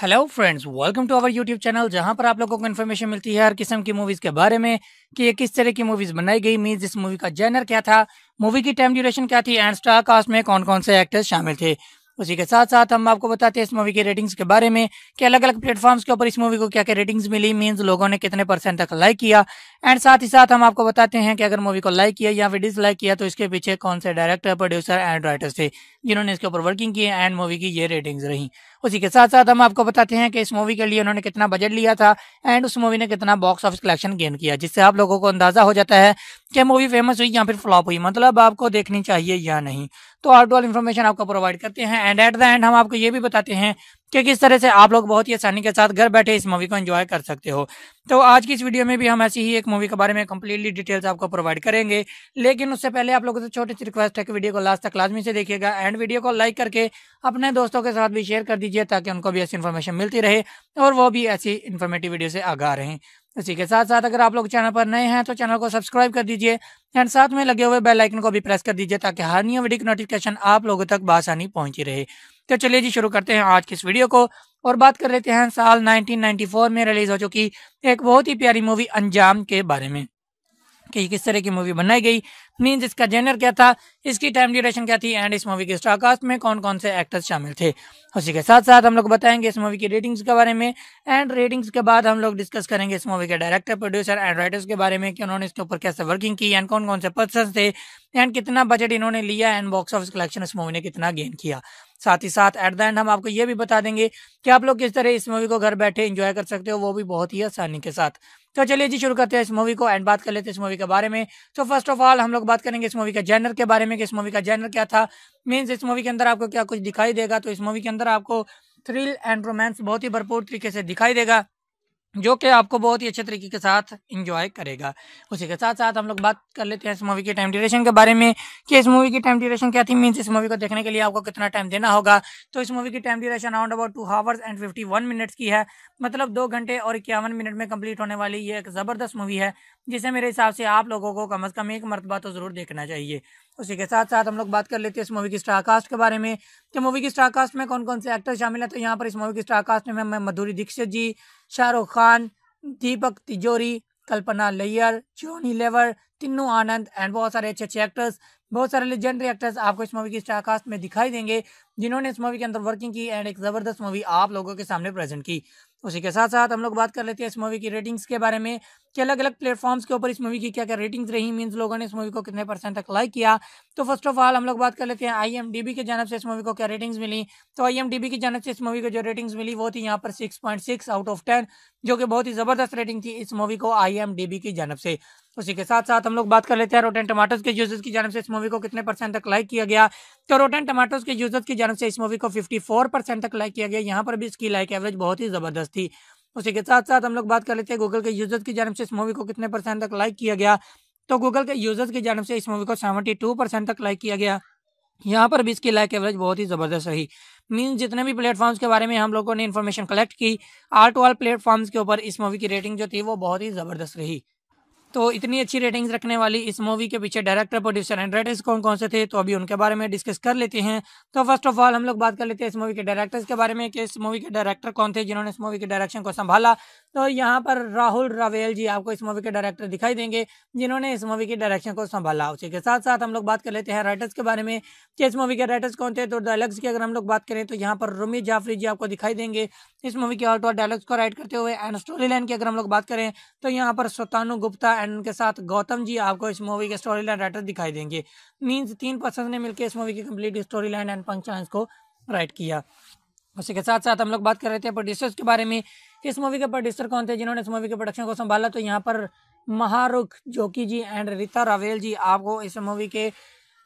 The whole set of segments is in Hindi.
hello friends welcome to our YouTube channel जहां पर आप लोगों को इन्फॉर्मेशन मिलती है हर किस्म की मूवीज के बारे में कि ये किस तरह की मूवीज बनाई गई मीन इस मूवी का जेनर क्या था मूवी की टाइम ड्यूरेशन क्या थी एंड स्टार कास्ट में कौन कौन से एक्टर्स शामिल थे उसी के साथ साथ हम आपको बताते हैं इस मूवी की रेटिंग्स के बारे में कि अलग अलग प्लेटफॉर्म्स के ऊपर इस मूवी को क्या क्या रेटिंग्स मिली मीन्स लोगों ने कितने परसेंट तक लाइक किया एंड साथ ही साथ हम आपको बताते हैं कि अगर मूवी को लाइक किया या फिर डिसलाइक किया तो इसके पीछे कौन से डायरेक्टर प्रोड्यूसर एंड राइटर्स थे जिन्होंने इसके ऊपर वर्किंग की एंड मूवी की ये रेटिंग्स रही उसी के साथ साथ हम आपको बताते हैं कि इस मूवी के लिए उन्होंने कितना बजट लिया था एंड उस मूवी ने कितना बॉक्स ऑफिस कलेक्शन गेन किया जिससे आप लोगों को अंदाजा हो जाता है कि मूवी फेमस हुई या फिर फ्लॉप हुई मतलब आपको देखनी चाहिए या नहीं तो आउट ऑल इन्फॉर्मेशन आपको प्रोवाइड करते हैं एंड एट द एंड हम आपको ये भी बताते हैं क्योंकि इस तरह से आप लोग बहुत ही आसानी के साथ घर बैठे इस मूवी को एंजॉय कर सकते हो तो आज की इस वीडियो में भी हम ऐसी ही एक मूवी के बारे में कम्प्लीटली डिटेल्स आपको प्रोवाइड करेंगे लेकिन उससे पहले आप लोगों से छोटी सी रिक्वेस्ट है कि वीडियो को लास्ट तक लाजमी से देखिएगा एंड वीडियो को लाइक करके अपने दोस्तों के साथ भी शेयर कर दीजिए ताकि उनको भी ऐसी इन्फॉर्मेशन मिलती रहे और वो भी ऐसी इन्फॉर्मेटिव वीडियो से आगा रहें इसी के साथ साथ अगर आप लोग चैनल पर नए हैं तो चैनल को सब्सक्राइब कर दीजिए एंड साथ में लगे हुए बेल आइकन को भी प्रेस कर दीजिए ताकि हर न्यू वीडियो की नोटिफिकेशन आप लोगों तक बासानी पहुंची रहे तो चलिए जी शुरू करते हैं आज के इस वीडियो को और बात कर लेते हैं साल 1994 में रिलीज हो चुकी एक बहुत ही प्यारी मूवी अंजाम के बारे में कि किस तरह की मूवी बनाई गई मीन्स इसका जेनर क्या था इसकी टाइम ड्यूरेशन क्या थी एंड इस मूवी के स्टारकास्ट में कौन कौन से एक्टर्स शामिल थे उसी के साथ साथ हम लोग बताएंगे इस मूवी की रेटिंग्स के बारे में एंड रेटिंग्स के बाद हम लोग डिस्कस करेंगे इस मूवी के डायरेक्टर प्रोड्यूसर एंड राइटर्स के बारे में कि उन्होंने इसके ऊपर कैसे वर्किंग की एंड कौन कौन से पर्सन थे एंड कितना बजट इन्होंने लिया एंड बॉक्स ऑफिस कलेक्शन इस मूवी ने कितना गेन किया साथ ही साथ एट द एंड हम आपको ये भी बता देंगे कि आप लोग किस तरह इस मूवी को घर बैठे इंजॉय कर सकते हो वो भी बहुत ही आसानी के साथ तो चलिए जी शुरू करते हैं इस मूवी को एंड बात कर लेते हैं इस मूवी के बारे में तो फर्स्ट ऑफ ऑल हम लोग बात करेंगे इस मूवी के जेनर के बारे में कि इस मूवी का जेनर क्या था मीन्स इस मूवी के अंदर आपको क्या कुछ दिखाई देगा तो इस मूवी के अंदर आपको थ्रिल एंड रोमांस बहुत ही भरपूर तरीके से दिखाई देगा जो कि आपको बहुत ही अच्छे तरीके के साथ इंजॉय करेगा उसी के साथ साथ हम लोग बात कर लेते हैं इस मूवी के टाइम ड्यूरेशन के बारे में कि इस मूवी की टाइम ड्यूरेशन क्या थी मीन इस मूवी को देखने के लिए आपको कितना टाइम देना होगा तो इस मूवी की time duration around about two hours and fifty minutes की है मतलब दो घंटे और इक्यावन मिनट में कम्प्लीट होने वाली ये एक ज़बरदस्त मूवी है जिसे मेरे हिसाब से आप लोगों को कम अज़ कम एक मरतबा तो ज़रूर देखना चाहिए उसी के साथ साथ हम लोग बात कर लेते हैं इस मूवी की स्टारकास्ट के बारे में कि मूवी की स्टारकास्ट में कौन कौन से एक्टर शामिल है तो यहाँ पर इस मूवी की स्टारकास्ट में हमें मधुरी दीक्षित जी शाहरुख खान दीपक तिजोरी कल्पना लैयर जॉनी लेवर तिन्नू आनंद एंड बहुत सारे अच्छे अच्छे एक्टर्स बहुत सारे लेजेंडरी एक्टर्स आपको इस मूवी की स्टारकास्ट में दिखाई देंगे जिन्होंने इस मूवी के अंदर वर्किंग की एंड एक ज़बरदस्त मूवी आप लोगों के सामने प्रेजेंट की उसी के साथ साथ हम लोग बात कर लेते हैं इस मूवी की रेटिंग्स के बारे में कि अलग अलग प्लेटफॉर्म्स के ऊपर इस मूवी की क्या क्या रेटिंग्स रही मीन्स लोगों ने इस मूवी को कितने परसेंट तक लाइक किया तो फर्स्ट ऑफ ऑल हम लोग बात कर लेते हैं आई की जानब से इस मूवी को क्या रेटिंग्स मिली तो आई की जानब से इस मूवी को जो रेटिंग्स मिली वो थी यहाँ पर सिक्स आउट ऑफ टेन जो कि बहुत ही ज़बरदस्त रेटिंग थी इस मूवी को आई की जानब से उसी के साथ साथ हम लोग बात कर लेते हैं रोटेन टमाटोज के यूजर्स की जानब से इस मूवी को कितने परसेंट तक लाइक किया गया तो रोटेन टमाटोज के यूजर्स की जानब से इस मूवी को फोर परसेंट तक लाइक किया गया यहाँ पर भी इसकी लाइक एवरेज बहुत ही ज़बरदस्त थी उसी के साथ साथ हम लोग बात कर लेते हैं गूगल के यूजर्स की जानव से इस मूवी को कितने परसेंट तक लाइक किया गया तो गूगल के यूजर्स की जानव से इस मूवी को सेवेंटी टू परसेंट तक लाइक किया गया यहाँ पर भी इसकी लाइक एवरेज बहुत ही ज़बरदस्त रही मीन जितने भी प्लेटफॉर्म्स के बारे में हम लोगों ने इन्फॉर्मेशन कलेक्ट की आर्ट वाल प्लेटफॉर्म्स के ऊपर इस मूवी की रेटिंग जो थी वो बहुत ही ज़बरदस्त रही तो इतनी अच्छी रेटिंग्स रखने वाली इस मूवी के पीछे डायरेक्टर प्रोड्यूसर एंड राइटर्स कौन कौन से थे तो अभी उनके बारे में डिस्कस कर लेते हैं तो फर्स्ट ऑफ ऑल हम लोग बात कर लेते हैं इस मूवी के डायरेक्टर्स के बारे में कि इस मूवी के डायरेक्टर कौन थे जिन्होंने इस मूवी के डायरेक्शन को संभाला तो यहाँ पर राहुल रावेल जी आपको इस मूवी के डायरेक्टर दिखाई देंगे जिन्होंने इस मूवी के डायरेक्शन को संभाला उसी के साथ साथ हम लोग बात कर लेते हैं राइटर्स के बारे में कि इस मूवी के राइटर्स कौन थे तो डायलग्स की अगर हम लोग बात करें तो यहाँ पर रोमी जाफरी जी आपको दिखाई देंगे इस मूवी के आउट और डायलॉग्स को राइट करते हुए एंड स्टोरी लाइन की अगर हम लोग बात करें तो यहाँ पर स्वतानु गुप्ता एंड उनके साथ गौतम जी आपको इस मूवी के स्टोरी लाइन राइटर दिखाई देंगे मीन्स तीन पर्सन ने मिलकर इस मूवी की कम्प्लीट स्टोरी लाइन एंड पंक्चांस को राइट किया उसी के साथ साथ हम लोग बात कर रहे थे प्रोड्यूसर्स के बारे में इस मूवी के प्रोड्यूसर कौन थे जिन्होंने इस मूवी के प्रोडक्शन को संभाला तो यहाँ पर महारुख जोकी जी एंड रीता रावेल जी आपको इस मूवी के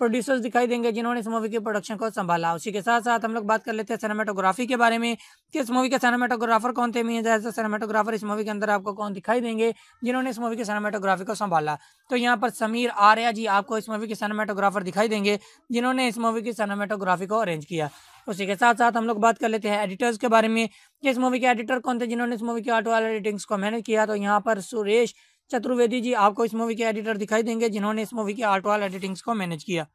प्रोड्यूसर्स दिखाई देंगे जिन्होंने इस मूवी के प्रोडक्शन को संभाला उसी के साथ साथ हम लोग बात कर लेते हैं सिनेमाटोग्राफी के बारे में कि इस मूवी के सिनेमाटोग्राफर कौन थे मीन सिनेमाटोग्राफर इस मूवी के अंदर आपको कौन दिखाई देंगे जिन्होंने इस मूवी के सिनेमाटोग्राफी को संभाला तो यहाँ पर समीर आर्या जी आपको इस मूवी के सिनेमाटोग्राफर दिखाई देंगे जिन्होंने इस मूवी की सिनेमाटोग्राफी को अरेंज किया उसी के साथ साथ हम लोग बात कर लेते हैं एडिटर्स के बारे में कि इस मूवी के एडिटर कौन थे जिन्होंने इस मूवी के आर्ट वाले एडिटिंग्स को मैनेज किया तो यहाँ पर सुरेश चतुर्वेदी जी आपको इस मूवी के एडिटर दिखाई देंगे जिन्होंने इस मूवी के आर्ट वाल एडिटिंग्स को मैनेज किया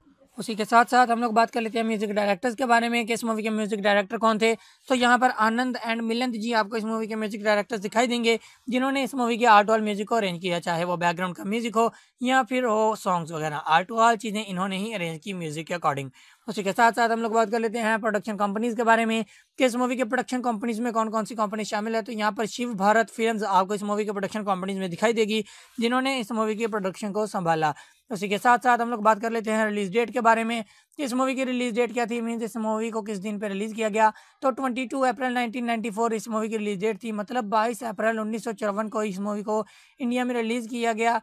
उसी के साथ साथ हम लोग बात कर लेते हैं म्यूजिक डायरेक्टर्स के बारे में कि इस मूवी के म्यूजिक डायरेक्टर कौन थे तो यहाँ पर आनंद एंड मिलंद जी आपको इस मूवी के म्यूजिक डायरेक्टर्स दिखाई देंगे जिन्होंने इस मूवी के आर्ट वाल म्यूजिक को अरेंज किया चाहे वो बैकग्राउंड का म्यूजिक हो या फिर हो सॉन्ग्स वगैरह आर्ट वाल चीज़ें इन्होंने ही अरेंज की म्यूजिक के अकॉर्डिंग उसी के साथ साथ हम लोग बात कर लेते हैं प्रोडक्शन कंपनीज के बारे में कि इस मूवी के प्रोडक्शन कंपनीज में कौन कौन सी कंपनी शामिल है तो यहाँ पर शिव भारत फिल्म आपको इस मूवी के प्रोडक्शन कंपनीज में दिखाई देगी जिन्होंने इस मूवी के प्रोडक्शन को संभाला उसी के साथ साथ हम लोग बात कर लेते हैं रिलीज डेट के बारे में इस मूवी की रिलीज डेट क्या थी मीन इस मूवी को किस दिन पर रिलीज किया गया तो 22 अप्रैल 1994 इस मूवी की रिलीज डेट थी मतलब 22 अप्रैल उन्नीस को इस मूवी को इंडिया में रिलीज़ किया गया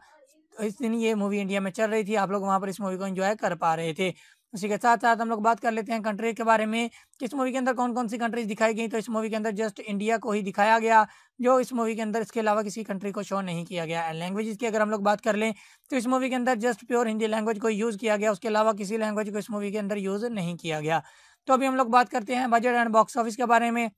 इस दिन ये मूवी इंडिया में चल रही थी आप लोग वहाँ पर इस मूवी को इन्जॉय कर पा रहे थे उसी के साथ साथ हम लोग बात कर लेते हैं कंट्री के बारे में किस इस मूवी के अंदर कौन कौन सी कंट्रीज दिखाई गई तो इस मूवी के अंदर जस्ट इंडिया को ही दिखाया गया जो इस मूवी के अंदर इसके अलावा किसी कंट्री को शो नहीं किया गया एंड लैंग्वेज की अगर हम लोग बात कर लें तो इस मूवी के अंदर जस्ट प्योर हिंदी लैंग्वेज को यूज़ किया गया उसके अलावा किसी लैंग्वेज को इस मूवी के अंदर यूज़ नहीं किया गया तो अभी हम लोग बात करते हैं बजट एंड बॉक्स ऑफिस के बारे में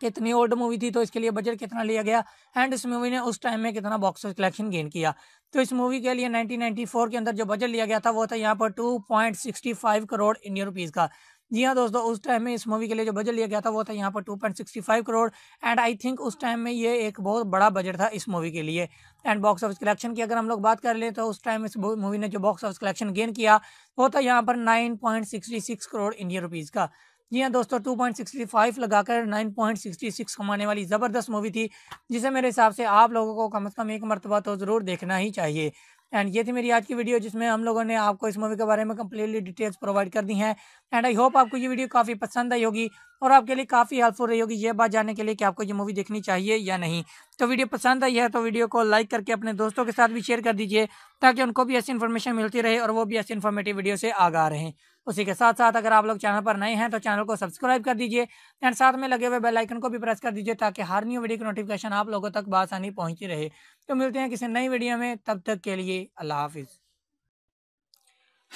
कितनी ओल्ड मूवी थी तो इसके लिए बजट कितना लिया गया एंड इस मूवी ने उस टाइम में कितना बॉक्स कलेक्शन गेन किया तो इस मूवी के लिए 1994 के अंदर जो बजट लिया गया था वो था यहाँ पर 2.65 करोड़ इंडियन रुपीज़ का जी हाँ दोस्तों उस टाइम में इस मूवी के लिए जो बजट लिया गया था वो था यहाँ पर 2.65 करोड़ एंड आई थिंक उस टाइम में ये एक बहुत बड़ा बजट था इस मूवी के लिए एंड बॉक्स ऑफिस कलेक्शन की अगर हम लोग बात कर लें तो उस टाइम इस मूवी ने जो बॉक्स ऑफिस कलेक्शन गेन किया वो था यहाँ पर 9.66 करोड़ इंडियन रुपीज़ का जी हाँ दोस्तों 2.65 लगाकर 9.66 कमाने वाली ज़बरदस्त मूवी थी जिसे मेरे हिसाब से आप लोगों को कम से कम एक मरतबा तो ज़रूर देखना ही चाहिए एंड ये थी मेरी आज की वीडियो जिसमें हम लोगों ने आपको इस मूवी के बारे में कम्प्लीटली डिटेल्स प्रोवाइड कर दी हैं एंड आई होप आपको ये वीडियो काफ़ी पसंद आई होगी और आपके लिए काफ़ी हेल्पफुल रही होगी ये बात जानने के लिए कि आपको ये मूवी देखनी चाहिए या नहीं तो वीडियो पसंद आई है तो वीडियो को लाइक करके अपने दोस्तों के साथ भी शेयर कर दीजिए ताकि उनको भी ऐसी इन्फॉर्मेशन मिलती रहे और वो भी ऐसी इन्फॉर्मेटिव वीडियो से आगा रहें उसी के साथ साथ अगर आप लोग चैनल पर नए हैं तो चैनल को सब्सक्राइब कर दीजिए एंड साथ में लगे हुए बेलाइकन को भी प्रेस कर दीजिए ताकि हर न्यू वीडियो की नोटिफिकेशन आप लोगों तक बसानी पहुंची रहे तो मिलते हैं किसी नई वीडियो में तब तक के लिए अल्लाह हाफिज़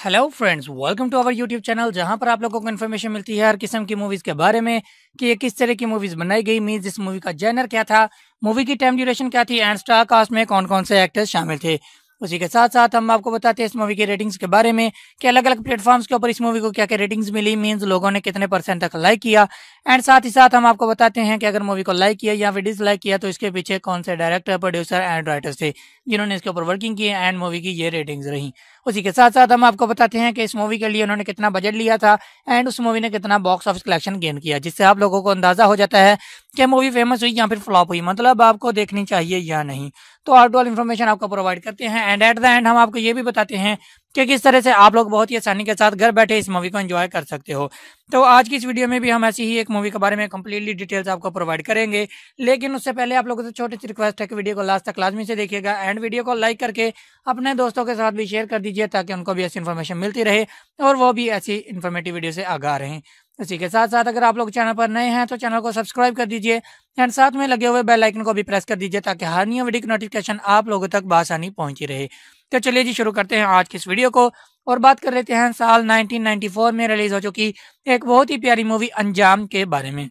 hello friends welcome to our YouTube channel जहां पर आप लोगों को इन्फॉर्मेशन मिलती है हर किस्म की मूवीज़ के बारे में कि ये किस तरह की मूवीज़ बनाई गई मीन इस मूवी का जेनर क्या था मूवी की टाइम ड्यूरेशन क्या थी एंड स्टार कास्ट में कौन कौन से एक्टर्स शामिल थे उसी के साथ साथ हम आपको बताते हैं इस मूवी की रेटिंग्स के बारे में कि अलग अलग प्लेटफॉर्म्स के ऊपर इस मूवी को क्या क्या रेटिंग्स मिली मींस लोगों ने कितने परसेंट तक लाइक किया एंड साथ ही साथ हम आपको बताते हैं कि अगर मूवी को लाइक किया या फिर डिसलाइक किया तो इसके पीछे कौन से डायरेक्टर प्रोड्यूसर एंड राइटर्स थे जिन्होंने इसके ऊपर वर्किंग की एंड मूवी की ये रेटिंग्स रही उसी के साथ साथ हम आपको बताते हैं कि इस मूवी के लिए उन्होंने कितना बजट लिया था एंड उस मूवी ने कितना बॉक्स ऑफिस कलेक्शन गेन किया जिससे आप लोगों को अंदाजा हो जाता है कि मूवी फेमस हुई या फिर फ्लॉप हुई मतलब आपको देखनी चाहिए या नहीं तो टू ऑल इन्फॉर्मेशन आपको प्रोवाइड करते हैं एंड एट द एंड हम आपको ये भी बताते हैं कि किस तरह से आप लोग बहुत ही आसानी के साथ घर बैठे इस मूवी को एंजॉय कर सकते हो तो आज की इस वीडियो में भी हम ऐसी ही एक मूवी के बारे में कंप्लीटली डिटेल्स आपको प्रोवाइड करेंगे लेकिन उससे पहले आप लोगों से छोटी सी रिक्वेस्ट है कि वीडियो को लास्ट तक लाजमी से देखिएगा एंड वीडियो को लाइक करके अपने दोस्तों के साथ भी शेयर कर दीजिए ताकि उनको भी ऐसी इन्फॉर्मेशन मिलती रहे और वो भी ऐसी इन्फॉर्मेटिव वीडियो से आगा रहे इसी के साथ साथ अगर आप लोग चैनल पर नए हैं तो चैनल को सब्सक्राइब कर दीजिए एंड साथ में लगे हुए बेल आइकन को भी प्रेस कर दीजिए ताकि हर न्यू वीडियो की नोटिफिकेशन आप लोगों तक बासानी पहुंची रहे तो चलिए जी शुरू करते हैं आज की इस वीडियो को और बात कर लेते हैं साल 1994 में रिलीज हो चुकी एक बहुत ही प्यारी मूवी अंजाम के बारे में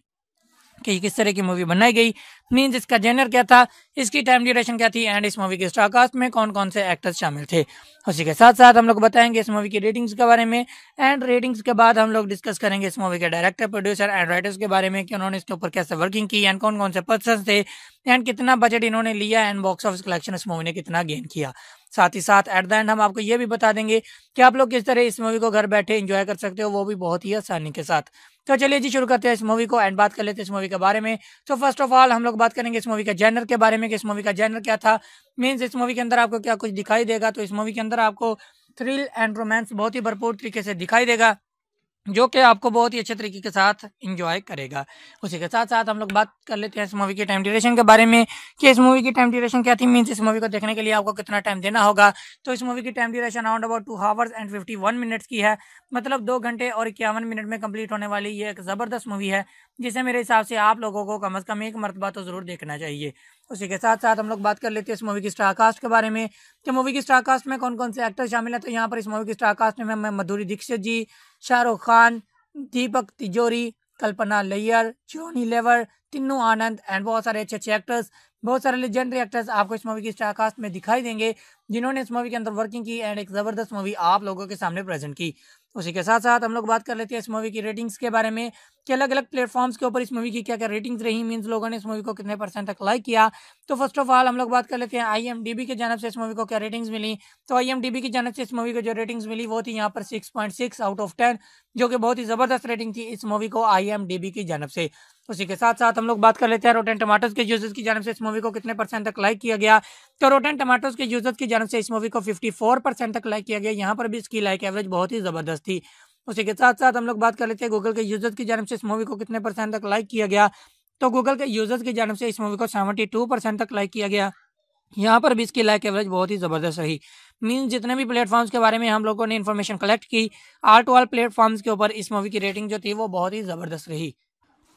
कि किस तरह की मूवी बनाई गई मीन इसका जेनर क्या था इसकी टाइम ड्यूरेशन क्या थी एंड इस मूवी के स्टारकास्ट में कौन कौन से एक्टर्स शामिल थे उसी के साथ साथ हम लोग बताएंगे इस मूवी की रेटिंग्स के बारे में एंड रेटिंग्स के बाद हम लोग डिस्कस करेंगे इस मूवी के डायरेक्टर प्रोड्यूसर एंड राइटर्स के बारे में कि उन्होंने इसके ऊपर कैसे वर्किंग की एंड कौन कौन से पर्सन थे एंड कितना बजट इन्होंने लिया एंड बॉक्स ऑफिस कलेक्शन इस मूवी ने कितना गेन किया साथ ही साथ एट द एंड हम आपको ये भी बता देंगे कि आप लोग किस तरह इस मूवी को घर बैठे इंजॉय कर सकते हो वो भी बहुत ही आसानी के साथ तो चलिए जी शुरू करते हैं इस मूवी को एंड बात कर लेते हैं इस मूवी के बारे में तो फर्स्ट ऑफ ऑल हम लोग बात करेंगे इस मूवी के जैनर के बारे में कि इस मूवी का जैनर क्या था मीन्स इस मूवी के अंदर आपको क्या कुछ दिखाई देगा तो इस मूवी के अंदर आपको थ्रिल एंड रोमांस बहुत ही भरपूर तरीके से दिखाई देगा जो कि आपको बहुत ही अच्छे तरीके के साथ इंजॉय करेगा उसी के साथ साथ हम लोग बात कर लेते हैं इस मूवी के टाइम ड्यूरेशन के बारे में कि इस मूवी की टाइम ड्यूरेशन क्या थी मीन्स इस मूवी को देखने के लिए आपको कितना टाइम देना होगा तो इस मूवी की time duration around about two hours and fifty one minutes की है मतलब दो घंटे और इक्यावन मिनट में कम्प्लीट होने वाली ये एक ज़बरदस्त मूवी है जिसे मेरे हिसाब से आप लोगों को कम अज़ कम एक मरतबा तो ज़रूर देखना चाहिए उसी के साथ साथ हम लोग बात कर लेते हैं इस मूवी की स्टारकास्ट के बारे में कि मूवी की स्टारकास्ट में कौन कौन से एक्टर शामिल हैं तो यहाँ पर इस मूवी की स्टारकास्ट में हमें मधुरी दीक्षित जी शाहरुख खान दीपक तिजोरी कल्पना लैयर जोनी लेवर तिन्नू आनंद एंड बहुत सारे अच्छे अच्छे एक्टर्स बहुत सारे लेजेंडरी एक्टर्स आपको इस मूवी की स्टारकास्ट में दिखाई देंगे जिन्होंने इस मूवी के अंदर वर्किंग की एंड एक ज़बरदस्त मूवी आप लोगों के सामने प्रेजेंट की उसी के साथ साथ हम लोग बात कर लेते हैं इस मूवी की रेटिंग्स के बारे में कि अलग अलग प्लेटफॉर्म्स के ऊपर इस मूवी की क्या क्या रेटिंग्स रही मीन्स लोगों ने इस मूवी को कितने परसेंट तक लाइक किया तो फर्स्ट ऑफ ऑल हम लोग बात कर लेते हैं आई की जानब से इस मूवी को क्या रेटिंग्स मिली तो आई की जानब से इस मूवी को जो रेटिंग्स मिली वो थी यहाँ पर सिक्स आउट ऑफ टेन जो कि बहुत ही ज़बरदस्त रेटिंग थी इस मूवी को आई की जानब से उसी के साथ साथ हम लोग बात कर लेते हैं रोटेन टमाटोज के यूजर्स की जानव से इस मूवी को कितने परसेंट तक लाइक किया गया तो रोटेन टमाटोज के यूजर्स की जानव से इस मूवी को 54 परसेंट तक लाइक किया गया यहाँ पर भी इसकी लाइक एवरेज बहुत ही ज़बरदस्त थी उसी के साथ साथ हम लोग बात कर लेते हैं गूगल के यूजर्स की जानव से इस मूवी को कितने परसेंट तक लाइक किया गया तो गूगल के यूजर्स की जानव से इस मूवी को सेवेंटी टू परसेंट तक लाइक किया गया यहाँ पर भी इसकी लाइक एवरेज बहुत ही ज़बरदस्त रही मीन जितने भी प्लेटफॉर्म्स के बारे में हम लोगों ने इन्फॉर्मेशन कलेक्ट की आर्ट वाल प्लेटफॉर्म्स के ऊपर इस मूवी की रेटिंग जो थी वो बहुत ही ज़बरदस्त रही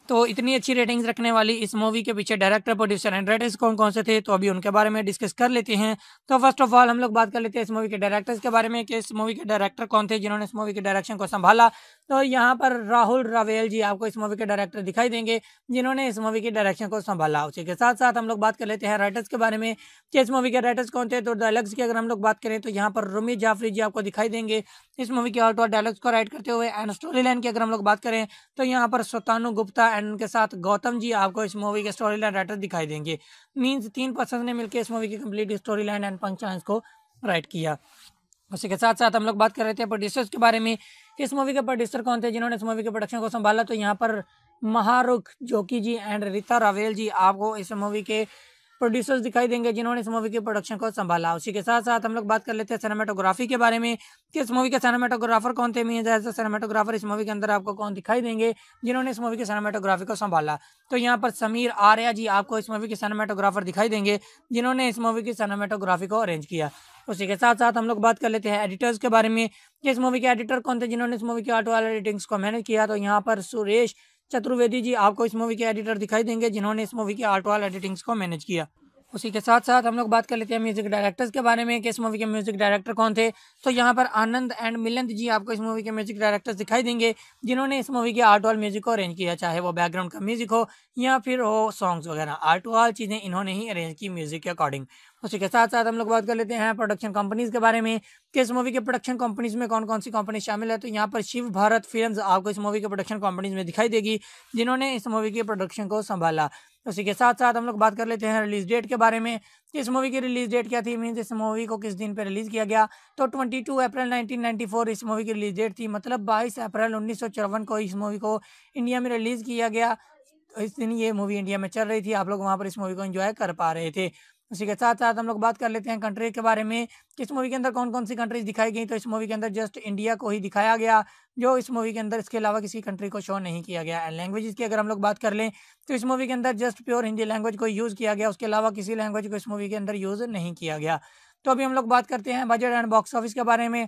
तो इतनी अच्छी रेटिंग्स रखने वाली इस मूवी के पीछे डायरेक्टर प्रोड्यूसर एंड राइटर्स कौन कौन से थे तो अभी उनके बारे में डिस्कस कर लेते हैं तो फर्स्ट ऑफ ऑल हम लोग बात कर लेते हैं इस मूवी के डायरेक्टर्स के बारे में कि इस मूवी के डायरेक्टर कौन थे जिन्होंने इस मूवी के डायरेक्शन को संभाला तो यहाँ पर राहुल रावेल जी आपको इस मूवी के डायरेक्टर दिखाई देंगे जिन्होंने इस मूवी के डायरेक्शन को संभाला उसी के साथ साथ हम लोग बात कर लेते हैं राइटर्स के बारे में कि इस मूवी के राइटर्स कौन थे तो डायलग्स की अगर हम लोग बात करें तो यहाँ पर रोमी जाफरी जी आपको दिखाई देंगे इस मूवी के आउट और डायलग्स को राइट करते हुए एंड स्टोरी लाइन की अगर हम लोग बात करें तो यहाँ पर स्वतानु गुप्ता एंड उनके साथ गौतम जी आपको इस मूवी के स्टोरी लाइन राइटर दिखाई देंगे मीन्स तीन पर्सन ने मिलकर इस मूवी की complete story line and punctures को राइट किया उसी के साथ साथ हम लोग बात कर रहे थे प्रोड्यूसर्स के बारे में इस मूवी के प्रोड्यूसर कौन थे जिन्होंने इस मूवी के प्रोडक्शन को संभाला तो यहाँ पर महारुख जोकी जी एंड रीता रावेल जी आपको इस मूवी के प्रोड्यूसर्स दिखाई देंगे जिन्होंने इस मूवी के प्रोडक्शन को संभाला उसी के साथ साथ हम लोग बात कर लेते हैं सिनेमाटोग्राफी के बारे में कि इस मूवी के सिनेमाटोग्राफर कौन थे मीन सिनेमाटोग्राफर इस मूवी के अंदर आपको कौन दिखाई देंगे जिन्होंने इस मूवी के सिनेमाटोग्राफी को संभाला तो यहाँ पर समीर आर्या जी आपको इस मूवी के सिनेमाटोग्राफर दिखाई देंगे जिन्होंने इस मूवी की सिनेमाटोग्राफी को अरेंज किया उसी के साथ साथ हम लोग बात कर लेते हैं एडिटर्स के बारे में कि इस मूवी के एडिटर कौन थे जिन्होंने इस मूवी के आर्ट वाले एडिटिंग्स को मैनेज किया तो यहाँ पर सुरेश चतुर्वेदी जी आपको इस मूवी के एडिटर दिखाई देंगे जिन्होंने इस मूवी के आर्ट वाल एडिटिंग्स को मैनेज किया उसी के साथ साथ हम लोग बात कर लेते हैं म्यूज़िक डायरेक्टर्स के बारे में कि इस मूवी के म्यूज़िक डायरेक्टर कौन थे तो यहाँ पर आनंद एंड मिलंद जी आपको इस मूवी के म्यूज़िक डायरेक्टर्स दिखाई देंगे जिन्होंने इस मूवी के आर्ट ऑल म्यूज़िक को अरेंज किया चाहे वो बैकग्राउंड का म्यूज़िक हो या फिर हो सॉन्ग्स वगैरह आर्ट ऑल चीज़ें इन्होंने ही अरेंज की म्यूज़िक के अकॉर्डिंग उसी के साथ साथ हम लोग बात कर लेते हैं प्रोडक्शन कंपनीज के बारे में कि इस मूवी के प्रोडक्शन कंपनीज में कौन कौन सी कंपनी शामिल है तो यहाँ पर शिव भारत फिल्म आपको इस मूवी के प्रोडक्शन कंपनीज में दिखाई देगी जिन्होंने इस मूवी के प्रोडक्शन को संभाला उसी के साथ साथ हम लोग बात कर लेते हैं रिलीज डेट के बारे में कि इस मूवी की रिलीज डेट क्या थी मीन इस मूवी को किस दिन पे रिलीज किया गया तो 22 अप्रैल 1994 इस मूवी की रिलीज डेट थी मतलब 22 अप्रैल उन्नीस को इस मूवी को इंडिया में रिलीज किया गया इस दिन ये मूवी इंडिया में चल रही थी आप लोग वहाँ पर इस मूवी को इन्जॉय कर पा रहे थे उसी के साथ साथ हम लोग बात कर लेते हैं कंट्री के बारे में किस इस मूवी के अंदर कौन कौन सी कंट्रीज दिखाई गई तो इस मूवी के अंदर जस्ट इंडिया को ही दिखाया गया जो इस मूवी के अंदर इसके अलावा किसी कंट्री को शो नहीं किया गया एंड लैंग्वेज की अगर हम लोग बात कर लें तो इस मूवी के अंदर जस्ट प्योर हिंदी लैंग्वेज को यूज़ किया गया उसके अलावा किसी लैंग्वेज को इस मूवी के अंदर यूज़ नहीं किया गया तो अभी हम लोग बात करते हैं बजट एंड बॉक्स ऑफिस के बारे में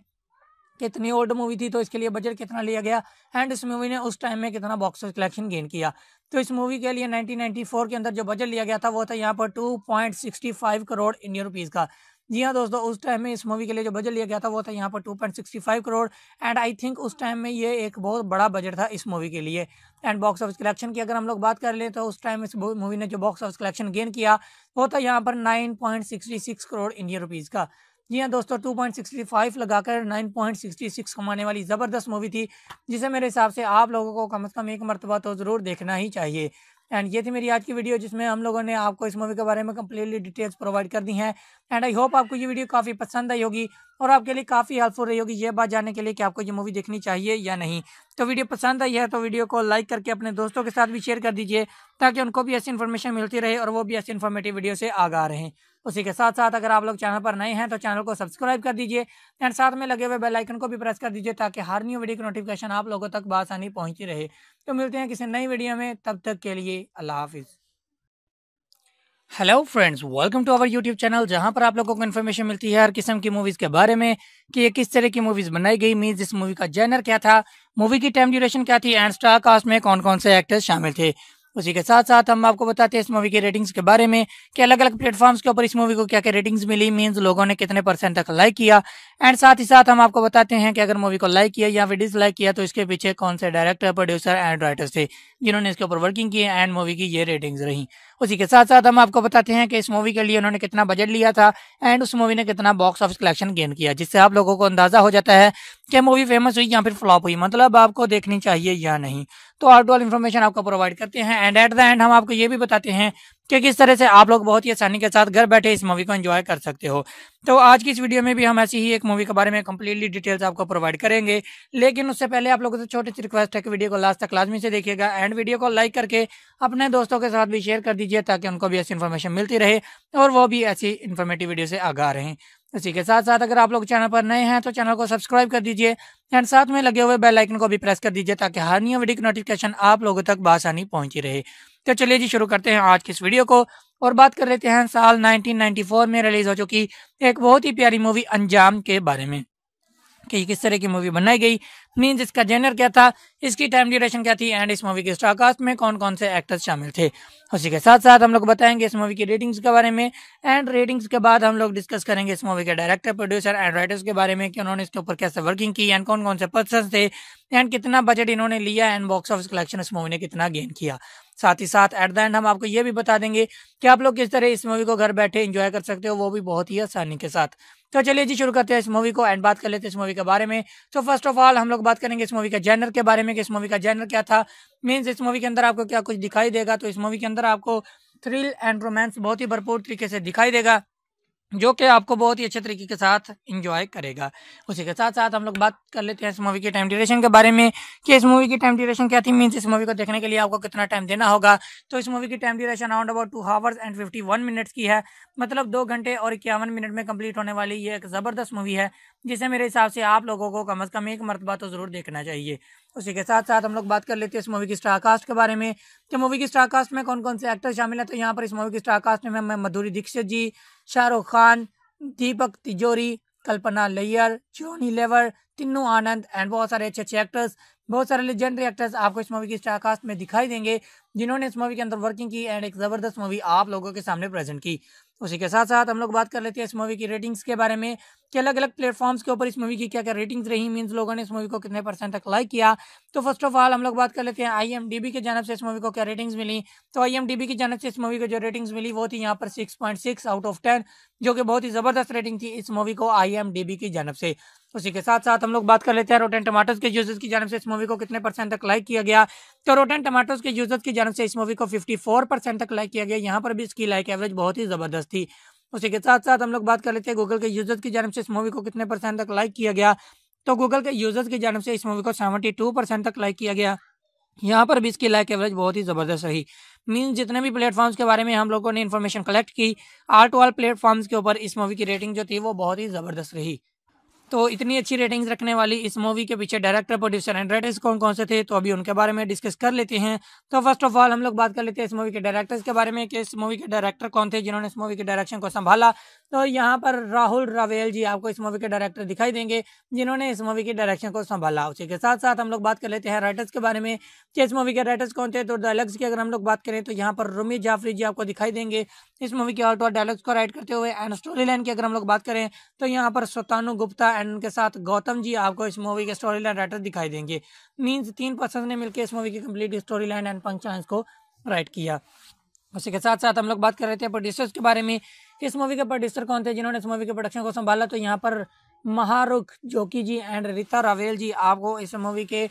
कितनी ओल्ड मूवी थी तो इसके लिए बजट कितना लिया गया एंड इस मूवी ने उस टाइम में कितना बॉक्स कलेक्शन गेन किया तो इस मूवी के लिए 1994 के अंदर जो बजट लिया गया था वो था यहाँ पर 2.65 करोड़ इंडियन रुपीज़ का जी हाँ दोस्तों उस टाइम में इस मूवी के लिए जो बजट लिया गया था वो था यहाँ पर 2.65 करोड़ एंड आई थिंक उस टाइम में ये एक बहुत बड़ा बजट था इस मूवी के लिए एंड बॉक्स ऑफिस कलेक्शन की अगर हम लोग बात कर लें तो उस टाइम इस मूवी ने जो बॉक्स ऑफिस कलेक्शन गेन किया वो था यहाँ पर 9.66 करोड़ इंडियन रुपीज़ का जी हाँ दोस्तों 2.65 लगाकर 9.66 कमाने वाली ज़बरदस्त मूवी थी जिसे मेरे हिसाब से आप लोगों को कम से कम एक मरतबा तो ज़रूर देखना ही चाहिए एंड ये थी मेरी आज की वीडियो जिसमें हम लोगों ने आपको इस मूवी के बारे में कम्प्लीटली डिटेल्स प्रोवाइड कर दी हैं एंड आई होप आपको ये वीडियो काफ़ी पसंद आई होगी और आपके लिए काफ़ी हेल्पफुल रही होगी ये बात जानने के लिए कि आपको ये मूवी देखनी चाहिए या नहीं तो वीडियो पसंद आई है तो वीडियो को लाइक करके अपने दोस्तों के साथ भी शेयर कर दीजिए ताकि उनको भी ऐसी इन्फॉर्मेशन मिलती रहे और वो भी ऐसी इन्फॉर्मेटिव वीडियो से आगा रहे उसी के साथ साथ अगर आप लोग चैनल पर नए हैं तो चैनल को सब्सक्राइब कर दीजिए एंड साथ में लगे हुए बेल आइकन को भी प्रेस कर दीजिए ताकि हर न्यू वीडियो की नोटिफिकेशन आप लोगों तक बासानी पहुंची रहे तो मिलते हैं किसी नई वीडियो में तब तक के लिए अल्लाह हाफिज़ hello friends welcome to our YouTube channel जहां पर आप लोगों को इन्फॉर्मेशन मिलती है हर किस्म की मूवीज के बारे में कि ये किस तरह की मूवीज बनाई गई मीन इस मूवी का जैनर क्या था मूवी की टाइम ड्यूरेशन क्या थी एंड स्टार कास्ट में कौन कौन से एक्टर्स शामिल थे उसी के साथ साथ हम आपको बताते हैं इस मूवी की रेटिंग्स के बारे में कि अलग अलग प्लेटफॉर्म्स के ऊपर इस मूवी को क्या क्या रेटिंग्स मिली मीन्स लोगों ने कितने परसेंट तक लाइक किया एंड साथ ही साथ हम आपको बताते हैं कि अगर मूवी को लाइक किया या फिर डिसलाइक किया तो इसके पीछे कौन से डायरेक्टर प्रोड्यूसर एंड राइटर्स थे जिन्होंने इसके ऊपर वर्किंग की एंड मूवी की ये रेटिंग्स रही उसी के साथ साथ हम आपको बताते हैं कि इस मूवी के लिए उन्होंने कितना बजट लिया था एंड उस मूवी ने कितना बॉक्स ऑफिस कलेक्शन गेन किया जिससे आप लोगों को अंदाजा हो जाता है कि मूवी फेमस हुई या फिर फ्लॉप हुई मतलब आपको देखनी चाहिए या नहीं तो आउट ऑल इन्फॉर्मेशन आपको प्रोवाइड करते हैं एंड एट द एंड हम आपको ये भी बताते हैं क्योंकि इस तरह से आप लोग बहुत ही आसानी के साथ घर बैठे इस मूवी को एंजॉय कर सकते हो तो आज की इस वीडियो में भी हम ऐसी ही एक मूवी के बारे में कम्प्लीटली डिटेल्स आपको प्रोवाइड करेंगे लेकिन उससे पहले आप लोगों से छोटी सी रिक्वेस्ट है कि वीडियो को लास्ट तक लाजमी से देखिएगा एंड वीडियो को लाइक करके अपने दोस्तों के साथ भी शेयर कर दीजिए ताकि उनको भी ऐसी इन्फॉर्मेशन मिलती रहे और वो भी ऐसी इन्फॉर्मेटिव वीडियो से आगा रहें इसी के साथ साथ अगर आप लोग चैनल पर नए हैं तो चैनल को सब्सक्राइब कर दीजिए एंड साथ में लगे हुए बेल आइकन को भी प्रेस कर दीजिए ताकि हर न्यू वीडियो की नोटिफिकेशन आप लोगों तक बासानी पहुंची रहे तो चलिए जी शुरू करते हैं आज के इस वीडियो को और बात कर लेते हैं साल 1994 में रिलीज हो चुकी एक बहुत ही प्यारी मूवी अंजाम के बारे में कि किस तरह की मूवी बनाई गई मीन्स इसका जेनर क्या था इसकी टाइम ड्यूरेशन क्या थी एंड इस मूवी के स्टारकास्ट में कौन कौन से एक्टर्स शामिल थे उसी के साथ साथ हम लोग बताएंगे इस मूवी की रेटिंग्स के बारे में एंड रेटिंग्स के बाद हम लोग डिस्कस करेंगे इस मूवी के डायरेक्टर प्रोड्यूसर एंड राइटर्स के बारे में कि उन्होंने इसके ऊपर कैसे वर्किंग की एंड कौन कौन से पर्सन थे एंड कितना बजट इन्होंने लिया एंड बॉक्स ऑफिस कलेक्शन इस मूवी ने कितना गेन किया साथ ही साथ एट द एंड हम आपको ये भी बता देंगे कि आप लोग किस तरह इस मूवी को घर बैठे इंजॉय कर सकते हो वो भी बहुत ही आसानी के साथ तो चलिए जी शुरू करते हैं इस मूवी को एंड बात कर लेते हैं इस मूवी के बारे में तो फर्स्ट ऑफ ऑल हम लोग बात करेंगे इस मूवी के जैनर के बारे में कि इस मूवी का जैनर क्या था मीन्स इस मूवी के अंदर आपको क्या कुछ दिखाई देगा तो इस मूवी के अंदर आपको थ्रिल एंड रोमांस बहुत ही भरपूर तरीके से दिखाई देगा जो कि आपको बहुत ही अच्छे तरीके के साथ इंजॉय करेगा उसी के साथ साथ हम लोग बात कर लेते हैं इस मूवी के टाइम ड्यूरेशन के बारे में कि इस मूवी की टाइम ड्यूरेशन क्या थी मीन्स इस मूवी को देखने के लिए आपको कितना टाइम देना होगा तो इस मूवी की time duration around about two hours and fifty one minutes की है मतलब दो घंटे और इक्यावन मिनट में कम्प्लीट होने वाली ये एक ज़बरदस्त मूवी है जिसे मेरे हिसाब से आप लोगों को कम अज़ कम एक मरतबा तो ज़रूर देखना चाहिए उसी के साथ साथ हम लोग बात कर लेते हैं इस मूवी की स्टारकास्ट के बारे में कि तो मूवी की स्टारकास्ट में कौन कौन से एक्टर शामिल हैं तो यहाँ पर इस मूवी की स्टारकास्ट में हमें मधुरी दीक्षित जी शाहरुख खान दीपक तिजोरी कल्पना लैयर जोनी लेवर तिन्नू आनंद एंड बहुत सारे अच्छे अच्छे एक्टर्स बहुत सारे लेजेंडरी एक्टर्स आपको इस मूवी की स्टारकास्ट में दिखाई देंगे जिन्होंने इस मूवी के अंदर वर्किंग की एंड एक ज़बरदस्त मूवी आप लोगों के सामने प्रेजेंट की उसी के साथ साथ हम लोग बात कर लेते हैं इस मूवी की रेटिंग्स के बारे में कि अलग अलग प्लेटफॉर्म्स के ऊपर इस मूवी की क्या क्या रेटिंग्स रही मीन्स लोगों ने इस मूवी को कितने परसेंट तक लाइक किया तो फर्स्ट ऑफ ऑल हम लोग बात कर लेते हैं आई की जानब से इस मूवी को क्या रेटिंग्स मिली तो आई की जानब से इस मूवी को जो रेटिंग्स मिली वो थी यहाँ पर सिक्स आउट ऑफ टेन जो कि बहुत ही ज़बरदस्त रेटिंग थी इस मूवी को आई की जानब से उसी के साथ साथ हम लोग बात कर लेते हैं रोटेन टमाटोज के यूजर्स की जानव से इस मूवी को कितने परसेंट तक लाइक किया गया तो रोटेन टमाटोज के यूजर्स की जानव से इस मूवी को 54 परसेंट तक लाइक किया गया यहाँ पर भी इसकी लाइक एवरेज बहुत ही ज़बरदस्त थी उसी के साथ साथ हम लोग बात कर लेते हैं गूगल के यूजर्स की जानव से इस मूवी को कितने परसेंट तक लाइक किया गया तो गूगल के यूजर्स की जानव से इस मूवी को सेवेंटी टू परसेंट तक लाइक किया गया यहाँ पर भी इसकी लाइक एवरेज बहुत ही ज़बरदस्त रही मीन जितने भी प्लेटफॉर्म्स के बारे में हम लोगों ने इन्फॉर्मेशन कलेक्ट की आर्ट वाल प्लेटफॉर्म्स के ऊपर इस मूवी की रेटिंग जो थी वो बहुत ही ज़बरदस्त रही तो इतनी अच्छी रेटिंग्स रखने वाली इस मूवी के पीछे डायरेक्टर प्रोड्यूसर एंड राइटर्स कौन कौन से थे तो अभी उनके बारे में डिस्कस कर लेते हैं तो फर्स्ट ऑफ ऑल हम लोग बात कर लेते हैं इस मूवी के डायरेक्टर्स के बारे में कि इस मूवी के डायरेक्टर कौन थे जिन्होंने इस मूवी के डायरेक्शन को संभाला तो यहाँ पर राहुल रावेल जी आपको इस मूवी के डायरेक्टर दिखाई देंगे जिन्होंने इस मूवी की डायरेक्शन को संभाला उसी के साथ साथ हम लोग बात कर लेते हैं राइटर्स के बारे में कि इस मूवी के राइटर्स कौन थे तो डायलॉग्स की अगर हम लोग बात करें तो यहाँ पर रोमी जाफरी जी आपको दिखाई देंगे इस मूवी के आउट और डायलॉग्स को राइट करते हुए एंड स्टोरी लाइन की अगर हम लोग बात करें तो यहाँ पर स्वतानु गुप्ता एंड उनके साथ गौतम जी आपको इस मूवी के स्टोरी लाइन राइटर दिखाई देंगे मीन्स तीन पर्सन ने मिलकर इस मूवी की कम्प्लीट स्टोरी लाइन एंड पंचायंस को राइट किया उसी के साथ साथ हम लोग बात कर रहे थे प्रोड्यूसर्स के बारे में इस मूवी के प्रोड्यूसर कौन थे जिन्होंने इस मूवी के प्रोडक्शन को संभाला तो यहाँ पर महारुख जोकी जी एंड रीता रावेल जी आपको इस मूवी के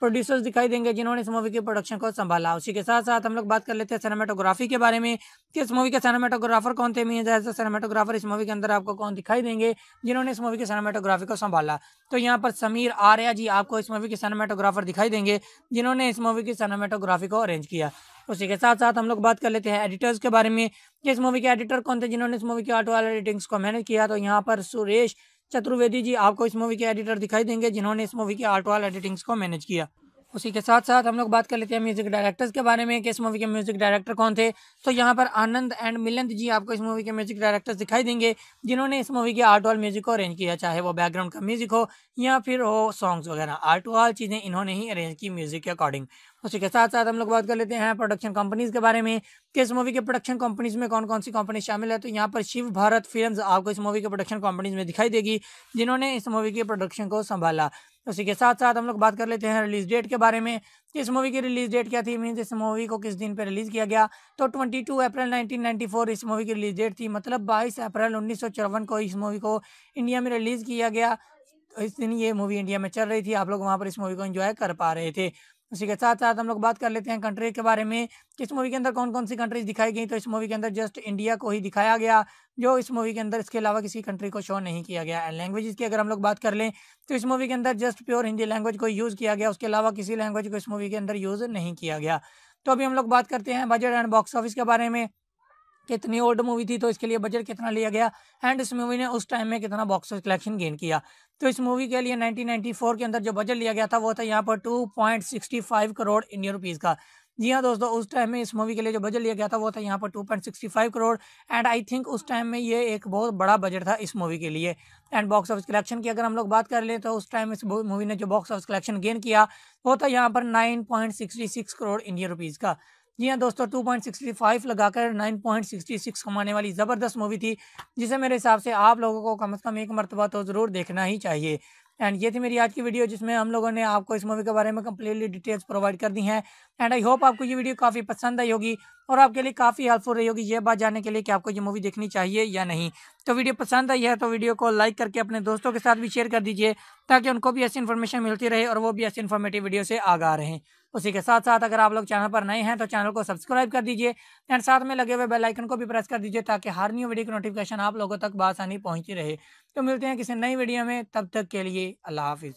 प्रोड्यूसर्स दिखाई देंगे जिन्होंने इस मूवी के प्रोडक्शन को संभाला उसी के साथ साथ हम लोग बात कर लेते हैं सिनेमाटोग्राफी के बारे में कि इस मूवी के सिनेमाटोग्राफर कौन थे मीन जैसे सिनेमाटोग्राफर इस मूवी के अंदर आपको कौन दिखाई देंगे जिन्होंने इस मूवी के सिनेमाटोग्राफी को संभाला तो यहाँ पर समीर आर्या जी आपको इस मूवी के सिनेमाटोग्राफर दिखाई देंगे जिन्होंने इस मूवी की सिनेमाटोग्राफी को अरेंज किया उसी के साथ साथ हम लोग बात कर लेते हैं एडिटर्स के बारे में इस मूवी के एडिटर कौन थे जिन्होंने इस मूवी की आर्ट वाले एडिटिंग्स को मैनेज किया तो यहाँ पर सुरेश चतुर्वेदी जी आपको इस मूवी के एडिटर दिखाई देंगे जिन्होंने इस मूवी की आर्ट वाले एडिटिंग्स को मैनेज किया उसी के साथ साथ हम लोग बात कर लेते हैं म्यूजिक डायरेक्टर्स के बारे में कि इस मूवी के म्यूजिक डायरेक्टर कौन थे तो यहाँ पर आनंद एंड मिलंद जी आपको इस मूवी के म्यूजिक डायरेक्टर्स दिखाई देंगे जिन्होंने इस मूवी के आर्ट वाल म्यूजिक को अरेंज किया चाहे वो बैकग्राउंड का म्यूजिक हो या फिर हो सॉन्ग्स वगैरह आर्ट वाल चीज़ें इन्होंने ही अरेंज की म्यूजिक के अकॉर्डिंग उसी के साथ साथ हम लोग बात कर लेते हैं प्रोडक्शन कंपनीज के बारे में कि इस मूवी के प्रोडक्शन कंपनीज में कौन कौन सी कंपनी शामिल है तो यहाँ पर शिव भारत फिल्म आपको इस मूवी के प्रोडक्शन कंपनीज में दिखाई देगी जिन्होंने इस मूवी के प्रोडक्शन को संभाला उसी के साथ साथ हम लोग बात कर लेते हैं रिलीज डेट के बारे में इस मूवी की रिलीज डेट क्या थी मीन इस मूवी को किस दिन पर रिलीज किया गया तो 22 अप्रैल 1994 इस मूवी की रिलीज डेट थी मतलब 22 अप्रैल उन्नीस को इस मूवी को इंडिया में रिलीज किया गया इस दिन ये मूवी इंडिया में चल रही थी आप लोग वहाँ पर इस मूवी को इन्जॉय कर पा रहे थे उसी के साथ साथ हम लोग बात कर लेते हैं कंट्री के बारे में कि इस मूवी के अंदर कौन कौन सी कंट्रीज दिखाई गई तो इस मूवी के अंदर जस्ट इंडिया को ही दिखाया गया जो इस मूवी के अंदर इसके अलावा किसी कंट्री को शो नहीं किया गया एंड लैंग्वेज की अगर हम लोग बात कर लें तो इस मूवी के अंदर जस्ट प्योर हिंदी लैंग्वेज को यूज़ किया गया उसके अलावा किसी लैंग्वेज को इस मूवी के अंदर यूज़ नहीं किया गया तो अभी हम लोग बात करते हैं बजट एंड बॉक्स ऑफिस के बारे में कितनी ओल्ड मूवी थी तो इसके लिए बजट कितना लिया गया एंड इस मूवी ने उस टाइम में कितना बॉक्स कलेक्शन गेन किया तो इस मूवी के लिए 1994 के अंदर जो बजट लिया गया था वो था यहाँ पर 2.65 करोड़ इंडियन रुपीज़ का जी हाँ दोस्तों उस टाइम में इस मूवी के लिए जो बजट लिया गया था वो था यहाँ पर 2.65 करोड़ एंड आई थिंक उस टाइम में ये एक बहुत बड़ा बजट था इस मूवी के लिए एंड बॉक्स ऑफिस कलेक्शन की अगर हम लोग बात कर लें तो उस टाइम इस मूवी ने जो बॉक्स ऑफिस कलेक्शन गेन किया वो था यहाँ पर 9.66 करोड़ इंडियन रुपीज़ का जी हाँ दोस्तों 2.65 लगाकर 9.66 कमाने वाली ज़बरदस्त मूवी थी जिसे मेरे हिसाब से आप लोगों को कम से कम एक मरतबा तो ज़रूर देखना ही चाहिए एंड ये थी मेरी आज की वीडियो जिसमें हम लोगों ने आपको इस मूवी के बारे में कम्प्लीटली डिटेल्स प्रोवाइड कर दी हैं एंड आई होप आपको ये वीडियो काफ़ी पसंद आई होगी और आपके लिए काफ़ी हेल्पफुल रही होगी ये बात जानने के लिए कि आपको ये मूवी देखनी चाहिए या नहीं तो वीडियो पसंद आई है तो वीडियो को लाइक करके अपने दोस्तों के साथ भी शेयर कर दीजिए ताकि उनको भी ऐसी इन्फॉर्मेशन मिलती रहे और वो भी ऐसी इन्फॉर्मेटिव वीडियो से आगा रहें उसी के साथ साथ अगर आप लोग चैनल पर नए हैं तो चैनल को सब्सक्राइब कर दीजिए एंड साथ में लगे हुए बेलाइकन को भी प्रेस कर दीजिए ताकि हर न्यू वीडियो की नोटिफिकेशन आप लोगों तक बसानी पहुंची रहे तो मिलते हैं किसी नई वीडियो में तब तक के लिए अल्लाह हाफिज़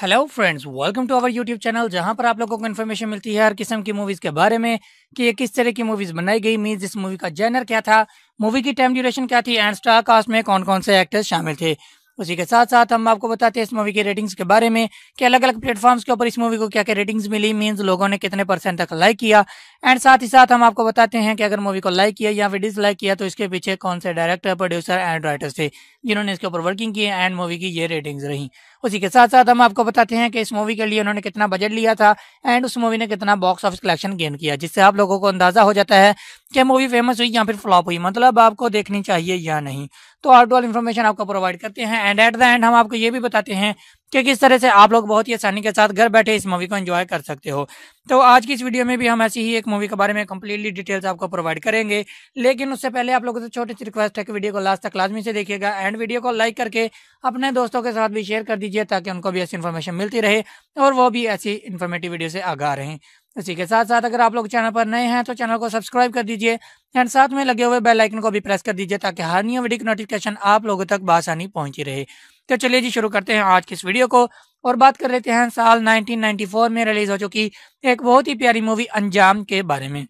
hello friends welcome to our YouTube channel जहां पर आप लोगों को इन्फॉर्मेशन मिलती है हर किस्म की मूवीज़ के बारे में कि ये किस तरह की मूवीज़ बनाई गई मीन इस मूवी का जैनर क्या था मूवी की टाइम ड्यूरेशन क्या थी एंड स्टार कास्ट में कौन कौन से एक्टर्स शामिल थे उसी के साथ साथ हम आपको बताते हैं इस मूवी की रेटिंग्स के बारे में कि अलग अलग प्लेटफॉर्म्स के ऊपर इस मूवी को क्या क्या रेटिंग्स मिली मीन्स लोगों ने कितने परसेंट तक लाइक किया एंड साथ ही साथ हम आपको बताते हैं कि अगर मूवी को लाइक किया या फिर डिसलाइक किया तो इसके पीछे कौन से डायरेक्टर प्रोड्यूसर एंड राइटर्स थे जिन्होंने इसके ऊपर वर्किंग की एंड मूवी की ये रेटिंग्स रही उसी के साथ साथ हम आपको बताते हैं कि इस मूवी के लिए उन्होंने कितना बजट लिया था एंड उस मूवी ने कितना बॉक्स ऑफिस कलेक्शन गेन किया जिससे आप लोगों को अंदाजा हो जाता है कि मूवी फेमस हुई या फिर फ्लॉप हुई मतलब आपको देखनी चाहिए या नहीं तो आउट ऑल इन्फॉर्मेशन आपको प्रोवाइड करते हैं एंड एट द एंड हम आपको ये भी बताते हैं क्योंकि इस तरह से आप लोग बहुत ही आसानी के साथ घर बैठे इस मूवी को एंजॉय कर सकते हो तो आज की इस वीडियो में भी हम ऐसी ही एक मूवी के बारे में कम्प्लीटली डिटेल्स आपको प्रोवाइड करेंगे लेकिन उससे पहले आप लोगों से छोटी सी रिक्वेस्ट है कि वीडियो को लास्ट तक लाजमी से देखिएगा एंड वीडियो को लाइक करके अपने दोस्तों के साथ भी शेयर कर दीजिए ताकि उनको भी ऐसी इन्फॉर्मेशन मिलती रहे और वो भी ऐसी इन्फॉर्मेटिव वीडियो से आगा रहें इसी के साथ साथ अगर आप लोग चैनल पर नए हैं तो चैनल को सब्सक्राइब कर दीजिए एंड साथ में लगे हुए बेल आइकन को भी प्रेस कर दीजिए ताकि हर न्यू वीडियो की नोटिफिकेशन आप लोगों तक बासानी पहुंची रहे तो चलिए जी शुरू करते हैं आज के इस वीडियो को और बात कर लेते हैं साल 1994 में रिलीज हो चुकी एक बहुत ही प्यारी मूवी अंजाम के बारे में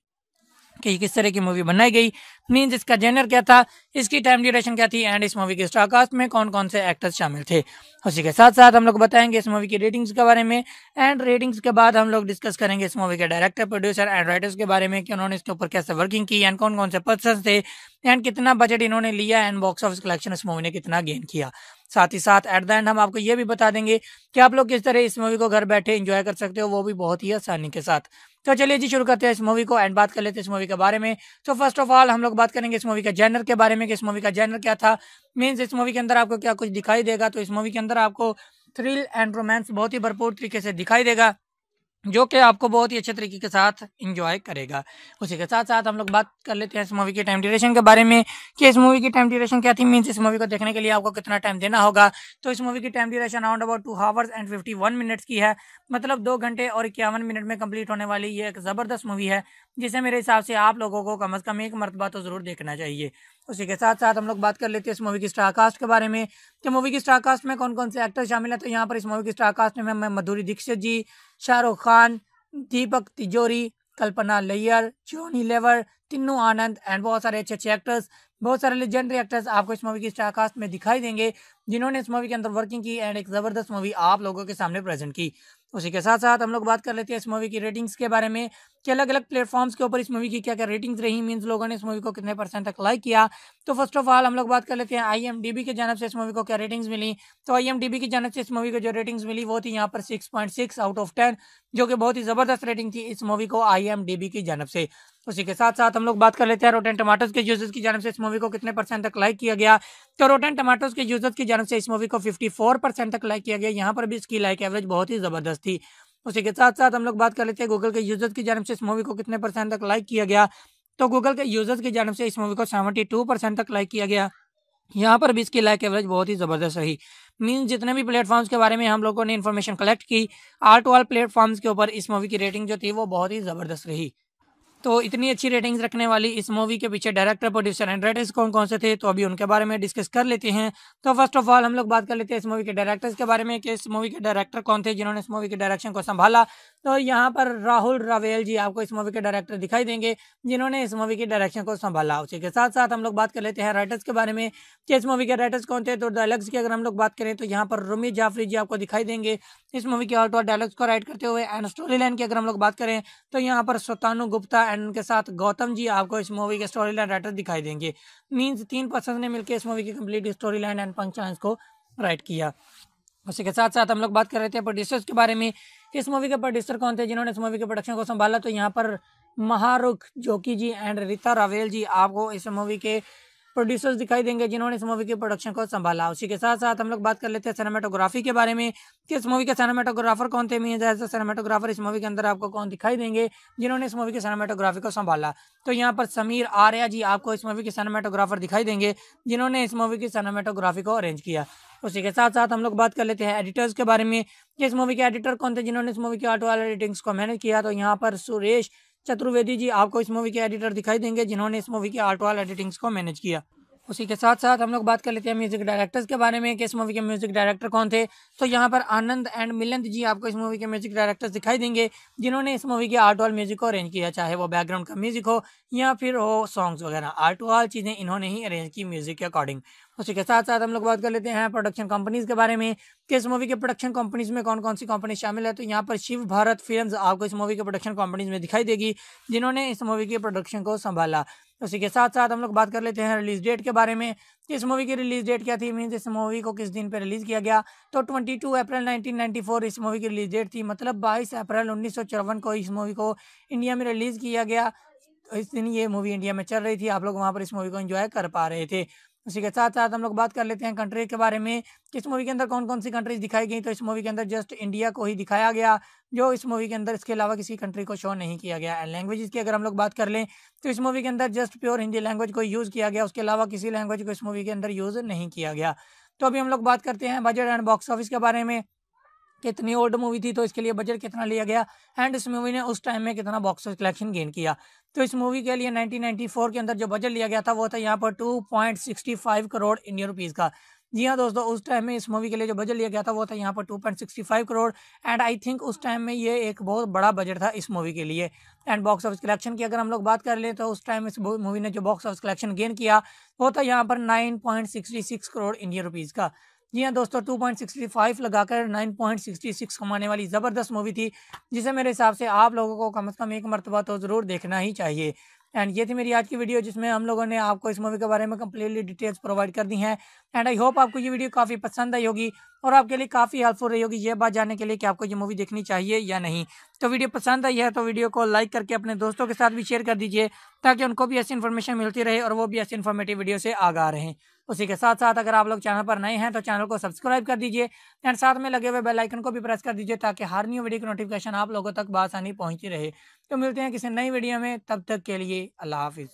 कि किस तरह की मूवी बनाई गई मीन्स इसका जेनर क्या था इसकी टाइम ड्यूरेशन क्या थी एंड इस मूवी के स्टारकास्ट में कौन कौन से एक्टर्स शामिल थे उसी के साथ साथ हम लोग बताएंगे इस मूवी की रेटिंग्स के बारे में एंड रेटिंग्स के बाद हम लोग डिस्कस करेंगे इस मूवी के डायरेक्टर प्रोड्यूसर एंड राइटर्स के बारे में कि उन्होंने इसके ऊपर कैसे वर्किंग की एंड कौन कौन से पर्सन थे एंड कितना बजट इन्होंने लिया एंड बॉक्स ऑफिस कलेक्शन इस मूवी ने कितना गेन किया साथ ही साथ एट द एंड हम आपको ये भी बता देंगे कि आप लोग किस तरह इस मूवी को घर बैठे इंजॉय कर सकते हो वो भी बहुत ही आसानी के साथ तो चलिए जी शुरू करते हैं इस मूवी को एंड बात कर लेते हैं इस मूवी के बारे में तो फर्स्ट ऑफ ऑल हम लोग बात करेंगे इस मूवी के जैनर के बारे में कि इस मूवी का जैनर क्या था मीन्स इस मूवी के अंदर आपको क्या कुछ दिखाई देगा तो इस मूवी के अंदर आपको थ्रिल एंड रोमांस बहुत ही भरपूर तरीके से दिखाई देगा जो कि आपको बहुत ही अच्छे तरीके के साथ इंजॉय करेगा उसी के साथ साथ हम लोग बात कर लेते हैं इस मूवी के टाइम ड्यूरेशन के बारे में कि इस मूवी की टाइम ड्यूरेशन क्या थी मीन्स इस मूवी को देखने के लिए आपको कितना टाइम देना होगा तो इस मूवी की time duration around about two hours and fifty one minutes की है मतलब दो घंटे और इक्यावन मिनट में कम्प्लीट होने वाली ये एक ज़बरदस्त मूवी है जिसे मेरे हिसाब से आप लोगों को कम अज़ कम एक मरतबा तो ज़रूर देखना चाहिए उसी के साथ साथ हम लोग बात कर लेते हैं इस मूवी की स्टारकास्ट के बारे में कि तो मूवी की स्टारकास्ट में कौन कौन से एक्टर शामिल हैं तो यहाँ पर इस मूवी की स्टारकास्ट में हमें मधुरी दीक्षित जी शाहरुख खान दीपक तिजोरी कल्पना लैयर जोनी लेवर तिन्नू आनंद एंड बहुत सारे अच्छे अच्छे एक्टर्स बहुत सारे लेजेंडरी एक्टर्स आपको इस मूवी की स्टारकास्ट में दिखाई देंगे जिन्होंने इस मूवी के अंदर वर्किंग की एंड एक ज़बरदस्त मूवी आप लोगों के सामने प्रेजेंट की उसी के साथ साथ हम लोग बात कर लेते हैं इस मूवी की रेटिंग्स के बारे में कि अलग अलग प्लेटफॉर्म्स के ऊपर इस मूवी की क्या क्या रेटिंग्स रही मीन्स लोगों ने इस मूवी को कितने परसेंट तक लाइक किया तो फर्स्ट ऑफ ऑल हम लोग बात कर लेते हैं आई की जानब से इस मूवी को क्या रेटिंग्स मिली तो आई की जानब से इस मूवी को जो रेटिंग्स मिली वो थी यहाँ पर सिक्स आउट ऑफ टेन जो कि बहुत ही ज़बरदस्त रेटिंग थी इस मूवी को आई की जानब से उसी के साथ साथ हम लोग बात कर लेते हैं रोटेन टमाटोज के यूजर्स की जानव से इस मूवी को कितने परसेंट तक लाइक किया गया तो रोटेन टमाटोज के यूजर्स की जानव से इस मूवी को 54 परसेंट तक लाइक किया गया यहाँ पर भी इसकी लाइक एवरेज बहुत ही ज़बरदस्त थी उसी के साथ साथ हम लोग बात कर लेते हैं गूगल के यूजर्स की जानव से इस मूवी को कितने परसेंट तक लाइक किया गया तो गूगल के यूजर्स की जानव से इस मूवी को सेवेंटी टू परसेंट तक लाइक किया गया यहाँ पर भी इसकी लाइक एवरेज बहुत ही ज़बरदस्त रही मीन जितने भी प्लेटफॉर्म्स के बारे में हम लोगों ने इन्फॉर्मेशन कलेक्ट की आर्ट वाल प्लेटफॉर्म्स के ऊपर इस मूवी की रेटिंग जो थी वो बहुत ही ज़बरदस्त रही तो इतनी अच्छी रेटिंग्स रखने वाली इस मूवी के पीछे डायरेक्टर प्रोड्यूसर एंड राइटर्स कौन कौन से थे तो अभी उनके बारे में डिस्कस कर लेते हैं तो फर्स्ट ऑफ ऑल हम लोग बात कर लेते हैं इस मूवी के डायरेक्टर्स के बारे में कि इस मूवी के डायरेक्टर कौन थे जिन्होंने इस मूवी के डायरेक्शन को संभाला तो यहाँ पर राहुल रावेल जी आपको इस मूवी के डायरेक्टर दिखाई देंगे जिन्होंने इस मूवी की डायरेक्शन को संभाला उसी के साथ साथ हम लोग बात कर लेते हैं राइटर्स के बारे में कि इस मूवी के राइटर्स कौन थे तो डायलॉग्स की अगर हम लोग बात करें तो यहाँ पर रोमी जाफरी जी आपको दिखाई देंगे इस मूवी के आउट और डायलॉग्स को राइट करते हुए एंड स्टोरी लाइन की अगर हम लोग बात करें तो यहाँ पर स्वतानु गुप्ता एंड उनके साथ गौतम जी आपको इस मूवी के स्टोरी लाइन राइटर दिखाई देंगे मीन्स तीन पर्सन ने मिलकर इस मूवी की कम्प्लीट स्टोरी लाइन एंड पंक्चर को राइट किया उसी के साथ साथ हम लोग बात कर रहे थे प्रोड्यूसर्स के बारे में इस मूवी के प्रोड्यूसर कौन थे जिन्होंने इस मूवी के प्रोडक्शन को संभाला तो यहाँ पर महारुख जोकी जी एंड रीता रावेल जी आपको इस मूवी के प्रोड्यूसर्स दिखाई देंगे जिन्होंने इस मूवी के प्रोडक्शन को संभाला उसी के साथ साथ हम लोग बात कर लेते हैं सिनेमाटोग्राफी के बारे में कि इस मूवी के सिनेमाटोग्राफर कौन थे मीन जैसे सिनेमाटोग्राफर इस मूवी के अंदर आपको कौन दिखाई देंगे जिन्होंने इस मूवी के सिनेमाटोग्राफी को संभाला तो यहाँ पर समीर आर्या जी आपको इस मूवी के सिनेमाटोग्राफर दिखाई देंगे जिन्होंने इस मूवी की सिनेमाटोग्राफी को अरेंज किया उसी के साथ साथ हम लोग बात कर लेते हैं एडिटर्स के बारे में कि इस मूवी के एडिटर कौन थे जिन्होंने इस मूवी के आर्ट वाले एडिटिंग्स को मैनेज किया तो यहाँ पर सुरेश चतुर्वेदी जी आपको इस मूवी के एडिटर दिखाई देंगे जिन्होंने इस मूवी के आर्ट वाल एडिटिंग्स को मैनेज किया उसी के साथ साथ हम लोग बात कर लेते हैं म्यूजिक डायरेक्टर्स के बारे में कि इस मूवी के म्यूजिक डायरेक्टर कौन थे तो यहाँ पर आनंद एंड मिलंद जी आपको इस मूवी के म्यूजिक डायरेक्टर्स दिखाई देंगे जिन्होंने इस मूवी के आर्ट वाल म्यूजिक को अरेंज किया चाहे वो बैकग्राउंड का म्यूजिक हो या फिर हो सॉन्ग्स वगैरह आर्ट वाल चीज़ें इन्होंने ही अरेंज की म्यूजिक के अकॉर्डिंग उसी के साथ साथ हम लोग बात कर लेते हैं प्रोडक्शन कंपनीज के बारे में कि इस मूवी के प्रोडक्शन कंपनीज में कौन कौन सी कंपनी शामिल है तो यहाँ पर शिव भारत फिल्म्स आपको इस मूवी के प्रोडक्शन कंपनीज में दिखाई देगी जिन्होंने इस मूवी के प्रोडक्शन को संभाला उसी के साथ साथ हम लोग बात कर लेते हैं रिलीज डेट के बारे में इस मूवी की रिलीज डेट क्या थी मीन इस मूवी को किस दिन पर रिलीज किया गया तो 22 अप्रैल 1994 इस मूवी की रिलीज डेट थी मतलब 22 अप्रैल उन्नीस को इस मूवी को इंडिया में रिलीज किया गया इस दिन ये मूवी इंडिया में चल रही थी आप लोग वहाँ पर इस मूवी को एंजॉय कर पा रहे थे उसी के साथ साथ हम लोग बात कर लेते हैं कंट्री के बारे में कि इस मूवी के अंदर कौन कौन सी कंट्रीज दिखाई गई तो इस मूवी के अंदर जस्ट इंडिया को ही दिखाया गया जो इस मूवी के अंदर इसके अलावा किसी कंट्री को शो नहीं किया गया एंड लैंग्वेज की अगर हम लोग बात कर लें तो इस मूवी के अंदर जस्ट प्योर हिंदी लैंग्वेज को यूज़ किया गया उसके अलावा किसी लैंग्वेज को इस मूवी के अंदर यूज़ नहीं किया गया तो अभी हम लोग बात करते हैं बजट एंड बॉक्स ऑफिस के बारे में कितनी ओल्ड मूवी थी तो इसके लिए बजट कितना लिया गया एंड इस मूवी ने उस टाइम में कितना बॉक्स कलेक्शन गेन किया तो इस मूवी के लिए 1994 के अंदर जो बजट लिया गया था वो था यहाँ पर 2.65 करोड़ इंडियन रुपीज़ का जी हाँ दोस्तों उस टाइम में इस मूवी के लिए जो बजट लिया गया था वो था यहाँ पर 2.65 करोड़ एंड आई थिंक उस टाइम में ये एक बहुत बड़ा बजट था इस मूवी के लिए एंड बॉक्स ऑफिस कलेक्शन की अगर हम लोग बात कर लें तो उस टाइम इस मूवी ने जो बॉक्स ऑफिस कलेक्शन गेन किया वो था यहाँ पर नाइन करोड़ इंडियन रुपीज़ का जी हाँ दोस्तों 2.65 लगाकर 9.66 कमाने वाली ज़बरदस्त मूवी थी जिसे मेरे हिसाब से आप लोगों को कम से कम एक मरतबा तो ज़रूर देखना ही चाहिए एंड ये थी मेरी आज की वीडियो जिसमें हम लोगों ने आपको इस मूवी के बारे में कम्प्लीटली डिटेल्स प्रोवाइड कर दी हैं एंड आई होप आपको ये वीडियो काफ़ी पसंद आई होगी और आपके लिए काफ़ी हेल्पफुल रही होगी ये बात जानने के लिए कि आपको ये मूवी देखनी चाहिए या नहीं तो वीडियो पसंद आई है तो वीडियो को लाइक करके अपने दोस्तों के साथ भी शेयर कर दीजिए ताकि उनको भी ऐसी इन्फॉर्मेशन मिलती रहे और वो भी ऐसी इन्फॉर्मेटिव वीडियो से आगा रहें उसी के साथ साथ अगर आप लोग चैनल पर नए हैं तो चैनल को सब्सक्राइब कर दीजिए एंड साथ में लगे हुए बेलाइकन को भी प्रेस कर दीजिए ताकि हर न्यू वीडियो की नोटिफिकेशन आप लोगों तक बसानी पहुंची रहे तो मिलते हैं किसी नई वीडियो में तब तक के लिए अल्लाह हाफिज़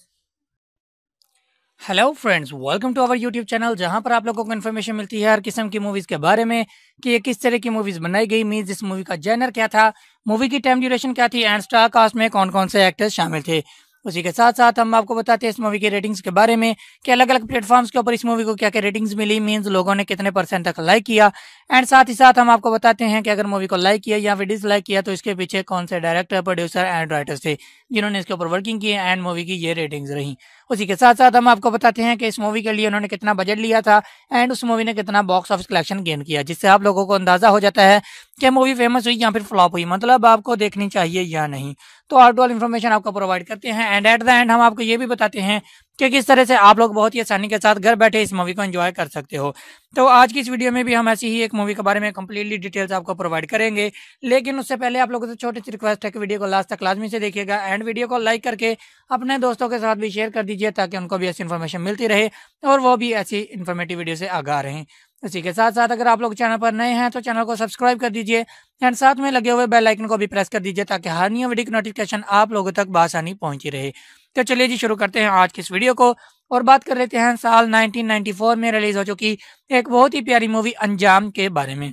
hello friends welcome to our YouTube channel जहां पर आप लोगों को इन्फॉर्मेशन मिलती है हर किस्म की मूवीज़ के बारे में कि ये किस तरह की मूवीज़ बनाई गई मीन इस मूवी का जैनर क्या था मूवी की टाइम ड्यूरेशन क्या थी एंड स्टार कास्ट में कौन कौन से एक्टर्स शामिल थे उसी के साथ साथ हम आपको बताते हैं इस मूवी की रेटिंग्स के बारे में कि अलग अलग प्लेटफॉर्म्स के ऊपर इस मूवी को क्या क्या रेटिंग्स मिली मींस लोगों ने कितने परसेंट तक लाइक किया एंड साथ ही साथ हम आपको बताते हैं कि अगर मूवी को लाइक किया या फिर डिसलाइक किया तो इसके पीछे कौन से डायरेक्टर प्रोड्यूसर एंड राइटर्स थे जिन्होंने इसके ऊपर वर्किंग की एंड मूवी की ये रेटिंग्स रही उसी के साथ साथ हम आपको बताते हैं कि इस मूवी के लिए उन्होंने कितना बजट लिया था एंड उस मूवी ने कितना बॉक्स ऑफिस कलेक्शन गेन किया जिससे आप लोगों को अंदाजा हो जाता है कि मूवी फेमस हुई या फिर फ्लॉप हुई मतलब आपको देखनी चाहिए या नहीं तो टू ऑल इन्फॉर्मेशन आपको प्रोवाइड करते हैं एंड एट द एंड हम आपको ये भी बताते हैं कि किस तरह से आप लोग बहुत ही आसानी के साथ घर बैठे इस मूवी को एंजॉय कर सकते हो तो आज की इस वीडियो में भी हम ऐसी ही एक मूवी के बारे में कंप्लीटली डिटेल्स आपको प्रोवाइड करेंगे लेकिन उससे पहले आप लोगों से छोटी सी रिक्वेस्ट है कि वीडियो को लास्ट तक लाजमी से देखिएगा एंड वीडियो को लाइक करके अपने दोस्तों के साथ भी शेयर कर दीजिए ताकि उनको भी ऐसी इन्फॉर्मेशन मिलती रहे और वो भी ऐसी इन्फॉर्मेटिव वीडियो से आगा रहे इसी के साथ साथ अगर आप लोग चैनल पर नए हैं तो चैनल को सब्सक्राइब कर दीजिए एंड साथ में लगे हुए बेल आइकन को भी प्रेस कर दीजिए ताकि हर न्यू वीडियो की नोटिफिकेशन आप लोगों तक बासानी पहुंची रहे तो चलिए जी शुरू करते हैं आज की इस वीडियो को और बात कर लेते हैं साल 1994 में रिलीज हो चुकी एक बहुत ही प्यारी मूवी अंजाम के बारे में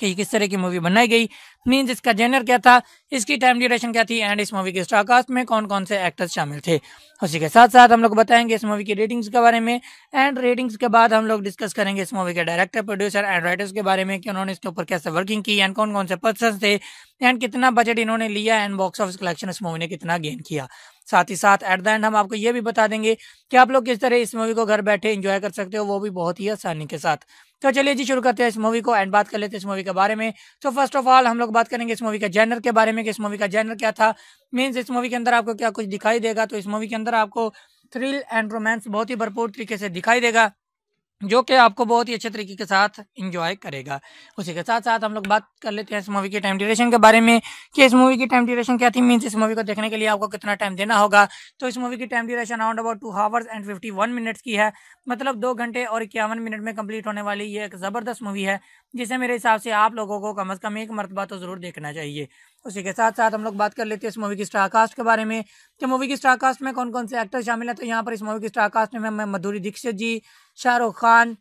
कि किस तरह की मूवी बनाई गई मीन्स इसका जेनर क्या था इसकी टाइम ड्यूरेशन क्या थी एंड इस मूवी के स्टारकास्ट में कौन कौन से एक्टर्स शामिल थे उसी के साथ साथ हम लोग बताएंगे इस मूवी की रेटिंग्स के बारे में एंड रेटिंग्स के बाद हम लोग डिस्कस करेंगे इस मूवी के डायरेक्टर प्रोड्यूसर एंड राइटर्स के बारे में कि उन्होंने इसके ऊपर कैसे वर्किंग की एंड कौन कौन से पर्सन थे एंड कितना बजट इन्होंने लिया एंड बॉक्स ऑफिस कलेक्शन इस मूवी ने कितना गेन किया साथ ही साथ एट द एंड हम आपको ये भी बता देंगे कि आप लोग किस तरह इस मूवी को घर बैठे इंजॉय कर सकते हो वो भी बहुत ही आसानी के साथ तो चलिए जी शुरू करते हैं इस मूवी को एंड बात कर लेते हैं इस मूवी के बारे में तो फर्स्ट ऑफ ऑल हम लोग बात करेंगे इस मूवी के जैनर के बारे में कि इस मूवी का जैनर क्या था मीन्स इस मूवी के अंदर आपको क्या कुछ दिखाई देगा तो इस मूवी के अंदर आपको थ्रिल एंड रोमांस बहुत ही भरपूर तरीके से दिखाई देगा जो कि आपको बहुत ही अच्छे तरीके के साथ इंजॉय करेगा उसी के साथ साथ हम लोग बात कर लेते हैं इस मूवी के टाइम ड्यूरेशन के बारे में कि इस मूवी की टाइम ड्यूरेशन क्या थी मीन्स इस मूवी को देखने के लिए आपको कितना टाइम देना होगा तो इस मूवी की time duration around about two hours and fifty one minutes की है मतलब दो घंटे और इक्यावन मिनट में कम्प्लीट होने वाली ये एक ज़बरदस्त मूवी है जिसे मेरे हिसाब से आप लोगों को कम अज़ कम एक मरतबा तो ज़रूर देखना चाहिए उसी के साथ साथ हम लोग बात कर लेते हैं इस मूवी की स्टारकास्ट के बारे में कि मूवी की स्टारकास्ट में कौन कौन से एक्टर शामिल हैं तो यहाँ पर इस मूवी की स्टारकास्ट में हमें मधुरी दीक्षित जी शाहरुख खान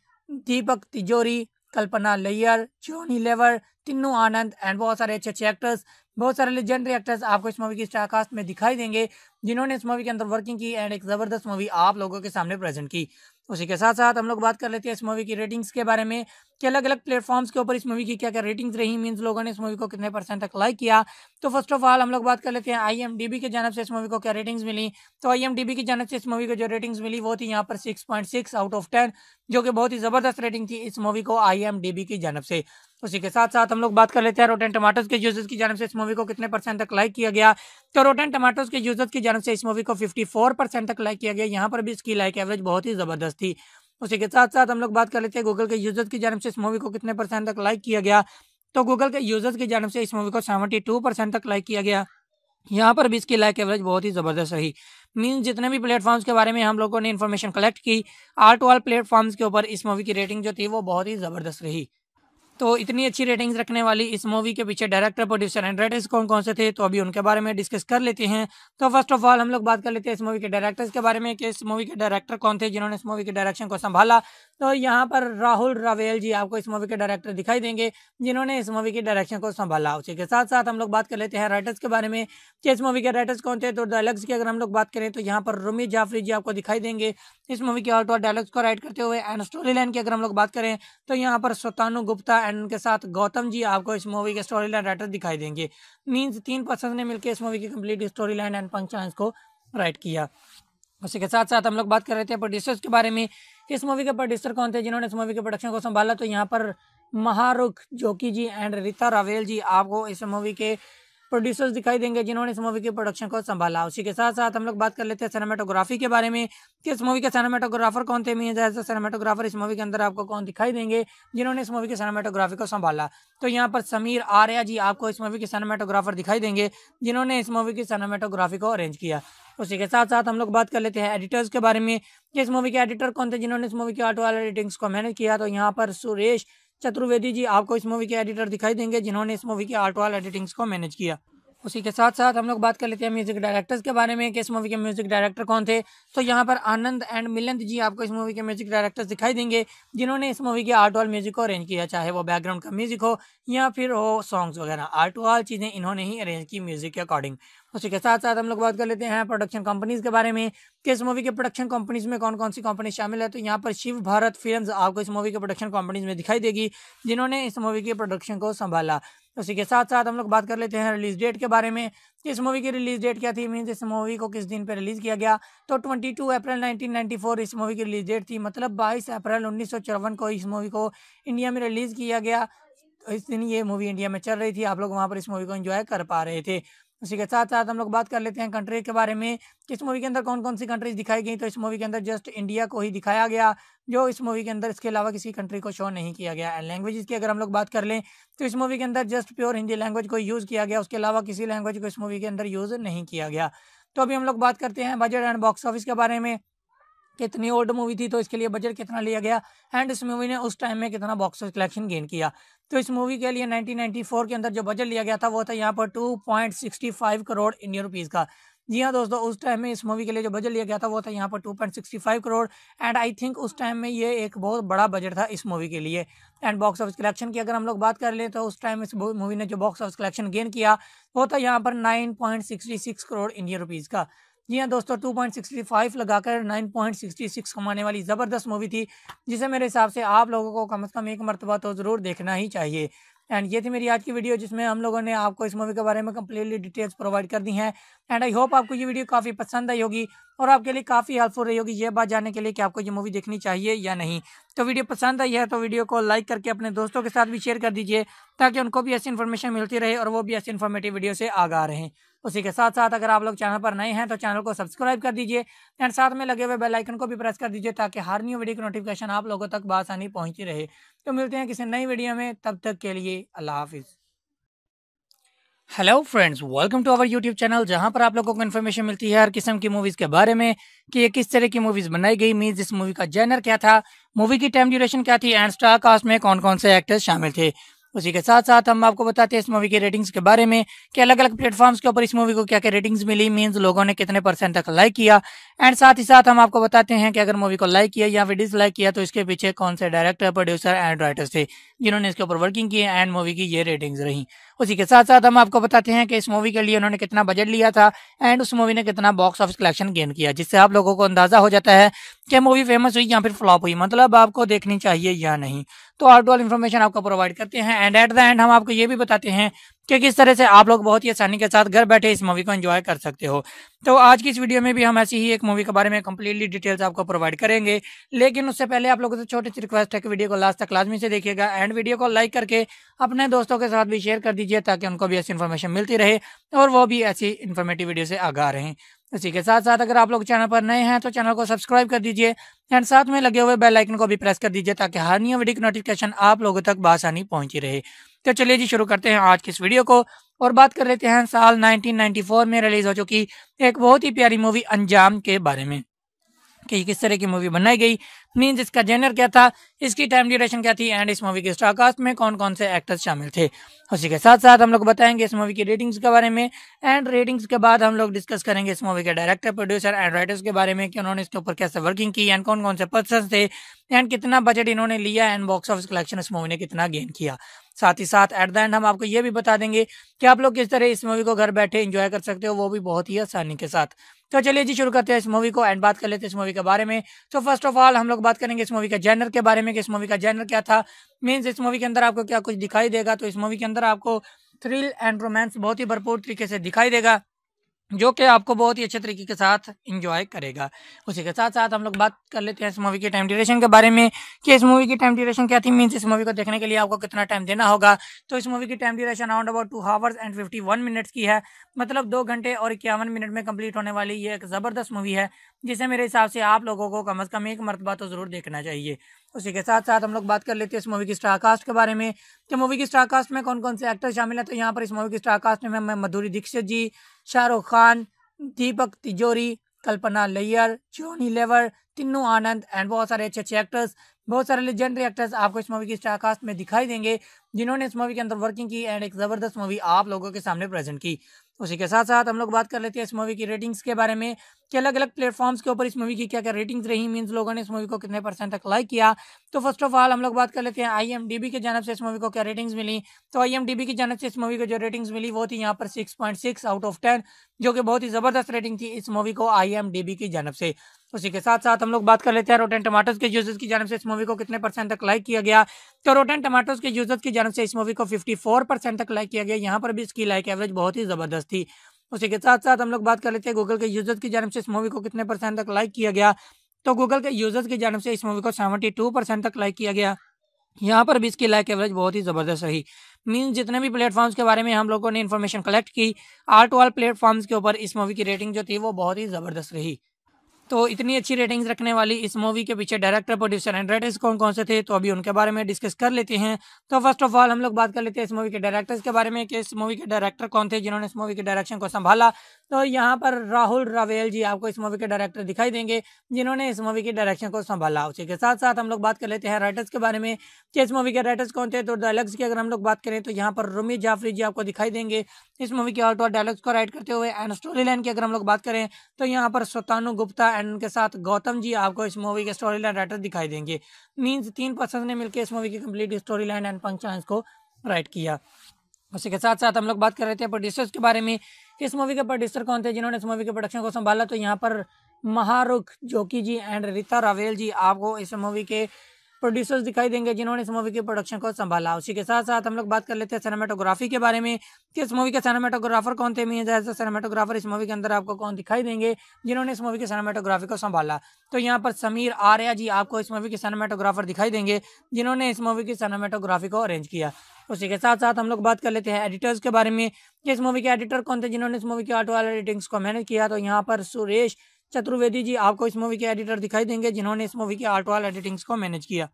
दीपक तिजोरी कल्पना लैयर जोनी लेवर तिन्नू आनंद एंड बहुत सारे अच्छे अच्छे एक्टर्स बहुत सारे लेजेंडरी एक्टर्स आपको इस मूवी की स्टारकास्ट में दिखाई देंगे जिन्होंने इस मूवी के अंदर वर्किंग की एंड एक ज़बरदस्त मूवी आप लोगों के सामने प्रेजेंट की उसी के साथ साथ हम लोग बात कर लेते हैं इस मूवी की रेटिंग्स के बारे में कि अलग अलग प्लेटफॉर्म्स के ऊपर इस मूवी की क्या क्या रेटिंग्स रही मीन्स लोगों ने इस मूवी को कितने परसेंट तक लाइक किया तो फर्स्ट ऑफ ऑल हम लोग बात कर लेते हैं आई एम की जानब से इस मूवी को क्या रेटिंग्स मिली तो आई एम की जानब से इस मूवी को जो रेटिंग्स मिली वो थी यहाँ पर six point six out of ten जो कि बहुत ही ज़बरदस्त रेटिंग थी इस मूवी को आई एम की जानब से उसी के साथ साथ हम लोग बात कर लेते हैं रोटेन टमाटोज के यूजर्स की जानब से इस मूवी को कितने परसेंट तक लाइक किया गया तो रोटेन टमाटोज के यूजर्स की जानब से इस मूवी को 54 परसेंट तक लाइक किया गया यहाँ पर भी इसकी लाइक एवरेज बहुत ही ज़बरदस्त थी उसी के साथ साथ हम लोग बात कर लेते हैं गूगल के यूजर्स की जानव से इस मूवी को कितने परसेंट तक लाइक किया गया तो गूगल के यूजर्स की जानव से इस मूवी को सेवेंटी टू परसेंट तक लाइक किया गया यहाँ पर भी इसकी लाइक एवरेज बहुत ही ज़बरदस्त रही मीन जितने भी प्लेटफॉर्म्स के बारे में हम लोगों ने इन्फॉर्मेशन कलेक्ट की आर्ट वाल प्लेटफॉर्म्स के ऊपर इस मूवी की रेटिंग जो थी वो बहुत ही ज़बरदस्त रही तो इतनी अच्छी रेटिंग्स रखने वाली इस मूवी के पीछे डायरेक्टर प्रोड्यूसर एंड राइटर्स कौन कौन से थे तो अभी उनके बारे में डिस्कस कर लेते हैं तो फर्स्ट ऑफ ऑल हम लोग बात कर लेते हैं इस मूवी के डायरेक्टर्स के बारे में कि इस मूवी के डायरेक्टर कौन थे जिन्होंने इस मूवी के डायरेक्शन को संभाला तो यहाँ पर राहुल रावेल जी आपको इस मूवी के डायरेक्टर दिखाई देंगे जिन्होंने इस मूवी के डायरेक्शन को संभाला उसी के साथ साथ हम लोग बात कर लेते हैं राइटर्स के बारे में कि इस मूवी के राइटर्स कौन थे तो डायलॉग्स की अगर हम लोग बात करें तो यहाँ पर रोमी जाफरी जी आपको दिखाई देंगे इस मूवी के ऑल्टो डायलॉग्स को राइट करते हुए एंड स्टोरी लाइन की अगर हम लोग बात करें तो यहाँ पर स्वतानु गुप्ता एंड उनके साथ गौतम जी आपको इस मूवी के स्टोरी लाइन राइटर दिखाई देंगे मीन्स तीन पर्सन ने मिलकर इस मूवी की कंप्लीट स्टोरी लाइन एंड पंचांश को राइट किया उसी के साथ साथ हम लोग बात कर रहे थे प्रोड्यूसर्स के बारे में इस मूवी के प्रोड्यूसर कौन थे जिन्होंने इस मूवी के प्रोडक्शन को संभाला तो यहाँ पर महारुख जोकी जी एंड रीता रावेल जी आपको इस मूवी के प्रोड्यूसर्स दिखाई देंगे जिन्होंने इस मूवी के प्रोडक्शन को संभाला उसी के साथ साथ हम लोग बात कर लेते हैं सिनेमाटोग्राफी के बारे में कि इस मूवी के सिनेमाटोग्राफर कौन थे मीन जैसे सिनेमाटोग्राफर इस मूवी के अंदर आपको कौन दिखाई देंगे जिन्होंने इस मूवी के सिनेमाटोग्राफी को संभाला तो यहाँ पर समीर आर्या जी आपको इस मूवी के सिनेमाटोग्राफर दिखाई देंगे जिन्होंने इस मूवी की सिनेमाटोग्राफी को अरेंज किया उसी के साथ साथ हम लोग बात कर लेते हैं एडिटर्स के बारे में कि इस मूवी के एडिटर कौन थे जिन्होंने इस मूवी के आर्ट वाले एडिटिंग्स को मैनेज किया तो यहाँ पर सुरेश चतुर्वेदी जी आपको इस मूवी के एडिटर दिखाई देंगे जिन्होंने इस मूवी के आर्ट वाल एडिटिंग्स को मैनेज किया उसी के साथ साथ हम लोग बात कर लेते हैं म्यूजिक डायरेक्टर्स के बारे में कि इस मूवी के म्यूजिक डायरेक्टर कौन थे तो यहाँ पर आनंद एंड मिलंत जी आपको इस मूवी के म्यूजिक डायरेक्टर्स दिखाई देंगे जिन्होंने इस मूवी के आर्ट ऑल म्यूजिक को अरेंज किया चाहे वो बैकग्राउंड का म्यूजिक हो या फिर हो सॉन्ग्स वगैरह आर्ट ऑल चीज़ें इन्होंने ही अरेंज की म्यूजिक के अकॉर्डिंग उसी के साथ साथ हम लोग बात कर लेते हैं प्रोडक्शन कंपनीज के बारे में कि इस मूवी के प्रोडक्शन कंपनीज में कौन कौन सी कंपनी शामिल है तो यहाँ पर शिव भारत फिल्म आपको इस मूवी के प्रोडक्शन कंपनीज में दिखाई देगी जिन्होंने इस मूवी के प्रोडक्शन को संभाला उसी के साथ साथ हम लोग बात कर लेते हैं रिलीज डेट के बारे में इस मूवी की रिलीज डेट क्या थी मीन इस मूवी को किस दिन पर रिलीज किया गया तो 22 अप्रैल 1994 इस मूवी की रिलीज डेट थी मतलब 22 अप्रैल उन्नीस को इस मूवी को इंडिया में रिलीज किया गया इस दिन ये मूवी इंडिया में चल रही थी आप लोग वहाँ पर इस मूवी को एंजॉय कर पा रहे थे उसी के साथ साथ हम लोग बात कर लेते हैं कंट्री के बारे में कि इस मूवी के अंदर कौन कौन सी कंट्रीज दिखाई गई तो इस मूवी के अंदर जस्ट इंडिया को ही दिखाया गया जो इस मूवी के अंदर इसके अलावा किसी कंट्री को शो नहीं किया गया एंड लैंग्वेज की अगर हम लोग बात कर लें तो इस मूवी के अंदर जस्ट प्योर हिंदी लैंग्वेज को यूज़ किया गया उसके अलावा किसी लैंग्वेज को इस मूवी के अंदर यूज़ नहीं किया गया तो अभी हम लोग बात करते हैं बजट एंड बॉक्स ऑफिस के बारे में कितनी ओल्ड मूवी थी तो इसके लिए बजट कितना लिया गया एंड इस मूवी ने उस टाइम में कितना बॉक्स कलेक्शन गेन किया तो इस मूवी के लिए 1994 के अंदर जो बजट लिया गया था वो था यहाँ पर 2.65 करोड़ इंडियन रुपीज़ का जी हाँ दोस्तों उस टाइम में इस मूवी के लिए जो बजट लिया गया था वो था यहाँ पर 2.65 करोड़ एंड आई थिंक उस टाइम में ये एक बहुत बड़ा बजट था इस मूवी के लिए एंड बॉक्स ऑफिस कलेक्शन की अगर हम लोग बात कर लें तो उस टाइम इस मूवी ने जो बॉक्स ऑफिस कलेक्शन गेन किया वो था यहाँ पर नाइन करोड़ इंडियन रुपीज़ का जी हाँ दोस्तों 2.65 लगाकर 9.66 कमाने वाली ज़बरदस्त मूवी थी जिसे मेरे हिसाब से आप लोगों को कम से कम एक मरतबा तो ज़रूर देखना ही चाहिए एंड ये थी मेरी आज की वीडियो जिसमें हम लोगों ने आपको इस मूवी के बारे में कम्प्लीटली डिटेल्स प्रोवाइड कर दी हैं एंड आई होप आपको ये वीडियो काफ़ी पसंद आई होगी और आपके लिए काफ़ी हेल्पफुल रही होगी ये बात जानने के लिए कि आपको ये मूवी देखनी चाहिए या नहीं तो वीडियो पसंद आई है तो वीडियो को लाइक करके अपने दोस्तों के साथ भी शेयर कर दीजिए ताकि उनको भी ऐसी इन्फॉर्मेशन मिलती रहे और वो भी ऐसी इन्फॉर्मेटिव वीडियो से आगा रहे उसी के साथ साथ अगर आप लोग चैनल पर नए हैं तो चैनल को सब्सक्राइब कर दीजिए एंड साथ में लगे हुए बेल आइकन को भी प्रेस कर दीजिए ताकि हर न्यू वीडियो की नोटिफिकेशन आप लोगों तक बासानी पहुंची रहे तो मिलते हैं किसी नई वीडियो में तब तक के लिए अल्लाह हाफिज़ hello friends welcome to our YouTube channel जहां पर आप लोगों को इन्फॉर्मेशन मिलती है हर किस्म की मूवीज के बारे में कि ये किस तरह की मूवीज बनाई गई मीन इस मूवी का जेनर क्या था मूवी की टाइम ड्यूरेशन क्या थी एंड स्टार कास्ट में कौन कौन से एक्टर्स शामिल थे उसी के साथ साथ हम आपको बताते हैं इस मूवी की रेटिंग्स के बारे में कि अलग अलग प्लेटफॉर्म्स के ऊपर इस मूवी को क्या क्या रेटिंग्स मिली मीन्स लोगों ने कितने परसेंट तक लाइक किया एंड साथ ही साथ हम आपको बताते हैं कि अगर मूवी को लाइक किया या फिर डिसलाइक किया तो इसके पीछे कौन से डायरेक्टर प्रोड्यूसर एंड राइटर्स थे जिन्होंने इसके ऊपर वर्किंग की एंड मूवी की ये रेटिंग्स रही उसी के साथ साथ हम आपको बताते हैं कि इस मूवी के लिए उन्होंने कितना बजट लिया था एंड उस मूवी ने कितना बॉक्स ऑफिस कलेक्शन गेन किया जिससे आप लोगों को अंदाजा हो जाता है कि मूवी फेमस हुई या फिर फ्लॉप हुई मतलब आपको देखनी चाहिए या नहीं तो आउटऑल इन्फॉर्मेशन आपको प्रोवाइड करते हैं एंड एट द एंड हम आपको ये भी बताते हैं क्योंकि इस तरह से आप लोग बहुत ही आसानी के साथ घर बैठे इस मूवी को एंजॉय कर सकते हो तो आज की इस वीडियो में भी हम ऐसी ही एक मूवी के बारे में कम्प्लीटली डिटेल्स आपको प्रोवाइड करेंगे लेकिन उससे पहले आप लोगों से छोटी सी रिक्वेस्ट है कि वीडियो को लास्ट तक लाजमी से देखिएगा एंड वीडियो को लाइक करके अपने दोस्तों के साथ भी शेयर कर दीजिए ताकि उनको भी ऐसी इन्फॉर्मेशन मिलती रहे और वो भी ऐसी इन्फॉर्मेटिव वीडियो से आगा रहे इसी के साथ साथ अगर आप लोग चैनल पर नए हैं तो चैनल को सब्सक्राइब कर दीजिए एंड साथ में लगे हुए बेल आइकन को भी प्रेस कर दीजिए ताकि हर न्यू वीडियो की नोटिफिकेशन आप लोगों तक बासानी पहुंची रहे तो चलिए जी शुरू करते हैं आज के इस वीडियो को और बात कर लेते हैं साल 1994 में रिलीज हो चुकी एक बहुत ही प्यारी मूवी अंजाम के बारे में कि किस तरह की मूवी बनाई गई मीन्स इसका जेनर क्या था इसकी टाइम ड्यूरेशन क्या थी एंड इस मूवी के स्टारकास्ट में कौन कौन से एक्टर्स शामिल थे उसी के साथ साथ हम लोग बताएंगे इस मूवी की रेटिंग्स के बारे में एंड रेटिंग्स के बाद हम लोग डिस्कस करेंगे इस मूवी के डायरेक्टर प्रोड्यूसर एंड राइटर्स के बारे में कि उन्होंने इसके ऊपर कैसे वर्किंग की एंड कौन कौन से पर्सन थे एंड कितना बजट इन्होंने लिया एंड बॉक्स ऑफिस कलेक्शन इस मूवी ने कितना गेन किया साथ ही साथ एट द एंड हम आपको ये भी बता देंगे कि आप लोग किस तरह इस मूवी को घर बैठे इंजॉय कर सकते हो वो भी बहुत ही आसानी के साथ तो चलिए जी शुरू करते हैं इस मूवी को एंड बात कर लेते हैं इस मूवी के बारे में तो फर्स्ट ऑफ ऑल हम लोग बात करेंगे इस मूवी के जैनर के बारे में कि इस मूवी का जैनर क्या था मीन्स इस मूवी के अंदर आपको क्या कुछ दिखाई देगा तो इस मूवी के अंदर आपको थ्रिल एंड रोमांस बहुत ही भरपूर तरीके से दिखाई देगा जो कि आपको बहुत ही अच्छे तरीके के साथ इंजॉय करेगा उसी के साथ साथ हम लोग बात कर लेते हैं इस मूवी के टाइम ड्यूरेशन के बारे में कि इस मूवी की टाइम ड्यूरेशन क्या थी मीन्स इस मूवी को देखने के लिए आपको कितना टाइम देना होगा तो इस मूवी की time duration around about two hours and fifty one minutes की है मतलब दो घंटे और इक्यावन मिनट में कम्प्लीट होने वाली ये एक ज़बरदस्त मूवी है जिसे मेरे हिसाब से आप लोगों को कम अज़ कम एक मरतबा तो ज़रूर देखना चाहिए उसी के साथ साथ हम लोग बात कर लेते हैं इस मूवी की स्टारकास्ट के बारे में कि तो मूवी की स्टारकास्ट में कौन कौन से एक्टर शामिल हैं तो यहाँ पर इस मूवी की स्टारकास्ट में हमें मधुरी दीक्षित जी शाहरुख खान दीपक तिजोरी कल्पना लैयर जोनी लेवर तिन्नू आनंद एंड बहुत सारे अच्छे अच्छे एक्टर्स बहुत सारे लेजेंडरी एक्टर्स आपको इस मूवी की स्टारकास्ट में दिखाई देंगे जिन्होंने इस मूवी के अंदर वर्किंग की एंड एक ज़बरदस्त मूवी आप लोगों के सामने प्रेजेंट की उसी के साथ साथ हम लोग बात कर लेते हैं इस मूवी की रेटिंग्स के बारे में कि अलग अलग प्लेटफॉर्म्स के ऊपर इस मूवी की क्या क्या रेटिंग्स रही मीन्स लोगों ने इस मूवी को कितने परसेंट तक लाइक किया तो फर्स्ट ऑफ ऑल हम लोग बात कर लेते हैं आई की जानब से इस मूवी को क्या रेटिंग्स मिली तो आई की जानब से इस मूवी को जो रेटिंग्स मिली वो थी यहाँ पर सिक्स आउट ऑफ टेन जो कि बहुत ही ज़बरदस्त रेटिंग थी इस मूवी को आई की जानब से उसी के साथ साथ हम लोग बात कर लेते हैं रोटेन टमाटोज के यूजर्स की जानव से इस मूवी को कितने परसेंट तक लाइक किया गया तो रोटेन टमाटोज के यूजर्स की जानव से इस मूवी को 54 परसेंट तक लाइक किया गया यहाँ पर भी इसकी लाइक एवरेज बहुत ही ज़बरदस्त थी उसी के साथ साथ हम लोग बात कर लेते हैं गूगल के यूजर्स की जानव से इस मूवी को कितने परसेंट तक लाइक किया गया तो गूगल के यूजर्स की जानव से इस मूवी को सेवेंटी टू परसेंट तक लाइक किया गया यहाँ पर भी इसकी लाइक एवरेज बहुत ही ज़बरदस्त रही मीन जितने भी प्लेटफॉर्म्स के बारे में हम लोगों ने इन्फॉर्मेशन कलेक्ट की आर्ट वाल प्लेटफॉर्म्स के ऊपर इस मूवी की रेटिंग जो थी वो बहुत ही ज़बरदस्त रही तो इतनी अच्छी रेटिंग्स रखने वाली इस मूवी के पीछे डायरेक्टर प्रोड्यूसर एंड राइटर्स कौन कौन से थे तो अभी उनके बारे में डिस्कस कर लेते हैं तो फर्स्ट ऑफ ऑल हम लोग बात कर लेते हैं इस मूवी के डायरेक्टर्स के बारे में कि इस मूवी के डायरेक्टर कौन थे जिन्होंने इस मूवी के डायरेक्शन को संभाला तो यहाँ पर राहुल रावेल जी आपको इस मूवी के डायरेक्टर दिखाई देंगे जिन्होंने इस मूवी की डायरेक्शन को संभाला उसी के साथ साथ हम लोग बात कर लेते हैं राइटर्स के बारे में कि इस मूवी के राइटर्स कौन थे तो डायलॉग्स की अगर हम लोग बात करें तो यहाँ पर रोमी जाफरी जी आपको दिखाई देंगे इस मूवी के आउट और डायलॉग्स को राइट करते हुए एंड स्टोरी लाइन की अगर हम लोग बात करें तो यहाँ पर स्वतानु गुप्ता एंड उनके साथ गौतम जी आपको इस मूवी के स्टोरी लाइन राइटर दिखाई देंगे मीन्स तीन पर्सन ने मिलकर इस मूवी की कम्प्लीट स्टोरी लाइन एंड पंचायंस को राइट किया उसी के साथ साथ हम लोग बात कर रहे थे प्रोड्यूसर्स के बारे में इस मूवी के प्रोड्यूसर कौन थे जिन्होंने इस मूवी के प्रोडक्शन को संभाला तो यहाँ पर महारुख जोकी जी एंड रीता रावेल जी आपको इस मूवी के प्रोड्यूसर्स दिखाई देंगे जिन्होंने इस मूवी के प्रोडक्शन को संभाला उसी के साथ साथ हम लोग बात कर लेते हैं सिनेमाटोग्राफी के बारे में कि इस मूवी के सिनेमाटोग्राफर कौन थे मीन जैसे सिनेमाटोग्राफर इस मूवी के अंदर आपको कौन दिखाई देंगे जिन्होंने इस मूवी के सिनेमाटोग्राफी को संभाला तो यहाँ पर समीर आर्या जी आपको इस मूवी के सिनेमाटोग्राफर दिखाई देंगे जिन्होंने इस मूवी की सिनेमाटोग्राफी को अरेंज किया उसी के साथ साथ हम लोग बात कर लेते हैं एडिटर्स के बारे में कि इस मूवी के एडिटर कौन थे जिन्होंने इस मूवी के आर्ट वाले एडिटिंग्स को मैनेज किया तो यहाँ पर सुरेश चतुर्वेदी जी आपको इस मूवी के एडिटर दिखाई देंगे जिन्होंने इस मूवी के आर्ट वाले एडिटिंग्स को मैनेज किया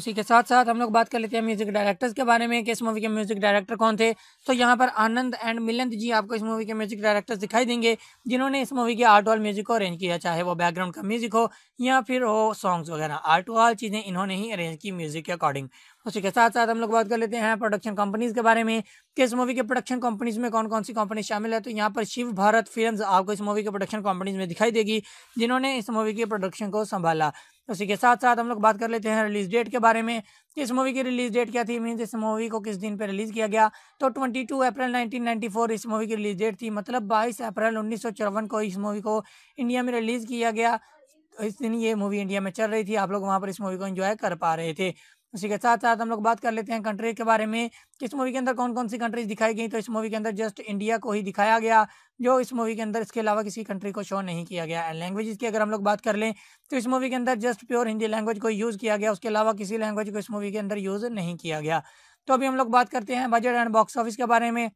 उसी के साथ साथ हम लोग बात कर लेते हैं म्यूजिक डायरेक्टर्स के बारे में कि इस मूवी के म्यूजिक डायरेक्टर कौन थे तो यहाँ पर आनंद एंड मिलंद जी आपको इस मूवी के म्यूजिक डायरेक्टर्स दिखाई देंगे जिन्होंने इस मूवी के आर्ट वाल म्यूजिक को अरेंज किया चाहे वो बैकग्राउंड का म्यूजिक हो या फिर हो सॉन्ग्स वगैरह आर्ट वाल चीज़ें इन्होंने ही अरेंज की म्यूजिक के अकॉर्डिंग उसी के साथ साथ हम लोग बात कर लेते हैं प्रोडक्शन कंपनीज के बारे में कि इस मूवी के प्रोडक्शन कंपनीज में कौन कौन सी कंपनी शामिल है तो यहाँ पर शिव भारत फिल्म आपको इस मूवी के प्रोडक्शन कंपनीज में दिखाई देगी जिन्होंने इस मूवी के प्रोडक्शन को संभाला उसी के साथ साथ हम लोग बात कर लेते हैं रिलीज डेट के बारे में इस मूवी की रिलीज डेट क्या थी मीन इस मूवी को किस दिन पर रिलीज़ किया गया तो टू अप्रैल फोर इस मूवी की रिलीज डेट थी मतलब बाईस अप्रैल उन्नीस को इस मूवी को इंडिया में रिलीज़ किया गया इस दिन ये मूवी इंडिया में चल रही थी आप लोग वहाँ पर इस मूवी को इन्जॉय कर पा रहे थे उसी के साथ साथ हम लोग बात कर लेते हैं कंट्री के बारे में किस इस मूवी के अंदर कौन कौन सी कंट्रीज दिखाई गई तो इस मूवी के अंदर जस्ट इंडिया को ही दिखाया गया जो इस मूवी के अंदर इसके अलावा किसी कंट्री को शो नहीं किया गया एंड लैंग्वेज की अगर हम लोग बात कर लें तो इस मूवी के अंदर जस्ट प्योर हिंदी लैंग्वेज को यूज़ किया गया उसके अलावा किसी लैंग्वेज को इस मूवी के अंदर यूज़ नहीं किया गया तो अभी हम लोग बात करते हैं बजट एंड बॉक्स ऑफिस के बारे में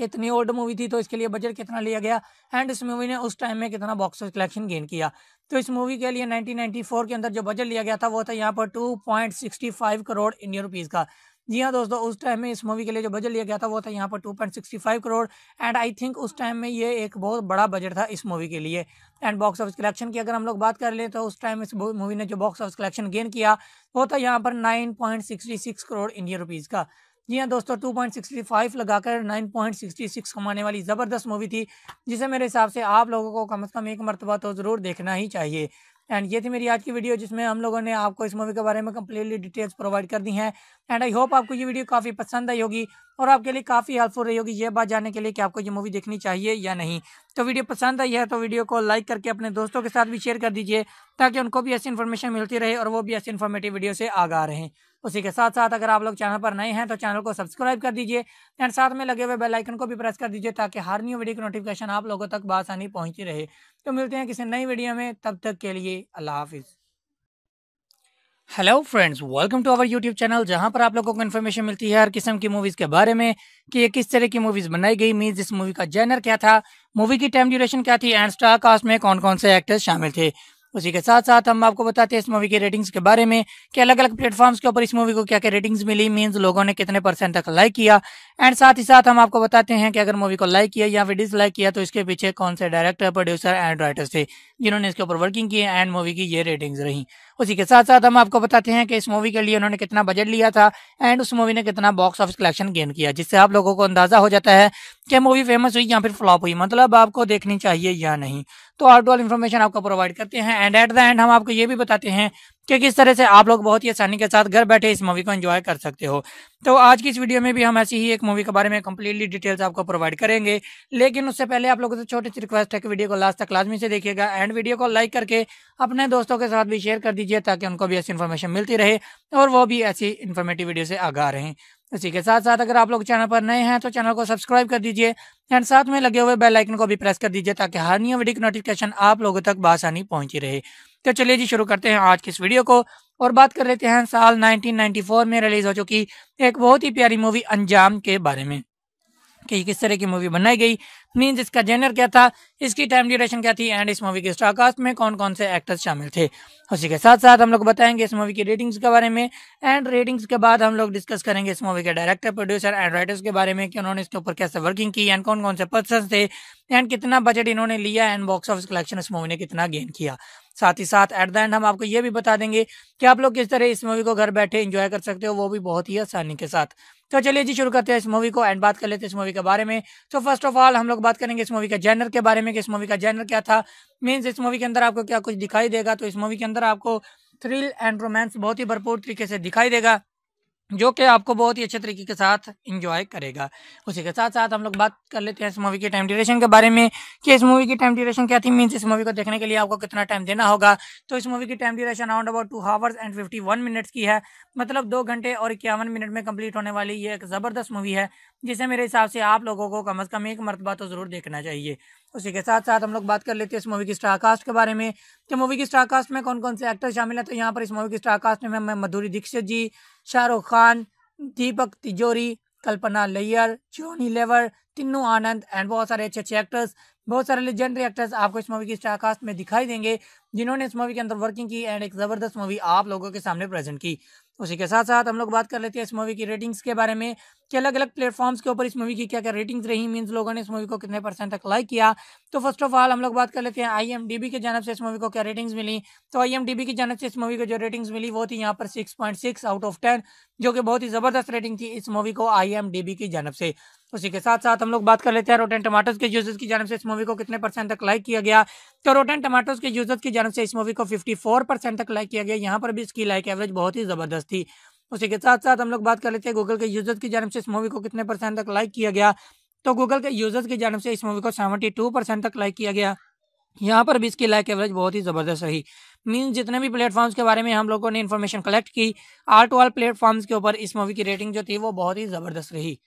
कितनी ओल्ड मूवी थी तो इसके लिए बजट कितना लिया गया एंड इस मूवी ने उस टाइम में कितना बॉक्स कलेक्शन गेन किया तो इस मूवी के लिए 1994 के अंदर जो बजट लिया गया था वो था यहाँ पर 2.65 करोड़ इंडियन रुपीज़ का जी हाँ दोस्तों उस टाइम में इस मूवी के लिए जो बजट लिया गया था वो था यहाँ पर 2.65 करोड़ एंड आई थिंक उस टाइम में ये एक बहुत बड़ा बजट था इस मूवी के लिए एंड बॉक्स ऑफिस कलेक्शन की अगर हम लोग बात कर लें तो उस टाइम इस मूवी ने जो बॉक्स ऑफिस कलेक्शन गेन किया वो था यहाँ पर 9.66 करोड़ इंडियन रुपीज़ का जी हाँ दोस्तों 2.65 लगाकर 9.66 कमाने वाली ज़बरदस्त मूवी थी जिसे मेरे हिसाब से आप लोगों को कम से कम एक मरतबा तो ज़रूर देखना ही चाहिए एंड ये थी मेरी आज की वीडियो जिसमें हम लोगों ने आपको इस मूवी के बारे में कम्प्लीटली डिटेल्स प्रोवाइड कर दी हैं एंड आई होप आपको ये वीडियो काफ़ी पसंद आई होगी और आपके लिए काफ़ी हेल्पफुल रही होगी ये बात जानने के लिए कि आपको ये मूवी देखनी चाहिए या नहीं तो वीडियो पसंद आई है तो वीडियो को लाइक करके अपने दोस्तों के साथ भी शेयर कर दीजिए ताकि उनको भी ऐसी इन्फॉर्मेशन मिलती रहे और वो भी ऐसी इन्फॉर्मेटिव वीडियो से आगा रहे उसी के साथ साथ अगर आप लोग चैनल पर नए हैं तो चैनल को सब्सक्राइब कर दीजिए एंड साथ में लगे हुए बेल आइकन को भी प्रेस कर दीजिए ताकि हर न्यू वीडियो की नोटिफिकेशन आप लोगों तक बासानी पहुंची रहे तो मिलते हैं किसी नई वीडियो में तब तक के लिए अल्लाह हाफिज़ hello friends welcome to our YouTube channel जहां पर आप लोगों को इन्फॉर्मेशन मिलती है हर किस्म की मूवीज के बारे में कि ये किस तरह की मूवीज बनाई गई मीन्स इस मूवी का जेनर क्या था मूवी की टाइम ड्यूरेशन क्या थी एंड स्टार कास्ट में कौन कौन से एक्टर्स शामिल थे उसी के साथ साथ हम आपको बताते हैं इस मूवी की रेटिंग्स के बारे में कि अलग अलग प्लेटफॉर्म्स के ऊपर इस मूवी को क्या क्या रेटिंग्स मिली मीन्स लोगों ने कितने परसेंट तक लाइक किया एंड साथ ही साथ हम आपको बताते हैं कि अगर मूवी को लाइक किया या फिर डिसलाइक किया तो इसके पीछे कौन से डायरेक्टर प्रोड्यूसर एंड राइटर्स थे जिन्होंने इसके ऊपर वर्किंग की एंड मूवी की ये रेटिंग्स रही उसी के साथ साथ हम आपको बताते हैं कि इस मूवी के लिए उन्होंने कितना बजट लिया था एंड उस मूवी ने कितना बॉक्स ऑफिस कलेक्शन गेन किया जिससे आप लोगों को अंदाजा हो जाता है कि मूवी फेमस हुई या फिर फ्लॉप हुई मतलब आपको देखनी चाहिए या नहीं तो आउटडोर इन्फॉर्मेशन आपको प्रोवाइड करते हैं एंड एट द एंड हम आपको ये भी बताते हैं क्योंकि इस तरह से आप लोग बहुत ही आसानी के साथ घर बैठे इस मूवी को एंजॉय कर सकते हो तो आज की इस वीडियो में भी हम ऐसी ही एक मूवी के बारे में कम्प्लीटली डिटेल्स आपको प्रोवाइड करेंगे लेकिन उससे पहले आप लोगों से छोटी सी रिक्वेस्ट है कि वीडियो को लास्ट तक लाजमी से देखिएगा एंड वीडियो को लाइक करके अपने दोस्तों के साथ भी शेयर कर दीजिए ताकि उनको भी ऐसी इन्फॉर्मेशन मिलती रहे और वो भी ऐसी इन्फॉर्मेटिव वीडियो से आगा रहे इसी के साथ साथ अगर आप लोग चैनल पर नए हैं तो चैनल को सब्सक्राइब कर दीजिए एंड साथ में लगे हुए बेल आइकन को भी प्रेस कर दीजिए ताकि हर न्यू वीडियो की नोटिफिकेशन आप लोगों तक बासानी पहुंची रहे तो चलिए जी शुरू करते हैं आज के इस वीडियो को और बात कर लेते हैं साल 1994 में रिलीज हो चुकी एक बहुत ही प्यारी मूवी अंजाम के बारे में कि किस तरह की मूवी बनाई गई मीन्स इसका जेनर क्या था इसकी टाइम ड्यूरेशन क्या थी एंड इस मूवी के स्टारकास्ट में कौन कौन से एक्टर्स शामिल थे उसी के साथ साथ हम लोग बताएंगे इस मूवी की रेटिंग्स के बारे में एंड रेटिंग्स के बाद हम लोग डिस्कस करेंगे इस मूवी के डायरेक्टर प्रोड्यूसर एंड राइटर्स के बारे में कि उन्होंने इसके ऊपर कैसे वर्किंग की एंड कौन कौन से पर्सन थे एंड कितना बजट इन्होंने लिया एंड बॉक्स ऑफिस कलेक्शन इस मूवी ने कितना गेन किया साथ ही साथ एट द एंड हम आपको ये भी बता देंगे कि आप लोग किस तरह इस मूवी को घर बैठे इंजॉय कर सकते हो वो भी बहुत ही आसानी के साथ तो चलिए जी शुरू करते हैं इस मूवी को एंड बात कर लेते हैं इस मूवी के बारे में तो फर्स्ट ऑफ ऑल हम लोग बात करेंगे इस मूवी के जैनर के बारे में कि इस मूवी का जैनर क्या था मीन्स इस मूवी के अंदर आपको क्या कुछ दिखाई देगा तो इस मूवी के अंदर आपको थ्रिल एंड रोमांस बहुत ही भरपूर तरीके से दिखाई देगा जो कि आपको बहुत ही अच्छे तरीके के साथ इंजॉय करेगा उसी के साथ साथ हम लोग बात कर लेते हैं इस मूवी के टाइम ड्यूरेशन के बारे में कि इस मूवी की टाइम ड्यूरेशन क्या थी मीन्स इस मूवी को देखने के लिए आपको कितना टाइम देना होगा तो इस मूवी की time duration around about two hours and fifty one minutes की है मतलब दो घंटे और इक्यावन मिनट में कम्प्लीट होने वाली ये एक ज़बरदस्त मूवी है जिसे मेरे हिसाब से आप लोगों को कम अज़ कम एक मरतबा तो ज़रूर देखना चाहिए उसी के साथ साथ हम लोग बात कर लेते हैं इस मूवी की स्टारकास्ट के बारे में कि तो मूवी की स्टारकास्ट में कौन कौन से एक्टर शामिल हैं तो यहाँ पर इस मूवी की स्टारकास्ट में हमें मधुरी दीक्षित जी शाहरुख खान दीपक तिजोरी कल्पना लैयर जोनी लेवर तिन्नू आनंद एंड बहुत सारे अच्छे अच्छे एक्टर्स बहुत सारे लेजेंडरी एक्टर्स आपको इस मूवी की स्टारकास्ट में दिखाई देंगे जिन्होंने इस मूवी के अंदर वर्किंग की एंड एक ज़बरदस्त मूवी आप लोगों के सामने प्रेजेंट की उसी के साथ साथ हम लोग बात कर लेते हैं इस मूवी की रेटिंग्स के बारे में कि अलग अलग प्लेटफॉर्म्स के ऊपर इस मूवी की क्या क्या रेटिंग्स रही मीन लोगों ने इस मूवी को कितने परसेंट तक लाइक किया तो फर्स्ट ऑफ ऑल हम लोग बात कर लेते हैं आई एम डी बी की जानब से इस मूवी को क्या रेटिंग्स मिली तो आई एम डी बी की जानब से इस मूवी को जो रेटिंग्स मिली वो थी यहाँ पर six point six out of ten जो कि बहुत ही ज़बरदस्त रेटिंग थी इस मूवी को आई एम डी बी की जानब से उसी के साथ साथ हम लोग बात कर लेते हैं रोटेन टमाटोज के यूजर्स की जानब से इस मूवी को कितने परसेंट तक लाइक किया गया तो रोटेन टमाटोज के यूजर्स की जानब से इस मूवी को 54 परसेंट तक लाइक किया गया यहाँ पर भी इसकी लाइक एवरेज बहुत ही ज़बरदस्त थी उसी के साथ साथ हम लोग बात कर लेते हैं गूगल के यूजर्स की जानव से इस मूवी को कितने परसेंट तक लाइक किया गया तो गूगल के यूजर्स की जानव से इस मूवी को सेवेंटी टू परसेंट तक लाइक किया गया यहाँ पर भी इसकी लाइक एवरेज बहुत ही ज़बरदस्त रही मीन जितने भी प्लेटफॉर्म्स के बारे में हम लोगों ने इन्फॉर्मेशन कलेक्ट की आर्ट वाल प्लेटफॉर्म्स के ऊपर इस मूवी की रेटिंग जो थी वो बहुत ही ज़बरदस्त रही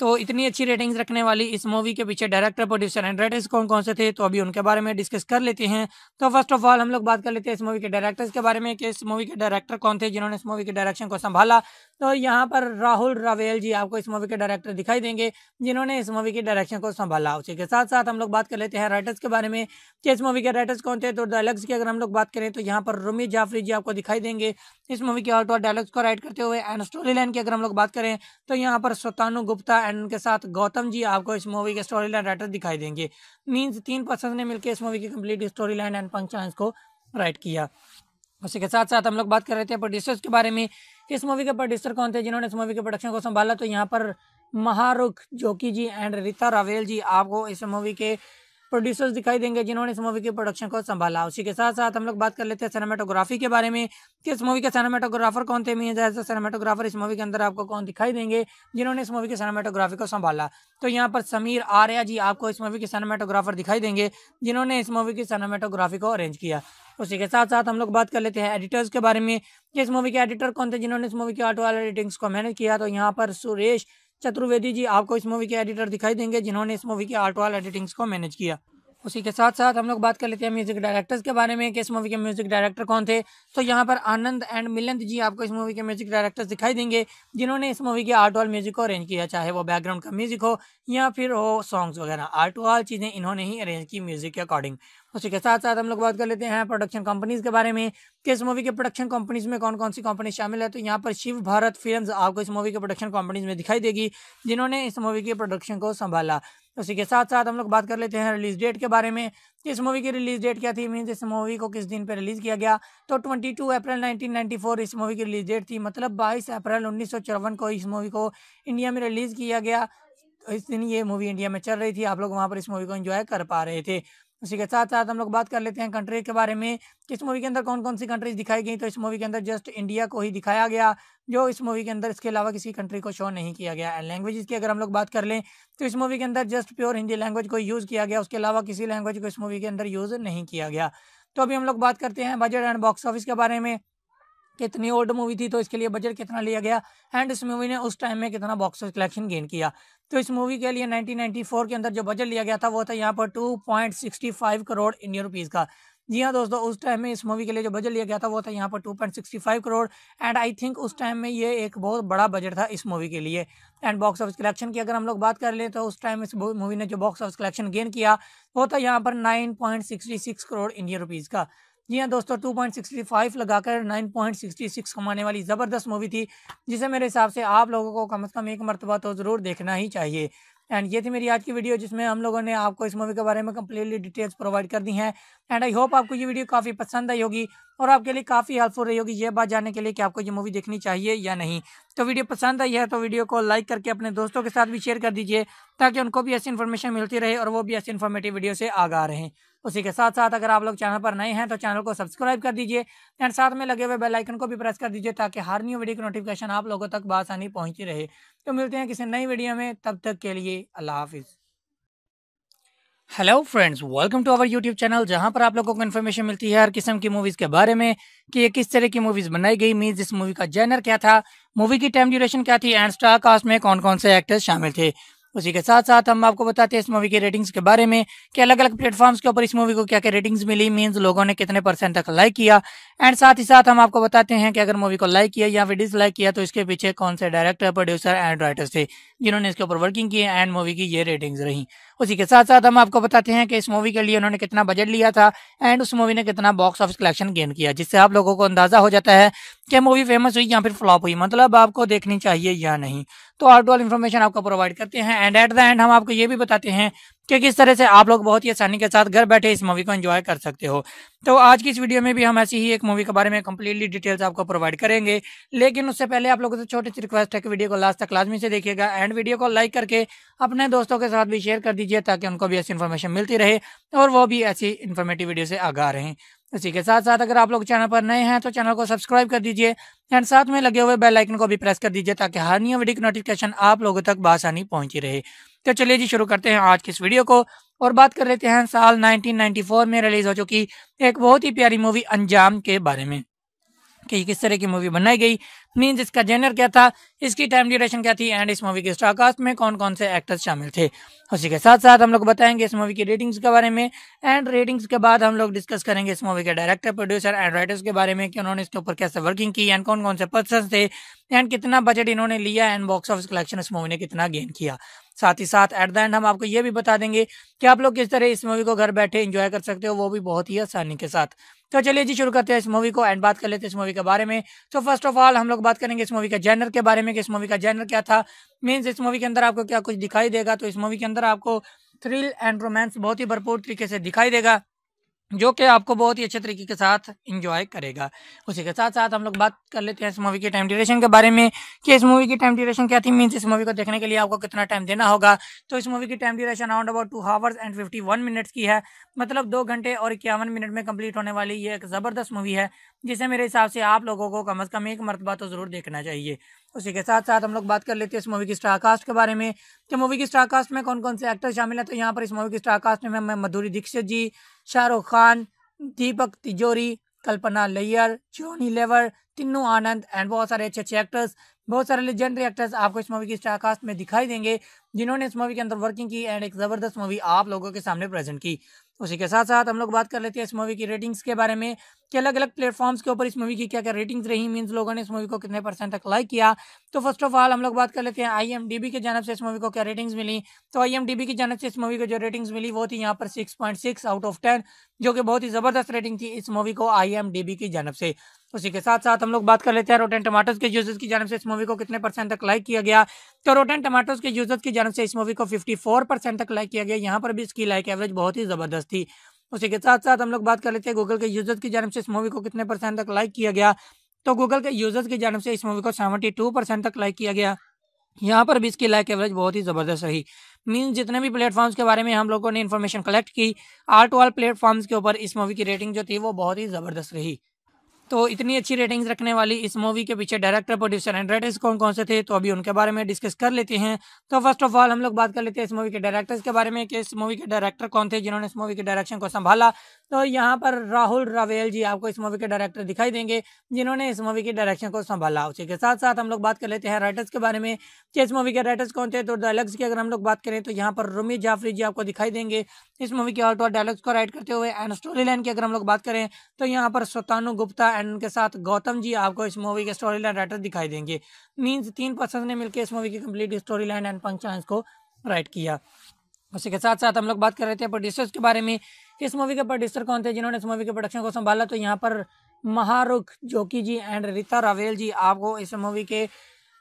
तो इतनी अच्छी रेटिंग्स रखने वाली इस मूवी के पीछे डायरेक्टर प्रोड्यूसर एंड राइटर्स कौन कौन से थे तो अभी उनके बारे में डिस्कस कर लेते हैं तो फर्स्ट ऑफ ऑल हम लोग बात कर लेते हैं इस मूवी के डायरेक्टर्स के बारे में कि इस मूवी के डायरेक्टर कौन थे जिन्होंने इस मूवी के डायरेक्शन को संभाला तो यहाँ पर राहुल रावेल जी आपको इस मूवी के डायरेक्टर दिखाई देंगे जिन्होंने इस मूवी की डायरेक्शन को संभाला उसी के साथ साथ हम लोग बात कर लेते हैं राइटर्स के बारे में कि इस मूवी के राइटर्स कौन थे तो डायलॉग्स की अगर हम लोग बात करें तो यहाँ पर रोमी जाफरी जी आपको दिखाई देंगे इस मूवी के आउट और डायलॉग्स को राइट करते हुए एंड स्टोरी लाइन की अगर हम लोग बात करें तो यहाँ पर स्वतानु गुप्ता एंड उनके साथ गौतम जी आपको इस मूवी के स्टोरी लाइन राइटर दिखाई देंगे मीन्स तीन पर्सन ने मिलकर इस मूवी की कम्प्लीट स्टोरी लाइन एंड पंचांस को राइट किया उसी के साथ साथ हम लोग बात कर रहे थे प्रोड्यूसर्स के बारे में कि इस मूवी के प्रोड्यूसर कौन थे जिन्होंने इस मूवी के प्रोडक्शन को संभाला तो यहाँ पर महारुख जोकी जी एंड रीता रावेल जी आपको इस मूवी के प्रोड्यूसर्स दिखाई देंगे जिन्होंने इस मूवी के प्रोडक्शन को संभाला उसी के साथ साथ हम लोग बात कर लेते हैं सिनेमाटोग्राफी के बारे में कि इस मूवी के सिनेमाटोग्राफर कौन थे मीन जैसे सिनेमाटोग्राफर इस मूवी के अंदर आपको कौन दिखाई देंगे जिन्होंने इस मूवी के सिनेमाटोग्राफी को संभाला तो यहाँ पर समीर आर्या जी आपको इस मूवी के सिनेमाटोग्राफर दिखाई देंगे जिन्होंने इस मूवी की सिनेमाटोग्राफी को अरेंज किया उसी के साथ साथ हम लोग बात कर लेते हैं एडिटर्स के बारे में कि इस मूवी के एडिटर कौन थे जिन्होंने इस मूवी के आर्ट वाले एडिटिंग्स को मैनेज किया तो यहाँ पर सुरेश चतुर्वेदी जी आपको इस मूवी के एडिटर दिखाई देंगे जिन्होंने इस मूवी के आर्ट वाल एडिटिंग्स को मैनेज किया उसी के साथ साथ हम लोग बात कर लेते हैं म्यूजिक डायरेक्टर्स के बारे में कि इस मूवी के म्यूजिक डायरेक्टर कौन थे तो यहाँ पर आनंद एंड मिलंद जी आपको इस मूवी के म्यूजिक डायरेक्टर्स दिखाई देंगे जिन्होंने इस मूवी के आर्ट वाल म्यूजिक को अरेंज किया चाहे वो बैकग्राउंड का म्यूजिक हो या फिर हो सॉन्ग्स वगैरह आर्ट वाल चीज़ें इन्होंने ही अरेंज की म्यूजिक के अकॉर्डिंग उसी के साथ साथ हम लोग बात कर लेते हैं प्रोडक्शन कंपनीज के बारे में कि इस मूवी के प्रोडक्शन कंपनीज में कौन कौन सी कंपनी शामिल है तो यहाँ पर शिव भारत फिल्म आपको इस मूवी के प्रोडक्शन कंपनीज में दिखाई देगी जिन्होंने इस मूवी के प्रोडक्शन को संभाला उसी के साथ साथ हम लोग बात कर लेते हैं रिलीज डेट के बारे में इस मूवी की रिलीज डेट क्या थी मीन इस मूवी को किस दिन पर रिलीज़ किया गया तो टू अप्रैल फोर इस मूवी की रिलीज डेट थी मतलब बाईस अप्रैल उन्नीस को इस मूवी को इंडिया में रिलीज़ किया गया इस दिन ये मूवी इंडिया में चल रही थी आप लोग वहाँ पर इस मूवी को इन्जॉय कर पा रहे थे उसी के साथ साथ हम लोग बात कर लेते हैं कंट्री के बारे में कि इस मूवी के अंदर कौन कौन सी कंट्रीज दिखाई गई तो इस मूवी के अंदर जस्ट इंडिया को ही दिखाया गया जो इस मूवी के अंदर इसके अलावा किसी कंट्री को शो नहीं किया गया एंड लैंग्वेज की अगर हम लोग बात कर लें तो इस मूवी के अंदर जस्ट प्योर हिंदी लैंग्वेज को यूज़ किया गया उसके अलावा किसी लैंग्वेज को इस मूवी के अंदर यूज़ नहीं किया गया तो अभी हम लोग बात करते हैं बजट एंड बॉक्स ऑफिस के बारे में कितनी ओल्ड मूवी थी तो इसके लिए बजट कितना लिया गया एंड इस मूवी ने उस टाइम में कितना बॉक्स कलेक्शन गेन किया तो इस मूवी के लिए 1994 के अंदर जो बजट लिया गया था वो था यहाँ पर 2.65 करोड़ इंडियन रुपीज़ का जी हाँ दोस्तों उस टाइम में इस मूवी के लिए जो बजट लिया गया था वो था यहाँ पर 2.65 करोड़ एंड आई थिंक उस टाइम में ये एक बहुत बड़ा बजट था इस मूवी के लिए एंड बॉक्स ऑफिस कलेक्शन की अगर हम लोग बात कर लें तो उस टाइम इस मूवी ने जो बॉक्स ऑफिस कलेक्शन गेन किया वो था यहाँ पर 9.66 करोड़ इंडियन रुपीज़ का जी हाँ दोस्तों 2.65 लगाकर 9.66 कमाने वाली ज़बरदस्त मूवी थी जिसे मेरे हिसाब से आप लोगों को कम से कम एक मरतबा तो ज़रूर देखना ही चाहिए एंड ये थी मेरी आज की वीडियो जिसमें हम लोगों ने आपको इस मूवी के बारे में कम्प्लीटली डिटेल्स प्रोवाइड कर दी हैं एंड आई होप आपको ये वीडियो काफ़ी पसंद आई होगी और आपके लिए काफ़ी हेल्पफुल रही होगी ये बात जानने के लिए कि आपको ये मूवी देखनी चाहिए या नहीं तो वीडियो पसंद आई है तो वीडियो को लाइक करके अपने दोस्तों के साथ भी शेयर कर दीजिए ताकि उनको भी ऐसी इन्फॉर्मेशन मिलती रहे और वो भी ऐसी इन्फॉर्मेटिव वीडियो से आगा रहें उसी के साथ साथ अगर आप लोग चैनल पर नए हैं तो चैनल को सब्सक्राइब कर दीजिए एंड साथ में लगे हुए बेलाइकन को भी प्रेस कर दीजिए ताकि हर न्यू वीडियो की नोटिफिकेशन आप लोगों तक बसानी पहुंची रहे तो मिलते हैं किसी नई वीडियो में तब तक के लिए अल्लाह हाफिज़ hello friends welcome to our YouTube channel जहां पर आप लोगों को इन्फॉर्मेशन मिलती है हर किस्म की मूवीज़ के बारे में कि ये किस तरह की मूवीज़ बनाई गई मीन इस मूवी का जेनर क्या था मूवी की टाइम ड्यूरेशन क्या थी एंड स्टार कास्ट में कौन कौन से एक्टर्स शामिल थे उसी के साथ साथ हम आपको बताते हैं इस मूवी की रेटिंग्स के बारे में कि अलग अलग प्लेटफॉर्म्स के ऊपर इस मूवी को क्या क्या रेटिंग्स मिली मींस लोगों ने कितने परसेंट तक लाइक किया एंड साथ ही साथ हम आपको बताते हैं कि अगर मूवी को लाइक किया या फिर डिसलाइक किया तो इसके पीछे कौन से डायरेक्टर प्रोड्यूसर एंड राइटर्स थे जिन्होंने इसके ऊपर वर्किंग की एंड मूवी की ये रेटिंग्स रही उसी के साथ साथ हम आपको बताते हैं कि इस मूवी के लिए उन्होंने कितना बजट लिया था एंड उस मूवी ने कितना बॉक्स ऑफिस कलेक्शन गेन किया जिससे आप लोगों को अंदाजा हो जाता है कि मूवी फेमस हुई या फिर फ्लॉप हुई मतलब आपको देखनी चाहिए या नहीं तो ऑल इन्फॉर्मेशन आपको प्रोवाइड करते हैं एंड एट द एंड हम आपको ये भी बताते हैं कि किस तरह से आप लोग बहुत ही आसानी के साथ घर बैठे इस मूवी को एंजॉय कर सकते हो तो आज की इस वीडियो में भी हम ऐसी ही एक मूवी के बारे में कम्प्लीटली डिटेल्स आपको प्रोवाइड करेंगे लेकिन उससे पहले आप लोगों से छोटी सी रिक्वेस्ट है कि वीडियो को लास्ट तक लाजमी से देखिएगा एंड वीडियो को लाइक करके अपने दोस्तों के साथ भी शेयर कर दीजिए ताकि उनको भी ऐसी इन्फॉर्मेशन मिलती रहे और वो भी ऐसी इन्फॉर्मेटिव वीडियो से आगा रहे इसी के साथ साथ अगर आप लोग चैनल पर नए हैं तो चैनल को सब्सक्राइब कर दीजिए एंड साथ में लगे हुए बेल आइकन को भी प्रेस कर दीजिए ताकि हर न्यू वीडियो की नोटिफिकेशन आप लोगों तक बासानी पहुंची रहे तो चलिए जी शुरू करते हैं आज के इस वीडियो को और बात कर लेते हैं साल 1994 में रिलीज हो चुकी एक बहुत ही प्यारी मूवी अंजाम के बारे में कि किस तरह की मूवी बनाई गई मीन इसका जेनर क्या था इसकी टाइम ड्यूरेशन क्या थी एंड इस मूवी के स्टारकास्ट में कौन कौन से एक्टर्स शामिल थे उसी के साथ साथ हम लोग बताएंगे इस मूवी की रेटिंग्स के बारे में एंड रेटिंग्स के बाद हम लोग डिस्कस करेंगे इस मूवी के डायरेक्टर प्रोड्यूसर एंड राइटर्स के बारे में कि उन्होंने इसके ऊपर कैसे वर्किंग की एंड कौन कौन से पर्सन थे एंड कितना बजट इन्होंने लिया एंड बॉक्स ऑफिस कलेक्शन इस मूवी ने कितना गेन किया साथ ही साथ एट द एंड हम आपको ये भी बता देंगे कि आप लोग किस तरह इस मूवी को घर बैठे इंजॉय कर सकते हो वो भी बहुत ही आसानी के साथ तो चलिए जी शुरू करते हैं इस मूवी को एंड बात कर लेते हैं इस मूवी के बारे में तो फर्स्ट ऑफ ऑल हम लोग बात करेंगे इस मूवी के जैनर के बारे में कि इस मूवी का जैनर क्या था मीन्स इस मूवी के अंदर आपको क्या कुछ दिखाई देगा तो इस मूवी के अंदर आपको थ्रिल एंड रोमांस बहुत ही भरपूर तरीके से दिखाई देगा जो कि आपको बहुत ही अच्छे तरीके के साथ इंजॉय करेगा उसी के साथ साथ हम लोग बात कर लेते हैं इस मूवी के टाइम ड्यूरेशन के बारे में कि इस मूवी की टाइम ड्यूरेशन क्या थी मीन्स इस मूवी को देखने के लिए आपको कितना टाइम देना होगा तो इस मूवी की time duration around about two hours and fifty one minutes की है मतलब दो घंटे और इक्यावन मिनट में कम्प्लीट होने वाली ये एक ज़बरदस्त मूवी है जिसे मेरे हिसाब से आप लोगों को कम अज़ कम एक मरतबा तो ज़रूर देखना चाहिए उसी के साथ साथ हम लोग बात कर लेते हैं इस मूवी की स्टारकास्ट के बारे में कि मूवी की स्टारकास्ट में कौन कौन से एक्टर शामिल हैं तो यहाँ पर इस मूवी की स्टारकास्ट में मैं मधुरी दीक्षित जी शाहरुख खान दीपक तिजोरी कल्पना लैयर जोनी लेवर तिन्नू आनंद एंड बहुत सारे अच्छे अच्छे एक्टर्स बहुत सारे लेजेंडरी एक्टर्स आपको इस मूवी की स्टारकास्ट में दिखाई देंगे जिन्होंने इस मूवी के अंदर वर्किंग की एंड एक ज़बरदस्त मूवी आप लोगों के सामने प्रेजेंट की उसी के साथ साथ हम लोग बात कर लेते हैं इस मूवी की रेटिंग्स के बारे में कि अलग अलग प्लेटफॉर्म्स के ऊपर इस मूवी की क्या क्या रेटिंग्स रही मीन्स लोगों ने इस मूवी को कितने परसेंट तक लाइक किया तो फर्स्ट ऑफ ऑल हम लोग बात कर लेते हैं आई एम की जानब से इस मूवी को क्या रेटिंग्स मिली तो आई एम की जानब से इस मूवी को जो रेटिंग्स मिली वो थी यहाँ पर six point six out of ten जो कि बहुत ही ज़बरदस्त रेटिंग थी इस मूवी को आई एम की जानब से उसी के साथ साथ हम लोग बात कर लेते हैं रोटेन टमाटोज के यूजर्स की जानव से इस मूवी को कितने परसेंट तक लाइक किया गया तो रोटेन टमाटोज के यूजर्स की जानव से इस मूवी को 54 परसेंट तक लाइक किया गया यहाँ पर भी इसकी लाइक एवरेज बहुत ही ज़बरदस्त थी उसी के साथ साथ हम लोग बात कर लेते हैं गूगल के यूजर्स की जानव से इस मूवी को कितने परसेंट तक लाइक किया गया तो गूगल के यूजर्स की जानव से इस मूवी को सेवेंटी टू परसेंट तक लाइक किया गया यहाँ पर भी इसकी लाइक एवरेज बहुत ही ज़बरदस्त रही मीन्स जितने भी प्लेटफॉर्म्स के बारे में हम लोगों ने इन्फॉर्मेशन कलेक्ट की आर्ट वाल प्लेटफॉर्म्स के ऊपर इस मूवी की रेटिंग जो थी वो बहुत ही ज़बरदस्त रही तो इतनी अच्छी रेटिंग्स रखने वाली इस मूवी के पीछे डायरेक्टर प्रोड्यूसर एंड राइटर्स कौन कौन से थे तो अभी उनके बारे में डिस्कस कर लेते हैं तो फर्स्ट ऑफ ऑल हम लोग बात कर लेते हैं इस मूवी के डायरेक्टर्स के बारे में कि इस मूवी के डायरेक्टर कौन थे जिन्होंने इस मूवी के डायरेक्शन को संभाला तो यहाँ पर राहुल रावेल जी आपको इस मूवी के डायरेक्टर दिखाई देंगे जिन्होंने इस मूवी के डायरेक्शन को संभाला उसी के साथ साथ हम लोग बात कर लेते हैं राइटर्स के बारे में कि इस मूवी के राइटर्स कौन थे तो डायलॉग्स की अगर हम लोग बात करें तो यहाँ पर रोमी जाफरी जी आपको दिखाई देंगे इस मूवी के आउट और डायलॉग्स को राइट करते हुए एंड स्टोरी लाइन की अगर हम लोग बात करें तो यहाँ पर स्वतानु गुप्ता एंड उनके साथ गौतम जी आपको इस मूवी के स्टोरी लाइन राइटर दिखाई देंगे मीन्स तीन पर्सन ने मिलकर इस मूवी की कम्प्लीट स्टोरी लाइन एंड पंचांश को राइट किया उसी के साथ साथ हम लोग बात कर रहे थे प्रोड्यूसर्स के बारे में इस मूवी के प्रोड्यूसर कौन थे जिन्होंने इस मूवी के प्रोडक्शन को संभाला तो यहाँ पर महारुख जोकी जी एंड रीता रावेल जी आपको इस मूवी के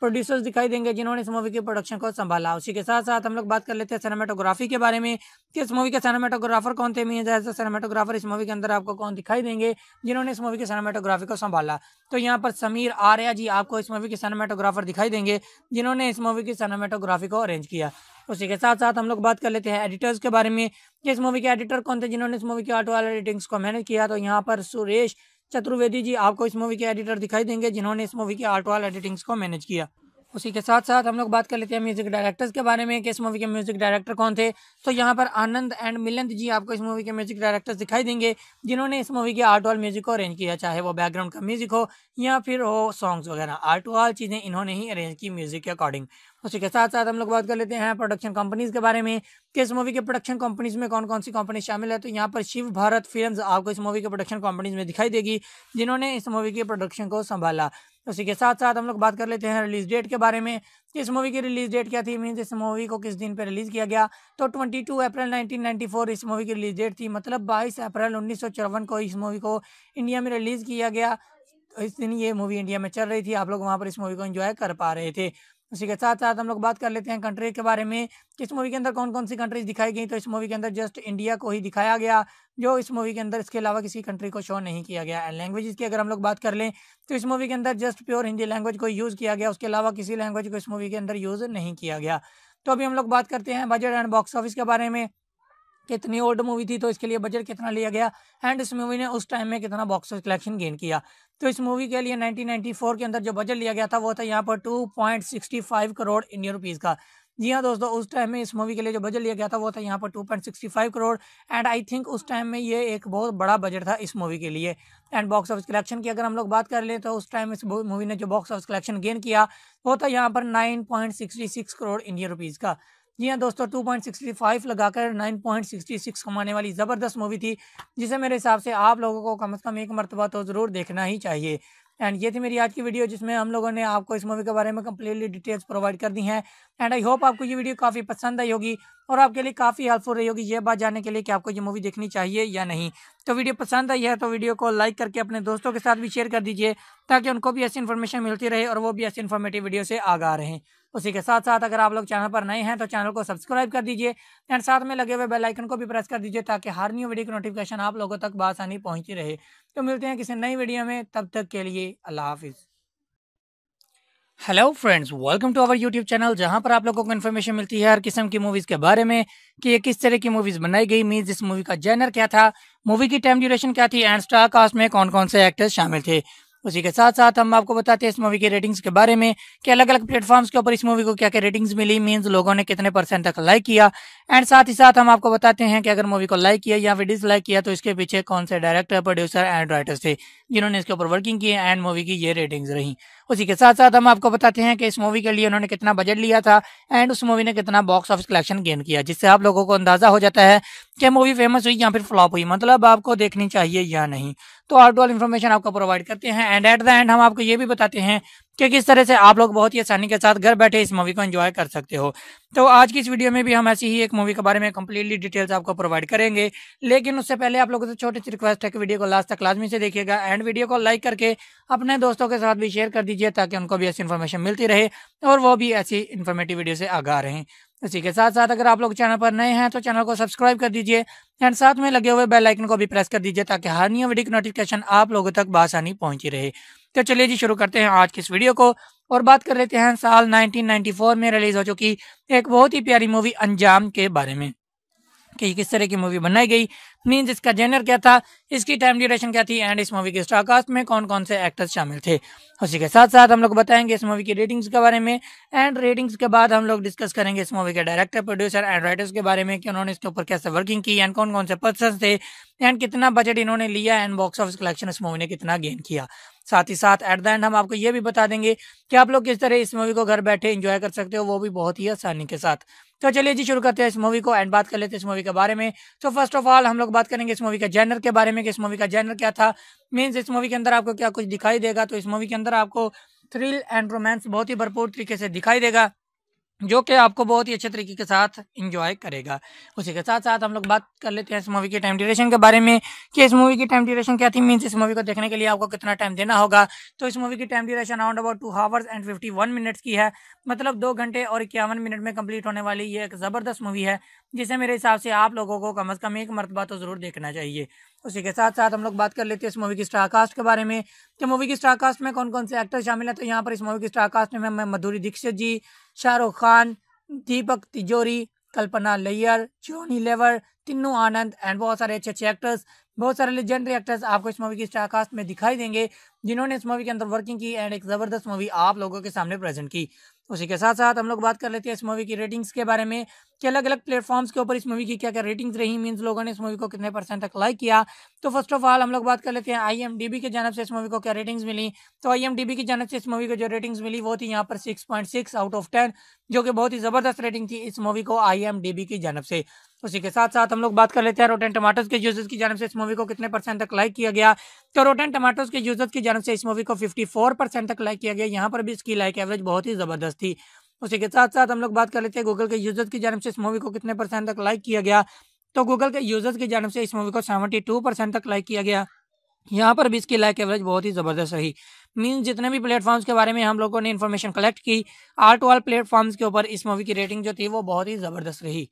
प्रोड्यूसर्स दिखाई देंगे जिन्होंने इस मूवी के प्रोडक्शन को संभाला उसी के साथ साथ हम लोग बात कर लेते हैं सिनेमाटोग्राफी के बारे में कि इस मूवी के सिनेमाटोग्राफर कौन थे मीन जैसे सिनेमाटोग्राफर इस मूवी के अंदर आपको कौन दिखाई देंगे जिन्होंने इस मूवी के सिनेमाटोग्राफी को संभाला तो यहाँ पर समीर आर्या जी आपको इस मूवी के सिनेमाटोग्राफर दिखाई देंगे जिन्होंने इस मूवी की सिनेमाटोग्राफी को अरेंज किया उसी के साथ साथ हम लोग बात कर लेते हैं एडिटर्स के बारे में कि इस मूवी के एडिटर कौन थे जिन्होंने इस मूवी के आर्ट वाले एडिटिंग्स को मैनेज किया तो यहाँ पर सुरेश चतुर्वेदी जी आपको इस मूवी के एडिटर दिखाई देंगे जिन्होंने इस मूवी के आर्ट वाल एडिटिंग्स को मैनेज किया उसी के साथ साथ हम लोग बात कर लेते हैं म्यूजिक डायरेक्टर्स के बारे में कि इस मूवी के म्यूजिक डायरेक्टर कौन थे तो यहाँ पर आनंद एंड मिलंद जी आपको इस मूवी के म्यूजिक डायरेक्टर्स दिखाई देंगे जिन्होंने इस मूवी के आर्ट और म्यूजिक को अरेंज किया चाहे वो बैकग्राउंड का म्यूजिक हो या फिर हो सॉन्ग्स वगैरह आर्ट ऑल चीज़ें इन्होंने ही अरेंज की म्यूजिक के अकॉर्डिंग उसी के साथ साथ हम लोग बात कर लेते हैं प्रोडक्शन कंपनीज के बारे में कि इस मूवी के प्रोडक्शन कंपनीज में कौन कौन सी कंपनी शामिल है तो यहाँ पर शिव भारत फिल्म आपको इस मूवी के प्रोडक्शन कंपनीज में दिखाई देगी जिन्होंने इस मूवी के प्रोडक्शन को संभाला उसी के साथ साथ हम लोग बात कर लेते हैं रिलीज डेट के बारे में इस मूवी की रिलीज डेट क्या थी मीन्स इस मूवी को किस दिन पर रिलीज़ किया गया तो 22 अप्रैल 1994 इस मूवी की रिलीज डेट थी मतलब 22 अप्रैल उन्नीस को इस मूवी को इंडिया में रिलीज़ किया गया इस दिन ये मूवी इंडिया में चल रही थी आप लोग वहाँ पर इस मूवी को इन्जॉय कर पा रहे थे उसी के साथ साथ हम लोग बात कर लेते हैं कंट्री के बारे में कि इस मूवी के अंदर कौन कौन सी कंट्रीज दिखाई गई तो इस मूवी के अंदर जस्ट इंडिया को ही दिखाया गया जो इस मूवी के अंदर इसके अलावा किसी कंट्री को शो नहीं किया गया एंड लैंग्वेज की अगर हम लोग बात कर लें तो इस मूवी के अंदर जस्ट प्योर हिंदी लैंग्वेज को यूज़ किया गया उसके अलावा किसी लैंग्वेज को इस मूवी के अंदर यूज़ नहीं किया गया तो अभी हम लोग बात करते हैं बजट एंड बॉक्स ऑफिस के बारे में कितनी ओल्ड मूवी थी तो इसके लिए बजट कितना लिया गया एंड इस मूवी ने उस टाइम में कितना बॉक्स कलेक्शन गेन किया तो इस मूवी के लिए 1994 के अंदर जो बजट लिया गया था वो था यहाँ पर 2.65 करोड़ इंडियन रुपीज़ का जी हाँ दोस्तों उस टाइम में इस मूवी के लिए जो बजट लिया गया था वो था यहाँ पर 2.65 करोड़ एंड आई थिंक उस टाइम में ये एक बहुत बड़ा बजट था इस मूवी के लिए एंड बॉक्स ऑफिस कलेक्शन की अगर हम लोग बात कर लें तो उस टाइम इस मूवी ने जो बॉक्स ऑफिस कलेक्शन गेन किया वो था यहाँ पर 9.66 करोड़ इंडियन रुपीज़ का जी हाँ दोस्तों 2.65 लगाकर 9.66 कमाने वाली ज़बरदस्त मूवी थी जिसे मेरे हिसाब से आप लोगों को कम से कम एक मरतबा तो ज़रूर देखना ही चाहिए एंड ये थी मेरी आज की वीडियो जिसमें हम लोगों ने आपको इस मूवी के बारे में कम्प्लीटली डिटेल्स प्रोवाइड कर दी हैं एंड आई होप आपको ये वीडियो काफ़ी पसंद आई होगी और आपके लिए काफ़ी हेल्पफुल रही होगी ये बात जानने के लिए कि आपको ये मूवी देखनी चाहिए या नहीं तो वीडियो पसंद आई है तो वीडियो को लाइक करके अपने दोस्तों के साथ भी शेयर कर दीजिए ताकि उनको भी ऐसी इन्फॉर्मेशन मिलती रहे और वो भी ऐसी इन्फॉर्मेटिव वीडियो से आगा रहें उसी के साथ साथ अगर आप लोग चैनल पर नए हैं तो चैनल को सब्सक्राइब कर दीजिए एंड साथ में लगे हुए बेल आइकन को भी प्रेस कर दीजिए ताकि हर न्यू वीडियो की नोटिफिकेशन आप लोगों तक बासानी पहुंची रहे तो मिलते हैं किसी नई वीडियो में तब तक के लिए अल्लाह हाफिज़ hello friends welcome to our YouTube channel जहां पर आप लोगों को इन्फॉर्मेशन मिलती है हर किस्म की मूवीज के बारे में कि ये किस तरह की मूवीज बनाई गई मीन्स इस मूवी का जैनर क्या था मूवी की टाइम ड्यूरेशन क्या थी एंड स्टार कास्ट में कौन कौन से एक्टर्स शामिल थे उसी के साथ साथ हम आपको बताते हैं इस मूवी की रेटिंग्स के बारे में कि अलग अलग प्लेटफॉर्म्स के ऊपर इस मूवी को क्या क्या रेटिंग्स मिली मीन्स लोगों ने कितने परसेंट तक लाइक किया एंड साथ ही साथ हम आपको बताते हैं कि अगर मूवी को लाइक किया या फिर डिसलाइक किया तो इसके पीछे कौन से डायरेक्टर प्रोड्यूसर एंड राइटर्स थे जिन्होंने इसके ऊपर वर्किंग की एंड मूवी की ये रेटिंग्स रही उसी के साथ साथ हम आपको बताते हैं कि इस मूवी के लिए उन्होंने कितना बजट लिया था एंड उस मूवी ने कितना बॉक्स ऑफिस कलेक्शन गेन किया जिससे आप लोगों को अंदाजा हो जाता है क्या मूवी फेमस हुई या फिर फ्लॉप हुई मतलब आपको देखनी चाहिए या नहीं तो ऑल इन्फॉर्मेशन आपको प्रोवाइड करते हैं एंड एट द एंड हम आपको ये भी बताते हैं कि किस तरह से आप लोग बहुत ही आसानी के साथ घर बैठे इस मूवी को एंजॉय कर सकते हो तो आज की इस वीडियो में भी हम ऐसी ही एक मूवी के बारे में कम्प्लीटली डिटेल्स आपको प्रोवाइड करेंगे लेकिन उससे पहले आप लोगों से छोटी सी रिक्वेस्ट है कि वीडियो को लास्ट तक लाजमी से देखिएगा एंड वीडियो को लाइक करके अपने दोस्तों के साथ भी शेयर कर दीजिए ताकि उनको भी ऐसी इन्फॉर्मेशन मिलती रहे और वो भी ऐसी इन्फॉर्मेटिव वीडियो से आगाह रहें इसी के साथ साथ अगर आप लोग चैनल पर नए हैं तो चैनल को सब्सक्राइब कर दीजिए एंड साथ में लगे हुए बेल आइकन को भी प्रेस कर दीजिए ताकि हर न्यू वीडियो की नोटिफिकेशन आप लोगों तक बासानी पहुंची रहे तो चलिए जी शुरू करते हैं आज की इस वीडियो को और बात कर लेते हैं साल 1994 में रिलीज हो चुकी एक बहुत ही प्यारी मूवी अंजाम के बारे में कि किस तरह की मूवी बनाई गई मीन्स इसका जेनर क्या था इसकी टाइम ड्यूरेशन क्या थी एंड इस मूवी के स्टारकास्ट में कौन कौन से एक्टर्स शामिल थे उसी के साथ साथ हम लोग बताएंगे इस मूवी की रेटिंग्स के बारे में एंड रेटिंग्स के बाद हम लोग डिस्कस करेंगे इस मूवी के डायरेक्टर प्रोड्यूसर एंड राइटर्स के बारे में कि उन्होंने इसके ऊपर कैसे वर्किंग की एंड कौन कौन से पर्सन थे एंड कितना बजट इन्होंने लिया एंड बॉक्स ऑफिस कलेक्शन इस मूवी ने कितना गेन किया साथ ही साथ एट द एंड हम आपको ये भी बता देंगे कि आप लोग किस तरह इस मूवी को घर बैठे इंजॉय कर सकते हो वो भी बहुत ही आसानी के साथ तो चलिए जी शुरू करते हैं इस मूवी को एंड बात कर लेते हैं इस मूवी के बारे में तो फर्स्ट ऑफ ऑल हम लोग बात करेंगे इस मूवी के जैनर के बारे में कि इस मूवी का जैनर क्या था मीन्स इस मूवी के अंदर आपको क्या कुछ दिखाई देगा तो इस मूवी के अंदर आपको थ्रिल एंड रोमांस बहुत ही भरपूर तरीके से दिखाई देगा जो कि आपको बहुत ही अच्छे तरीके के साथ इंजॉय करेगा उसी के साथ साथ हम लोग बात कर लेते हैं इस मूवी के टाइम ड्यूरेशन के बारे में कि इस मूवी की टाइम ड्यूरेशन क्या थी मीन्स इस मूवी को देखने के लिए आपको कितना टाइम देना होगा तो इस मूवी की time duration around about two hours and fifty one minutes की है मतलब दो घंटे और इक्यावन मिनट में कम्प्लीट होने वाली ये एक ज़बरदस्त मूवी है जिसे मेरे हिसाब से आप लोगों को कम अज़ कम एक मरतबा तो ज़रूर देखना चाहिए उसी के साथ साथ हम लोग बात कर लेते हैं इस मूवी की स्टारकास्ट के बारे में कि तो मूवी की स्टारकास्ट में कौन कौन से एक्टर शामिल हैं तो यहाँ पर इस मूवी की स्टारकास्ट में हमें मधुरी दीक्षित जी शाहरुख खान दीपक तिजोरी कल्पना लैयर जोनी लेवर तिन्नू आनंद एंड बहुत सारे अच्छे अच्छे एक्टर्स बहुत सारे लेजेंडरी एक्टर्स आपको इस मूवी की स्टारकास्ट में दिखाई देंगे जिन्होंने इस मूवी के अंदर वर्किंग की एंड एक ज़बरदस्त मूवी आप लोगों के सामने प्रेजेंट की उसी के साथ साथ हम लोग बात कर लेते हैं इस मूवी की रेटिंग्स के बारे में कि अलग अलग प्लेटफॉर्म्स के ऊपर इस मूवी की क्या क्या रेटिंग्स रही मीन्स लोगों ने इस मूवी को कितने परसेंट तक लाइक किया तो फर्स्ट ऑफ ऑल हम लोग बात कर लेते हैं आईएमडीबी की जानब से इस मूवी को क्या रेटिंग्स मिली तो आईएमडीबी की जानब से इस मूवी को जो रेटिंग्स मिली वो थी यहाँ पर सिक्स आउट ऑफ टेन जो कि बहुत ही ज़बरदस्त रेटिंग थी इस मूवी को आई की जानब से उसी के साथ साथ हम लोग बात कर लेते हैं रोटेन टमाटोज के यूजर्स की जानब से इस मूवी को कितने परसेंट तक लाइक किया गया तो रोटेन टमाटोज के यूजर्स की जानब से इस मूवी को फिफ्टी परसेंट तक लाइक किया गया यहाँ पर भी इसकी लाइक एवरेज बहुत ही ज़बरदस्त थी उसी के साथ साथ हम लोग बात कर लेते हैं गूगल के यूजर्स की जानव से इस मूवी को कितने परसेंट तक लाइक किया गया तो गूगल के यूजर्स की जानव से इस मूवी को सेवेंटी टू परसेंट तक लाइक किया गया यहाँ पर भी इसकी लाइक एवरेज बहुत ही ज़बरदस्त रही मीन्स जितने भी प्लेटफॉर्म्स के बारे में हम लोगों ने इन्फॉर्मेशन कलेक्ट की आर्ट वाल प्लेटफॉर्म्स के ऊपर इस मूवी की रेटिंग जो थी वो बहुत ही ज़बरदस्त रही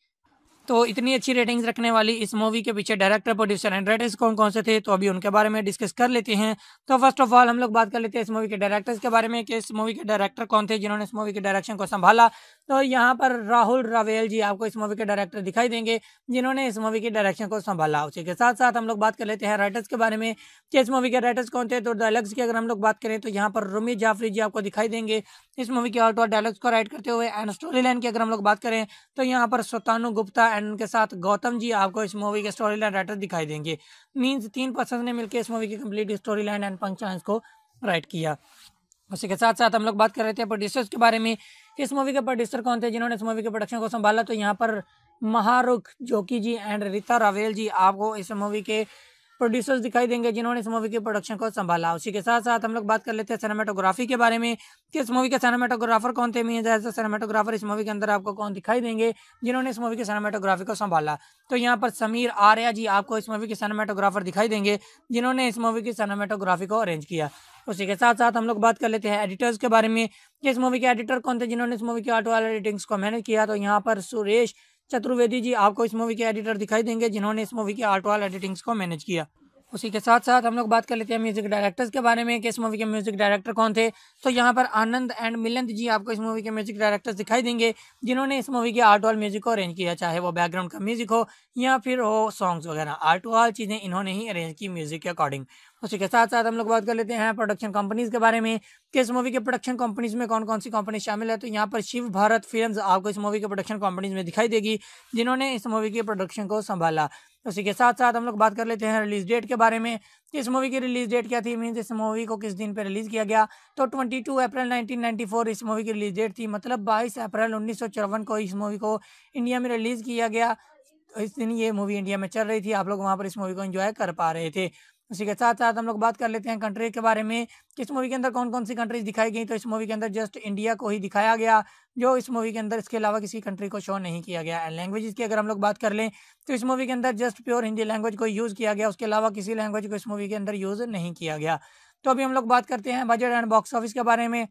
तो इतनी अच्छी रेटिंग्स रखने वाली इस मूवी के पीछे डायरेक्टर प्रोड्यूसर एंड राइटर्स कौन कौन से थे तो अभी उनके बारे में डिस्कस कर लेते हैं तो फर्स्ट ऑफ ऑल हम लोग बात कर लेते हैं इस मूवी के डायरेक्टर्स के बारे में कि इस मूवी के डायरेक्टर कौन थे जिन्होंने इस मूवी के डायरेक्शन को संभाला तो यहाँ पर राहुल रावेल जी आपको इस मूवी के डायरेक्टर दिखाई देंगे जिन्होंने इस मूवी की डायरेक्शन को संभाला उसी के साथ साथ हम लोग बात कर लेते हैं राइटर्स के बारे में कि इस मूवी के राइटर्स कौन थे तो डायलॉग्स की अगर हम लोग बात करें तो यहाँ पर रोमी जाफरी जी आपको दिखाई देंगे इस मूवी के ऑल्टो डायलॉग्स को राइट करते हुए एंड स्टोरी लाइन की अगर हम लोग बात करें तो यहाँ पर स्वतानु गुप्ता एंड उनके साथ गौतम जी आपको इस मूवी के स्टोरी लाइन राइटर दिखाई देंगे मीन्स तीन पर्सन ने मिलकर इस मूवी की कम्प्लीट स्टोरी लाइन एंड पंचायंस को राइट किया उसी के साथ साथ हम लोग बात कर रहे थे प्रोड्यूसर्स के बारे में इस मूवी के प्रोड्यूसर कौन थे जिन्होंने इस मूवी के प्रोडक्शन को संभाला तो यहाँ पर महारुख जोकी जी एंड रीता रावेल जी आपको इस मूवी के प्रोड्यूसर्स दिखाई देंगे जिन्होंने इस मूवी के प्रोडक्शन को संभाला उसी के साथ साथ हम लोग बात कर लेते हैं सिनेमाटोग्राफी के बारे में कि इस मूवी के सिनेमाटोग्राफर कौन थे मीन एज सिनेमाटोग्राफर इस मूवी के अंदर आपको कौन दिखाई देंगे जिन्होंने इस मूवी के सिनेमाटोग्राफी को संभाला तो यहाँ पर समीर आर्या जी आपको इस मूवी के सिनेमाटोग्राफर दिखाई देंगे जिन्होंने इस मूवी की सिनेमाटोग्राफी को अरेंज किया उसी के साथ साथ हम लोग बात कर लेते हैं एडिटर्स के बारे में कि इस मूवी के एडिटर कौन थे जिन्होंने इस मूवी के आर्ट वाले एडिटिंग्स को मैनेज किया तो यहाँ पर सुरेश चतुर्वेदी जी आपको इस मूवी के एडिटर दिखाई देंगे जिन्होंने इस मूवी के आर्ट वाले एडिटिंग्स को मैनेज किया उसी के साथ साथ हम लोग बात कर लेते हैं म्यूजिक डायरेक्टर्स के बारे में कि इस मूवी के म्यूजिक डायरेक्टर कौन थे तो यहाँ पर आनंद एंड मिलंद जी आपको इस मूवी के म्यूजिक डायरेक्टर्स दिखाई देंगे जिन्होंने इस मूवी के आर्ट वाल म्यूजिक को अरेंज किया चाहे वो बैकग्राउंड का म्यूजिक हो या फिर हो सॉन्ग्स वगैरह आर्ट वाल चीज़ें इन्होंने ही अरेंज की म्यूजिक के अकॉर्डिंग उसी के साथ साथ हम लोग बात कर लेते हैं प्रोडक्शन कंपनीज के बारे में कि इस मूवी के प्रोडक्शन कंपनीज में कौन कौन सी कंपनी शामिल है तो यहाँ पर शिव भारत फिल्म आपको इस मूवी के प्रोडक्शन कंपनीज में दिखाई देगी जिन्होंने इस मूवी के प्रोडक्शन को संभाला उसी के साथ साथ हम लोग बात कर लेते हैं रिलीज डेट के बारे में इस मूवी की रिलीज डेट क्या थी मीन्स इस मूवी को किस दिन पर रिलीज़ किया गया तो 22 अप्रैल 1994 इस मूवी की रिलीज डेट थी मतलब 22 अप्रैल उन्नीस को इस मूवी को इंडिया में रिलीज़ किया गया इस दिन ये मूवी इंडिया में चल रही थी आप लोग वहाँ पर इस मूवी को इन्जॉय कर पा रहे थे उसी के साथ साथ हम लोग बात कर लेते हैं कंट्री के बारे में किस इस मूवी के अंदर कौन कौन सी कंट्रीज दिखाई गई तो इस मूवी के अंदर जस्ट इंडिया को ही दिखाया गया जो इस मूवी के अंदर इसके अलावा किसी कंट्री को शो नहीं किया गया एंड लैंग्वेज की अगर हम लोग बात कर लें तो इस मूवी के अंदर जस्ट प्योर हिंदी लैंग्वेज को यूज़ किया गया उसके अलावा किसी लैंग्वेज को इस मूवी के अंदर यूज़ नहीं किया गया तो अभी हम लोग बात करते हैं बजट एंड बॉक्स ऑफिस के बारे में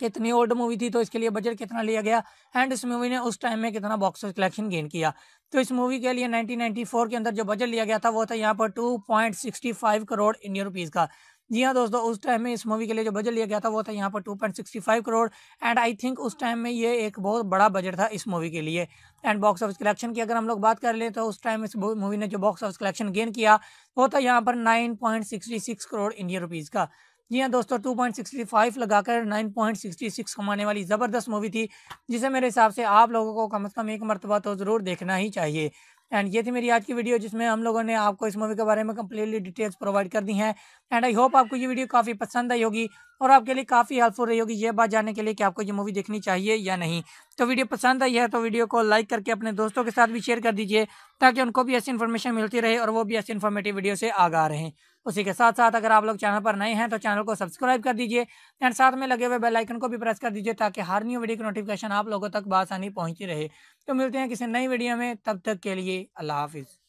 कितनी ओल्ड मूवी थी तो इसके लिए बजट कितना लिया गया एंड इस मूवी ने उस टाइम में कितना बॉक्स कलेक्शन गेन किया तो इस मूवी के लिए 1994 के अंदर जो बजट लिया गया था वो था यहाँ पर 2.65 करोड़ इंडियन रुपीज़ का जी हाँ दोस्तों उस टाइम में इस मूवी के लिए जो बजट लिया गया था वो था यहाँ पर 2.65 करोड़ एंड आई थिंक उस टाइम में ये एक बहुत बड़ा बजट था इस मूवी के लिए एंड बॉक्स ऑफिस कलेक्शन की अगर हम लोग बात कर लें तो उस टाइम इस मूवी ने जो बॉक्स ऑफिस कलेक्शन गेन किया वो था यहाँ पर 9.66 करोड़ इंडियन रुपीज़ का जी हाँ दोस्तों 2.65 लगाकर 9.66 कमाने वाली ज़बरदस्त मूवी थी जिसे मेरे हिसाब से आप लोगों को कम से कम एक मरतबा तो ज़रूर देखना ही चाहिए एंड ये थी मेरी आज की वीडियो जिसमें हम लोगों ने आपको इस मूवी के बारे में कम्प्लीटली डिटेल्स प्रोवाइड कर दी हैं एंड आई होप आपको ये वीडियो काफ़ी पसंद आई होगी और आपके लिए काफ़ी हेल्पफुल रही होगी ये बात जानने के लिए कि आपको ये मूवी देखनी चाहिए या नहीं तो वीडियो पसंद आई है तो वीडियो को लाइक करके अपने दोस्तों के साथ भी शेयर कर दीजिए ताकि उनको भी ऐसी इन्फॉर्मेशन मिलती रहे और वो भी ऐसी इन्फॉर्मेटिव वीडियो से आगा रहें उसी के साथ साथ अगर आप लोग चैनल पर नए हैं तो चैनल को सब्सक्राइब कर दीजिए एंड साथ में लगे हुए बेल आइकन को भी प्रेस कर दीजिए ताकि हर न्यू वीडियो की नोटिफिकेशन आप लोगों तक बासानी पहुंचती रहे तो मिलते हैं किसी नई वीडियो में तब तक के लिए अल्लाह हाफिज़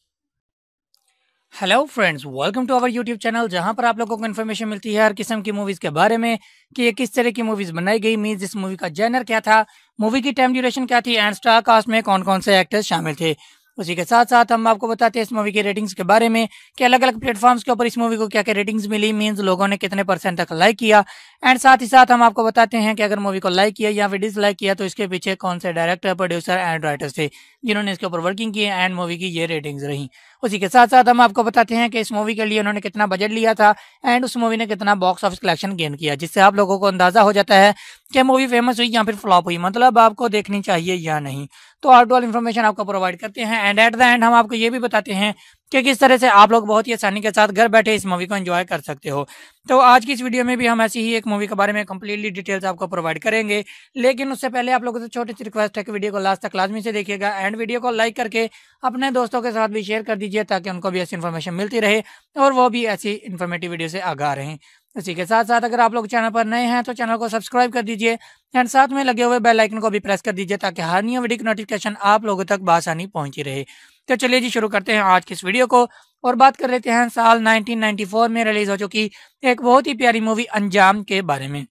hello friends welcome to our YouTube channel जहां पर आप लोगों को इन्फॉर्मेशन मिलती है हर किस्म की मूवीज के बारे में कि ये किस तरह की मूवीज बनाई गई मीन इस मूवी का जैनर क्या था मूवी की टाइम ड्यूरेशन क्या थी एंड स्टार कास्ट में कौन कौन से एक्टर्स शामिल थे उसी के साथ साथ हम आपको बताते हैं इस मूवी की रेटिंग्स के बारे में कि अलग अलग प्लेटफॉर्म्स के ऊपर इस मूवी को क्या क्या रेटिंग्स मिली मीन्स लोगों ने कितने परसेंट तक लाइक किया एंड साथ ही साथ हम आपको बताते हैं कि अगर मूवी को लाइक किया या फिर डिसलाइक किया तो इसके पीछे कौन से डायरेक्टर प्रोड्यूसर एंड राइटर्स थे जिन्होंने इसके ऊपर वर्किंग की एंड मूवी की ये रेटिंग्स रही उसी के साथ साथ हम आपको बताते हैं कि इस मूवी के लिए उन्होंने कितना बजट लिया था एंड उस मूवी ने कितना बॉक्स ऑफिस कलेक्शन गेन किया जिससे आप लोगों को अंदाजा हो जाता है कि मूवी फेमस हुई या फिर फ्लॉप हुई मतलब आपको देखनी चाहिए या नहीं तो आउटडोर इन्फॉर्मेशन आपको प्रोवाइड करते हैं एंड एट द एंड हम आपको ये भी बताते हैं कि किस तरह से आप लोग बहुत ही आसानी के साथ घर बैठे इस मूवी को एंजॉय कर सकते हो तो आज की इस वीडियो में भी हम ऐसी ही एक मूवी के बारे में कम्प्लीटली डिटेल्स आपको प्रोवाइड करेंगे लेकिन उससे पहले आप लोगों से छोटी सी रिक्वेस्ट है कि वीडियो को लास्ट तक लाजमी से देखिएगा एंड वीडियो को लाइक करके अपने दोस्तों के साथ भी शेयर कर दीजिए ताकि उनको भी ऐसी इन्फॉर्मेशन मिलती रहे और वो भी ऐसी इन्फॉर्मेटिव वीडियो से आगा रहे इसी के साथ साथ अगर आप लोग चैनल पर नए हैं तो चैनल को सब्सक्राइब कर दीजिए एंड साथ में लगे हुए बेल आइकन को भी प्रेस कर दीजिए ताकि हर न्यू वीडियो की नोटिफिकेशन आप लोगों तक बासानी पहुंची रहे तो चलिए जी शुरू करते हैं आज के इस वीडियो को और बात कर लेते हैं साल 1994 में रिलीज हो चुकी एक बहुत ही प्यारी मूवी अंजाम के बारे में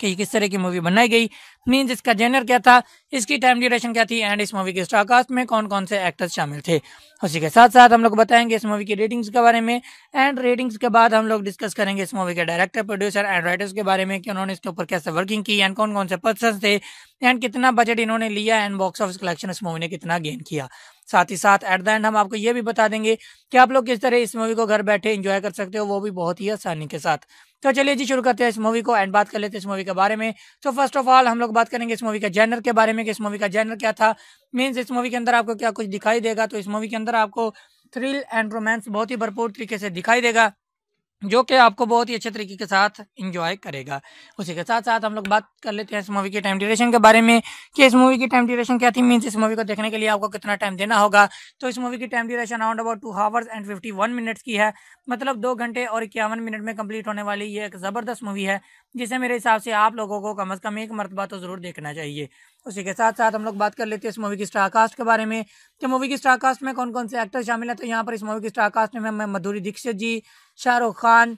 कि किस तरह की मूवी बनाई गई मीन्स इसका जेनर क्या था इसकी टाइम ड्यूरेशन क्या थी एंड इस मूवी के स्टारकास्ट में कौन कौन से एक्टर्स शामिल थे उसी के साथ साथ हम लोग बताएंगे इस मूवी की रेटिंग्स के बारे में एंड रेटिंग्स के बाद हम लोग डिस्कस करेंगे इस मूवी के डायरेक्टर प्रोड्यूसर एंड राइटर्स के बारे में कि उन्होंने इसके ऊपर कैसे वर्किंग की एंड कौन कौन से पर्सन थे एंड कितना बजट इन्होंने लिया एंड बॉक्स ऑफिस कलेक्शन इस मूवी ने कितना गेन किया साथ ही साथ एट द एंड हम आपको ये भी बता देंगे कि आप लोग किस तरह इस मूवी को घर बैठे इंजॉय कर सकते हो वो भी बहुत ही आसानी के साथ तो चलिए जी शुरू करते हैं इस मूवी को एंड बात कर लेते हैं इस मूवी के बारे में तो फर्स्ट ऑफ ऑल हम लोग बात करेंगे इस मूवी के जैनर के बारे में कि इस मूवी का जैनर क्या था मीन्स इस मूवी के अंदर आपको क्या कुछ दिखाई देगा तो इस मूवी के अंदर आपको थ्रिल एंड रोमांस बहुत ही भरपूर तरीके से दिखाई देगा जो कि आपको बहुत ही अच्छे तरीके के साथ इंजॉय करेगा उसी के साथ साथ हम लोग बात कर लेते हैं इस मूवी के टाइम ड्यूरेशन के बारे में कि इस मूवी की टाइम ड्यूरेशन क्या थी मीन्स इस मूवी को देखने के लिए आपको कितना टाइम देना होगा तो इस मूवी की time duration around about two hours and fifty one minutes की है मतलब दो घंटे और इक्यावन मिनट में कम्प्लीट होने वाली ये एक ज़बरदस्त मूवी है जिसे मेरे हिसाब से आप लोगों को कम अज़ कम एक मरतबा तो ज़रूर देखना चाहिए उसी के साथ साथ हम लोग बात कर लेते हैं इस मूवी की स्टारकास्ट के बारे में कि तो मूवी की स्टारकास्ट में कौन कौन से एक्टर शामिल हैं तो यहाँ पर इस मूवी की स्टारकास्ट में हमें मधुरी दीक्षित जी शाहरुख खान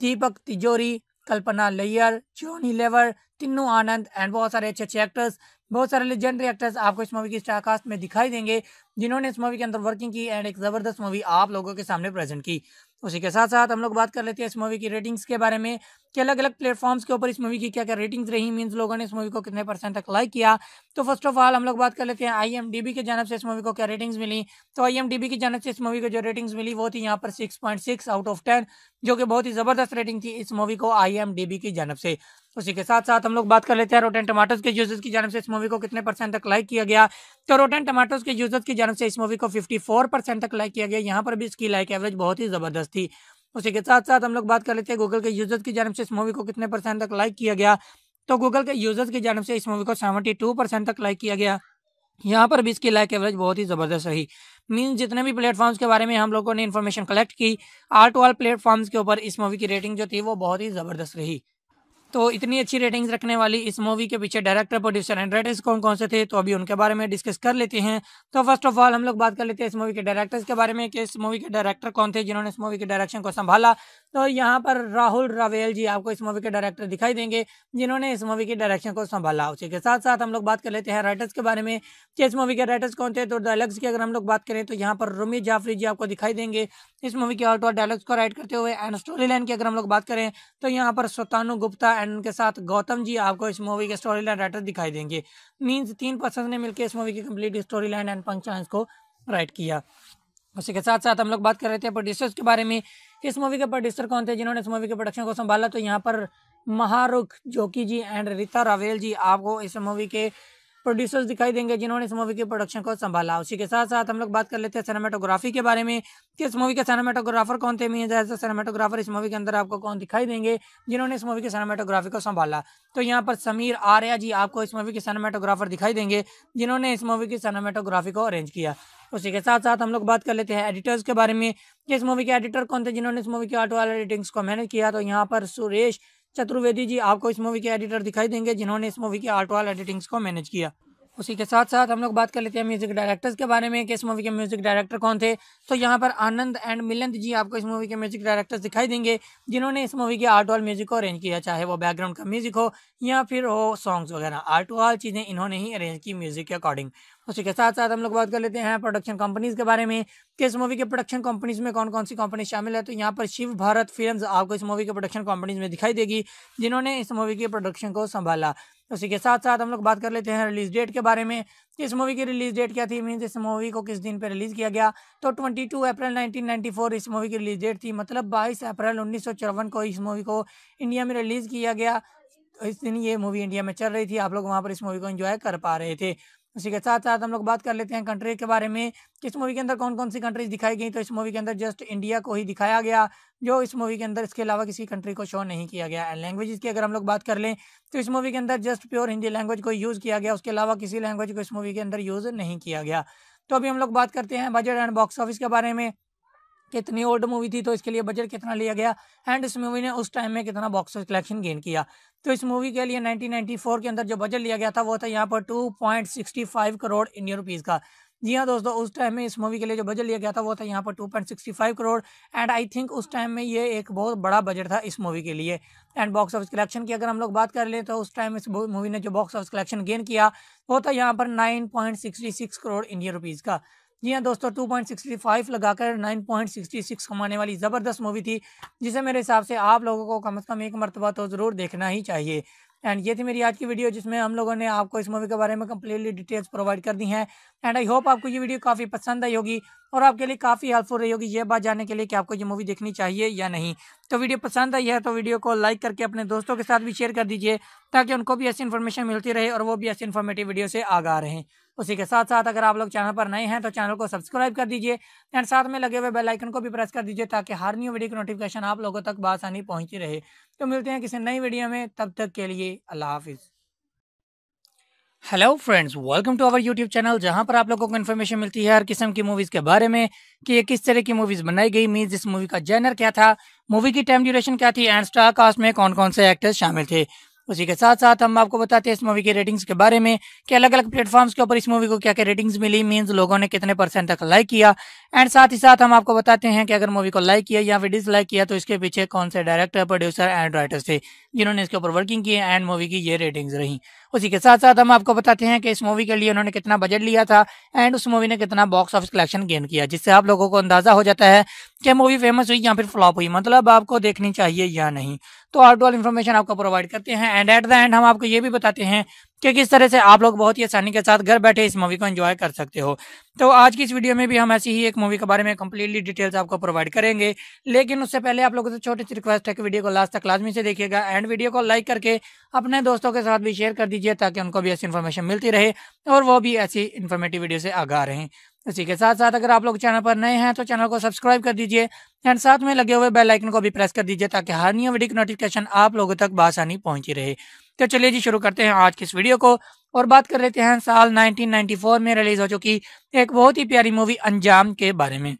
दीपक तिजोरी कल्पना लैयर जोनी लेवर तिन्नू आनंद एंड बहुत सारे अच्छे अच्छे एक्टर्स बहुत सारे लेजेंडरी एक्टर्स आपको इस मूवी की स्टारकास्ट में दिखाई देंगे जिन्होंने इस मूवी के अंदर वर्किंग की एंड एक ज़बरदस्त मूवी आप लोगों के सामने प्रेजेंट की उसी के साथ साथ हम लोग बात कर लेते हैं इस मूवी की रेटिंग्स के बारे में कि अलग अलग प्लेटफॉर्म्स के ऊपर इस मूवी की क्या क्या रेटिंग्स रही मीन्स लोगों ने इस मूवी को कितने परसेंट तक लाइक किया तो फर्स्ट ऑफ ऑल हम लोग बात कर लेते हैं आई एम डी बी की जानब से इस मूवी को क्या रेटिंग्स मिली तो आई एम डी बी की जानब से इस मूवी को जो रेटिंग्स मिली वो थी यहाँ पर six point six out of ten जो कि बहुत ही ज़बरदस्त रेटिंग थी इस मूवी को आई एम डी बी की जानब से उसी के साथ साथ हम लोग बात कर लेते हैं रोटेन टमाटोज के यूजर्स की जानब से इस मूवी को कितने परसेंट तक लाइक किया गया तो रोटेन टमाटोज के यूजर्स की जानब से इस मूवी को 54 परसेंट तक लाइक किया गया यहाँ पर भी इसकी लाइक एवरेज बहुत ही ज़बरदस्त थी उसी के साथ साथ हम लोग बात कर लेते हैं गूगल के यूजर्स की जानव से इस मूवी को कितने परसेंट तक लाइक किया गया तो गूगल के यूजर्स की जानव से इस मूवी को सेवेंटी टू परसेंट तक लाइक किया गया यहाँ पर भी इसकी लाइक एवरेज बहुत ही ज़बरदस्त रही मीन जितने भी प्लेटफॉर्म्स के बारे में हम लोगों ने इन्फॉर्मेशन कलेक्ट की आर्ट वाल प्लेटफॉर्म्स के ऊपर इस मूवी की रेटिंग जो थी वो बहुत ही ज़बरदस्त रही तो इतनी अच्छी रेटिंग्स रखने वाली इस मूवी के पीछे डायरेक्टर प्रोड्यूसर एंड राइटर्स कौन कौन से थे तो अभी उनके बारे में डिस्कस कर लेते हैं तो फर्स्ट ऑफ ऑल हम लोग बात कर लेते हैं इस मूवी के डायरेक्टर्स के बारे में कि इस मूवी के डायरेक्टर कौन थे जिन्होंने इस मूवी के डायरेक्शन को संभाला तो यहाँ पर राहुल रावेल जी आपको इस मूवी के डायरेक्टर दिखाई देंगे जिन्होंने इस मूवी की डायरेक्शन को संभाला उसी के साथ साथ हम लोग बात कर लेते हैं राइटर्स के बारे में कि इस मूवी के राइटर्स कौन थे तो डायलॉग्स की अगर हम लोग बात करें तो यहाँ पर रोमी जाफरी जी आपको दिखाई देंगे इस मूवी के ऑल्टो डायलॉग्स को राइट करते हुए एंड स्टोरी लाइन की अगर हम लोग बात करें तो यहाँ पर स्वतानु गुप्ता एंड उनके साथ गौतम जी आपको इस मूवी के स्टोरी लाइन राइटर दिखाई देंगे मीन्स तीन पर्सन ने मिलकर इस मूवी की कम्प्लीट स्टोरी लाइन एंड पंचांश को राइट किया उसी के साथ साथ हम लोग बात कर रहे थे प्रोड्यूसर्स के बारे में इस मूवी के प्रोड्यूसर कौन थे जिन्होंने इस मूवी के प्रोडक्शन को संभाला तो यहाँ पर महारुख जोकी जी एंड रीता रावेल जी आपको इस मूवी के प्रोड्यूसर्स दिखाई देंगे जिन्होंने इस मूवी के प्रोडक्शन को संभाला उसी के साथ साथ हम लोग बात कर लेते हैं सिनेमाटोग्राफी के बारे में कि इस मूवी के सिनेमाटोग्राफर कौन थे मीन जैसा सिनेमाटोग्राफर इस मूवी के अंदर आपको कौन दिखाई देंगे जिन्होंने इस मूवी के सिनेमाटोग्राफी को संभाला तो यहाँ पर समीर आर्या जी आपको इस मूवी के सिनेमाटोग्राफर दिखाई देंगे जिन्होंने इस मूवी की सिनेमाटोग्राफी को अरेंज किया उसी के साथ साथ हम लोग बात कर लेते हैं एडिटर्स के बारे में कि इस मूवी के एडिटर कौन थे जिन्होंने इस मूवी के आर्ट वाले एडिटिंग्स को मैनेज किया तो यहाँ पर सुरेश चतुर्वेदी जी आपको इस मूवी के एडिटर दिखाई देंगे जिन्होंने इस मूवी के आर्ट वाले एडिटिंग्स को मैनेज किया उसी के साथ साथ हम लोग बात कर लेते हैं म्यूजिक डायरेक्टर्स के बारे में कि इस मूवी के म्यूजिक डायरेक्टर कौन थे तो यहाँ पर आनंद एंड मिलंद जी आपको इस मूवी के म्यूजिक डायरेक्टर्स दिखाई देंगे जिन्होंने इस मूवी के आर्ट वाल म्यूजिक को अरेंज किया चाहे वो बैकग्राउंड का म्यूजिक हो या फिर हो सॉन्ग्स वगैरह आर्ट वाल चीज़ें इन्होंने ही अरेंज की म्यूजिक के अकॉर्डिंग उसी के साथ साथ हम लोग बात कर लेते हैं प्रोडक्शन कंपनीज़ के बारे में कि इस मूवी के प्रोडक्शन कंपनीज़ में कौन कौन सी कंपनी शामिल है तो यहाँ पर शिव भारत फिल्म आपको इस मूवी के प्रोडक्शन कंपनीज़ में दिखाई देगी जिन्होंने इस मूवी के प्रोडक्शन को संभाला उसी के साथ साथ हम लोग बात कर लेते हैं रिलीज डेट के बारे में इस मूवी की रिलीज डेट क्या थी मीन्स इस मूवी को किस दिन पर रिलीज़ किया गया तो टू अप्रैल फोर इस मूवी की रिलीज डेट थी मतलब बाईस अप्रैल उन्नीस को इस मूवी को इंडिया में रिलीज़ किया गया इस दिन ये मूवी इंडिया में चल रही थी आप लोग वहाँ पर इस मूवी को इन्जॉय कर पा रहे थे उसी के साथ साथ हम लोग बात कर लेते हैं कंट्री के बारे में किस इस मूवी के अंदर कौन कौन सी कंट्रीज दिखाई गई तो इस मूवी के अंदर जस्ट इंडिया को ही दिखाया गया जो इस मूवी के अंदर इसके अलावा किसी कंट्री को शो नहीं किया गया एंड लैंग्वेज की अगर हम लोग बात कर लें तो इस मूवी के अंदर जस्ट प्योर हिंदी लैंग्वेज को यूज़ किया गया उसके अलावा किसी लैंग्वेज को इस मूवी के अंदर यूज़ नहीं किया गया तो अभी हम लोग बात करते हैं बजट एंड बॉक्स ऑफिस के बारे में कितनी ओल्ड मूवी थी तो इसके लिए बजट कितना लिया गया एंड इस मूवी ने उस टाइम में कितना बॉक्स कलेक्शन गेन किया तो इस मूवी के लिए 1994 के अंदर जो बजट लिया गया था वो था यहाँ पर 2.65 करोड़ इंडियन रुपीज़ का जी हाँ दोस्तों उस टाइम में इस मूवी के लिए जो बजट लिया गया था वो था यहाँ पर 2.65 करोड़ एंड आई थिंक उस टाइम में ये एक बहुत बड़ा बजट था इस मूवी के लिए एंड बॉक्स ऑफिस कलेक्शन की अगर हम लोग बात कर लें तो उस टाइम इस मूवी ने जो बॉक्स ऑफिस कलेक्शन गेन किया वो था यहाँ पर 9.66 करोड़ इंडियन रुपीज़ का जी हाँ दोस्तों 2.65 लगाकर 9.66 कमाने वाली ज़बरदस्त मूवी थी जिसे मेरे हिसाब से आप लोगों को कम से कम एक मरतबा तो ज़रूर देखना ही चाहिए एंड ये थी मेरी आज की वीडियो जिसमें हम लोगों ने आपको इस मूवी के बारे में कम्प्लीटली डिटेल्स प्रोवाइड कर दी हैं एंड आई होप आपको ये वीडियो काफ़ी पसंद आई होगी और आपके लिए काफ़ी हेल्पफुल रही होगी ये बात जानने के लिए कि आपको ये मूवी देखनी चाहिए या नहीं तो वीडियो पसंद आई है तो वीडियो को लाइक करके अपने दोस्तों के साथ भी शेयर कर दीजिए ताकि उनको भी ऐसी इन्फॉर्मेशन मिलती रहे और वो भी ऐसी इन्फॉर्मेटिव वीडियो से आगा रहे उसी के साथ साथ अगर आप लोग चैनल पर नए हैं तो चैनल को सब्सक्राइब कर दीजिए एंड साथ में लगे हुए बेल आइकन को भी प्रेस कर दीजिए ताकि हर न्यू वीडियो की नोटिफिकेशन आप लोगों तक बसानी पहुंची रहे तो मिलते हैं किसी नई वीडियो में तब तक के लिए अल्लाह हाफिज़ hello friends welcome to our YouTube channel जहां पर आप लोगों को इन्फॉर्मेशन मिलती है हर किस्म की मूवीज़ के बारे में कि ये किस तरह की मूवीज़ बनाई गई मीन इस मूवी का जेनर क्या था मूवी की टाइम ड्यूरेशन क्या थी एंड स्टार कास्ट में कौन कौन से एक्टर्स शामिल थे उसी के साथ साथ हम आपको बताते हैं इस मूवी की रेटिंग्स के बारे में कि अलग अलग प्लेटफॉर्म्स के ऊपर इस मूवी को क्या क्या रेटिंग्स मिली मीन्स लोगों ने कितने परसेंट तक लाइक किया एंड साथ ही साथ हम आपको बताते हैं कि अगर मूवी को लाइक किया या फिर डिसलाइक किया तो इसके पीछे कौन से डायरेक्टर प्रोड्यूसर एंड राइटर्स थे जिन्होंने इसके ऊपर वर्किंग की एंड मूवी की ये रेटिंग्स रही उसी के साथ साथ हम आपको बताते हैं कि इस मूवी के लिए उन्होंने कितना बजट लिया था एंड उस मूवी ने कितना बॉक्स ऑफिस कलेक्शन गेन किया जिससे आप लोगों को अंदाजा हो जाता है कि मूवी फेमस हुई या फिर फ्लॉप हुई मतलब आपको देखनी चाहिए या नहीं तो आउटडोर इन्फॉर्मेशन आपको प्रोवाइड करते हैं एंड एट द एंड हम आपको ये भी बताते हैं कि किस तरह से आप लोग बहुत ही आसानी के साथ घर बैठे इस मूवी को एंजॉय कर सकते हो तो आज की इस वीडियो में भी हम ऐसी ही एक मूवी के बारे में कम्प्लीटली डिटेल्स आपको प्रोवाइड करेंगे लेकिन उससे पहले आप लोगों से छोटी सी रिक्वेस्ट है कि वीडियो को लास्ट तक लाजमी से देखिएगा एंड वीडियो को लाइक करके अपने दोस्तों के साथ भी शेयर कर दीजिए ताकि उनको भी ऐसी इन्फॉर्मेशन मिलती रहे और वो भी ऐसी इन्फॉर्मेटिव वीडियो से आगा रहे इसी के साथ साथ अगर आप लोग चैनल पर नए हैं तो चैनल को सब्सक्राइब कर दीजिए एंड साथ में लगे हुए बेल आइकन को भी प्रेस कर दीजिए ताकि हर न्यू वीडियो की नोटिफिकेशन आप लोगों तक बासानी पहुंची रहे तो चलिए जी शुरू करते हैं आज के इस वीडियो को और बात कर लेते हैं साल 1994 में रिलीज हो चुकी एक बहुत ही प्यारी मूवी अंजाम के बारे में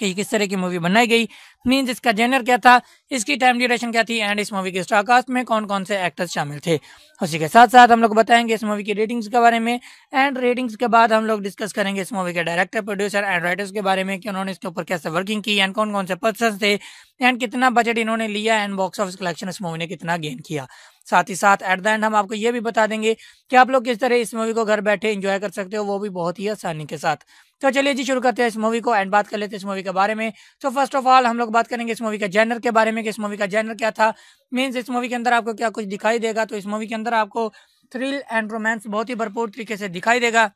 कि किस तरह की मूवी बनाई गई मीन्स इसका जेनर क्या था इसकी टाइम ड्यूरेशन क्या थी एंड इस मूवी के स्टारकास्ट में कौन कौन से एक्टर्स शामिल थे उसी के साथ साथ हम लोग बताएंगे इस मूवी की रेटिंग्स के बारे में एंड रेटिंग्स के बाद हम लोग डिस्कस करेंगे इस मूवी के डायरेक्टर प्रोड्यूसर एंड राइटर्स के बारे में कि उन्होंने इसके ऊपर कैसे वर्किंग की एंड कौन कौन से पर्सन थे एंड कितना बजट इन्होंने लिया एंड बॉक्स ऑफिस कलेक्शन इस मूवी ने कितना गेन किया साथ ही साथ एट द एंड हम आपको ये भी बता देंगे कि आप लोग किस तरह इस मूवी को घर बैठे इंजॉय कर सकते हो वो भी बहुत ही आसानी के साथ तो चलिए जी शुरू करते हैं इस मूवी को एंड बात कर लेते हैं इस मूवी के बारे में तो फर्स्ट ऑफ ऑल हम लोग बात करेंगे इस मूवी के जेनर के बारे में कि इस मूवी का जेनर क्या था मीन्स इस मूवी के अंदर आपको क्या कुछ दिखाई देगा तो इस मूवी के अंदर आपको थ्रिल एंड रोमांस बहुत ही भरपूर तरीके से दिखाई देगा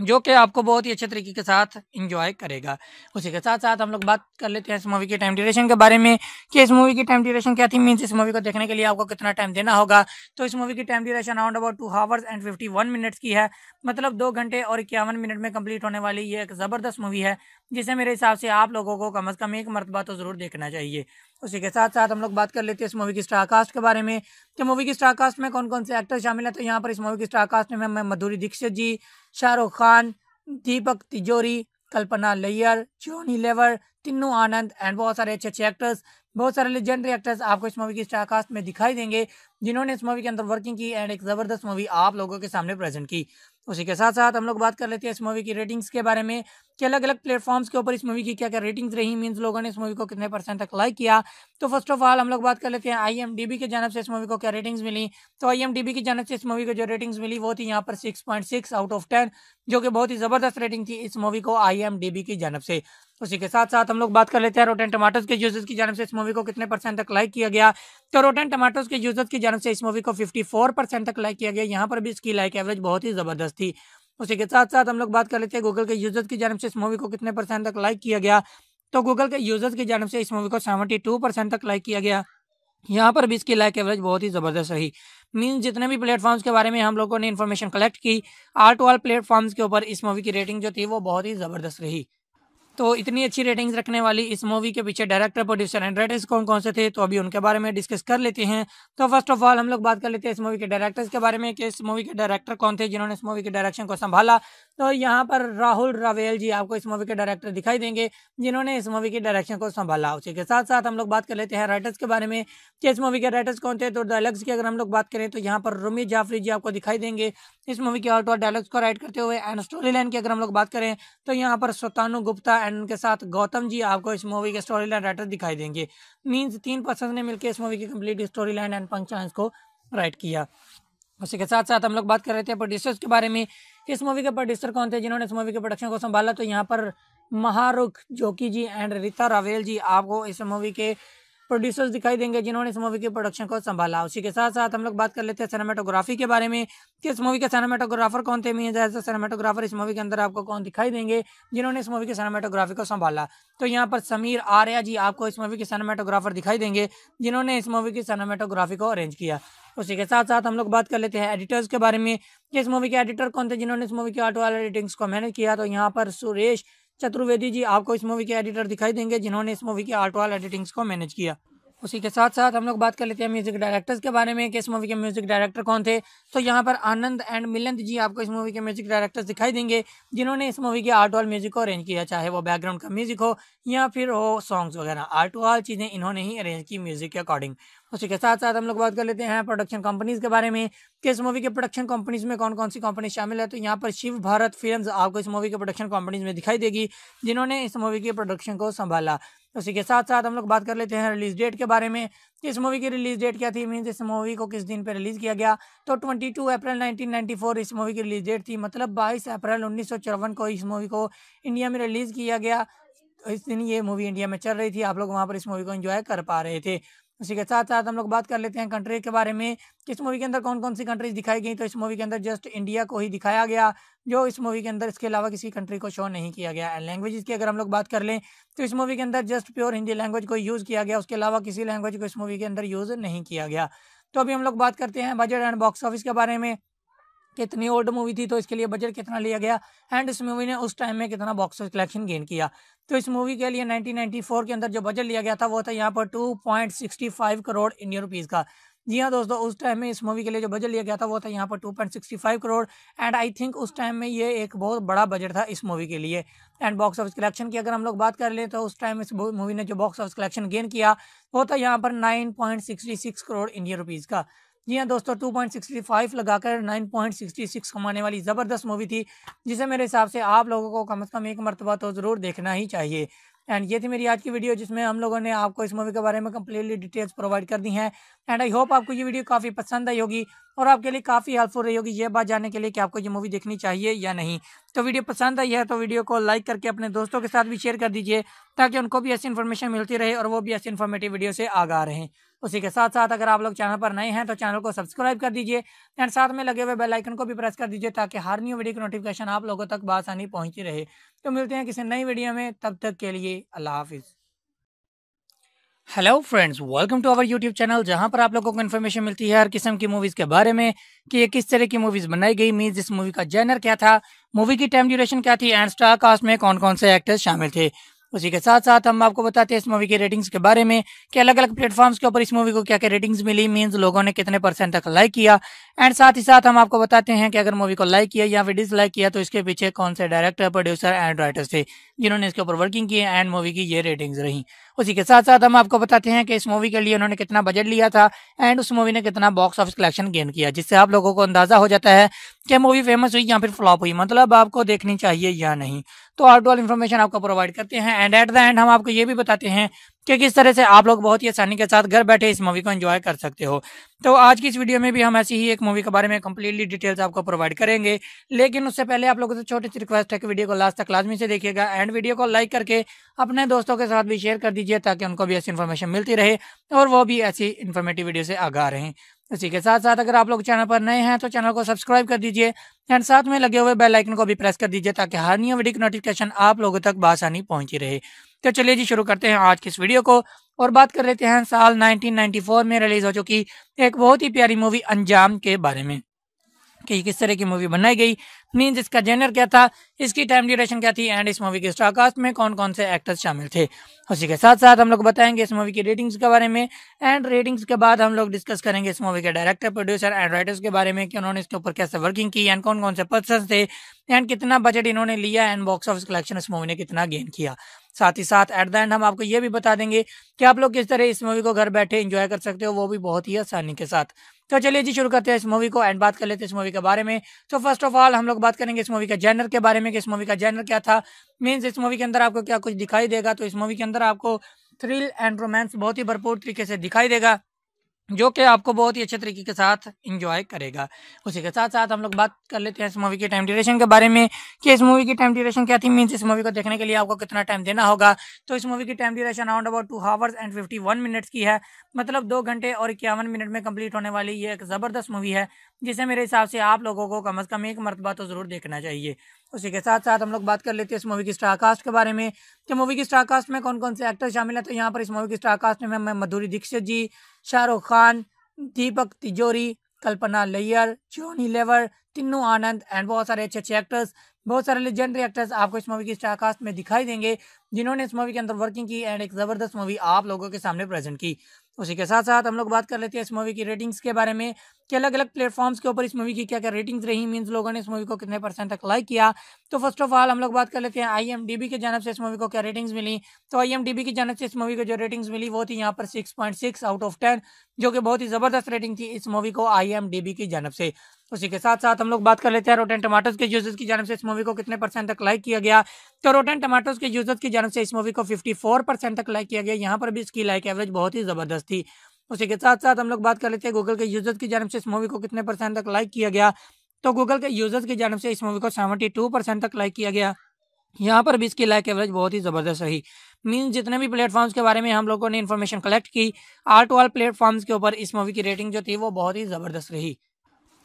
जो कि आपको बहुत ही अच्छे तरीके के साथ इंजॉय करेगा उसी के साथ साथ हम लोग बात कर लेते हैं इस मूवी के टाइम ड्यूरेशन के बारे में कि इस मूवी की टाइम ड्यूरेशन क्या थी मीन्स इस मूवी को देखने के लिए आपको कितना टाइम देना होगा तो इस मूवी की time duration around about two hours and fifty one minutes की है मतलब दो घंटे और इक्यावन मिनट में कम्प्लीट होने वाली ये एक ज़बरदस्त मूवी है जिसे मेरे हिसाब से आप लोगों को कम अज़ कम एक मरतबा तो ज़रूर देखना चाहिए उसी के साथ साथ हम लोग बात कर लेते हैं इस मूवी की स्टारकास्ट के बारे में कि तो मूवी की स्टारकास्ट में कौन कौन से एक्टर शामिल हैं तो यहाँ पर इस मूवी की स्टारकास्ट में हमें मधुरी दीक्षित जी शाहरुख खान दीपक तिजोरी कल्पना लैयर जोनी लेवर तिन्नू आनंद एंड बहुत सारे अच्छे अच्छे एक्टर्स बहुत सारे लेजेंडरी एक्टर्स आपको इस मूवी की स्टारकास्ट में दिखाई देंगे जिन्होंने इस मूवी के अंदर वर्किंग की एंड एक ज़बरदस्त मूवी आप लोगों के सामने प्रेजेंट की उसी के साथ साथ हम लोग बात कर लेते हैं इस मूवी की रेटिंग्स के बारे में कि अलग अलग प्लेटफॉर्म्स के ऊपर इस मूवी की क्या क्या रेटिंग्स रही मीन्स लोगों ने इस मूवी को कितने परसेंट तक लाइक किया तो फर्स्ट ऑफ ऑल हम लोग बात कर लेते हैं आई की जानब से इस मूवी को क्या रेटिंग्स मिली तो आई की जानब से इस मूवी को जो रेटिंग्स मिली वो थी यहाँ पर सिक्स आउट ऑफ टेन जो कि बहुत ही ज़बरदस्त रेटिंग थी इस मूवी को आई की जानब से उसी के साथ साथ हम लोग बात कर लेते हैं रोटेन टमाटोज के यूजर्स की जानव से इस मूवी को कितने परसेंट तक लाइक किया गया तो रोटेन टमाटोज के यूजर्स की जानव से इस मूवी को 54 परसेंट तक लाइक किया गया यहाँ पर भी इसकी लाइक एवरेज बहुत ही ज़बरदस्त थी उसी के साथ साथ हम लोग बात कर लेते हैं गूगल के यूजर्स की जानव से इस मूवी को कितने परसेंट तक लाइक किया गया तो गूगल के यूजर्स की जानव से इस मूवी को सेवेंटी टू परसेंट तक लाइक किया गया यहाँ पर भी इसकी लाइक एवरेज बहुत ही ज़बरदस्त रही मीन जितने भी प्लेटफॉर्म्स के बारे में हम लोगों ने इन्फॉर्मेशन कलेक्ट की आर्ट वाल प्लेटफॉर्म्स के ऊपर इस मूवी की रेटिंग जो थी वो बहुत ही ज़बरदस्त रही तो इतनी अच्छी रेटिंग्स रखने वाली इस मूवी के पीछे डायरेक्टर प्रोड्यूसर एंड राइटर्स कौन कौन से थे तो अभी उनके बारे में डिस्कस कर लेते हैं तो फर्स्ट ऑफ ऑल हम लोग बात कर लेते हैं इस मूवी के डायरेक्टर्स के बारे में कि इस मूवी के डायरेक्टर कौन थे जिन्होंने इस मूवी के डायरेक्शन को संभाला तो यहाँ पर राहुल रावेल जी आपको इस मूवी के डायरेक्टर दिखाई देंगे जिन्होंने इस मूवी की डायरेक्शन को संभाला उसी के साथ साथ हम लोग बात कर लेते हैं राइटर्स के बारे में कि इस मूवी के राइटर्स कौन थे तो डायलॉग्स की अगर हम लोग बात करें तो यहाँ पर रोमी जाफरी जी आपको दिखाई देंगे इस मूवी के ऑल्टो डायलॉग्स को राइट करते हुए एंड स्टोरी लाइन की अगर हम लोग बात करें तो यहाँ पर स्वतानु गुप्ता एंड उनके साथ गौतम जी आपको इस मूवी के स्टोरी लाइन राइटर दिखाई देंगे मीन्स तीन पर्सन ने मिलकर इस मूवी की कम्प्लीट स्टोरी लाइन एंड पंचांस को राइट किया उसी के साथ साथ हम लोग बात कर रहे थे प्रोड्यूसर्स के बारे में इस मूवी के प्रोड्यूसर कौन थे जिन्होंने इस मूवी के प्रोडक्शन को संभाला तो यहाँ पर महारुख जोकी जी एंड रीता रावेल जी आपको इस मूवी के प्रोड्यूसर्स दिखाई देंगे जिन्होंने इस मूवी के प्रोडक्शन को संभाला उसी के साथ साथ हम लोग बात कर लेते हैं सिनेमाटोग्राफी के बारे में कि इस मूवी के सिनेमाटोग्राफर कौन थे मीन जैसे सिनेमाटोग्राफर इस मूवी के अंदर आपको कौन दिखाई देंगे जिन्होंने इस मूवी के सिनेमाटोग्राफी को संभाला तो यहाँ पर समीर आर्या जी आपको इस मूवी के सिनेमाटोग्राफर दिखाई देंगे जिन्होंने इस मूवी की सिनेमाटोग्राफी को अरेंज किया उसी के साथ साथ हम लोग बात कर लेते हैं एडिटर्स के बारे में कि इस मूवी के एडिटर कौन थे जिन्होंने इस मूवी के ऑटो वाले एडिटिंग्स को मैनेज किया तो यहाँ पर सुरेश चतुर्वेदी जी आपको इस मूवी के एडिटर दिखाई देंगे जिन्होंने इस मूवी के आर्ट वाल एडिटिंग्स को मैनेज किया उसी के साथ साथ हम लोग बात कर लेते हैं म्यूजिक डायरेक्टर्स के बारे में कि इस मूवी के म्यूजिक डायरेक्टर कौन थे तो यहाँ पर आनंद एंड मिलंद जी आपको इस मूवी के म्यूजिक डायरेक्टर्स दिखाई देंगे जिन्होंने इस मूवी के आर्ट वाल म्यूजिक को अरेंज किया चाहे वो बैकग्राउंड का म्यूजिक हो या फिर हो सॉन्ग्स वगैरह आर्ट वाल चीज़ें इन्होंने ही अरेंज की म्यूजिक के अकॉर्डिंग उसी के साथ साथ हम लोग बात कर लेते हैं प्रोडक्शन कंपनीज के बारे में कि इस मूवी के प्रोडक्शन कंपनीज में कौन कौन सी कंपनी शामिल है तो यहाँ पर शिव भारत फिल्म आपको इस मूवी के प्रोडक्शन कंपनीज में दिखाई देगी जिन्होंने इस मूवी के प्रोडक्शन को संभाला उसी के साथ साथ हम लोग बात कर लेते हैं रिलीज डेट के बारे में कि इस मूवी की रिलीज डेट क्या थी मीन्स इस मूवी को किस दिन पर रिलीज़ किया गया तो 22 अप्रैल 1994 इस मूवी की रिलीज डेट थी मतलब 22 अप्रैल उन्नीस को इस मूवी को इंडिया में रिलीज़ किया गया इस दिन ये मूवी इंडिया में चल रही थी आप लोग वहाँ पर इस मूवी को इन्जॉय कर पा रहे थे उसी के साथ साथ हम लोग बात कर लेते हैं कंट्री के बारे में किस इस मूवी के अंदर कौन कौन सी कंट्रीज दिखाई गई तो इस मूवी के अंदर जस्ट इंडिया को ही दिखाया गया जो इस मूवी के अंदर इसके अलावा किसी कंट्री को शो नहीं किया गया एंड लैंग्वेज की अगर हम लोग बात कर लें तो इस मूवी के अंदर जस्ट प्योर हिंदी लैंग्वेज को यूज़ किया गया उसके अलावा किसी लैंग्वेज को इस मूवी के अंदर यूज़ नहीं किया गया तो अभी हम लोग बात करते हैं बजट एंड बॉक्स ऑफिस के बारे में कितनी ओल्ड मूवी थी तो इसके लिए बजट कितना लिया गया एंड इस मूवी ने उस टाइम में कितना बॉक्स ऑफिस कलेक्शन गेन किया तो इस मूवी के लिए 1994 के अंदर जो बजट लिया गया था वो था यहाँ पर 2.65 करोड़ इंडियन रुपीज़ का जी हाँ दोस्तों उस टाइम में इस मूवी के लिए जो बजट लिया गया था वो था यहाँ पर 2.65 करोड़ एंड आई थिंक उस टाइम में ये एक बहुत बड़ा बजट था इस मूवी के लिए एंड बॉक्स ऑफिस कलेक्शन की अगर हम लोग बात कर लें तो उस टाइम इस मूवी ने जो बॉक्स ऑफिस कलेक्शन गेन किया वो था यहाँ पर 9.66 करोड़ इंडियन रुपीज़ का जी हाँ दोस्तों 2.65 लगाकर 9.66 कमाने वाली ज़बरदस्त मूवी थी जिसे मेरे हिसाब से आप लोगों को कम से कम एक मरतबा तो ज़रूर देखना ही चाहिए एंड ये थी मेरी आज की वीडियो जिसमें हम लोगों ने आपको इस मूवी के बारे में कम्प्लीटली डिटेल्स प्रोवाइड कर दी हैं एंड आई होप आपको ये वीडियो काफ़ी पसंद आई होगी और आपके लिए काफ़ी हेल्पफुल रही होगी ये बात जानने के लिए कि आपको ये मूवी देखनी चाहिए या नहीं तो वीडियो पसंद आई है तो वीडियो को लाइक करके अपने दोस्तों के साथ भी शेयर कर दीजिए ताकि उनको भी ऐसी इन्फॉर्मेशन मिलती रहे और वो भी ऐसी इन्फॉर्मेटिव वीडियो से आगा रहें उसी के साथ साथ अगर आप लोग चैनल पर नए हैं तो चैनल को सब्सक्राइब कर दीजिए एंड साथ में लगे हुए बेल आइकन को भी प्रेस कर दीजिए ताकि हर न्यू वीडियो की नोटिफिकेशन आप लोगों तक बसानी पहुंची रहे तो मिलते हैं किसी नई वीडियो में तब तक के लिए अल्लाह हाफिज़ hello friends welcome to our YouTube channel जहां पर आप लोगों को इन्फॉर्मेशन मिलती है हर किस्म की मूवीज़ के बारे में कि ये किस तरह की मूवीज़ बनाई गई मीन इस मूवी का जेनर क्या था मूवी की टाइम ड्यूरेशन क्या थी एंड स्टार कास्ट में कौन कौन से एक्टर्स शामिल थे उसी के साथ साथ हम आपको बताते हैं इस मूवी की रेटिंग्स के बारे में कि अलग अलग प्लेटफॉर्म्स के ऊपर इस मूवी को क्या क्या रेटिंग्स मिली मीन लोगों ने कितने परसेंट तक लाइक किया एंड साथ ही साथ हम आपको बताते हैं कि अगर मूवी को लाइक किया या फिर डिसलाइक किया तो इसके पीछे कौन से डायरेक्टर प्रोड्यूसर एंड राइटर्स थे जिन्होंने इसके ऊपर वर्किंग की एंड मूवी की ये रेटिंग्स रही उसी के साथ साथ हम आपको बताते हैं कि इस मूवी के लिए उन्होंने कितना बजट लिया था एंड उस मूवी ने कितना बॉक्स ऑफिस कलेक्शन गेन किया जिससे आप लोगों को अंदाजा हो जाता है कि मूवी फेमस हुई या फिर फ्लॉप हुई मतलब आपको देखनी चाहिए या नहीं तो आउट ऑल इन्फॉर्मेशन आपको प्रोवाइड करते हैं एंड एट द एंड हम आपको ये भी बताते हैं कि किस तरह से आप लोग बहुत ही आसानी के साथ घर बैठे इस मूवी को एंजॉय कर सकते हो तो आज की इस वीडियो में भी हम ऐसी ही एक मूवी के बारे में कम्प्लीटली डिटेल्स आपको प्रोवाइड करेंगे लेकिन उससे पहले आप लोगों से छोटी सी रिक्वेस्ट है कि वीडियो को लास्ट तक लाजमी से देखिएगा एंड वीडियो को लाइक करके अपने दोस्तों के साथ भी शेयर कर दीजिए ताकि उनको भी ऐसी इन्फॉर्मेशन मिलती रहे और वो भी ऐसी इन्फॉर्मेटिव वीडियो से आगा रहे इसी के साथ साथ अगर आप लोग चैनल पर नए हैं तो चैनल को सब्सक्राइब कर दीजिए एंड साथ में लगे हुए बेल आइकन को भी प्रेस कर दीजिए ताकि हर नियो वीडियो की नोटिफिकेशन आप लोगों तक बासानी पहुंची रहे तो चलिए जी शुरू करते हैं आज के इस वीडियो को और बात कर लेते हैं साल 1994 में रिलीज हो चुकी एक बहुत ही प्यारी मूवी अंजाम के बारे में कि किस तरह की मूवी बनाई गई मीन इसका जेनर क्या था इसकी टाइम ड्यूरेशन क्या थी एंड इस मूवी के स्टारकास्ट में कौन कौन से एक्टर्स शामिल थे उसी के साथ साथ हम लोग बताएंगे इस मूवी की रेटिंग्स के बारे में एंड रेटिंग्स के बाद हम लोग डिस्कस करेंगे इस मूवी के डायरेक्टर प्रोड्यूसर एंड राइटर्स के बारे में कि उन्होंने इसके ऊपर कैसे वर्किंग की एंड कौन कौन से पर्सन थे एंड कितना बजट इन्होंने लिया एंड बॉक्स ऑफिस कलेक्शन इस मूवी ने कितना गेन किया साथ ही साथ एट द एंड हम आपको ये भी बता देंगे कि आप लोग किस तरह इस मूवी को घर बैठे इंजॉय कर सकते हो वो भी बहुत ही आसानी के साथ तो चलिए जी शुरू करते हैं इस मूवी को एंड बात कर लेते हैं इस मूवी के बारे में तो फर्स्ट ऑफ ऑल हम लोग बात करेंगे इस मूवी के जेनर के बारे में कि इस मूवी का जेनर क्या था मीन्स इस मूवी के अंदर आपको क्या कुछ दिखाई देगा तो इस मूवी के अंदर आपको थ्रिल एंड रोमांस बहुत ही भरपूर तरीके से दिखाई देगा जो कि आपको बहुत ही अच्छे तरीके के साथ इंजॉय करेगा उसी के साथ साथ हम लोग बात कर लेते हैं इस मूवी के टाइम ड्यूरेशन के बारे में कि इस मूवी की टाइम ड्यूरेशन क्या थी मीन्स इस मूवी को देखने के लिए आपको कितना टाइम देना होगा तो इस मूवी की time duration around about two hours and fifty one minutes की है मतलब दो घंटे और इक्यावन मिनट में कम्प्लीट होने वाली ये एक ज़बरदस्त मूवी है जिसे मेरे हिसाब से आप लोगों को कम अज़ कम एक मरतबा तो ज़रूर देखना चाहिए उसी के साथ साथ हम लोग बात कर लेते हैं इस मूवी की स्टारकास्ट के बारे में कि मूवी की स्टारकास्ट में कौन कौन से एक्टर शामिल हैं तो यहाँ पर इस मूवी की स्टारकास्ट में हमें मधुरी दीक्षित जी शाहरुख खान दीपक तिजोरी कल्पना लैयर जोनी लेवर तिन्नू आनंद एंड बहुत सारे अच्छे अच्छे एक्टर्स बहुत सारे लेजेंडरी एक्टर्स आपको इस मूवी की स्टारकास्ट में दिखाई देंगे जिन्होंने इस मूवी के अंदर वर्किंग की एंड एक ज़बरदस्त मूवी आप लोगों के सामने प्रेजेंट की उसी के साथ साथ हम लोग बात कर लेते हैं इस मूवी की रेटिंग्स के बारे में कि अलग अलग प्लेटफॉर्म्स के ऊपर इस मूवी की क्या क्या रेटिंग्स रही मीन्स लोगों ने इस मूवी को कितने परसेंट तक लाइक किया तो फर्स्ट ऑफ ऑल हम लोग बात कर लेते हैं आई की जानब से इस मूवी को क्या रेटिंग्स मिली तो आई की जानब से इस मूवी को जो रेटिंग्स मिली वो थी यहाँ पर सिक्स आउट ऑफ टेन जो कि बहुत ही ज़बरदस्त रेटिंग थी इस मूवी को आई की जानब से उसी के साथ साथ हम लोग बात कर लेते हैं रोटेन टमाटोज के जूसेज की जानब से इस मूवी को कितने परसेंट तक लाइक किया गया तो रोटन टमाटोज के यूजर्स की जानब से इस मूवी को 54 परसेंट तक लाइक किया गया यहाँ पर भी इसकी लाइक एवरेज बहुत ही ज़बरदस्त थी उसी के साथ साथ हम लोग बात कर लेते हैं गूगल के यूजर्स की जानब से इस मूवी को कितने परसेंट तक लाइक किया गया तो गूगल के यूजर्स की जानब से इस मूवी को सेवेंटी टू परसेंट तक लाइक किया गया यहाँ पर भी इसकी लाइक एवरेज बहुत ही ज़बरदस्त रही मीन जितने भी प्लेटफॉर्म्स के बारे में हम लोगों ने इन्फॉर्मेशन कलेक्ट की आर्ट वाल प्लेटफॉर्म्स के ऊपर इस मूवी की रेटिंग जो थी वो बहुत ही ज़बरदस्त रही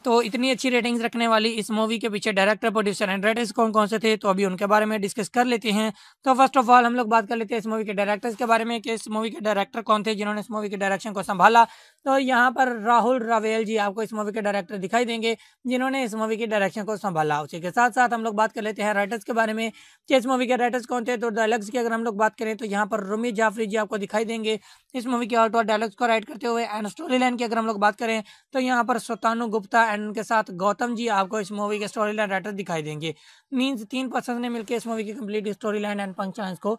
तो इतनी अच्छी रेटिंग्स रखने वाली इस मूवी के पीछे डायरेक्टर प्रोड्यूसर एंड राइटर्स कौन कौन से थे तो अभी उनके बारे में डिस्कस कर लेते हैं तो फर्स्ट ऑफ ऑल हम लोग बात कर लेते हैं इस मूवी के डायरेक्टर्स के बारे में कि इस मूवी के डायरेक्टर कौन थे जिन्होंने इस मूवी के डायरेक्शन को संभाला तो यहाँ पर राहुल रावेल जी आपको इस मूवी के डायरेक्टर दिखाई देंगे जिन्होंने इस मूवी के डायरेक्शन को संभाला उसी के साथ साथ हम लोग बात कर लेते हैं राइटर्स के बारे में कि इस मूवी के राइटर्स कौन थे तो डायलॉग्स की अगर हम लोग बात करें तो यहाँ पर रोमी जाफरी जी आपको दिखाई देंगे इस मूवी के आउट और डायलॉग्स को राइट करते हुए एंड स्टोरी लाइन की अगर हम लोग बात करें तो यहाँ पर स्वतानु गुप्ता एंड उनके साथ गौतम जी आपको इस मूवी के स्टोरी लाइन राइटर दिखाई देंगे मीन्स तीन पर्सन ने मिलकर इस मूवी की कम्प्लीट स्टोरी लाइन एंड पंक्चांस को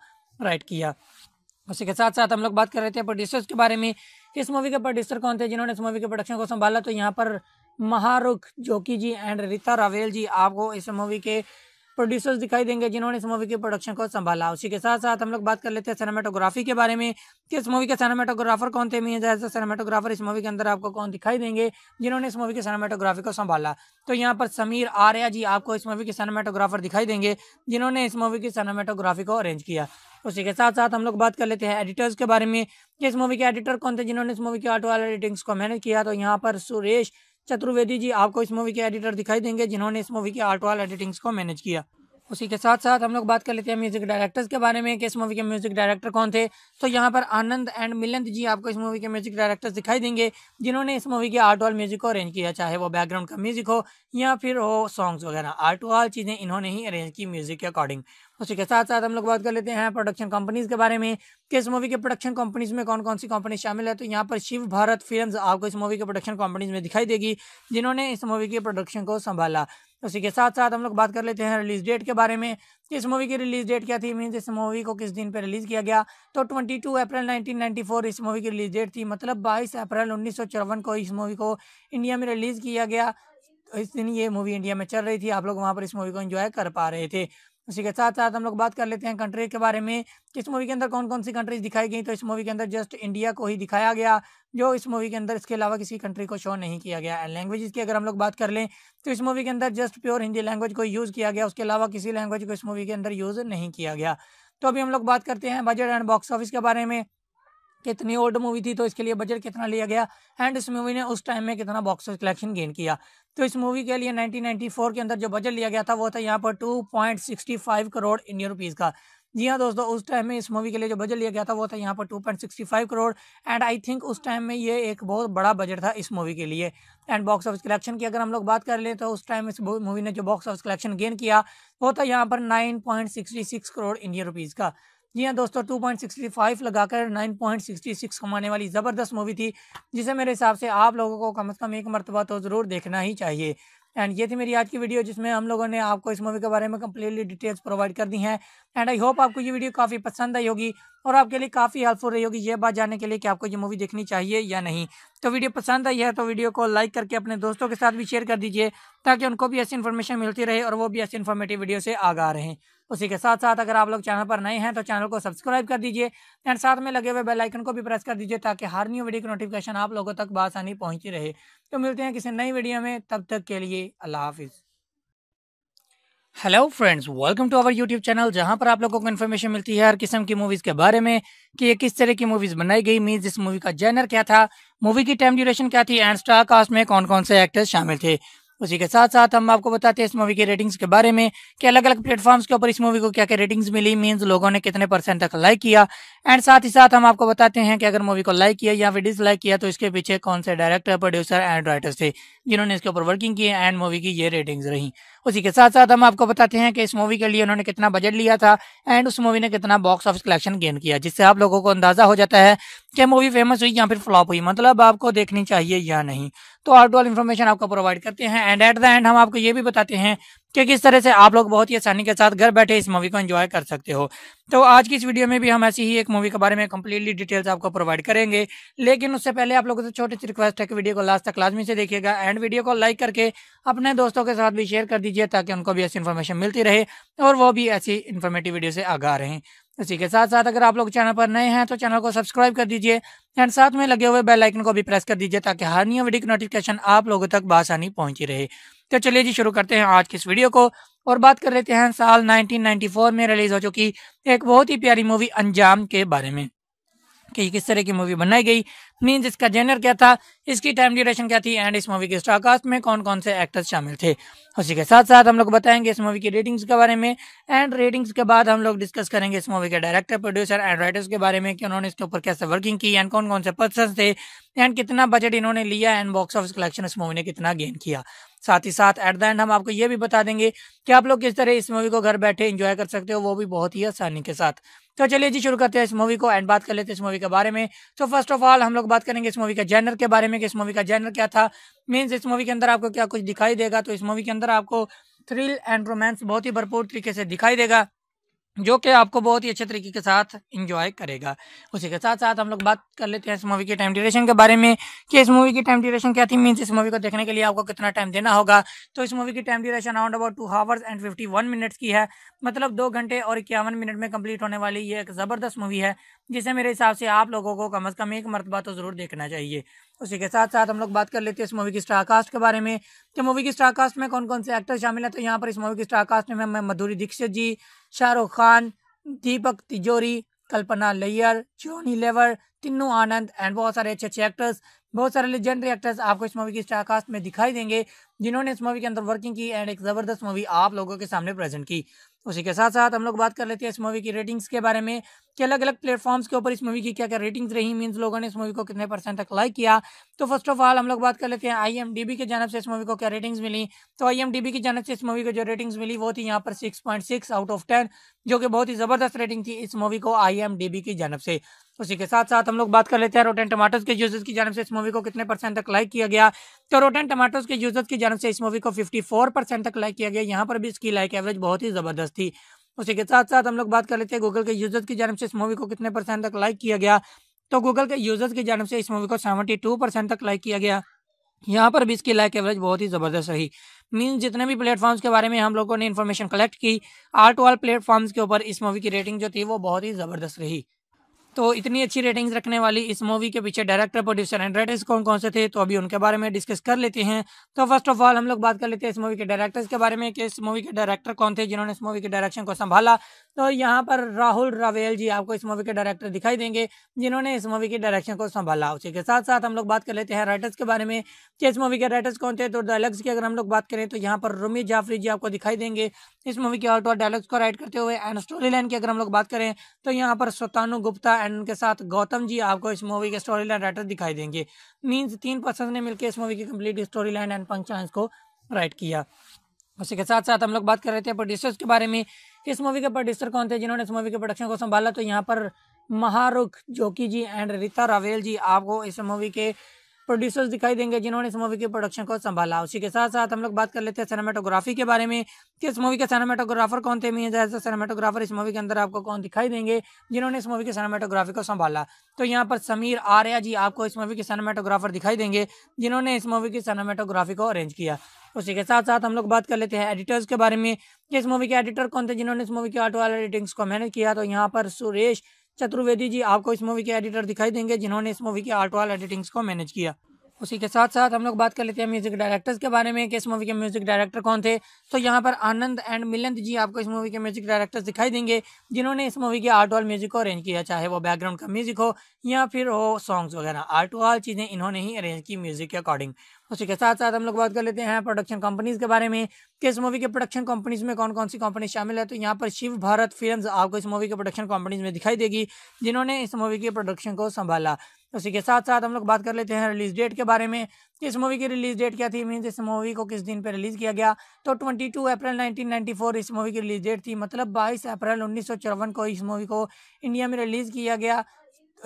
राइट किया उसी के साथ साथ हम लोग बात कर रहे थे प्रोड्यूसर्स के बारे में इस मूवी के प्रोड्यूसर कौन थे जिन्होंने इस मूवी के प्रोडक्शन को संभाला तो यहाँ पर महारुख जोकी जी एंड रिता रावेल जी आपको इस मूवी के प्रोड्यूसर्स दिखाई देंगे जिन्होंने इस मूवी के प्रोडक्शन को संभाला उसी के साथ साथ हम लोग बात कर लेते हैं सिनेमाटोग्राफी के बारे में कि इस मूवी के सिनेमाटोग्राफर कौन थे मीन जैसे सिनेमाटोग्राफर इस मूवी के अंदर आपको कौन दिखाई देंगे जिन्होंने इस मूवी के सिनेमाटोग्राफी को संभाला तो यहाँ पर समीर आर्या जी आपको इस मूवी के सिनेमाटोग्राफर दिखाई देंगे जिन्होंने इस मूवी की सिनेमाटोग्राफी को अरेंज किया उसी के साथ साथ हम लोग बात कर लेते हैं एडिटर्स के बारे में कि इस मूवी के एडिटर कौन थे जिन्होंने इस मूवी की आर्ट वाले एडिटिंग्स को मैनेज किया तो यहाँ पर सुरेश चतुर्वेदी जी आपको इस मूवी के एडिटर दिखाई देंगे जिन्होंने इस मूवी के आर्ट वाल एडिटिंग्स को मैनेज किया उसी के साथ साथ हम लोग बात कर लेते हैं म्यूजिक डायरेक्टर्स के बारे में कि इस मूवी के म्यूजिक डायरेक्टर कौन थे तो यहाँ पर आनंद एंड मिलंद जी आपको इस मूवी के म्यूजिक डायरेक्टर्स दिखाई देंगे जिन्होंने इस मूवी के आर्ट ऑल म्यूजिक को अरेंज किया चाहे वो बैकग्राउंड का म्यूजिक हो या फिर हो सॉन्ग्स वगैरह आर्ट और चीज़ें इन्होंने ही अरेंज की म्यूजिक के अकॉर्डिंग उसी के साथ साथ हम लोग बात कर लेते हैं प्रोडक्शन कंपनीज के बारे में कि इस मूवी के प्रोडक्शन कंपनीज में कौन कौन सी कंपनी शामिल है तो यहाँ पर शिव भारत फिल्म आपको इस मूवी के प्रोडक्शन कंपनीज में दिखाई देगी जिन्होंने इस मूवी के प्रोडक्शन को संभाला उसी के साथ साथ हम लोग बात कर लेते हैं रिलीज डेट के बारे में इस मूवी की रिलीज डेट क्या थी मीन्स इस मूवी को किस दिन पे रिलीज़ किया गया तो 22 अप्रैल 1994 इस मूवी की रिलीज डेट थी मतलब 22 अप्रैल उन्नीस को इस मूवी को इंडिया में रिलीज़ किया गया इस दिन ये मूवी इंडिया में चल रही थी आप लोग वहाँ पर इस मूवी को इन्जॉय कर पा रहे थे उसी के साथ साथ हम लोग बात कर लेते हैं कंट्री के बारे में कि इस मूवी के अंदर कौन कौन सी कंट्रीज दिखाई गई तो इस मूवी के अंदर जस्ट इंडिया को ही दिखाया गया जो इस मूवी के अंदर इसके अलावा किसी कंट्री को शो नहीं किया गया एंड लैंग्वेज की अगर हम लोग बात कर लें तो इस मूवी के अंदर जस्ट प्योर हिंदी लैंग्वेज को यूज़ किया गया उसके अलावा किसी लैंग्वेज को इस मूवी के अंदर यूज़ नहीं किया गया तो अभी हम लोग बात करते हैं बजट एंड बॉक्स ऑफिस के बारे में कितनी ओल्ड मूवी थी तो इसके लिए बजट कितना लिया गया एंड इस मूवी ने उस टाइम में कितना बॉक्स कलेक्शन गेन किया तो इस मूवी के लिए 1994 के अंदर जो बजट लिया गया था वो था यहाँ पर 2.65 करोड़ इंडियन रुपीज़ का जी हाँ दोस्तों उस टाइम में इस मूवी के लिए जो बजट लिया गया था वो था यहाँ पर 2.65 करोड़ एंड आई थिंक उस टाइम में ये एक बहुत बड़ा बजट था इस मूवी के लिए एंड बॉक्स ऑफिस कलेक्शन की अगर हम लोग बात कर लें तो उस टाइम इस मूवी ने जो बॉक्स ऑफिस कलेक्शन गेन किया वो था यहाँ पर 9.66 करोड़ इंडियन रुपीज़ का जी हाँ दोस्तों 2.65 लगाकर 9.66 कमाने वाली ज़बरदस्त मूवी थी जिसे मेरे हिसाब से आप लोगों को कम से कम एक मरतबा तो ज़रूर देखना ही चाहिए एंड ये थी मेरी आज की वीडियो जिसमें हम लोगों ने आपको इस मूवी के बारे में कम्प्लीटली डिटेल्स प्रोवाइड कर दी हैं एंड आई होप आपको ये वीडियो काफ़ी पसंद आई होगी और आपके लिए काफ़ी हेल्पफुल रही होगी ये बात जानने के लिए कि आपको ये मूवी देखनी चाहिए या नहीं तो वीडियो पसंद आई है तो वीडियो को लाइक करके अपने दोस्तों के साथ भी शेयर कर दीजिए ताकि उनको भी ऐसी इन्फॉर्मेशन मिलती रहे और वो भी ऐसी इन्फॉर्मेटिव वीडियो से आगा रहें उसी के साथ साथ अगर आप लोग चैनल पर नए हैं तो चैनल को सब्सक्राइब कर दीजिए एंड साथ में लगे हुए बेल आइकन को भी प्रेस कर दीजिए ताकि हर न्यू वीडियो की नोटिफिकेशन आप लोगों तक बासानी पहुंची रहे तो मिलते हैं किसी नई वीडियो में तब तक के लिए अल्लाह हाफिज़ hello friends welcome to our YouTube channel जहां पर आप लोगों को इन्फॉर्मेशन मिलती है हर किस्म की मूवीज के बारे में कि ये किस तरह की मूवीज बनाई गई मीन इस मूवी का जैनर क्या था मूवी की टाइम ड्यूरेशन क्या थी एंड स्टार कास्ट में कौन कौन से एक्टर्स शामिल थे उसी के साथ साथ हम आपको बताते हैं इस मूवी की रेटिंग्स के बारे में कि अलग अलग प्लेटफॉर्म्स के ऊपर इस मूवी को क्या क्या रेटिंग्स मिली मीन्स लोगों ने कितने परसेंट तक लाइक किया एंड साथ ही साथ हम आपको बताते हैं कि अगर मूवी को लाइक किया या फिर डिसलाइक किया तो इसके पीछे कौन से डायरेक्टर प्रोड्यूसर एंड राइटर्स थे जिन्होंने इसके ऊपर वर्किंग की एंड मूवी की ये रेटिंग्स रही उसी के साथ साथ हम आपको बताते हैं कि इस मूवी के लिए उन्होंने कितना बजट लिया था एंड उस मूवी ने कितना बॉक्स ऑफिस कलेक्शन गेन किया जिससे आप लोगों को अंदाजा हो जाता है कि मूवी फेमस हुई या फिर फ्लॉप हुई मतलब आपको देखनी चाहिए या नहीं तो आउट ऑल इन्फॉर्मेशन आपको प्रोवाइड करते हैं एंड एट द एंड हम आपको ये भी बताते हैं क्योंकि इस तरह से आप लोग बहुत ही आसानी के साथ घर बैठे इस मूवी को एंजॉय कर सकते हो तो आज की इस वीडियो में भी हम ऐसी ही एक मूवी के बारे में कंप्लीटली डिटेल्स आपको प्रोवाइड करेंगे लेकिन उससे पहले आप लोगों से छोटी सी रिक्वेस्ट है कि वीडियो को लास्ट तक लाजमी से देखिएगा एंड वीडियो को लाइक करके अपने दोस्तों के साथ भी शेयर कर दीजिए ताकि उनको भी ऐसी इन्फॉर्मेशन मिलती रहे और वो भी ऐसी इन्फॉर्मेटिव वीडियो से आगा रहे इसी के साथ साथ अगर आप लोग चैनल पर नए हैं तो चैनल को सब्सक्राइब कर दीजिए एंड साथ में लगे हुए बेल आइकन को भी प्रेस कर दीजिए ताकि हर न्यू वीडियो की नोटिफिकेशन आप लोगों तक बासानी पहुंची रहे तो चलिए जी शुरू करते हैं आज के इस वीडियो को और बात कर लेते हैं साल 1994 में रिलीज हो चुकी एक बहुत ही प्यारी मूवी अंजाम के बारे में कि किस तरह की मूवी बनाई गई मीन्स इसका जेनर क्या था इसकी टाइम ड्यूरेशन क्या थी एंड इस मूवी के स्टारकास्ट में कौन कौन से एक्टर्स शामिल थे उसी के साथ साथ हम लोग बताएंगे इस मूवी की रेटिंग्स के बारे में एंड रेटिंग्स के बाद हम लोग डिस्कस करेंगे इस मूवी के डायरेक्टर प्रोड्यूसर एंड राइटर्स के बारे में कि उन्होंने इसके ऊपर कैसे वर्किंग की एंड कौन कौन से पर्सन थे एंड कितना बजट इन्होंने लिया एंड बॉक्स ऑफिस कलेक्शन इस मूवी ने कितना गेन किया साथ ही साथ एट द एंड हम आपको ये भी बता देंगे कि आप लोग किस तरह इस मूवी को घर बैठे इंजॉय कर सकते हो वो भी बहुत ही आसानी के साथ तो चलिए जी शुरू करते हैं इस मूवी को एंड बात कर लेते हैं इस मूवी के बारे में तो फर्स्ट ऑफ ऑल हम लोग बात करेंगे इस मूवी के जेनर के बारे में कि इस मूवी का जेनर क्या था मीन्स इस मूवी के अंदर आपको क्या कुछ दिखाई देगा तो इस मूवी के अंदर आपको थ्रिल एंड रोमांस बहुत ही भरपूर तरीके से दिखाई देगा जो कि आपको बहुत ही अच्छे तरीके के साथ इंजॉय करेगा उसी के साथ साथ हम लोग बात कर लेते हैं इस मूवी के टाइम ड्यूरेशन के बारे में कि इस मूवी की टाइम ड्यूरेशन क्या थी मीन्स इस मूवी को देखने के लिए आपको कितना टाइम देना होगा तो इस मूवी की time duration around about two hours and fifty one minutes की है मतलब दो घंटे और इक्यावन मिनट में कम्प्लीट होने वाली ये एक ज़बरदस्त मूवी है जिसे मेरे हिसाब से आप लोगों को कम अज़ कम एक मरतबा तो ज़रूर देखना चाहिए उसी के साथ साथ हम लोग बात कर लेते हैं इस मूवी की स्टारकास्ट के बारे में कि मूवी की स्टारकास्ट में कौन कौन से एक्टर शामिल हैं तो यहाँ पर इस मूवी की स्टारकास्ट में हमें मधुरी दीक्षित जी शाहरुख खान दीपक तिजोरी कल्पना लैयर जोनी लेवर तिन्नू आनंद एंड बहुत सारे अच्छे अच्छे एक्टर्स बहुत सारे लेजेंडरी एक्टर्स आपको इस मूवी की स्टारकास्ट में दिखाई देंगे जिन्होंने इस मूवी के अंदर वर्किंग की एंड एक ज़बरदस्त मूवी आप लोगों के सामने प्रेजेंट की उसी के साथ साथ हम लोग बात कर लेते हैं इस मूवी की रेटिंग्स के बारे में कि अलग अलग प्लेटफॉर्म्स के ऊपर इस मूवी की क्या क्या रेटिंग्स रही मीन्स लोगों ने इस मूवी को कितने परसेंट तक लाइक किया तो फर्स्ट ऑफ ऑल हम लोग बात कर लेते हैं आई की जानब से इस मूवी को क्या रेटिंग्स मिली तो आई की जानब से इस मूवी को जो रेटिंग्स मिली वो थी यहाँ पर सिक्स आउट ऑफ टेन जो कि बहुत ही ज़बरदस्त रेटिंग थी इस मूवी को आई की जानब से उसी के साथ साथ हम लोग बात कर लेते हैं रोटेन टमाटोज के यूजर्स की जानब से इस मूवी को कितने परसेंट तक लाइक किया गया तो रोटेन टमाटोज के यूजर्स की जानब से इस मूवी को फिफ्टी परसेंट तक लाइक किया गया यहाँ पर भी इसकी लाइक एवरेज बहुत ही ज़बरदस्त थी उसी के साथ साथ हम लोग बात कर लेते हैं गूगल के यूजर्स की जानव से इस मूवी को कितने परसेंट तक लाइक किया गया तो गूगल के यूजर्स की जानव से इस मूवी को सेवेंटी टू परसेंट तक लाइक किया गया यहाँ पर भी इसकी लाइक एवरेज बहुत ही ज़बरदस्त रही मीन जितने भी प्लेटफॉर्म्स के बारे में हम लोगों ने इन्फॉर्मेशन कलेक्ट की आर्ट वाल प्लेटफॉर्म्स के ऊपर इस मूवी की रेटिंग जो थी वो बहुत ही ज़बरदस्त रही तो इतनी अच्छी रेटिंग्स रखने वाली इस मूवी के पीछे डायरेक्टर प्रोड्यूसर एंड राइटर्स कौन कौन से थे तो अभी उनके बारे में डिस्कस कर लेते हैं तो फर्स्ट ऑफ ऑल हम लोग बात कर लेते हैं इस मूवी के डायरेक्टर्स के बारे में कि इस मूवी के डायरेक्टर कौन थे जिन्होंने इस मूवी के डायरेक्शन को संभाला तो यहाँ पर राहुल रावेल जी आपको इस मूवी के डायरेक्टर दिखाई देंगे जिन्होंने इस मूवी के डायरेक्शन को संभाला उसी के साथ साथ हम लोग बात कर लेते हैं राइटर्स के बारे में कि इस मूवी के राइटर्स कौन थे तो डायलॉग्स की अगर हम लोग बात करें तो यहाँ पर रोमी जाफरी जी आपको दिखाई देंगे इस मूवी के ऑल्टो डायलॉग्स को राइट करते हुए एंड स्टोरी लाइन की अगर हम लोग बात करें तो यहाँ पर स्वतानु गुप्ता एंड उनके साथ गौतम जी आपको इस मूवी के स्टोरी लाइन राइटर दिखाई देंगे मीन्स तीन पर्सन ने मिलकर इस मूवी की कम्प्लीट स्टोरी लाइन एंड पंक्चर को राइट किया उसी के साथ साथ हम लोग बात कर रहे थे प्रोड्यूसर्स के बारे में इस मूवी के प्रोड्यूसर कौन थे जिन्होंने इस मूवी के प्रोडक्शन को संभाला तो यहाँ पर महारुख जोकी जी एंड रीता रावेल जी आपको इस मूवी के प्रोड्यूसर्स दिखाई देंगे जिन्होंने इस मूवी के प्रोडक्शन को संभाला उसी के साथ साथ हम लोग बात कर लेते हैं सिनेमाटोग्राफी के बारे में कि इस मूवी के सिनेमाटोग्राफर कौन थे मीन जैसे सिनेमाटोग्राफर इस मूवी के अंदर आपको कौन दिखाई देंगे जिन्होंने इस मूवी के सिनेमाटोग्राफी को संभाला तो यहाँ पर समीर आर्या जी आपको इस मूवी के सिनेमाटोग्राफर दिखाई देंगे जिन्होंने इस मूवी की सिनेमाटोग्राफी को अरेंज किया उसी के साथ साथ हम लोग बात कर लेते हैं एडिटर्स के बारे में कि इस मूवी के एडिटर कौन थे जिन्होंने इस मूवी की आर्ट वाला एडिटिंग्स को मैनेज किया तो यहाँ पर सुरेश चतुर्वेदी जी आपको इस मूवी के एडिटर दिखाई देंगे जिन्होंने इस मूवी की आर्ट वाला एडिटिंग्स को मैनेज किया उसी के साथ साथ हम लोग बात कर लेते हैं म्यूजिक डायरेक्टर्स के बारे में कि इस मूवी के म्यूजिक डायरेक्टर कौन थे तो यहाँ पर आनंद एंड मिलंत जी आपको इस मूवी के म्यूजिक डायरेक्टर्स दिखाई देंगे जिन्होंने इस मूवी के आर्ट ऑल म्यूजिक को अरेंज किया चाहे वो बैकग्राउंड का म्यूजिक हो या फिर हो सॉन्ग्स वगैरह आर्ट ऑल चीज़ें इन्होंने ही अरेंज की म्यूजिक के अकॉर्डिंग तो उसी के साथ साथ हम लोग बात कर लेते हैं प्रोडक्शन कंपनीज के बारे में कि इस मूवी के प्रोडक्शन कंपनीज में कौन कौन सी कंपनी शामिल है तो यहाँ पर शिव भारत फिल्म आपको इस मूवी के प्रोडक्शन कंपनीज में दिखाई देगी जिन्होंने इस मूवी के प्रोडक्शन को संभाला तो उसी के साथ साथ हम लोग बात कर लेते हैं रिलीज डेट के बारे में इस मूवी की रिलीज डेट क्या थी मीन्स इस मूवी को किस दिन पर रिलीज़ किया गया तो 22 अप्रैल 1994 इस मूवी की रिलीज डेट थी मतलब 22 अप्रैल उन्नीस को इस मूवी को इंडिया में रिलीज़ किया गया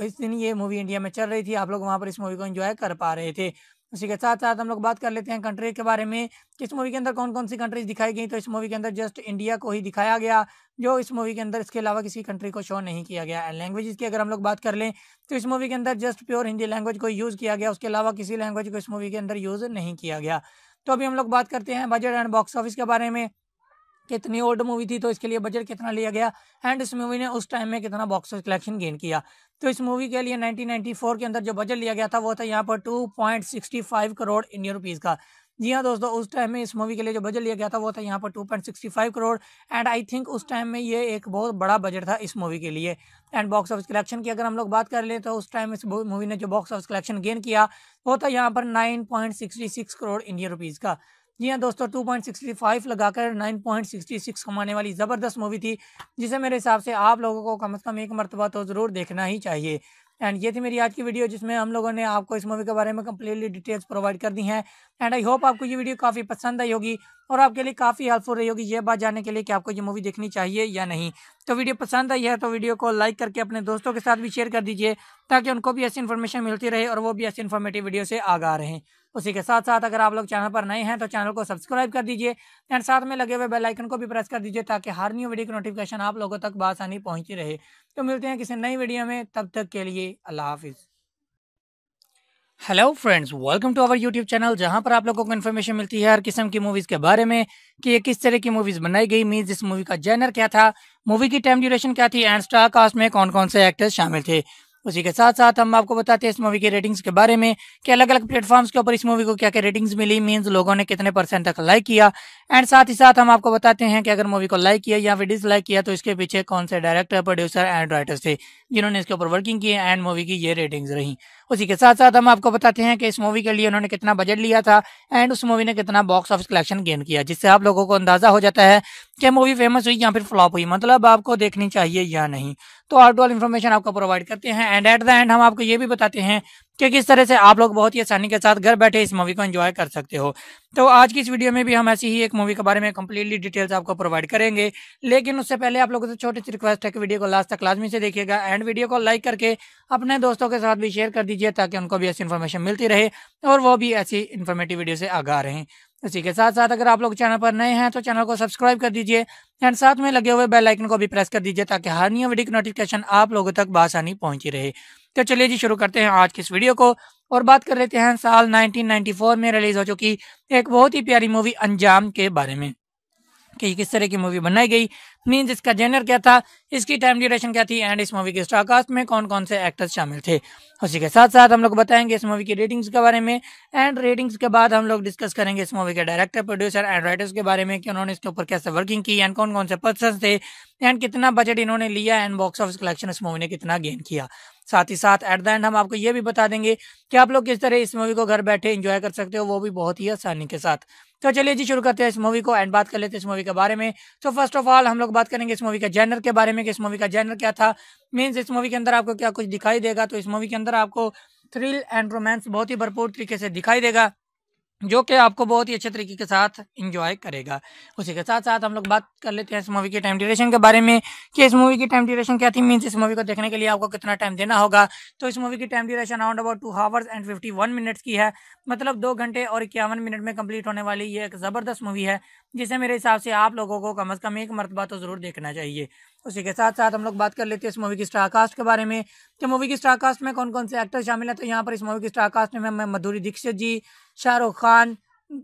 इस दिन ये मूवी इंडिया में चल रही थी आप लोग वहाँ पर इस मूवी को इन्जॉय कर पा रहे थे उसी के साथ साथ हम लोग बात कर लेते हैं कंट्री के बारे में कि इस मूवी के अंदर कौन कौन सी कंट्रीज दिखाई गई तो इस मूवी के अंदर जस्ट इंडिया को ही दिखाया गया जो इस मूवी के अंदर इसके अलावा किसी कंट्री को शो नहीं किया गया एंड लैंग्वेज की अगर हम लोग बात कर लें तो इस मूवी के अंदर जस्ट प्योर हिंदी लैंग्वेज को यूज़ किया गया उसके अलावा किसी लैंग्वेज को इस मूवी के अंदर यूज़ नहीं किया गया तो अभी हम लोग बात करते हैं बजट एंड बॉक्स ऑफिस के बारे में कितनी ओल्ड मूवी थी तो इसके लिए बजट कितना लिया गया एंड इस मूवी ने उस टाइम में कितना बॉक्स कलेक्शन गेन किया तो इस मूवी के लिए 1994 के अंदर जो बजट लिया गया था वो था यहाँ पर 2.65 करोड़ इंडियन रुपीज़ का जी हाँ दोस्तों उस टाइम में इस मूवी के लिए जो बजट लिया गया था वो था यहाँ पर 2.65 करोड़ एंड आई थिंक उस टाइम में ये एक बहुत बड़ा बजट था इस मूवी के लिए एंड बॉक्स ऑफिस कलेक्शन की अगर हम लोग बात कर लें तो उस टाइम इस मूवी ने जो बॉक्स ऑफिस कलेक्शन गेन किया वो था यहाँ पर 9.66 करोड़ इंडियन रुपीज़ का जी हाँ दोस्तों 2.65 लगाकर 9.66 कमाने वाली ज़बरदस्त मूवी थी जिसे मेरे हिसाब से आप लोगों को कम से कम एक मरतबा तो ज़रूर देखना ही चाहिए एंड ये थी मेरी आज की वीडियो जिसमें हम लोगों ने आपको इस मूवी के बारे में कम्प्लीटली डिटेल्स प्रोवाइड कर दी हैं एंड आई होप आपको ये वीडियो काफ़ी पसंद आई होगी और आपके लिए काफ़ी हेल्पफुल रही होगी ये बात जानने के लिए कि आपको ये मूवी देखनी चाहिए या नहीं तो वीडियो पसंद आई है तो वीडियो को लाइक करके अपने दोस्तों के साथ भी शेयर कर दीजिए ताकि उनको भी ऐसी इन्फॉर्मेशन मिलती रहे और वो भी ऐसी इन्फॉर्मेटिव वीडियो से आगा रहें उसी के साथ साथ अगर आप लोग चैनल पर नए हैं तो चैनल को सब्सक्राइब कर दीजिए एंड साथ में लगे हुए बेल आइकन को भी प्रेस कर दीजिए ताकि हर न्यू वीडियो की नोटिफिकेशन आप लोगों तक बासानी पहुंची रहे तो मिलते हैं किसी नई वीडियो में तब तक के लिए अल्लाह हाफिज़ hello friends welcome to our YouTube channel जहां पर आप लोगों को इन्फॉर्मेशन मिलती है हर किस्म की मूवीज के बारे में कि ये किस तरह की मूवीज बनाई गई मीन इस मूवी का जेनर क्या था मूवी की टाइम ड्यूरेशन क्या थी एंड स्टार कास्ट में कौन कौन से एक्टर्स शामिल थे उसी के साथ साथ हम आपको बताते हैं इस मूवी के रेटिंग्स के बारे में कि अलग अलग प्लेटफॉर्म्स के ऊपर इस मूवी को क्या क्या रेटिंग्स मिली मीन्स लोगों ने कितने परसेंट तक लाइक किया एंड साथ ही साथ हम आपको बताते हैं कि अगर मूवी को लाइक किया या फिर डिसलाइक किया तो इसके पीछे कौन से डायरेक्टर प्रोड्यूसर एंड राइटर्स थे जिन्होंने इसके ऊपर वर्किंग की एंड मूवी की ये रेटिंग्स रही उसी के साथ साथ हम आपको बताते हैं कि इस मूवी के लिए उन्होंने कितना बजट लिया था एंड उस मूवी ने कितना बॉक्स ऑफिस कलेक्शन गेन किया जिससे आप लोगों को अंदाजा हो जाता है कि मूवी फेमस हुई या फिर फ्लॉप हुई मतलब आपको देखनी चाहिए या नहीं तो आउट ऑल इन्फॉर्मेशन आपको प्रोवाइड करते हैं एंड एट द एंड हम आपको ये भी बताते हैं क्योंकि इस तरह से आप लोग बहुत ही आसानी के साथ घर बैठे इस मूवी को एंजॉय कर सकते हो तो आज की इस वीडियो में भी हम ऐसी ही एक मूवी के बारे में कम्प्लीटली डिटेल्स आपको प्रोवाइड करेंगे लेकिन उससे पहले आप लोगों से छोटी सी रिक्वेस्ट है कि वीडियो को लास्ट तक लाजमी से देखिएगा एंड वीडियो को लाइक करके अपने दोस्तों के साथ भी शेयर कर दीजिए ताकि उनको भी ऐसी इन्फॉर्मेशन मिलती रहे और वो भी ऐसी इन्फॉर्मेटिव वीडियो से आगा रहे उसी के साथ साथ अगर आप लोग चैनल पर नए हैं तो चैनल को सब्सक्राइब कर दीजिए एंड साथ में लगे हुए बेल आइकन को भी प्रेस कर दीजिए ताकि हर न्यू वीडियो की नोटिफिकेशन आप लोगों तक बासानी पहुंची रहे तो चलिए जी शुरू करते हैं आज के इस वीडियो को और बात कर लेते हैं साल 1994 में रिलीज हो चुकी एक बहुत ही प्यारी मूवी अंजाम के बारे में कि किस तरह की मूवी बनाई गई मीन्स इसका जेनर क्या था इसकी टाइम ड्यूरेशन क्या थी एंड इस मूवी के स्टारकास्ट में कौन कौन से एक्टर्स शामिल थे उसी के साथ साथ हम लोग बताएंगे इस मूवी की रेटिंग्स के बारे में एंड रेटिंग्स के बाद हम लोग डिस्कस करेंगे इस मूवी के डायरेक्टर प्रोड्यूसर एंड राइटर्स के बारे में कि उन्होंने इसके ऊपर कैसे वर्किंग की एंड कौन कौन से पर्सन थे एंड कितना बजट इन्होंने लिया एंड बॉक्स ऑफिस कलेक्शन इस मूवी ने कितना गेन किया साथ ही साथ एट द एंड हम आपको ये भी बता देंगे कि आप लोग किस तरह इस मूवी को घर बैठे इंजॉय कर सकते हो वो भी बहुत ही आसानी के साथ तो चलिए जी शुरू करते हैं इस मूवी को एंड बात कर लेते हैं इस मूवी के बारे में तो फर्स्ट ऑफ ऑल हम लोग बात करेंगे इस मूवी के जेनर के बारे में कि इस मूवी का जेनर क्या था मीन्स इस मूवी के अंदर आपको क्या कुछ दिखाई देगा तो इस मूवी के अंदर आपको थ्रिल एंड रोमांस बहुत ही भरपूर तरीके से दिखाई देगा जो कि आपको बहुत ही अच्छे तरीके के साथ इंजॉय करेगा उसी के साथ साथ हम लोग बात कर लेते हैं इस मूवी के टाइम ड्यूरेशन के बारे में कि इस मूवी की टाइम ड्यूरेशन क्या थी मीन्स इस मूवी को देखने के लिए आपको कितना टाइम देना होगा तो इस मूवी की time duration around about two hours and fifty one minutes की है मतलब दो घंटे और इक्यावन मिनट में कम्प्लीट होने वाली ये एक ज़बरदस्त मूवी है जिसे मेरे हिसाब से आप लोगों को कम अज़ कम एक मरतबा तो ज़रूर देखना चाहिए उसी के साथ साथ हम लोग बात कर लेते हैं इस मूवी की स्टारकास्ट के बारे में कि मूवी की स्टारकास्ट में कौन कौन से एक्टर शामिल हैं तो यहाँ पर इस मूवी की स्टारकास्ट में हमें मधुरी दीक्षित जी शाहरुख खान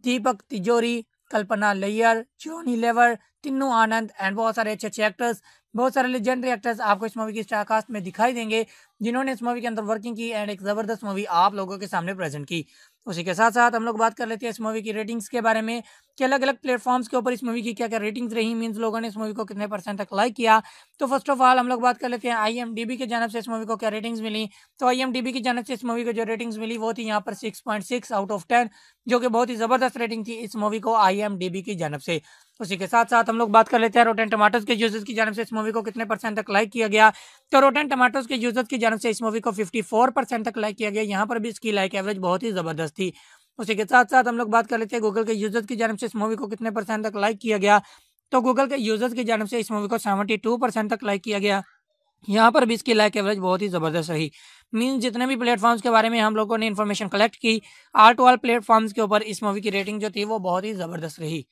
दीपक तिजोरी कल्पना लैयर जोनी लेवर तिन्नू आनंद एंड बहुत सारे अच्छे अच्छे एक्टर्स बहुत सारे लेजेंडरी एक्टर्स आपको इस मूवी की स्टारकास्ट में दिखाई देंगे जिन्होंने इस मूवी के अंदर वर्किंग की एंड एक ज़बरदस्त मूवी आप लोगों के सामने प्रेजेंट की उसी के साथ साथ हम लोग बात कर लेते हैं इस मूवी की रेटिंग्स के बारे में कि अलग अलग प्लेटफॉर्म्स के ऊपर इस मूवी की क्या क्या रेटिंग्स रही मीन्स लोगों ने इस मूवी को कितने परसेंट तक लाइक किया तो फर्स्ट ऑफ ऑल हम लोग बात कर लेते हैं आई की जानब से इस मूवी को क्या रेटिंग्स मिली तो आई की जानब से इस मूवी को जो रेटिंग्स मिली वो थी यहाँ पर six point six out of ten जो कि बहुत ही ज़बरदस्त रेटिंग थी इस मूवी को आई की जानब से उसी के साथ साथ हम लोग बात कर लेते हैं रोटेन टमाटोज के यूजर्स की जानब से इस मूवी को कितने परसेंट तक लाइक किया गया तो रोटेन टमाटोज के यूजर्स की जानब से इस मूवी को फिफ्टी परसेंट तक लाइक किया गया यहाँ पर भी इसकी लाइक एवरेज बहुत ही ज़बरदस्त थी उसी के साथ साथ हम लोग बात कर लेते हैं गूगल के यूजर्स की जानव से इस मूवी को कितने परसेंट तक लाइक किया गया तो गूगल के यूजर्स की जानव से इस मूवी को सेवेंटी टू परसेंट तक लाइक किया गया यहाँ पर भी इसकी लाइक एवरेज बहुत ही ज़बरदस्त रही मीन जितने भी प्लेटफॉर्म्स के बारे में हम लोगों ने इन्फॉर्मेशन कलेक्ट की आर्ट वाल प्लेटफॉर्म्स के ऊपर इस मूवी की रेटिंग जो थी वो बहुत ही ज़बरदस्त रही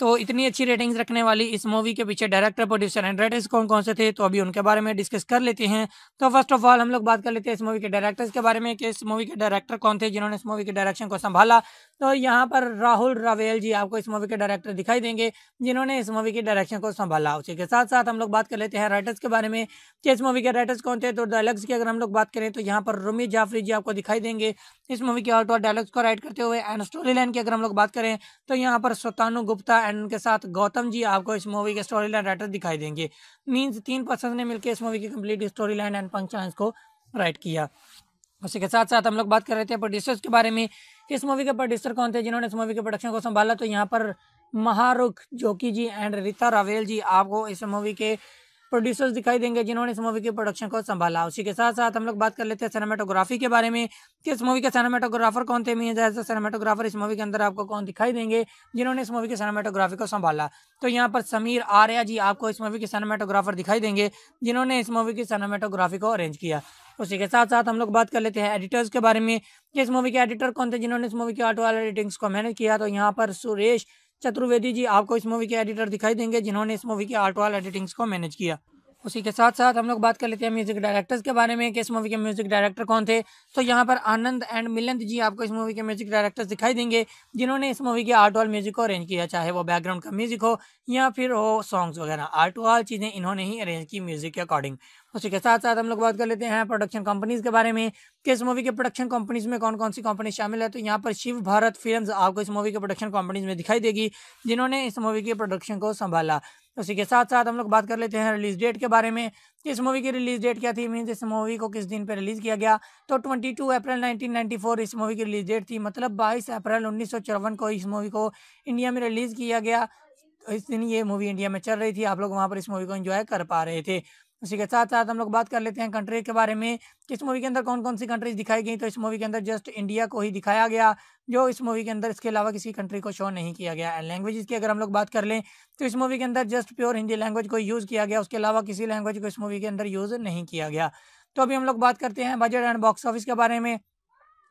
तो इतनी अच्छी रेटिंग्स रखने वाली इस मूवी के पीछे डायरेक्टर प्रोड्यूसर एंड राइटर्स कौन कौन से थे तो अभी उनके बारे में डिस्कस कर लेते हैं तो फर्स्ट ऑफ ऑल हम लोग बात कर लेते हैं इस मूवी के डायरेक्टर्स के बारे में कि इस मूवी के डायरेक्टर कौन थे जिन्होंने इस मूवी के डायरेक्शन को संभाला तो यहाँ पर राहुल रावेल जी आपको इस मूवी के डायरेक्टर दिखाई देंगे जिन्होंने इस मूवी की डायरेक्शन को संभाला उसी के साथ साथ हम लोग बात कर लेते हैं राइटर्स के बारे में कि इस मूवी के राइटर्स कौन थे तो डायलॉग्स की अगर हम लोग बात करें तो यहाँ पर रोमी जाफरी जी आपको दिखाई देंगे इस मूवी के ऑल्टो डायलॉग्स को राइट करते हुए एंड स्टोरी लाइन की अगर हम लोग बात करें तो यहाँ पर स्वतानु गुप्ता एंड उनके साथ गौतम जी आपको इस मूवी के स्टोरी लाइन राइटर दिखाई देंगे मीन्स तीन पर्सन ने मिलकर इस मूवी की कम्प्लीट स्टोरी लाइन एंड पंक्चर को राइट किया उसी के साथ साथ हम लोग बात कर रहे थे प्रोड्यूसर्स के बारे में इस मूवी के प्रोड्यूसर कौन थे जिन्होंने इस मूवी के प्रोडक्शन को संभाला तो यहाँ पर महारुख जोकी जी एंड रीता रावेल जी आपको इस मूवी के प्रोड्यूसर्स दिखाई देंगे जिन्होंने इस मूवी के प्रोडक्शन को संभाला उसी के साथ साथ हम लोग बात कर लेते हैं सिनेमाटोग्राफी के बारे में कि इस मूवी के सिनेमाटोग्राफर कौन थे मीन जैसे सिनेमाटोग्राफर इस मूवी के अंदर आपको कौन दिखाई देंगे जिन्होंने इस मूवी के सिनेमाटोग्राफी को संभाला तो यहाँ पर समीर आर्या जी आपको इस मूवी के सिनेमाटोग्राफर दिखाई देंगे जिन्होंने इस मूवी की सिनेमाटोग्राफी को अरेंज किया उसी के साथ साथ हम लोग बात कर लेते हैं एडिटर्स के बारे में कि इस मूवी के एडिटर कौन थे जिन्होंने इस मूवी के आर्ट वाले एडिटिंग्स को मैनेज किया तो यहाँ पर सुरेश चतुर्वेदी जी आपको इस मूवी के एडिटर दिखाई देंगे जिन्होंने इस मूवी के आर्ट वाल एडिटिंग्स को मैनेज किया उसी के साथ साथ हम लोग बात कर लेते हैं म्यूजिक डायरेक्टर्स के बारे में कि इस मूवी के म्यूजिक डायरेक्टर कौन थे तो यहाँ पर आनंद एंड मिलंत जी आपको इस मूवी के म्यूजिक डायरेक्टर्स दिखाई देंगे जिन्होंने इस मूवी के आर्ट वाल म्यूजिक को अरेंज किया चाहे वो बैकग्राउंड का म्यूजिक हो या फिर हो सॉन्ग्स वगैरह आर्ट वाल चीज़ें इन्होंने ही अरेंज की म्यूजिक के अकॉर्डिंग तो तो तो उसी के साथ साथ हम लोग बात कर लेते हैं प्रोडक्शन कंपनीज के बारे में कि इस मूवी के प्रोडक्शन कंपनीज में कौन कौन सी कंपनी शामिल है तो यहाँ पर शिव भारत फिल्म आपको इस मूवी के प्रोडक्शन कंपनीज में दिखाई देगी जिन्होंने इस मूवी के प्रोडक्शन को संभाला उसी के साथ साथ हम लोग बात कर लेते हैं रिलीज डेट के बारे में कि इस मूवी की रिलीज डेट क्या थी मीन्स इस मूवी को किस दिन पर रिलीज़ किया गया तो 22 अप्रैल 1994 इस मूवी की रिलीज डेट थी मतलब 22 अप्रैल उन्नीस को इस मूवी को इंडिया में रिलीज़ किया गया इस दिन ये मूवी इंडिया में चल रही थी आप लोग वहाँ पर इस मूवी को इन्जॉय कर पा रहे थे उसी के साथ साथ हम लोग बात कर लेते हैं कंट्री के बारे में कि इस मूवी के अंदर कौन कौन सी कंट्रीज दिखाई गई तो इस मूवी के अंदर जस्ट इंडिया को ही दिखाया गया जो इस मूवी के अंदर इसके अलावा किसी कंट्री को शो नहीं किया गया एंड लैंग्वेज की अगर हम लोग बात कर लें तो इस मूवी के अंदर जस्ट प्योर हिंदी लैंग्वेज को यूज़ किया गया उसके अलावा किसी लैंग्वेज को इस मूवी के अंदर यूज़ नहीं किया गया तो अभी हम लोग बात करते हैं बजट एंड बॉक्स ऑफिस के बारे में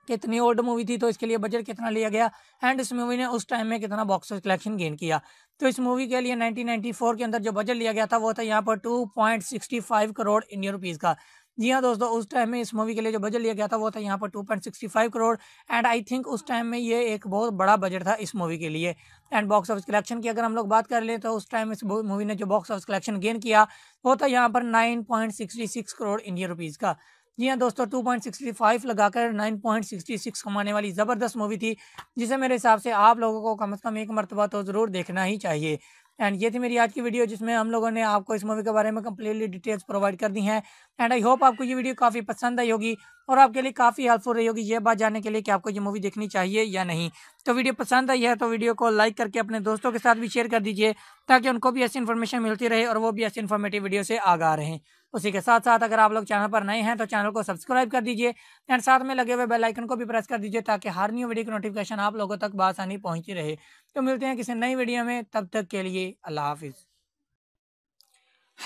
कितनी ओल्ड मूवी थी तो इसके लिए बजट कितना लिया गया एंड इस मूवी ने उस टाइम में कितना बॉक्स कलेक्शन गेन किया तो इस मूवी के लिए 1994 के अंदर जो बजट लिया गया था वो था यहाँ पर 2.65 करोड़ इंडियन रुपीज़ का जी हाँ दोस्तों उस टाइम में इस मूवी के लिए जो बजट लिया गया था वो था यहाँ पर 2.65 करोड़ एंड आई थिंक उस टाइम में ये एक बहुत बड़ा बजट था इस मूवी के लिए एंड बॉक्स ऑफिस कलेक्शन की अगर हम लोग बात कर लें तो उस टाइम इस मूवी ने जो बॉक्स ऑफिस कलेक्शन गेन किया वो था यहाँ पर 9.66 करोड़ इंडियन रुपीज़ का जी हाँ दोस्तों 2.65 लगाकर 9.66 कमाने वाली ज़बरदस्त मूवी थी जिसे मेरे हिसाब से आप लोगों को कम से कम एक मरतबा तो ज़रूर देखना ही चाहिए एंड ये थी मेरी आज की वीडियो जिसमें हम लोगों ने आपको इस मूवी के बारे में कम्प्लीटली डिटेल्स प्रोवाइड कर दी हैं एंड आई होप आपको ये वीडियो काफ़ी पसंद आई होगी और आपके लिए काफ़ी हेल्पफुल रही होगी ये बात जानने के लिए कि आपको ये मूवी देखनी चाहिए या नहीं तो वीडियो पसंद आई है तो वीडियो को लाइक करके अपने दोस्तों के साथ भी शेयर कर दीजिए ताकि उनको भी ऐसी इन्फॉर्मेशन मिलती रहे और वो भी ऐसी इन्फॉर्मेटिव वीडियो से आगा रहें उसी के साथ साथ अगर आप लोग चैनल पर नए हैं तो चैनल को सब्सक्राइब कर दीजिए एंड साथ में लगे हुए बेलाइकन को भी प्रेस कर दीजिए ताकि हर न्यू वीडियो की नोटिफिकेशन आप लोगों तक बसानी पहुंची रहे तो मिलते हैं किसी नई वीडियो में तब तक के लिए अल्लाह हाफिज़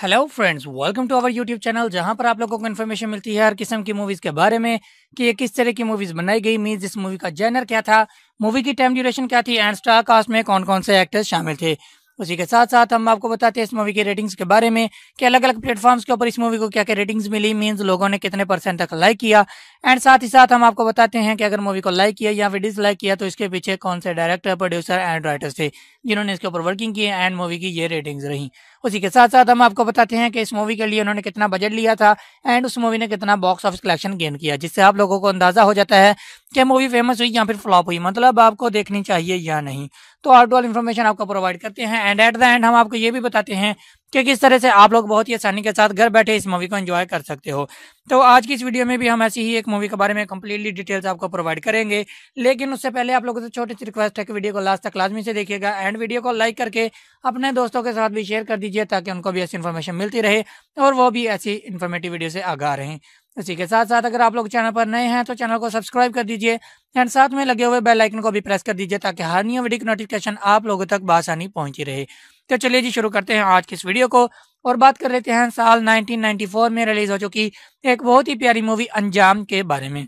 hello friends welcome to our YouTube channel जहां पर आप लोगों को इन्फॉर्मेशन मिलती है हर किस्म की मूवीज़ के बारे में कि ये किस तरह की मूवीज़ बनाई गई मीन इस मूवी का जेनर क्या था मूवी की टाइम ड्यूरेशन क्या थी एंड स्टार कास्ट में कौन कौन से एक्टर्स शामिल थे उसी के साथ साथ हम आपको बताते हैं इस मूवी की रेटिंग्स के बारे में कि अलग अलग प्लेटफॉर्म्स के ऊपर इस मूवी को क्या क्या रेटिंग्स मिली मींस लोगों ने कितने परसेंट तक लाइक किया एंड साथ ही साथ हम आपको बताते हैं कि अगर मूवी को लाइक किया या फिर डिसलाइक किया तो इसके पीछे कौन से डायरेक्टर प्रोड्यूसर एंड राइटर्स थे जिन्होंने इसके ऊपर वर्किंग की एंड मूवी की ये रेटिंग्स रही उसी के साथ साथ हम आपको बताते हैं कि इस मूवी के लिए उन्होंने कितना बजट लिया था एंड उस मूवी ने कितना बॉक्स ऑफिस कलेक्शन गेन किया जिससे आप लोगों को अंदाजा हो जाता है कि मूवी फेमस हुई या फिर फ्लॉप हुई मतलब आपको देखनी चाहिए या नहीं तो आउट ऑल इन्फॉर्मेशन आपको प्रोवाइड करते हैं एंड एट द एंड हम आपको ये भी बताते हैं कि किस तरह से आप लोग बहुत ही आसानी के साथ घर बैठे इस मूवी को एंजॉय कर सकते हो तो आज की इस वीडियो में भी हम ऐसी ही एक मूवी के बारे में कंप्लीटली डिटेल्स आपको प्रोवाइड करेंगे लेकिन उससे पहले आप लोगों से छोटी सी रिक्वेस्ट है कि वीडियो को लास्ट तक लाजमी से देखिएगा एंड वीडियो को लाइक करके अपने दोस्तों के साथ भी शेयर कर दीजिए ताकि उनको भी ऐसी इन्फॉर्मेशन मिलती रहे और वो भी ऐसी इन्फॉर्मेटिव वीडियो से आगा रहें इसी के साथ साथ अगर आप लोग चैनल पर नए हैं तो चैनल को सब्सक्राइब कर दीजिए एंड साथ में लगे हुए बेल आइकन को भी प्रेस कर दीजिए ताकि हर न्यू वीडियो की नोटिफिकेशन आप लोगों तक बासानी पहुंची रहे तो चलिए जी शुरू करते हैं आज की इस वीडियो को और बात कर लेते हैं साल 1994 में रिलीज हो चुकी एक बहुत ही प्यारी मूवी अंजाम के बारे में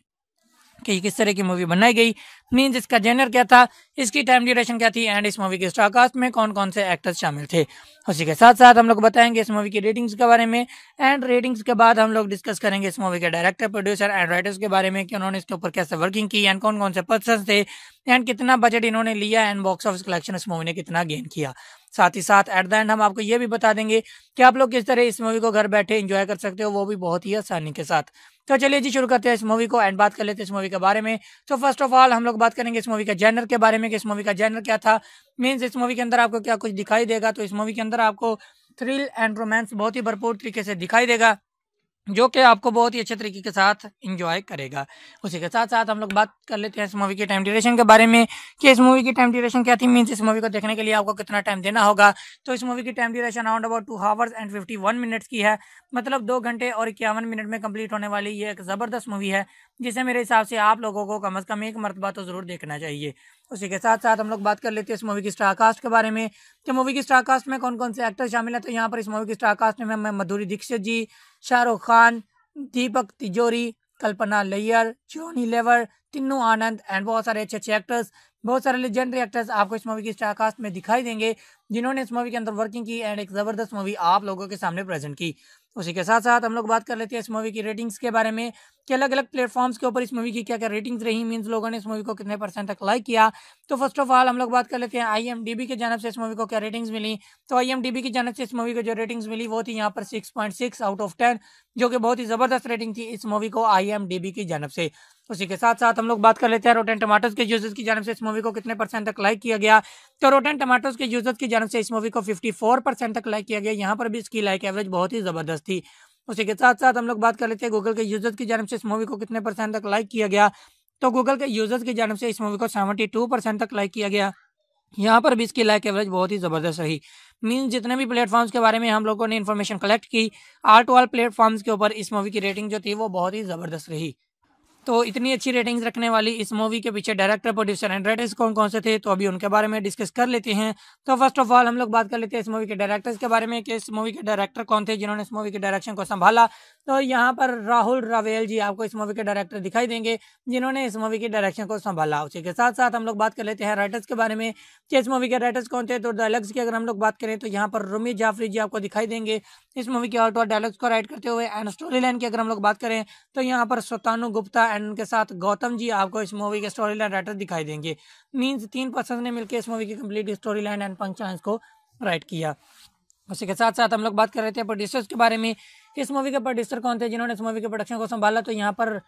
कि किस तरह की मूवी बनाई गई मीन्स इसका जेनर क्या था इसकी टाइम ड्यूरेशन क्या थी एंड इस मूवी के स्टारकास्ट में कौन कौन से एक्टर्स शामिल थे उसी के साथ साथ हम लोग बताएंगे इस मूवी की रेटिंग्स के बारे में एंड रेटिंग्स के बाद हम लोग डिस्कस करेंगे इस मूवी के डायरेक्टर प्रोड्यूसर एंड राइटर्स के बारे में कि उन्होंने इसके ऊपर कैसे वर्किंग की एंड कौन कौन से पर्सन थे एंड कितना बजट इन्होंने लिया एंड बॉक्स ऑफिस कलेक्शन इस मूवी ने कितना गेन किया साथ ही साथ एट द एंड हम आपको ये भी बता देंगे कि आप लोग किस तरह इस मूवी को घर बैठे इंजॉय कर सकते हो वो भी बहुत ही आसानी के साथ तो चलिए जी शुरू करते हैं इस मूवी को एंड बात कर लेते हैं इस मूवी के बारे में तो फर्स्ट ऑफ ऑल हम लोग बात करेंगे इस मूवी के जेनर के बारे में कि इस मूवी का जेनर क्या था मीन्स इस मूवी के अंदर आपको क्या कुछ दिखाई देगा तो इस मूवी के अंदर आपको थ्रिल एंड रोमांस बहुत ही भरपूर तरीके से दिखाई देगा जो कि आपको बहुत ही अच्छे तरीके के साथ इंजॉय करेगा उसी के साथ साथ हम लोग बात कर लेते हैं इस मूवी के टाइम ड्यूरेशन के बारे में कि इस मूवी की टाइम ड्यूरेशन क्या थी मीन्स इस मूवी को देखने के लिए आपको कितना टाइम देना होगा तो इस मूवी की time duration around about two hours and fifty one minutes की है मतलब दो घंटे और इक्यावन मिनट में कम्प्लीट होने वाली ये एक ज़बरदस्त मूवी है जिसे मेरे हिसाब से आप लोगों को कम अज़ कम एक मरतबा तो ज़रूर देखना चाहिए उसी के साथ साथ हम लोग बात कर लेते हैं इस मूवी की स्टारकास्ट के बारे में कि तो मूवी की स्टारकास्ट में कौन कौन से एक्टर शामिल हैं तो यहाँ पर इस मूवी की स्टारकास्ट में हमें मधुरी दीक्षित जी शाहरुख खान दीपक तिजोरी कल्पना लैयर जोनी लेवर तिन्नू आनंद एंड बहुत सारे अच्छे अच्छे एक्टर्स बहुत सारे लेजेंडरी एक्टर्स आपको इस मूवी की स्टारकास्ट में दिखाई देंगे जिन्होंने इस मूवी के अंदर वर्किंग की एंड एक ज़बरदस्त मूवी आप लोगों के सामने प्रेजेंट की उसी के साथ साथ हम लोग बात कर लेते हैं इस मूवी की रेटिंग्स के बारे में कि अलग अलग प्लेटफॉर्म्स के ऊपर इस मूवी की क्या क्या रेटिंग्स रही मीन्स लोगों ने इस मूवी को कितने परसेंट तक लाइक किया तो फर्स्ट ऑफ ऑल हम लोग बात कर लेते हैं आई की जानब से इस मूवी को क्या रेटिंग्स मिली तो आई की जानब से इस मूवी को जो रेटिंग्स मिली वो थी यहाँ पर six point six out of ten जो कि बहुत ही ज़बरदस्त रेटिंग थी इस मूवी को आई की जानब से उसी के साथ साथ हम लोग बात कर लेते हैं रोटेन टमाटोज के यूजर्स की जानब से इस मूवी को कितने परसेंट तक लाइक किया गया तो रोटेन टमाटोज के यूजर्स की जानब से इस मूवी को फिफ्टी परसेंट तक लाइक किया गया यहाँ पर भी इसकी लाइक एवरेज बहुत ही ज़बरदस्त थी उसी के साथ साथ हम लोग बात कर लेते हैं गूगल के यूजर्स की जानव से इस मूवी को कितने परसेंट तक लाइक किया गया तो गूगल के यूजर्स की जानव से इस मूवी को सेवेंटी टू परसेंट तक लाइक किया गया यहाँ पर भी इसकी लाइक एवरेज बहुत ही ज़बरदस्त रही मीन जितने भी प्लेटफॉर्म्स के बारे में हम लोगों ने इन्फॉर्मेशन कलेक्ट की आर्ट वाल प्लेटफॉर्म्स के ऊपर इस मूवी की रेटिंग जो थी वो बहुत ही ज़बरदस्त रही तो इतनी अच्छी रेटिंग्स रखने वाली इस मूवी के पीछे डायरेक्टर प्रोड्यूसर एंड राइटर्स कौन कौन से थे तो अभी उनके बारे में डिस्कस कर लेते हैं तो फर्स्ट ऑफ ऑल हम लोग बात कर लेते हैं इस मूवी के डायरेक्टर्स के बारे में कि इस मूवी के डायरेक्टर कौन थे जिन्होंने इस मूवी के डायरेक्शन को संभाला तो यहाँ पर राहुल रावेल जी आपको इस मूवी के डायरेक्टर दिखाई देंगे जिन्होंने इस मूवी के डायरेक्शन को संभाला उसी के साथ साथ हम लोग बात कर लेते हैं राइटर्स के बारे में कि इस मूवी के राइटर्स कौन थे तो डायलॉग्स की अगर हम लोग बात करें तो यहाँ पर रोमी जाफरी जी आपको दिखाई देंगे इस मूवी के आउट डायलॉग्स को राइट करते हुए एंड स्टोरी लाइन की अगर हम लोग बात करें तो यहाँ पर स्वतानु गुप्ता एंड उनके साथ गौतम जी आपको इस मूवी के स्टोरी लाइन राइटर दिखाई देंगे मीन्स तीन पर्सन ने मिलकर इस मूवी की कम्प्लीट स्टोरी लाइन एंड पंचांश को राइट किया उसी के साथ साथ हम लोग बात कर रहे थे प्रोड्यूसर्स के बारे में इस मूवी के प्रोड्यूसर कौन थे जिन्होंने इस मूवी के प्रोडक्शन को संभाला तो यहाँ पर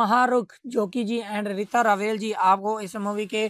महारुख जोकी जी एंड रीता रावेल जी आपको इस मूवी के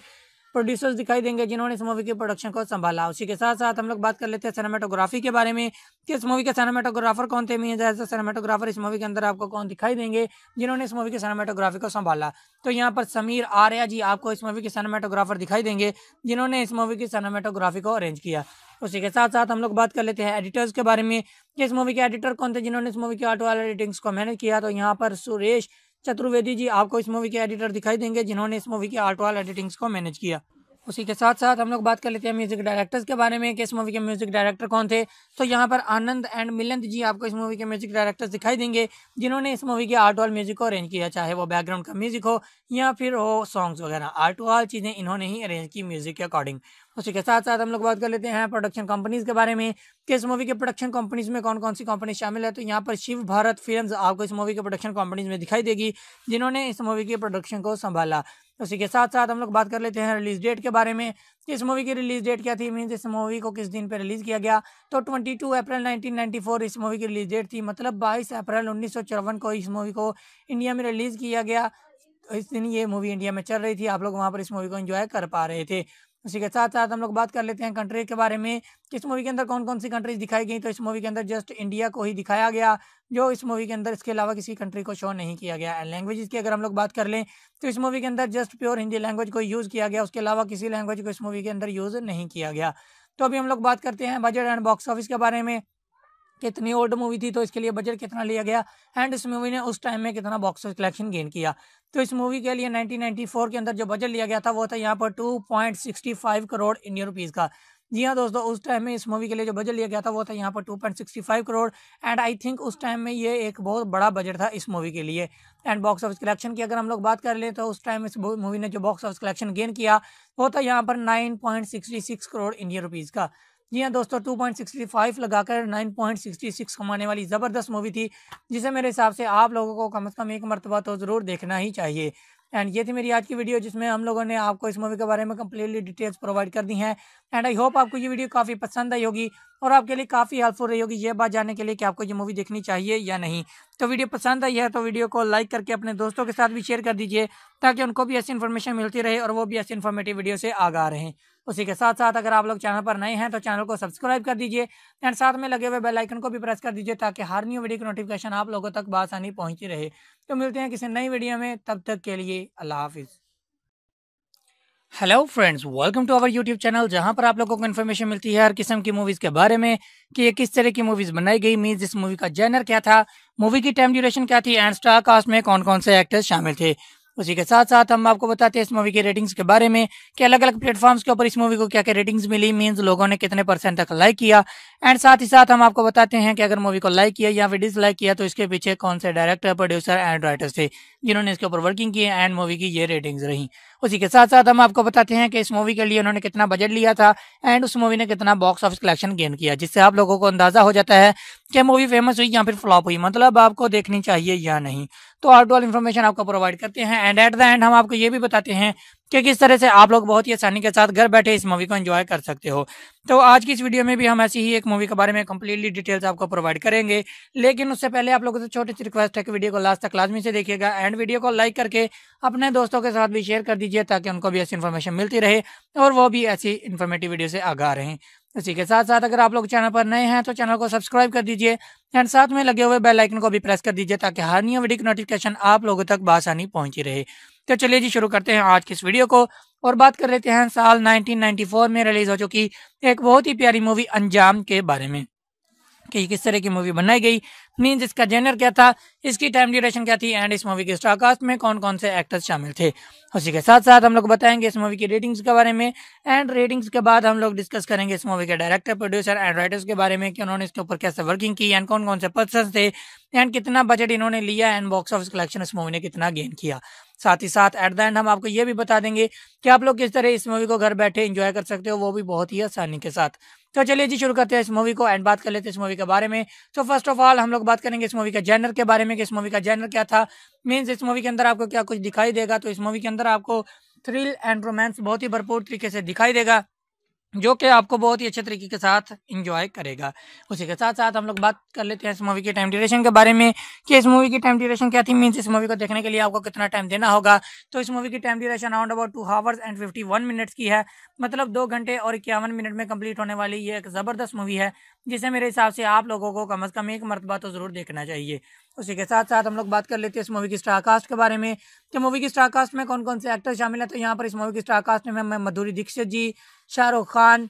प्रोड्यूसर्स दिखाई देंगे जिन्होंने इस मूवी के प्रोडक्शन को संभाला उसी के साथ साथ हम लोग बात कर लेते हैं सिनेमाटोग्राफी के बारे में कि इस मूवी के सिनेमाटोग्राफर कौन थे मीन एज सिनेमाटोग्राफर इस मूवी के अंदर आपको कौन दिखाई देंगे जिन्होंने इस मूवी के सिनेमाटोग्राफी को संभाला तो यहाँ पर समीर आर्या जी आपको इस मूवी के सिनेमाटोग्राफर दिखाई देंगे जिन्होंने इस मूवी की सिनेमाटोग्राफी को अरेंज किया उसी के साथ साथ हम लोग बात कर लेते हैं एडिटर्स के बारे में कि इस मूवी के एडिटर कौन थे जिन्होंने इस मूवी के आर्ट वाले एडिटिंग्स को मैनेज किया तो यहाँ पर सुरेश चतुर्वेदी जी आपको इस मूवी के एडिटर दिखाई देंगे जिन्होंने इस मूवी के आर्ट वाल एडिटिंग्स को मैनेज किया उसी के साथ साथ हम लोग बात कर लेते हैं म्यूज़िक डायरेक्टर्स के बारे में कि इस मूवी के म्यूज़िक डायरेक्टर कौन थे तो यहाँ पर आनंद एंड मिलंद जी आपको इस मूवी के म्यूज़िक डायरेक्टर्स दिखाई देंगे जिन्होंने इस मूवी के आर्ट ऑल म्यूज़िक को अरेंज किया चाहे वो बैकग्राउंड का म्यूज़िक हो या फिर हो सॉन्ग्स वगैरह आर्ट ऑल चीज़ें इन्होंने ही अरेंज की म्यूज़िक के अकॉर्डिंग उसी के साथ साथ हम लोग बात कर लेते हैं प्रोडक्शन कंपनीज के बारे में कि इस मूवी के प्रोडक्शन कंपनीज में कौन कौन सी कंपनी शामिल है तो यहाँ पर शिव भारत फिल्म आपको इस मूवी के प्रोडक्शन कंपनीज में दिखाई देगी जिन्होंने इस मूवी के प्रोडक्शन को संभाला उसी के साथ साथ हम लोग बात कर लेते हैं रिलीज डेट के बारे में इस मूवी की रिलीज डेट क्या थी मीन इस मूवी को किस दिन पे रिलीज़ किया गया तो 22 अप्रैल 1994 इस मूवी की रिलीज डेट थी मतलब 22 अप्रैल उन्नीस को इस मूवी को इंडिया में रिलीज़ किया गया इस दिन ये मूवी इंडिया में चल रही थी आप लोग वहाँ पर इस मूवी को इन्जॉय कर पा रहे थे उसी के साथ साथ हम लोग बात कर लेते हैं कंट्री के बारे में कि इस मूवी के अंदर कौन कौन सी कंट्रीज दिखाई गई तो इस मूवी के अंदर जस्ट इंडिया को ही दिखाया गया जो इस मूवी के अंदर इसके अलावा किसी कंट्री को शो नहीं किया गया एंड लैंग्वेज की अगर हम लोग बात कर लें तो इस मूवी के अंदर जस्ट प्योर हिंदी लैंग्वेज को यूज़ किया गया उसके अलावा किसी लैंग्वेज को इस मूवी के अंदर यूज़ नहीं किया गया तो अभी हम लोग बात करते हैं बजट एंड बॉक्स ऑफिस के बारे में कितनी ओल्ड मूवी थी तो इसके लिए बजट कितना लिया गया एंड इस मूवी ने उस टाइम में कितना बॉक्स कलेक्शन गेन किया तो इस मूवी के लिए 1994 के अंदर जो बजट लिया गया था वो था यहाँ पर 2.65 करोड़ इंडियन रुपीज़ का जी हाँ दोस्तों उस टाइम में इस मूवी के लिए जो बजट लिया गया था वो था यहाँ पर 2.65 करोड़ एंड आई थिंक उस टाइम में ये एक बहुत बड़ा बजट था इस मूवी के लिए एंड बॉक्स ऑफिस कलेक्शन की अगर हम लोग बात कर लें तो उस टाइम इस मूवी ने जो बॉक्स ऑफिस कलेक्शन गेन किया वो था यहाँ पर नाइन करोड़ इंडियन रुपीज़ का जी हाँ दोस्तों 2.65 लगाकर 9.66 कमाने वाली ज़बरदस्त मूवी थी जिसे मेरे हिसाब से आप लोगों को कम से कम एक मरतबा तो ज़रूर देखना ही चाहिए एंड ये थी मेरी आज की वीडियो जिसमें हम लोगों ने आपको इस मूवी के बारे में कम्प्लीटली डिटेल्स प्रोवाइड कर दी हैं एंड आई होप आपको ये वीडियो काफ़ी पसंद आई होगी और आपके लिए काफ़ी हेल्पफुल रही होगी ये बात जानने के लिए कि आपको ये मूवी देखनी चाहिए या नहीं तो वीडियो पसंद आई है तो वीडियो को लाइक करके अपने दोस्तों के साथ भी शेयर कर दीजिए ताकि उनको भी ऐसी इन्फॉर्मेशन मिलती रहे और वो भी ऐसी इन्फॉर्मेटिव वीडियो से आगा रहे उसी के साथ साथ अगर आप लोग चैनल पर नए हैं तो चैनल को सब्सक्राइब कर दीजिए एंड साथ में लगे हुए बेल आइकन को भी प्रेस कर दीजिए ताकि हर न्यू वीडियो की नोटिफिकेशन आप लोगों तक बासानी पहुंची रहे तो मिलते हैं किसी नई वीडियो में तब तक के लिए अल्लाह हाफिज़ hello friends welcome to our YouTube channel जहां पर आप लोगों को इन्फॉर्मेशन मिलती है हर किस्म की मूवीज के बारे में कि ये किस तरह की मूवीज बनाई गई मीन इस मूवी का जेनर क्या था मूवी की टाइम ड्यूरेशन क्या थी एंड स्टार कास्ट में कौन कौन से एक्टर्स शामिल थे उसी के साथ साथ हम आपको बताते हैं इस मूवी की रेटिंग्स के बारे में कि अलग अलग प्लेटफॉर्म्स के ऊपर इस मूवी को क्या क्या रेटिंग्स मिली मीन्स लोगों ने कितने परसेंट तक लाइक किया एंड साथ ही साथ हम आपको बताते हैं कि अगर मूवी को लाइक किया या फिर डिसलाइक किया तो इसके पीछे कौन से डायरेक्टर प्रोड्यूसर एंड राइटर्स थे जिन्होंने इसके ऊपर वर्किंग की एंड मूवी की ये रेटिंग्स रही उसी के साथ साथ हम आपको बताते हैं कि इस मूवी के लिए उन्होंने कितना बजट लिया था एंड उस मूवी ने कितना बॉक्स ऑफिस कलेक्शन गेन किया जिससे आप लोगों को अंदाजा हो जाता है क्या मूवी फेमस हुई या फिर फ्लॉप हुई मतलब आपको देखनी चाहिए या नहीं तो आउट ऑल इन्फॉर्मेशन आपको प्रोवाइड करते हैं एंड एट द एंड हम आपको ये भी बताते हैं कि किस तरह से आप लोग बहुत ही आसानी के साथ घर बैठे इस मूवी को एंजॉय कर सकते हो तो आज की इस वीडियो में भी हम ऐसी ही एक मूवी के बारे में कम्प्लीटली डिटेल्स आपको प्रोवाइड करेंगे लेकिन उससे पहले आप लोगों से छोटी सी रिक्वेस्ट है कि वीडियो को लास्ट तक लाजमी से देखिएगा एंड वीडियो को लाइक करके अपने दोस्तों के साथ भी शेयर कर दीजिए ताकि उनको भी ऐसी इन्फॉर्मेशन मिलती रहे और वो भी ऐसी इन्फॉर्मेटिव वीडियो से आगा रहे इसी के साथ साथ अगर आप लोग चैनल पर नए हैं तो चैनल को सब्सक्राइब कर दीजिए एंड साथ में लगे हुए बेल आइकन को भी प्रेस कर दीजिए ताकि हर नई वीडियो की नोटिफिकेशन आप लोगों तक बासानी पहुंची रहे तो चलिए जी शुरू करते हैं आज की इस वीडियो को और बात कर लेते हैं साल 1994 में रिलीज हो चुकी एक बहुत ही प्यारी मूवी अंजाम के बारे में कि किस तरह की मूवी बनाई गई मीन्स इसका जेनर क्या था इसकी टाइम ड्यूरेशन क्या थी एंड इस मूवी के स्टारकास्ट में कौन कौन से एक्टर्स शामिल थे उसी के साथ साथ हम लोग बताएंगे इस मूवी की रेटिंग्स के बारे में एंड रेटिंग्स के बाद हम लोग डिस्कस करेंगे इस मूवी के डायरेक्टर प्रोड्यूसर एंड राइटर्स के बारे में कि उन्होंने इसके ऊपर कैसे वर्किंग की एंड कौन कौन से पर्सन थे एंड कितना बजट इन्होंने लिया एंड बॉक्स ऑफिस कलेक्शन इस मूवी ने कितना गेन किया साथ ही साथ एट द एंड हम आपको ये भी बता देंगे कि आप लोग किस तरह इस मूवी को घर बैठे इंजॉय कर सकते हो वो भी बहुत ही आसानी के साथ तो चलिए जी शुरू करते हैं इस मूवी को एंड बात कर लेते हैं इस मूवी के बारे में तो फर्स्ट ऑफ ऑल हम लोग बात करेंगे इस मूवी के जैनर के बारे में कि इस मूवी का जैनर क्या था मीन्स इस मूवी के अंदर आपको क्या कुछ दिखाई देगा तो इस मूवी के अंदर आपको थ्रिल एंड रोमांस बहुत ही भरपूर तरीके से दिखाई देगा जो कि आपको बहुत ही अच्छे तरीके के साथ इंजॉय करेगा उसी के साथ साथ हम लोग बात कर लेते हैं इस मूवी के टाइम ड्यूरेशन के बारे में कि इस मूवी की टाइम ड्यूरेशन क्या थी मीन्स इस मूवी को देखने के लिए आपको कितना टाइम देना होगा तो इस मूवी की time duration around about two hours and fifty minutes की है मतलब दो घंटे और इक्यावन मिनट में कम्प्लीट होने वाली ये एक ज़बरदस्त मूवी है जिसे मेरे हिसाब से आप लोगों को कम अज़ कम एक मरतबा तो ज़रूर देखना चाहिए उसी के साथ साथ हम लोग बात कर लेते हैं इस मूवी की स्टारकास्ट के बारे में कि मूवी की स्टारकास्ट में कौन कौन से एक्टर शामिल हैं तो यहाँ पर इस मूवी की स्टारकास्ट में हमें मधुरी दीक्षित जी शाहरुख खान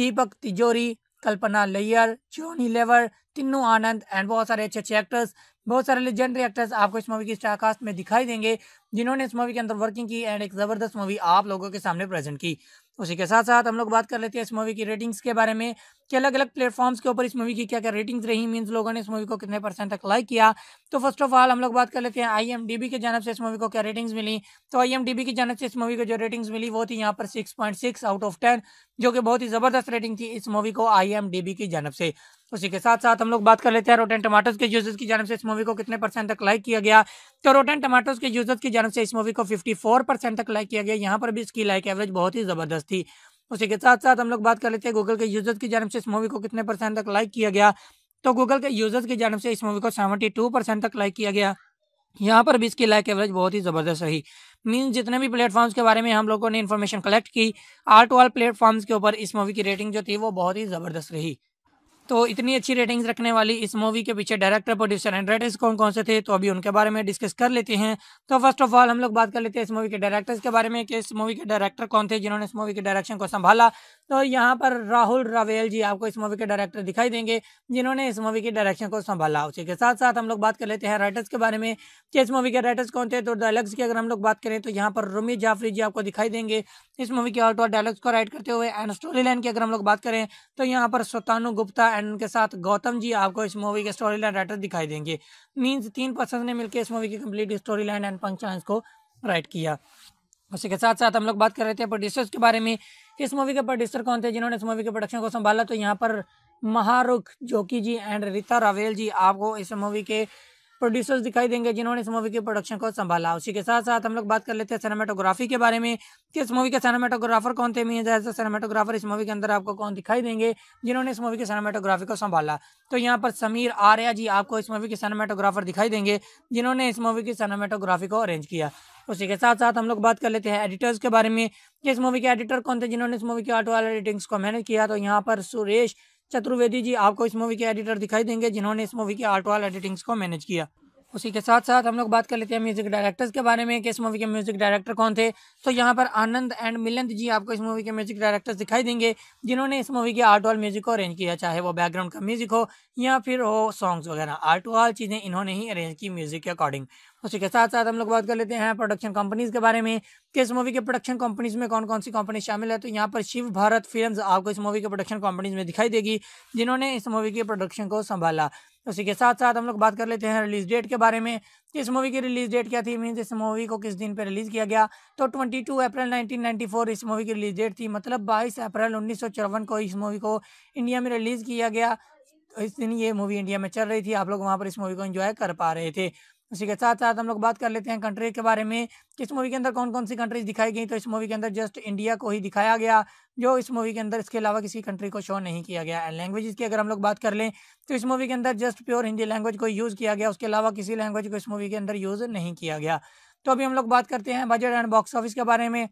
दीपक तिजोरी कल्पना लैयर जोनी लेवर तिन्नू आनंद एंड बहुत सारे अच्छे अच्छे एक्टर्स बहुत सारे लेजेंडरी एक्टर्स आपको इस मूवी की स्टारकास्ट में दिखाई देंगे जिन्होंने इस मूवी के अंदर वर्किंग की एंड एक ज़बरदस्त मूवी आप लोगों के सामने प्रेजेंट की उसी के साथ साथ हम लोग बात कर लेते हैं इस मूवी की रेटिंग्स के बारे में कि अलग अलग प्लेटफॉर्म्स के ऊपर इस मूवी की क्या क्या रेटिंग्स रही मींस लोगों ने इस मूवी को कितने परसेंट तक लाइक किया तो फर्स्ट ऑफ ऑल हम लोग बात कर लेते हैं आई की जानब से इस मूवी को क्या रेटिंग्स मिली तो आई की जानब से इस मूवी को जो रेटिंग्स मिली वो थी यहाँ पर सिक्स आउट ऑफ टेन जो कि बहुत ही ज़बरदस्त रेटिंग थी इस मूवी को आई की जानब से उसी के साथ साथ हम लोग बात कर लेते हैं रोटेन टमाटोज के यूजर्स की जानव से इस मूवी को कितने परसेंट तक लाइक किया गया तो रोटेन टमाटोज के यूजर्स की जानब से इस मूवी को फिफ्टी परसेंट तक लाइक तो किया गया यहाँ पर भी इसकी लाइक एवरेज बहुत ही ज़बरदस्त प्लस थी उसी के साथ साथ हम लोग बात कर लेते हैं गूगल के यूजर्स की जानव से इस मूवी को कितने परसेंट तक लाइक किया गया तो गूगल के यूजर्स की जानव से इस मूवी को सेवेंटी टू परसेंट तक लाइक किया गया यहाँ पर भी इसकी लाइक एवरेज बहुत ही ज़बरदस्त रही मीन जितने भी प्लेटफॉर्म्स के बारे में हम लोगों ने इन्फॉर्मेशन कलेक्ट की आर्ट वाल प्लेटफॉर्म्स के ऊपर इस मूवी की रेटिंग जो थी वो बहुत ही ज़बरदस्त रही तो इतनी अच्छी रेटिंग्स रखने वाली इस मूवी के पीछे डायरेक्टर प्रोड्यूसर एंड राइटर्स कौन कौन से थे तो अभी उनके बारे में डिस्कस कर लेते हैं तो फर्स्ट ऑफ ऑल हम लोग बात कर लेते हैं इस मूवी के डायरेक्टर्स के बारे में कि इस मूवी के डायरेक्टर कौन थे जिन्होंने इस मूवी के डायरेक्शन को संभाला तो यहाँ पर राहुल रावेल जी आपको इस मूवी के डायरेक्टर दिखाई देंगे जिन्होंने इस मूवी के डायरेक्शन को संभाला उसी के साथ साथ हम लोग बात कर लेते हैं राइटर्स के बारे में कि इस मूवी के राइटर्स कौन थे तो डायलॉग्स की अगर हम लोग बात करें तो यहाँ पर रोमी जाफरी जी आपको दिखाई देंगे इस मूवी के आउट और डायलॉग्स को राइट करते हुए एंड स्टोरी लाइन की अगर हम लोग बात करें तो यहाँ पर स्वतानु गुप्ता एंड उनके साथ गौतम जी आपको इस मूवी के स्टोरी लाइन राइटर दिखाई देंगे मीन्स तीन पर्सन ने मिलकर इस मूवी की कम्प्लीट स्टोरी लाइन एंड पंचायंस को राइट किया उसी के साथ साथ हम लोग बात कर रहे थे प्रोड्यूसर्स के बारे में इस मूवी के प्रोड्यूसर कौन थे जिन्होंने इस मूवी के प्रोडक्शन को संभाला तो यहाँ पर महारुख जोकी जी एंड रीता रावेल जी आपको इस मूवी के प्रोड्यूसर्स दिखाई देंगे जिन्होंने इस मूवी के प्रोडक्शन को संभाला उसी के साथ साथ हम लोग बात कर लेते हैं सिनेमाटोग्राफी के बारे में कि इस मूवी के सिनेमाटोग्राफर कौन थे मीन सिनेमाटोग्राफर इस मूवी के अंदर आपको कौन दिखाई देंगे जिन्होंने इस मूवी के सिनेमाटोग्राफी को संभाला तो यहाँ पर समीर आर्या जी आपको इस मूवी के सिनेमाटोग्राफर दिखाई देंगे जिन्होंने इस मूवी की सिनेमाटोग्राफी को अरेंज किया उसी के साथ साथ हम लोग बात कर लेते हैं एडिटर्स के बारे में इस मूवी के एडिटर कौन थे जिन्होंने इस मूवी के आर्ट वाले एडिटिंग्स को मैनेज किया तो यहाँ पर सुरेश चतुर्वेदी जी आपको इस मूवी के एडिटर दिखाई देंगे जिन्होंने इस मूवी के आर्ट वाले एडिटिंग्स को मैनेज किया उसी के साथ साथ हम लोग बात कर लेते हैं म्यूजिक डायरेक्टर्स के बारे में कि इस मूवी के म्यूजिक डायरेक्टर कौन थे तो यहाँ पर आनंद एंड मिलंद जी आपको इस मूवी के म्यूजिक डायरेक्टर्स दिखाई देंगे जिन्होंने इस मूवी के आर्ट वाल म्यूजिक को अरेंज किया चाहे वो बैकग्राउंड का म्यूजिक हो या फिर हो सॉन्ग्स वगैरह आर्ट वाल चीज़ें इन्होंने ही अरेंज की म्यूजिक के अकॉर्डिंग उसी के साथ साथ हम लोग बात कर लेते हैं प्रोडक्शन कंपनीज के बारे में कि इस मूवी के प्रोडक्शन कंपनीज में कौन कौन सी कंपनी शामिल है तो यहाँ पर शिव भारत फिल्म आपको इस मूवी के प्रोडक्शन कंपनीज में दिखाई देगी जिन्होंने इस मूवी के प्रोडक्शन को संभाला उसी के साथ साथ हम लोग बात कर लेते हैं रिलीज डेट के बारे में इस मूवी की रिलीज डेट क्या थी मीन इस मूवी को किस दिन पर रिलीज़ किया गया तो टू अप्रैल फोर इस मूवी की रिलीज डेट थी मतलब बाईस अप्रैल उन्नीस को इस मूवी को इंडिया में रिलीज़ किया गया इस दिन ये मूवी इंडिया में चल रही थी आप लोग वहाँ पर इस मूवी को इन्जॉय कर पा रहे थे उसी के साथ साथ हम लोग बात कर लेते हैं कंट्री के बारे में किस इस मूवी के अंदर कौन कौन सी कंट्रीज दिखाई गई तो इस मूवी के अंदर जस्ट इंडिया को ही दिखाया गया जो इस मूवी के अंदर इसके अलावा किसी कंट्री को शो नहीं किया गया एंड लैंग्वेज की अगर हम लोग बात कर लें तो इस मूवी के अंदर जस्ट प्योर हिंदी लैंग्वेज को यूज़ किया गया उसके अलावा किसी लैंग्वेज को इस मूवी के अंदर यूज़ नहीं किया गया तो अभी हम लोग बात करते हैं बजट एंड बॉक्स ऑफिस के बारे में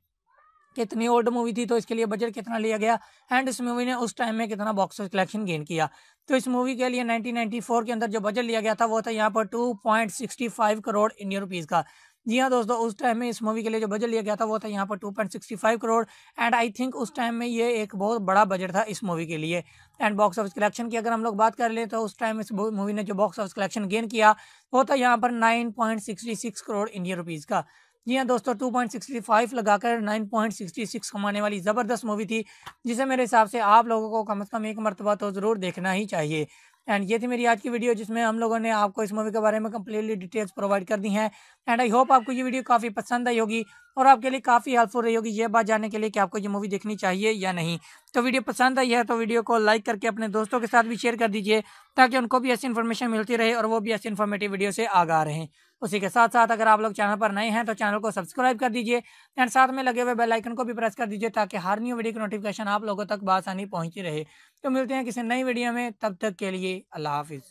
कितनी ओल्ड मूवी थी तो इसके लिए बजट कितना लिया गया एंड इस मूवी ने उस टाइम में कितना बॉक्स कलेक्शन गेन किया तो इस मूवी के लिए 1994 के अंदर जो बजट लिया गया था वो था यहाँ पर 2.65 करोड़ इंडियन रुपीज़ का जी हाँ दोस्तों उस टाइम में इस मूवी के लिए जो बजट लिया गया था वो था यहाँ पर 2.65 करोड़ एंड आई थिंक उस टाइम में ये एक बहुत बड़ा बजट था इस मूवी के लिए एंड बॉक्स ऑफिस कलेक्शन की अगर हम लोग बात कर लें तो उस टाइम इस मूवी ने जो बॉक्स ऑफिस कलेक्शन गेन किया वो था यहाँ पर नाइन करोड़ इंडियन रुपीज़ का जी हाँ दोस्तों 2.65 लगाकर 9.66 कमाने वाली ज़बरदस्त मूवी थी जिसे मेरे हिसाब से आप लोगों को कम से कम एक मरतबा तो ज़रूर देखना ही चाहिए एंड ये थी मेरी आज की वीडियो जिसमें हम लोगों ने आपको इस मूवी के बारे में कम्प्लीटली डिटेल्स प्रोवाइड कर दी हैं एंड आई होप आपको ये वीडियो काफ़ी पसंद आई होगी और आपके लिए काफ़ी हेल्पफुल रही होगी ये बात जानने के लिए कि आपको ये मूवी देखनी चाहिए या नहीं तो वीडियो पसंद आई है तो वीडियो को लाइक करके अपने दोस्तों के साथ भी शेयर कर दीजिए ताकि उनको भी ऐसी इन्फॉर्मेशन मिलती रहे और वो भी ऐसी इन्फॉर्मेटिव वीडियो से आगा रहे उसी के साथ साथ अगर आप लोग चैनल पर नए हैं तो चैनल को सब्सक्राइब कर दीजिए एंड साथ में लगे हुए बेल आइकन को भी प्रेस कर दीजिए ताकि हर न्यू वीडियो की नोटिफिकेशन आप लोगों तक बसानी पहुंचती रहे तो मिलते हैं किसी नई वीडियो में तब तक के लिए अल्लाह हाफिज़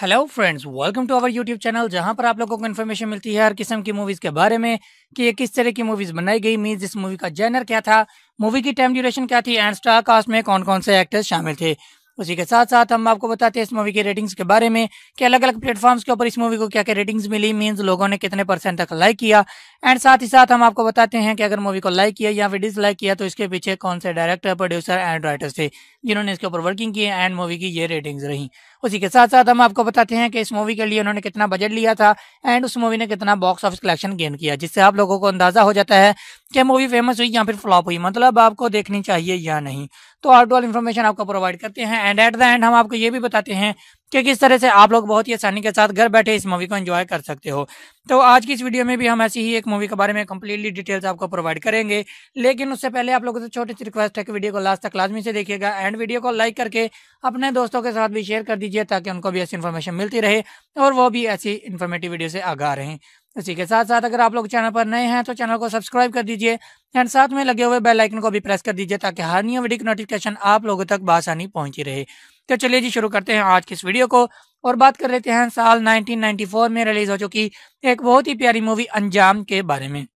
hello friends welcome to our YouTube channel जहां पर आप लोगों को इन्फॉर्मेशन मिलती है हर किस्म की मूवीज़ के बारे में कि ये किस तरह की मूवीज़ बनाई गई मीन्स इस मूवी का जेनर क्या था मूवी की टाइम ड्यूरेशन क्या थी एंड स्टार कास्ट में कौन कौन से एक्टर्स शामिल थे उसी के साथ साथ हम आपको बताते हैं इस मूवी की रेटिंग्स के बारे में कि अलग अलग प्लेटफॉर्म्स के ऊपर इस मूवी को क्या क्या रेटिंग्स मिली मींस लोगों ने कितने परसेंट तक लाइक किया एंड साथ ही साथ हम आपको बताते हैं कि अगर मूवी को लाइक किया या फिर डिसलाइक किया तो इसके पीछे कौन से डायरेक्टर प्रोड्यूसर एंड राइटर्स थे जिन्होंने इसके ऊपर वर्किंग की एंड मूवी की ये रेटिंग्स रही उसी के साथ साथ हम आपको बताते हैं कि इस मूवी के लिए उन्होंने कितना बजट लिया था एंड उस मूवी ने कितना बॉक्स ऑफिस कलेक्शन गेन किया जिससे आप लोगों को अंदाजा हो जाता है कि मूवी फेमस हुई या फिर फ्लॉप हुई मतलब आपको देखनी चाहिए या नहीं तो आउट ऑल इन्फॉर्मेशन आपको प्रोवाइड करते हैं एंड एट द एंड हम आपको ये भी बताते हैं क्योंकि इस तरह से आप लोग बहुत ही आसानी के साथ घर बैठे इस मूवी को एंजॉय कर सकते हो तो आज की इस वीडियो में भी हम ऐसी ही एक मूवी के बारे में कम्प्लीटली डिटेल्स आपको प्रोवाइड करेंगे लेकिन उससे पहले आप लोगों से छोटी सी रिक्वेस्ट है कि वीडियो को लास्ट तक लाजमी से देखिएगा एंड वीडियो को लाइक करके अपने दोस्तों के साथ भी शेयर कर दीजिए ताकि उनको भी ऐसी इन्फॉर्मेशन मिलती रहे और वो भी ऐसी इन्फॉर्मेटिव वीडियो से आगा रहे इसी के साथ साथ अगर आप लोग चैनल पर नए हैं तो चैनल को सब्सक्राइब कर दीजिए एंड साथ में लगे हुए बेल आइकन को भी प्रेस कर दीजिए ताकि हर न्यू वीडियो की नोटिफिकेशन आप लोगों तक बासानी पहुंची रहे तो चलिए जी शुरू करते हैं आज के इस वीडियो को और बात कर लेते हैं साल 1994 में रिलीज हो चुकी एक बहुत ही प्यारी मूवी अंजाम के बारे में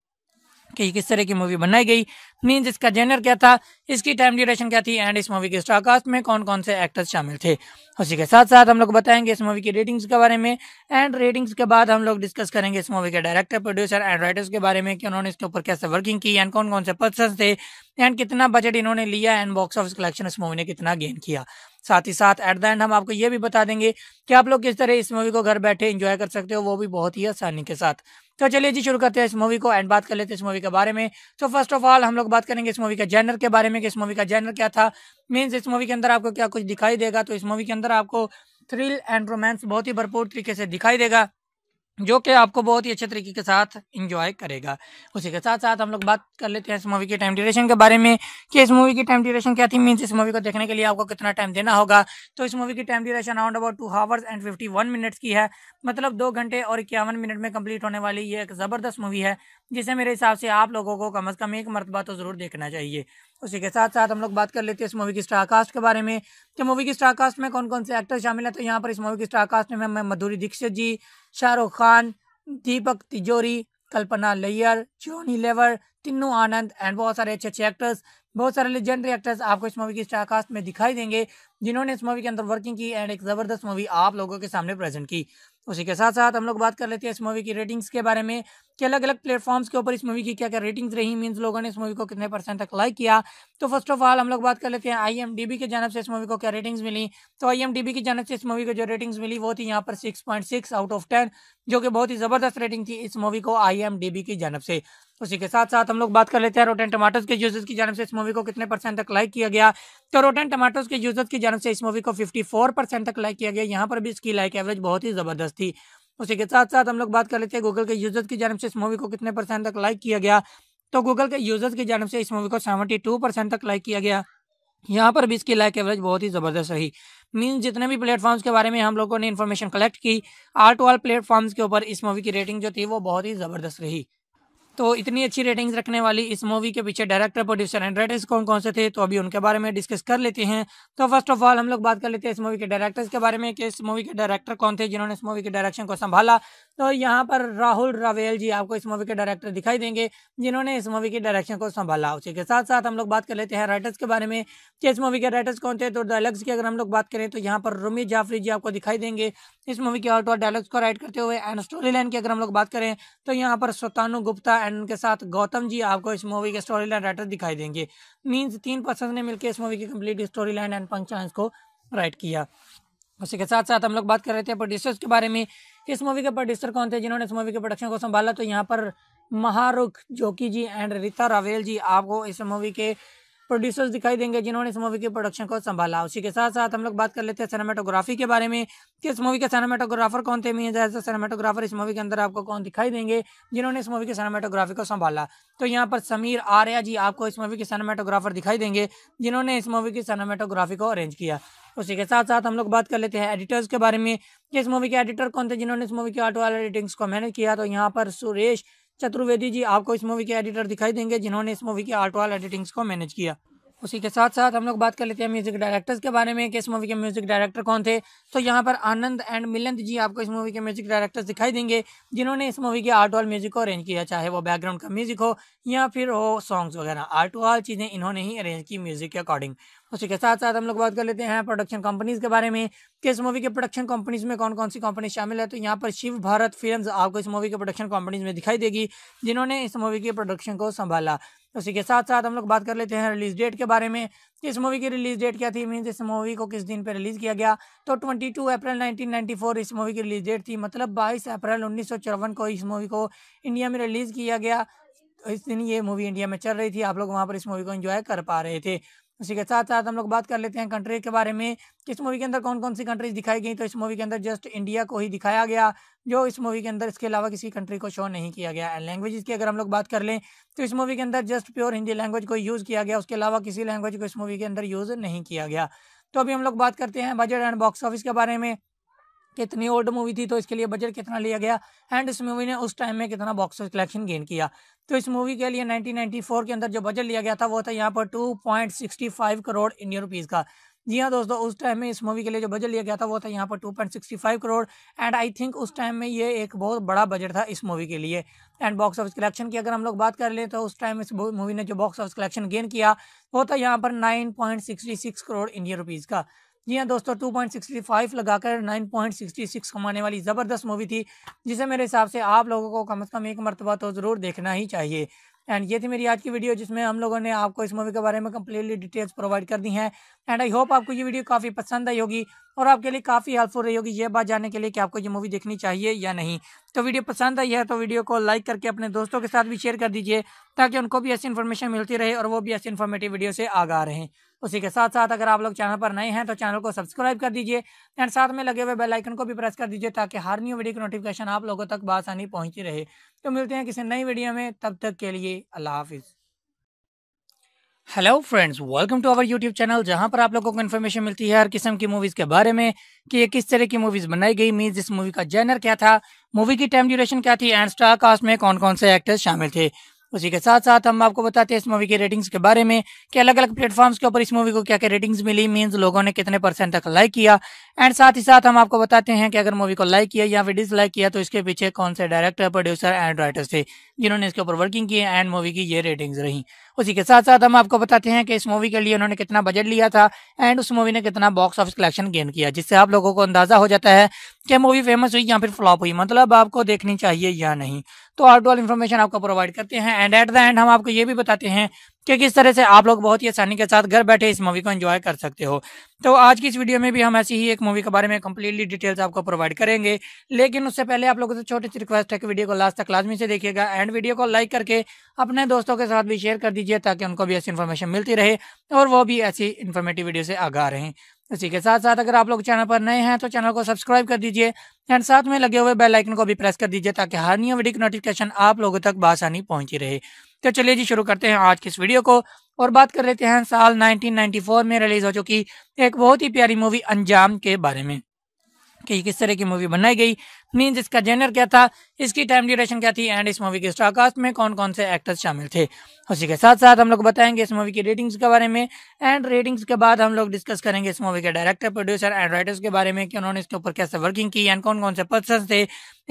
कि किस तरह की मूवी बनाई गई मीन्स इसका जेनर क्या था इसकी टाइम ड्यूरेशन क्या थी एंड इस मूवी के स्टारकास्ट में कौन कौन से एक्टर्स शामिल थे उसी के साथ साथ हम लोग बताएंगे इस मूवी की रेटिंग्स के बारे में एंड रेटिंग्स के बाद हम लोग डिस्कस करेंगे इस मूवी के डायरेक्टर प्रोड्यूसर एंड राइटर्स के बारे में कि उन्होंने इसके ऊपर कैसे वर्किंग की एंड कौन कौन से पर्सन थे एंड कितना बजट इन्होंने लिया एंड बॉक्स ऑफिस कलेक्शन इस मूवी ने कितना गेन किया साथ ही साथ एट द एंड हम आपको ये भी बता देंगे कि आप लोग किस तरह इस मूवी को घर बैठे इंजॉय कर सकते हो वो भी बहुत ही आसानी के साथ तो चलिए जी शुरू करते हैं इस मूवी को एंड बात कर लेते हैं इस मूवी के बारे में तो फर्स्ट ऑफ ऑल हम लोग बात करेंगे इस मूवी के जैनर के बारे में कि इस मूवी का जैनर क्या था मीन्स इस मूवी के अंदर आपको क्या कुछ दिखाई देगा तो इस मूवी के अंदर आपको थ्रिल एंड रोमांस बहुत ही भरपूर तरीके से दिखाई देगा जो कि आपको बहुत ही अच्छे तरीके के साथ इंजॉय करेगा उसी के साथ साथ हम लोग बात कर लेते हैं इस मूवी के टाइम ड्यूरेशन के बारे में कि इस मूवी की टाइम ड्यूरेशन क्या थी मीन्स इस मूवी को देखने के लिए आपको कितना टाइम देना होगा तो इस मूवी की time duration around about two hours and fifty minutes की है मतलब दो घंटे और इक्यावन मिनट में कम्प्लीट होने वाली ये एक ज़बरदस्त मूवी है जिसे मेरे हिसाब से आप लोगों को कम अज़ कम एक मरतबा तो ज़रूर देखना चाहिए उसी के साथ साथ हम लोग बात कर लेते हैं इस मूवी की स्टारकास्ट के बारे में कि तो मूवी की स्टारकास्ट में कौन कौन से एक्टर शामिल हैं तो यहाँ पर इस मूवी की स्टारकास्ट में हमें मधुरी दीक्षित जी शाहरुख खान दीपक तिजोरी कल्पना लैयर जोनी लेवर तिन्नू आनंद एंड बहुत सारे अच्छे अच्छे एक्टर्स बहुत सारे लेजेंडरी एक्टर्स आपको इस मूवी की स्टारकास्ट में दिखाई देंगे जिन्होंने इस मूवी के अंदर वर्किंग की एंड एक ज़बरदस्त मूवी आप लोगों के सामने प्रेजेंट की उसी के साथ साथ हम लोग बात कर लेते हैं इस मूवी की रेटिंग्स के बारे में कि अलग अलग प्लेटफॉर्म्स के ऊपर इस मूवी की क्या क्या रेटिंग्स रही मीन्स लोगों ने इस मूवी को कितने परसेंट तक लाइक किया तो फर्स्ट ऑफ ऑल हम लोग बात कर लेते हैं आई की जानब से इस मूवी को क्या रेटिंग्स मिली तो आई की जानब से इस मूवी को जो रेटिंग्स मिली वो थी यहाँ पर सिक्स आउट ऑफ टेन जो कि बहुत ही ज़बरदस्त रेटिंग थी इस मूवी को आई की जानब से उसी के साथ साथ हम लोग बात कर लेते हैं रोटेन टमाटोज के यूजर्स की जानब से इस मूवी को कितने परसेंट तक लाइक किया गया तो रोटेन टमाटोज के यूजर्स की जानब से इस मूवी को फोर परसेंट तक लाइक किया गया यहाँ पर भी इसकी लाइक एवरेज बहुत ही ज़बरदस्त थी उसी के साथ साथ हम लोग बात कर लेते हैं गूगल के यूजर्स की जानव से इस मूवी को कितने परसेंट तक लाइक किया गया तो गूगल के यूजर्स की जानव से इस मूवी को सेवेंटी टू परसेंट तक लाइक किया गया यहाँ पर भी इसकी लाइक एवरेज बहुत ही ज़बरदस्त रही मीन जितने भी प्लेटफॉर्म्स के बारे में हम लोगों ने इन्फॉर्मेशन कलेक्ट की आर्ट वाल प्लेटफॉर्म्स के ऊपर इस मूवी की रेटिंग जो थी वो बहुत ही ज़बरदस्त रही तो इतनी अच्छी रेटिंग्स रखने वाली इस मूवी के पीछे डायरेक्टर प्रोड्यूसर एंड राइटर्स कौन कौन से थे तो अभी उनके बारे में डिस्कस कर लेते हैं तो फर्स्ट ऑफ ऑल हम लोग बात कर लेते हैं इस मूवी के डायरेक्टर्स के बारे में कि इस मूवी के डायरेक्टर कौन थे जिन्होंने इस मूवी के डायरेक्शन को संभाला तो यहाँ पर राहुल रावेल जी आपको इस मूवी के डायरेक्टर दिखाई देंगे जिन्होंने इस मूवी के डायरेक्शन को संभाला उसी के साथ साथ हम लोग बात कर लेते हैं राइटर्स के बारे में कि इस मूवी के राइटर्स कौन थे तो डायलॉग्स की अगर हम लोग बात करें तो यहाँ पर रोमी जाफरी जी आपको दिखाई देंगे इस मूवी के आउट और डायलॉग्स को राइट करते हुए एंड स्टोरी लाइन की अगर हम लोग बात करें तो यहाँ पर स्वतानु गुप्ता एंड उनके साथ गौतम जी आपको इस मूवी के स्टोरी लाइन राइटर दिखाई देंगे मीन्स तीन पर्सन ने मिलकर इस मूवी की कम्प्लीट स्टोरी लाइन एंड पंचांश को राइट किया उसी के साथ साथ हम लोग बात कर रहे थे प्रोड्यूसर्स के बारे में इस मूवी के प्रोड्यूसर कौन थे जिन्होंने इस मूवी के प्रोडक्शन को संभाला तो यहाँ पर महारुख जोकी जी एंड रीता रावेल जी आपको इस मूवी के प्रोड्यूसर्स दिखाई देंगे जिन्होंने इस मूवी के प्रोडक्शन को संभाला उसी के साथ साथ हम लोग बात कर लेते हैं सिनेमाटोग्राफी के बारे में कि इस मूवी के सिनेमाटोग्राफर कौन थे मीन एज सिनेमाटोग्राफर इस मूवी के अंदर आपको कौन दिखाई देंगे जिन्होंने इस मूवी के सिनेमाटोग्राफी को संभाला तो यहाँ पर समीर आर्या जी आपको इस मूवी के सिनेमाटोग्राफर दिखाई देंगे जिन्होंने इस मूवी की सिनेमाटोग्राफी को अरेंज किया उसी के साथ साथ हम लोग बात कर लेते हैं एडिटर्स के बारे में कि इस मूवी के एडिटर कौन थे जिन्होंने इस मूवी की आर्ट वाले एडिटिंग्स को मैनेज किया तो यहाँ पर सुरेश चतुर्वेदी जी आपको इस मूवी के एडिटर दिखाई देंगे जिन्होंने इस मूवी की आर्ट वाले एडिटिंग्स को मैनेज किया उसी के साथ साथ हम लोग बात कर लेते हैं म्यूजिक डायरेक्टर्स के बारे में कि इस मूवी के म्यूजिक डायरेक्टर कौन थे तो यहाँ पर आनंद एंड मिलंद जी आपको इस मूवी के म्यूजिक डायरेक्टर्स दिखाई देंगे जिन्होंने इस मूवी के आर्ट वाल म्यूजिक को अरेंज किया चाहे वो बैकग्राउंड का म्यूजिक हो या फिर वो सॉन्ग्स वगैरह आर्ट वाल चीज़ें इन्होंने ही अरेंज की म्यूजिक के अकॉर्डिंग उसी के साथ साथ हम लोग बात कर लेते हैं प्रोडक्शन कंपनीज के बारे में कि इस मूवी के प्रोडक्शन कंपनीज में कौन कौन सी कंपनी शामिल है तो यहाँ पर शिव भारत फिल्म आपको इस मूवी के प्रोडक्शन कंपनीज में दिखाई देगी जिन्होंने इस मूवी के प्रोडक्शन को संभाला उसी के साथ साथ हम लोग बात कर लेते हैं रिलीज डेट के बारे में कि इस मूवी की रिलीज डेट क्या थी मीन इस मूवी को किस दिन पर रिलीज़ किया गया तो 22 अप्रैल 1994 इस मूवी की रिलीज डेट थी मतलब 22 अप्रैल उन्नीस को इस मूवी को इंडिया में रिलीज़ किया गया इस दिन ये मूवी इंडिया में चल रही थी आप लोग वहाँ पर इस मूवी को इन्जॉय कर पा रहे थे उसी के साथ साथ हम लोग बात कर लेते हैं कंट्री के बारे में इस मूवी के अंदर कौन कौन सी कंट्रीज दिखाई गई तो इस मूवी के अंदर जस्ट इंडिया को ही दिखाया गया जो इस मूवी के अंदर इसके अलावा किसी कंट्री को शो नहीं किया गया एंड लैंग्वेज की अगर हम लोग बात कर लें तो इस मूवी के अंदर जस्ट प्योर हिंदी लैंग्वेज को यूज़ किया गया उसके अलावा किसी लैंग्वेज को इस मूवी के अंदर यूज़ नहीं किया गया तो अभी हम लोग बात करते हैं बजट एंड बॉक्स ऑफिस के बारे में कितनी ओल्ड मूवी थी तो इसके लिए बजट कितना लिया गया एंड इस मूवी ने उस टाइम में कितना बॉक्स कलेक्शन गेन किया तो इस मूवी के लिए 1994 के अंदर जो बजट लिया गया था वो था यहाँ पर 2.65 करोड़ इंडियन रुपीज़ का जी हाँ दोस्तों उस टाइम में इस मूवी के लिए जो बजट लिया गया था वो था यहाँ पर 2.65 करोड़ एंड आई थिंक उस टाइम में ये एक बहुत बड़ा बजट था इस मूवी के लिए एंड बॉक्स ऑफिस कलेक्शन की अगर हम लोग बात कर लें तो उस टाइम इस मूवी ने जो बॉक्स ऑफिस कलेक्शन गेन किया वो था यहाँ पर नाइन करोड़ इंडियन रुपीज़ का जी हाँ दोस्तों 2.65 लगाकर 9.66 कमाने वाली ज़बरदस्त मूवी थी जिसे मेरे हिसाब से आप लोगों को कम से कम एक मरतबा तो ज़रूर देखना ही चाहिए एंड ये थी मेरी आज की वीडियो जिसमें हम लोगों ने आपको इस मूवी के बारे में कम्प्लीटली डिटेल्स प्रोवाइड कर दी हैं एंड आई होप आपको ये वीडियो काफ़ी पसंद आई होगी और आपके लिए काफ़ी हेल्पफुल रही होगी ये बात जानने के लिए कि आपको ये मूवी देखनी चाहिए या नहीं तो वीडियो पसंद आई है तो वीडियो को लाइक करके अपने दोस्तों के साथ भी शेयर कर दीजिए ताकि उनको भी ऐसी इन्फॉर्मेशन मिलती रहे और वो भी ऐसी इन्फॉर्मेटिव वीडियो से आगा रहें उसी के साथ साथ अगर आप लोग चैनल पर नए हैं तो चैनल को सब्सक्राइब कर दीजिए एंड साथ में लगे हुए बेलाइकन को भी प्रेस कर दीजिए ताकि हर न्यू वीडियो की नोटिफिकेशन आप लोगों तक बसानी पहुंची रहे तो मिलते हैं किसी नई वीडियो में तब तक के लिए अल्लाह हाफिज़ hello friends welcome to our YouTube channel जहां पर आप लोगों को इन्फॉर्मेशन मिलती है हर किस्म की मूवीज़ के बारे में कि ये किस तरह की मूवीज़ बनाई गई मीन इस मूवी का जेनर क्या था मूवी की टाइम ड्यूरेशन क्या थी एंड स्टार कास्ट में कौन कौन से एक्टर्स शामिल थे उसी के साथ साथ हम आपको बताते हैं इस मूवी की रेटिंग्स के बारे में कि अलग अलग प्लेटफॉर्म्स के ऊपर इस मूवी को क्या क्या रेटिंग्स मिली मींस लोगों ने कितने परसेंट तक लाइक किया एंड साथ ही साथ हम आपको बताते हैं कि अगर मूवी को लाइक किया या फिर डिसलाइक किया तो इसके पीछे कौन से डायरेक्टर प्रोड्यूसर एंड राइटर्स थे जिन्होंने इसके ऊपर वर्किंग की एंड मूवी की ये रेटिंग्स रही उसी के साथ साथ हम आपको बताते हैं कि इस मूवी के लिए उन्होंने कितना बजट लिया था एंड उस मूवी ने कितना बॉक्स ऑफिस कलेक्शन गेन किया जिससे आप लोगों को अंदाजा हो जाता है कि मूवी फेमस हुई या फिर फ्लॉप हुई मतलब आपको देखनी चाहिए या नहीं तो आउट ऑल इन्फॉर्मेशन आपको प्रोवाइड करते हैं एंड एट द एंड हम आपको ये भी बताते हैं कि किस तरह से आप लोग बहुत ही आसानी के साथ घर बैठे इस मूवी को एंजॉय कर सकते हो तो आज की इस वीडियो में भी हम ऐसी ही एक मूवी के बारे में कंप्लीटली डिटेल्स आपको प्रोवाइड करेंगे लेकिन उससे पहले आप लोगों से छोटी सी रिक्वेस्ट है कि वीडियो को लास्ट तक लाजमी से देखिएगा एंड वीडियो को लाइक करके अपने दोस्तों के साथ भी शेयर कर दीजिए ताकि उनको भी ऐसी इन्फॉर्मेशन मिलती रहे और वो भी ऐसी इन्फॉर्मेटिव वीडियो से आगा रहे इसी के साथ साथ अगर आप लोग चैनल पर नए हैं तो चैनल को सब्सक्राइब कर दीजिए एंड साथ में लगे हुए बेल आइकन को भी प्रेस कर दीजिए ताकि हर न्यू वीडियो की नोटिफिकेशन आप लोगों तक बासानी पहुंची रहे तो चलिए जी शुरू करते हैं आज की इस वीडियो को और बात कर लेते हैं साल 1994 में रिलीज हो चुकी एक बहुत ही प्यारी मूवी अंजाम के बारे में कि किस तरह की मूवी बनाई गई मीन इसका जेनर क्या था इसकी टाइम ड्यूरेशन क्या थी एंड इस मूवी के स्टारकास्ट में कौन कौन से एक्टर्स शामिल थे उसी के साथ साथ हम लोग बताएंगे इस मूवी की रेटिंग्स के बारे में एंड रेटिंग्स के बाद हम लोग डिस्कस करेंगे इस मूवी के डायरेक्टर प्रोड्यूसर एंड राइटर्स के बारे में कि उन्होंने इसके ऊपर कैसे वर्किंग की एंड कौन कौन से पर्सन थे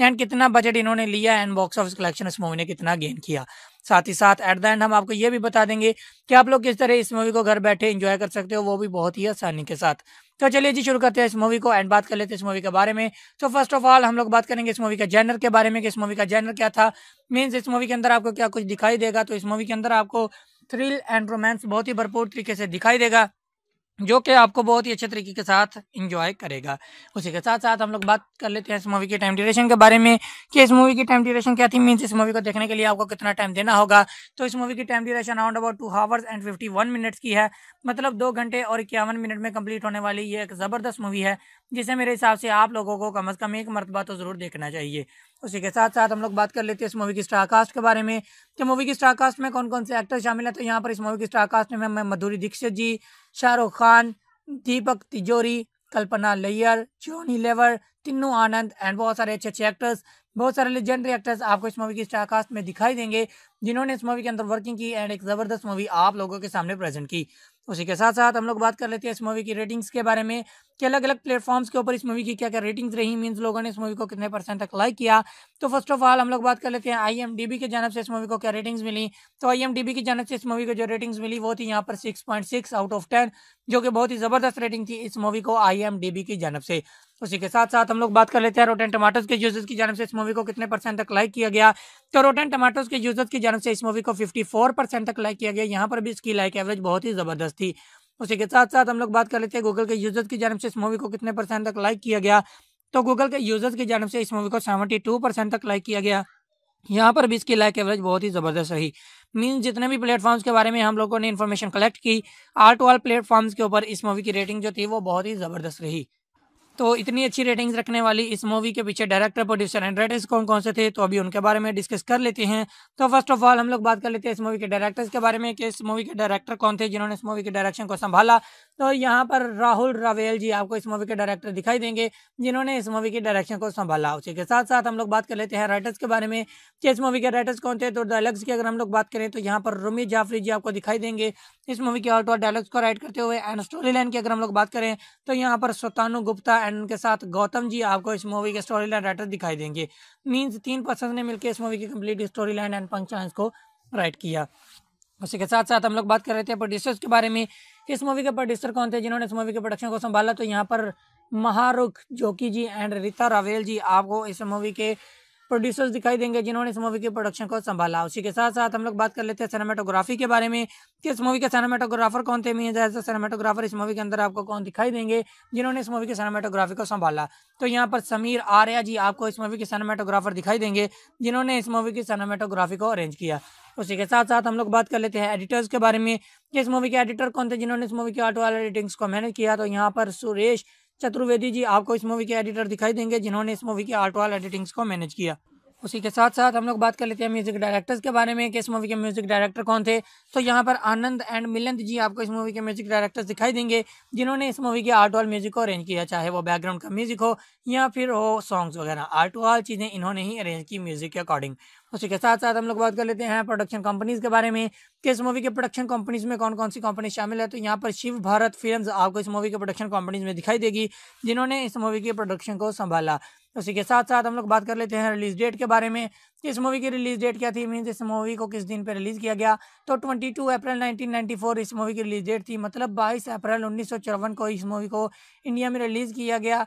एंड कितना बजट इन्होंने लिया एंड बॉक्स ऑफिस कलेक्शन इस मूवी ने कितना गेन किया साथ ही साथ एट द एंड हम आपको ये भी बता देंगे कि आप लोग किस तरह इस मूवी को घर बैठे इंजॉय कर सकते हो वो भी बहुत ही आसानी के साथ तो चलिए जी शुरू करते हैं इस मूवी को एंड बात कर लेते हैं इस मूवी के बारे में तो फर्स्ट ऑफ ऑल हम लोग बात करेंगे इस मूवी के जेनर के बारे में कि इस मूवी का जेनर क्या था मीन्स इस मूवी के अंदर आपको क्या कुछ दिखाई देगा तो इस मूवी के अंदर आपको थ्रिल एंड रोमांस बहुत ही भरपूर तरीके से दिखाई देगा जो कि आपको बहुत ही अच्छे तरीके के साथ इंजॉय करेगा उसी के साथ साथ हम लोग बात कर लेते हैं इस मूवी के टाइम ड्यूरेशन के बारे में कि इस मूवी की टाइम ड्यूरेशन क्या थी मीन्स इस मूवी को देखने के लिए आपको कितना टाइम देना होगा तो इस मूवी की time duration around about two hours and fifty minutes की है मतलब दो घंटे और इक्यावन मिनट में कम्प्लीट होने वाली ये एक ज़बरदस्त मूवी है जिसे मेरे हिसाब से आप लोगों को कम अज़ कम एक मरतबा तो ज़रूर देखना चाहिए उसी के साथ साथ हम लोग बात कर लेते हैं इस मूवी की स्टारकास्ट के बारे में कि मूवी की स्टारकास्ट में कौन कौन से एक्टर शामिल हैं तो यहाँ पर इस मूवी की स्टारकास्ट में हमें मधुरी दीक्षित जी शाहरुख खान दीपक तिजोरी कल्पना लैयर जॉनी लेवर तिन्नू आनंद एंड बहुत सारे अच्छे अच्छे एक्टर्स बहुत सारे लेजेंडरी एक्टर्स आपको इस मूवी की स्टारकास्ट में दिखाई देंगे जिन्होंने इस मूवी के अंदर वर्किंग की एंड एक ज़बरदस्त मूवी आप लोगों के सामने प्रेजेंट की उसी के साथ साथ हम लोग बात कर लेते हैं इस मूवी की रेटिंग्स के बारे में कि अलग अलग प्लेटफॉर्म्स के ऊपर इस मूवी की क्या क्या रेटिंग्स रही मीन्स लोगों ने इस मूवी को कितने परसेंट तक लाइक किया तो फर्स्ट ऑफ ऑल हम लोग बात कर लेते हैं आई एम डी की जानब से इस मूवी को क्या रेटिंग्स मिली तो आई एम की जानब से इस मूवी को जो रेटिंग्स मिली वो थी यहाँ पर six point six out of ten जो कि बहुत ही ज़बरदस्त रेटिंग थी इस मूवी को आई एम की जानब से उसी के साथ साथ हम लोग बात कर लेते हैं रोटेन टमाटोज के यूजर्स की जानब से इस मूवी को कितने परसेंट तक लाइक किया गया तो रोटेन टमाटोज के यूजर्स की जानब से इस मूवी को 54 परसेंट तक लाइक किया गया यहाँ पर भी इसकी लाइक एवरेज बहुत ही ज़बरदस्त थी उसी के साथ साथ हम लोग बात कर लेते हैं गूगल के यूजर्स की जानव से इस मूवी को कितने परसेंट तक लाइक किया गया तो गूगल के यूजर्स की जानव से इस मूवी को सेवेंटी टू परसेंट तक लाइक किया गया यहाँ पर भी इसकी लाइक एवरेज बहुत ही ज़बरदस्त रही मीन जितने भी प्लेटफॉर्म्स के बारे में हम लोगों ने इन्फॉर्मेशन कलेक्ट की आर्ट वाल प्लेटफॉर्म्स के ऊपर इस मूवी की रेटिंग जो थी वो बहुत ही ज़बरदस्त रही तो इतनी अच्छी रेटिंग्स रखने वाली इस मूवी के पीछे डायरेक्टर प्रोड्यूसर एंड राइटर्स कौन कौन से थे तो अभी उनके बारे में डिस्कस कर लेते हैं तो फर्स्ट ऑफ ऑल हम लोग बात कर लेते हैं इस मूवी के डायरेक्टर्स के बारे में कि इस मूवी के डायरेक्टर कौन थे जिन्होंने इस मूवी के डायरेक्शन को संभाला तो यहाँ पर राहुल रावेल जी आपको इस मूवी के डायरेक्टर दिखाई देंगे जिन्होंने इस मूवी के डायरेक्शन को संभाला उसी के साथ साथ हम लोग बात कर लेते हैं राइटर्स के बारे में कि इस मूवी के राइटर्स कौन थे तो डायलग्स की अगर हम लोग बात करें तो यहाँ पर रोमी जाफरी जी आपको दिखाई देंगे इस मूवी के आउट और डायलग्स को राइट करते हुए एंड स्टोरी लाइन की अगर हम लोग बात करें तो यहाँ पर स्वतानु गुप्ता एंड उनके साथ गौतम जी आपको इस मूवी के स्टोरी लाइन राइटर दिखाई देंगे मीन्स तीन पर्सन ने मिलकर इस मूवी की कम्प्लीट स्टोरी लाइन एंड पंक्चांस को राइट किया उसी के साथ साथ हम लोग बात कर रहे थे प्रोड्यूसर्स के बारे में इस मूवी के प्रोड्यूसर कौन थे जिन्होंने इस मूवी के प्रोडक्शन को संभाला तो यहाँ पर महारुख जोकी जी एंड रीता रावेल जी आपको इस मूवी के प्रोड्यूसर्स दिखाई देंगे जिन्होंने इस मूवी के प्रोडक्शन को संभाला उसी के साथ साथ हम लोग बात कर लेते हैं सिनेमाटोग्राफी के बारे में कि इस मूवी के सिनेमाटोग्राफर कौन थे सिनेमाटोग्राफर इस मूवी के अंदर आपको कौन दिखाई देंगे जिन्होंने इस मूवी के सिनेमाटोग्राफी को संभाला तो यहाँ पर समीर आर्या जी आपको इस मूवी के सिनेमाटोग्राफर दिखाई देंगे जिन्होंने इस मूवी की सिनेमाटोग्राफी को अरेंज किया उसी के साथ साथ हम लोग बात कर लेते हैं एडिटर्स के बारे में कि इस मूवी के एडिटर कौन थे जिन्होंने इस मूवी के आर्ट वाले एडिटिंग्स को मैनेज किया तो यहाँ पर सुरेश चतुर्वेदी जी आपको इस मूवी के एडिटर दिखाई देंगे जिन्होंने इस मूवी के आर्ट वाल एडिटिंग्स को मैनेज किया उसी के साथ साथ हम लोग बात कर लेते हैं म्यूज़िक डायरेक्टर्स के बारे में कि इस मूवी के म्यूज़िक डायरेक्टर कौन थे तो यहाँ पर आनंद एंड मिलंद जी आपको इस मूवी के म्यूज़िक डायरेक्टर्स दिखाई देंगे जिन्होंने इस मूवी के आर्ट और म्यूज़िक को अरेंज किया चाहे वो बैकग्राउंड का म्यूज़िक हो या फिर हो सॉन्ग्स वगैरह आर्ट ऑल चीज़ें इन्होंने ही अरेंज की म्यूज़िक के अकॉर्डिंग उसी के साथ साथ हम लोग बात कर लेते हैं प्रोडक्शन कंपनीज के बारे में कि इस मूवी के प्रोडक्शन कंपनीज में कौन कौन सी कंपनी शामिल है तो यहाँ पर शिव भारत फिल्म आपको इस मूवी के प्रोडक्शन कंपनीज में दिखाई देगी जिन्होंने इस मूवी के प्रोडक्शन को संभाला उसी के साथ साथ हम लोग बात कर लेते हैं रिलीज डेट के बारे में इस मूवी की रिलीज डेट क्या थी मीन इस मूवी को किस दिन पे रिलीज़ किया गया तो 22 अप्रैल 1994 इस मूवी की रिलीज डेट थी मतलब 22 अप्रैल उन्नीस को इस मूवी को इंडिया में रिलीज़ किया गया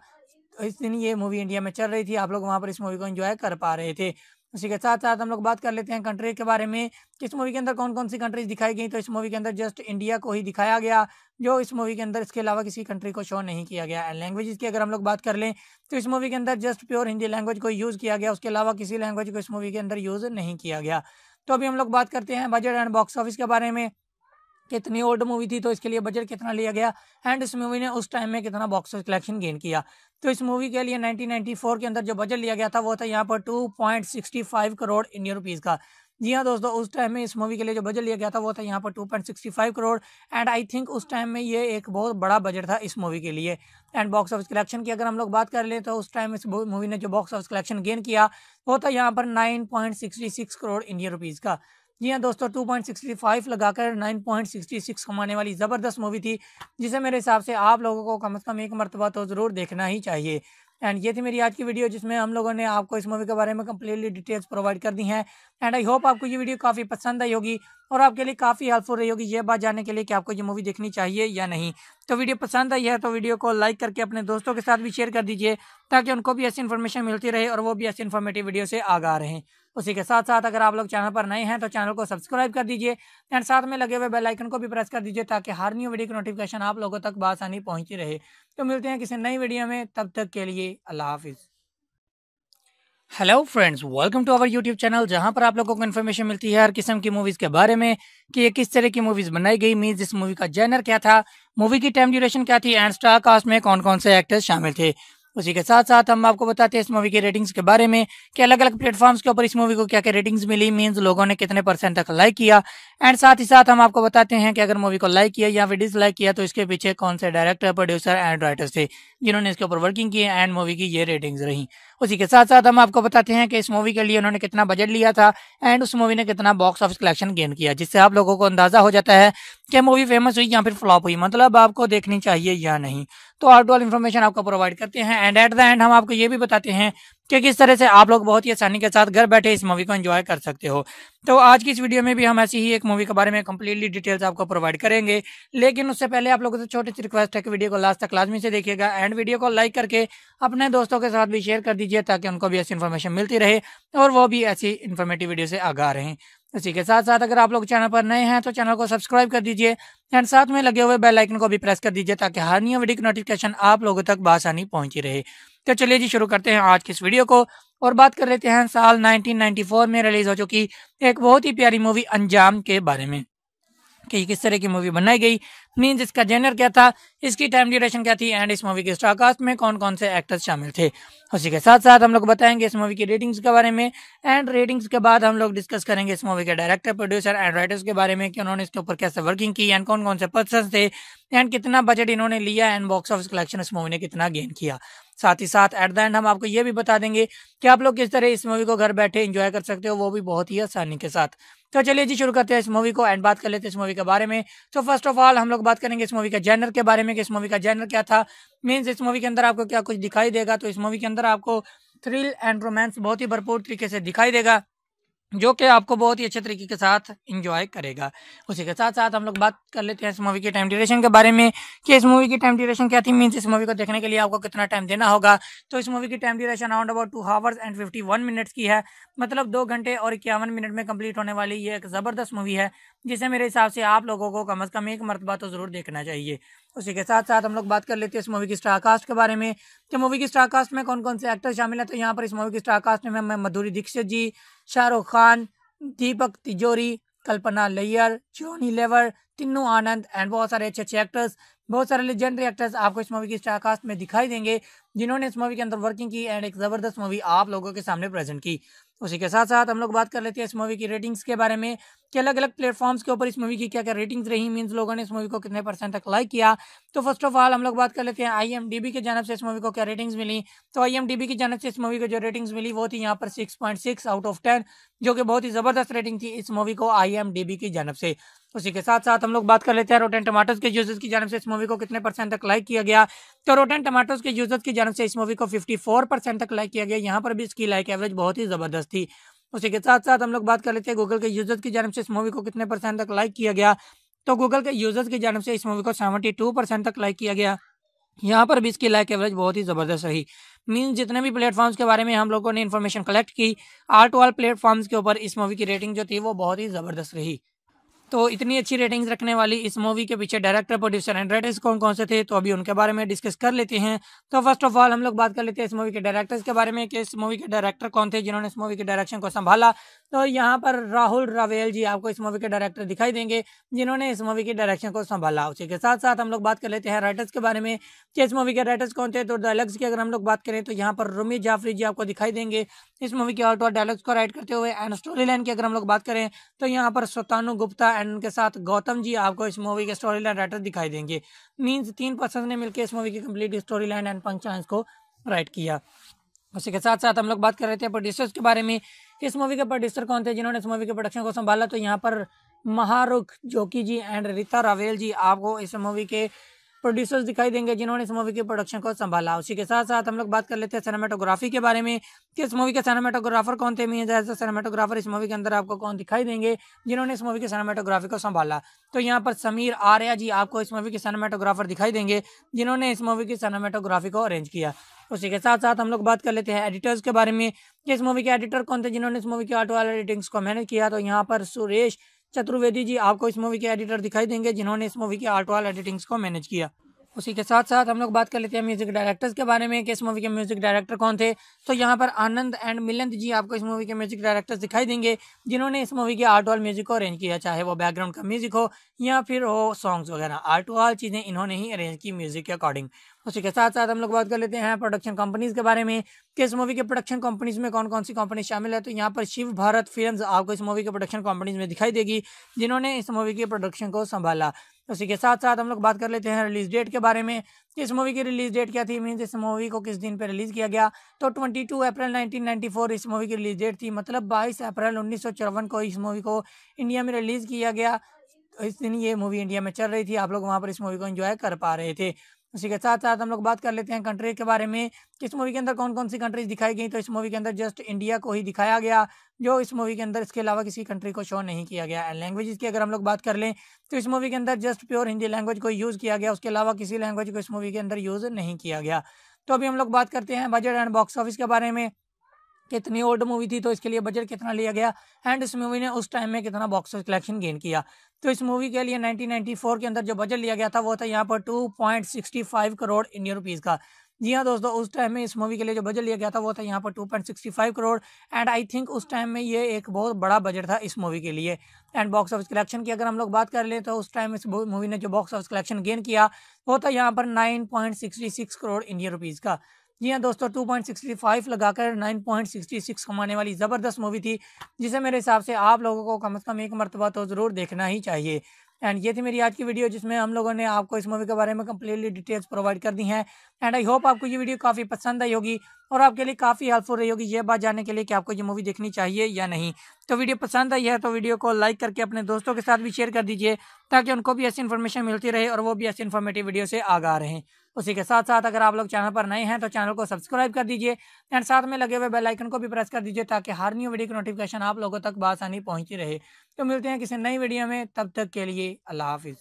इस दिन ये मूवी इंडिया में चल रही थी आप लोग वहाँ पर इस मूवी को इन्जॉय कर पा रहे थे उसी के साथ साथ हम लोग बात कर लेते हैं कंट्री के बारे में इस मूवी के अंदर कौन कौन सी कंट्रीज दिखाई गई तो इस मूवी के अंदर जस्ट इंडिया को ही दिखाया गया जो इस मूवी के अंदर इसके अलावा किसी कंट्री को शो नहीं किया गया एंड लैंग्वेज की अगर हम लोग बात कर लें तो इस मूवी के अंदर जस्ट प्योर हिंदी लैंग्वेज को यूज़ किया गया उसके अलावा किसी लैंग्वेज को इस मूवी के अंदर यूज़ नहीं किया गया तो अभी हम लोग बात करते हैं बजट एंड बॉक्स ऑफिस के बारे में कितनी ओल्ड मूवी थी तो इसके लिए बजट कितना लिया गया एंड इस मूवी ने उस टाइम में कितना बॉक्स कलेक्शन गेन किया तो इस मूवी के लिए 1994 के अंदर जो बजट लिया गया था वो था यहाँ पर 2.65 करोड़ इंडियन रुपीज़ का जी हाँ दोस्तों उस टाइम में इस मूवी के लिए जो बजट लिया गया था वो था यहाँ पर 2.65 करोड़ एंड आई थिंक उस टाइम में ये एक बहुत बड़ा बजट था इस मूवी के लिए एंड बॉक्स ऑफिस कलेक्शन की अगर हम लोग बात कर लें तो उस टाइम इस मूवी ने जो बॉक्स ऑफिस कलेक्शन गेन किया वो था यहाँ पर 9.66 करोड़ इंडियन रुपीज़ का जी हाँ दोस्तों 2.65 लगाकर 9.66 कमाने वाली ज़बरदस्त मूवी थी जिसे मेरे हिसाब से आप लोगों को कम से कम एक मरतबा तो ज़रूर देखना ही चाहिए एंड ये थी मेरी आज की वीडियो जिसमें हम लोगों ने आपको इस मूवी के बारे में कम्प्लीटली डिटेल्स प्रोवाइड कर दी हैं एंड आई होप आपको ये वीडियो काफ़ी पसंद आई होगी और आपके लिए काफ़ी हेल्पफुल रही होगी ये बात जानने के लिए कि आपको ये मूवी देखनी चाहिए या नहीं तो वीडियो पसंद आई है तो वीडियो को लाइक करके अपने दोस्तों के साथ भी शेयर कर दीजिए ताकि उनको भी ऐसी इन्फॉर्मेशन मिलती रहे और वो भी ऐसी इन्फॉर्मेटिव वीडियो से आगा रहें उसी के साथ साथ अगर आप लोग चैनल पर नए हैं तो चैनल को सब्सक्राइब कर दीजिए एंड साथ में लगे हुए बेलाइकन को भी प्रेस कर दीजिए ताकि हर न्यू वीडियो की नोटिफिकेशन आप लोगों तक बसानी पहुंची रहे तो मिलते हैं किसी नई वीडियो में तब तक के लिए अल्लाह हाफिज़ hello friends welcome to our YouTube channel जहां पर आप लोगों को इन्फॉर्मेशन मिलती है हर किस्म की मूवीज़ के बारे में कि ये किस तरह की मूवीज़ बनाई गई मीन इस मूवी का जेनर क्या था मूवी की टाइम ड्यूरेशन क्या थी एंड स्टार कास्ट में कौन कौन से एक्टर्स शामिल थे उसी के साथ साथ हम आपको बताते हैं इस मूवी की रेटिंग्स के बारे में कि अलग अलग प्लेटफॉर्म्स के ऊपर इस मूवी को क्या क्या रेटिंग्स मिली मींस लोगों ने कितने परसेंट तक लाइक किया एंड साथ ही साथ हम आपको बताते हैं कि अगर मूवी को लाइक किया या फिर डिसलाइक किया तो इसके पीछे कौन से डायरेक्टर प्रोड्यूसर एंड राइटर्स थे जिन्होंने इसके ऊपर वर्किंग की एंड मूवी की ये रेटिंग्स रही उसी के साथ साथ हम आपको बताते हैं कि इस मूवी के लिए उन्होंने कितना बजट लिया था एंड उस मूवी ने कितना बॉक्स ऑफिस कलेक्शन गेन किया जिससे आप लोगों को अंदाजा हो जाता है कि मूवी फेमस हुई या फिर फ्लॉप हुई मतलब आपको देखनी चाहिए या नहीं तो आउट ऑल इन्फॉर्मेशन आपको प्रोवाइड करते हैं एंड एट द एंड हम आपको ये भी बताते हैं कि किस तरह से आप लोग बहुत ही आसानी के साथ घर बैठे इस मूवी को एंजॉय कर सकते हो तो आज की इस वीडियो में भी हम ऐसी ही एक मूवी के बारे में कंप्लीटली डिटेल्स आपको प्रोवाइड करेंगे लेकिन उससे पहले आप लोगों से छोटी सी रिक्वेस्ट है कि वीडियो को लास्ट तक लाजमी से देखिएगा एंड वीडियो को लाइक करके अपने दोस्तों के साथ भी शेयर कर दीजिए ताकि उनको भी ऐसी इन्फॉर्मेशन मिलती रहे और वो भी ऐसी इन्फॉर्मेटिव वीडियो से आगा रहे इसी के साथ साथ अगर आप लोग चैनल पर नए हैं तो चैनल को सब्सक्राइब कर दीजिए एंड साथ में लगे हुए बेल आइकन को भी प्रेस कर दीजिए ताकि हर नियो वीडियो की नोटिफिकेशन आप लोगों तक बासानी पहुंची रहे तो चलिए जी शुरू करते हैं आज की इस वीडियो को और बात कर लेते हैं साल 1994 में रिलीज हो चुकी एक बहुत ही प्यारी मूवी अंजाम के बारे में कि किस तरह की मूवी बनाई गई मीन इसका जेनर क्या था इसकी टाइम ड्यूरेशन क्या थी एंड इस मूवी के स्टारकास्ट में कौन कौन से एक्टर्स शामिल थे उसी के साथ साथ हम लोग बताएंगे इस मूवी की रेटिंग्स के बारे में एंड रेटिंग्स के बाद हम लोग डिस्कस करेंगे इस मूवी के डायरेक्टर प्रोड्यूसर एंड राइटर्स के बारे में कि उन्होंने इसके ऊपर कैसे वर्किंग की एंड कौन कौन से पर्सन थे एंड कितना बजट इन्होंने लिया एंड बॉक्स ऑफिस कलेक्शन इस मूवी ने कितना गेन किया साथ ही साथ एट द एंड हम आपको ये भी बता देंगे कि आप लोग किस तरह इस मूवी को घर बैठे इंजॉय कर सकते हो वो भी बहुत ही आसानी के साथ तो चलिए जी शुरू करते हैं इस मूवी को एंड बात कर लेते हैं इस मूवी के बारे में तो फर्स्ट ऑफ ऑल हम लोग बात करेंगे इस मूवी के जैनर के बारे में कि इस मूवी का जैनर क्या था मीन्स इस मूवी के अंदर आपको क्या कुछ दिखाई देगा तो इस मूवी के अंदर आपको थ्रिल एंड रोमांस बहुत ही भरपूर तरीके से दिखाई देगा जो कि आपको बहुत ही अच्छे तरीके के साथ इंजॉय करेगा उसी के साथ साथ हम लोग बात कर लेते हैं इस मूवी के टाइम ड्यूरेशन के बारे में कि इस मूवी की टाइम ड्यूरेशन क्या थी मीन्स इस मूवी को देखने के लिए आपको कितना टाइम देना होगा तो इस मूवी की time duration around about two hours and fifty minutes की है मतलब दो घंटे और इक्यावन मिनट में कम्प्लीट होने वाली ये एक ज़बरदस्त मूवी है जिसे मेरे हिसाब से आप लोगों को कम अज़ कम एक मरतबा तो ज़रूर देखना चाहिए उसी के साथ साथ हम लोग बात कर लेते हैं इस मूवी की स्टारकास्ट के बारे में कि तो मूवी की स्टारकास्ट में कौन कौन से एक्टर शामिल हैं तो यहाँ पर इस मूवी की स्टारकास्ट में हमें मधुरी दीक्षित जी शाहरुख खान दीपक तिजोरी कल्पना लैयर जोनी लेवर तिन्नू आनंद एंड बहुत सारे अच्छे अच्छे एक्टर्स बहुत सारे लेजेंडरी एक्टर्स आपको इस मूवी की स्टारकास्ट में दिखाई देंगे जिन्होंने इस मूवी के अंदर वर्किंग की एंड एक ज़बरदस्त मूवी आप लोगों के सामने प्रेजेंट की उसी के साथ साथ हम लोग बात कर लेते हैं इस मूवी की रेटिंग्स के बारे में कि अलग अलग प्लेटफॉर्म्स के ऊपर इस मूवी की क्या क्या रेटिंग्स रही मीन्स लोगों ने इस मूवी को कितने परसेंट तक लाइक किया तो फर्स्ट ऑफ ऑल हम लोग बात कर लेते हैं आई की जानब से इस मूवी को क्या रेटिंग्स मिली तो आई की जानब से इस मूवी को जो रेटिंग्स मिली वो थी यहाँ पर सिक्स आउट ऑफ टेन जो कि बहुत ही ज़बरदस्त रेटिंग थी इस मूवी को आई की जानब से उसी के साथ साथ हम लोग बात कर लेते हैं रोटेन टमाटोज के यूजर्स की जानव से इस मूवी को कितने परसेंट तक लाइक किया गया तो रोटेन टमाटोज के यूजर्स की जानव से इस मूवी को 54 परसेंट तक लाइक किया गया यहाँ पर भी इसकी लाइक एवरेज बहुत ही ज़बरदस्त थी उसी के साथ साथ हम लोग बात कर लेते हैं गूगल के यूजर्स की जानव से इस मूवी को कितने परसेंट तक लाइक किया गया तो गूगल के यूजर्स की जानव से इस मूवी को सेवेंटी टू परसेंट तक लाइक किया गया यहाँ पर भी इसकी लाइक एवरेज बहुत ही ज़बरदस्त रही मीन जितने भी प्लेटफॉर्म्स के बारे में हम लोगों ने इन्फॉर्मेशन कलेक्ट की आर्ट वाल प्लेटफॉर्म्स के ऊपर इस मूवी की रेटिंग जो थी वो बहुत ही ज़बरदस्त रही तो इतनी अच्छी रेटिंग्स रखने वाली इस मूवी के पीछे डायरेक्टर प्रोड्यूसर एंड राइटर्स कौन कौन से थे तो अभी उनके बारे में डिस्कस कर लेते हैं तो फर्स्ट ऑफ ऑल हम लोग बात कर लेते हैं इस मूवी के डायरेक्टर्स के बारे में कि इस मूवी के डायरेक्टर कौन थे जिन्होंने इस मूवी के डायरेक्शन को संभाला तो यहाँ पर राहुल रावेल जी आपको इस मूवी के डायरेक्टर दिखाई देंगे जिन्होंने इस मूवी के डायरेक्शन को संभाला उसी के साथ साथ हम लोग बात कर लेते हैं राइटर्स के बारे में कि इस मूवी के राइटर्स कौन थे तो डायलग्स की अगर हम लोग बात करें तो यहाँ पर रोमी जाफरी जी आपको दिखाई देंगे इस मूवी के आउट और डायलग्स को राइट करते हुए एंड स्टोरी लाइन की अगर हम लोग बात करें तो यहाँ पर स्वतानु गुप्ता एंड उनके साथ गौतम जी आपको इस मूवी के स्टोरी लाइन राइटर दिखाई देंगे मीन्स तीन पर्सन ने मिलकर इस मूवी की complete story line and punctures को राइट किया उसी के साथ साथ हम लोग बात कर रहे थे प्रोड्यूसर्स के बारे में इस मूवी के प्रोड्यूसर कौन थे जिन्होंने इस मूवी के प्रोडक्शन को संभाला तो यहाँ पर महारुख जोकी जी एंड रीता रावेल जी आपको इस मूवी के प्रोड्यूसर्स दिखाई देंगे जिन्होंने इस मूवी के प्रोडक्शन को संभाला उसी के साथ साथ हम लोग बात कर लेते हैं सिनेमाटोग्राफी के बारे में कि इस मूवी के सिनेमाटोग्राफर कौन थे मीन सिनेमाटोग्राफर इस मूवी के अंदर आपको कौन दिखाई देंगे जिन्होंने इस मूवी के सिनेमाटोग्राफी को संभाला तो यहाँ पर समीर आर्या जी आपको इस मूवी के सिनेमाटोग्राफर दिखाई देंगे जिन्होंने इस मूवी की सिनेमाटोग्राफी को अरेंज किया उसी के साथ साथ हम लोग बात कर लेते हैं एडिटर्स के बारे में कि इस मूवी के एडिटर कौन थे जिन्होंने इस मूवी के आर्ट वाले एडिटिंग्स को मैनेज किया तो यहाँ पर सुरेश चतुर्वेदी जी आपको इस मूवी के एडिटर दिखाई देंगे जिन्होंने इस मूवी के आर्ट वाल एडिटिंग्स को मैनेज किया उसी के साथ साथ हम लोग बात कर लेते हैं म्यूज़िक डायरेक्टर्स के बारे में कि इस मूवी के म्यूज़िक डायरेक्टर कौन थे तो यहाँ पर आनंद एंड मिलंत जी आपको इस मूवी के म्यूज़िक डायरेक्टर्स दिखाई देंगे जिन्होंने इस मूवी के आर्ट ऑल म्यूज़िक को अरेंज किया चाहे वो बैकग्राउंड का म्यूज़िक हो या फिर हो सॉन्ग्स वगैरह आर्ट ऑल चीज़ें इन्होंने ही अरेंज की म्यूज़िक के अकॉर्डिंग उसी के साथ साथ हम लोग बात कर लेते हैं प्रोडक्शन कंपनीज के बारे में कि इस मूवी के प्रोडक्शन कंपनीज में कौन कौन सी कंपनी शामिल है तो यहाँ पर शिव भारत फिल्म आपको इस मूवी के प्रोडक्शन कंपनीज में दिखाई देगी जिन्होंने इस मूवी के प्रोडक्शन को संभाला उसी के साथ साथ हम लोग बात कर लेते हैं रिलीज डेट के बारे में कि इस मूवी की रिलीज डेट क्या थी मीन इस मूवी को किस दिन पे रिलीज किया गया तो 22 अप्रैल 1994 इस मूवी की रिलीज डेट थी मतलब 22 अप्रैल उन्नीस को इस मूवी को इंडिया में रिलीज किया गया इस दिन ये मूवी इंडिया में चल रही थी आप लोग वहाँ पर इस मूवी को इन्जॉय कर पा रहे थे उसी के साथ साथ हम लोग बात कर लेते हैं कंट्री के बारे में किस इस मूवी के अंदर कौन कौन सी कंट्रीज दिखाई गई तो इस मूवी के अंदर जस्ट इंडिया को ही दिखाया गया जो इस मूवी के अंदर इसके अलावा किसी कंट्री को शो नहीं किया गया एंड लैंग्वेज की अगर हम लोग बात कर लें तो इस मूवी के अंदर जस्ट प्योर हिंदी लैंग्वेज को यूज़ किया गया उसके अलावा किसी लैंग्वेज को इस मूवी के अंदर यूज़ नहीं किया गया तो अभी हम लोग बात करते हैं बजट एंड बॉक्स ऑफिस के बारे में कितनी ओल्ड मूवी थी तो इसके लिए बजट कितना लिया गया एंड इस मूवी ने उस टाइम में कितना बॉक्स ऑफिस कलेक्शन गेन किया तो इस मूवी के लिए 1994 के अंदर जो बजट लिया गया था वो था यहाँ पर 2.65 करोड़ इंडियन रुपीज़ का जी हाँ दोस्तों उस टाइम में इस मूवी के लिए जो बजट लिया गया था वो था यहाँ पर 2.65 करोड़ एंड आई थिंक उस टाइम में ये एक बहुत बड़ा बजट था इस मूवी के लिए एंड बॉक्स ऑफिस कलेक्शन की अगर हम लोग बात कर लें तो उस टाइम इस मूवी ने जो बॉक्स ऑफिस कलेक्शन गेन किया वो था यहाँ पर नाइन करोड़ इंडियन रुपीज़ का जी हाँ दोस्तों 2.65 लगाकर 9.66 कमाने वाली ज़बरदस्त मूवी थी जिसे मेरे हिसाब से आप लोगों को कम से कम एक मरतबा तो ज़रूर देखना ही चाहिए एंड ये थी मेरी आज की वीडियो जिसमें हम लोगों ने आपको इस मूवी के बारे में कम्प्लीटली डिटेल्स प्रोवाइड कर दी हैं एंड आई होप आपको ये वीडियो काफ़ी पसंद आई होगी और आपके लिए काफ़ी हेल्पफुल रही होगी ये बात जानने के लिए कि आपको ये मूवी देखनी चाहिए या नहीं तो वीडियो पसंद आई है तो वीडियो को लाइक करके अपने दोस्तों के साथ भी शेयर कर दीजिए ताकि उनको भी ऐसी इन्फॉर्मेशन मिलती रहे और वो भी ऐसी इन्फॉर्मेटिव वीडियो से आगा रहे उसी के साथ साथ अगर आप लोग चैनल पर नए हैं तो चैनल को सब्सक्राइब कर दीजिए एंड साथ में लगे हुए बेल आइकन को भी प्रेस कर दीजिए ताकि हर न्यू वीडियो की नोटिफिकेशन आप लोगों तक बासानी पहुंची रहे तो मिलते हैं किसी नई वीडियो में तब तक के लिए अल्लाह हाफिज़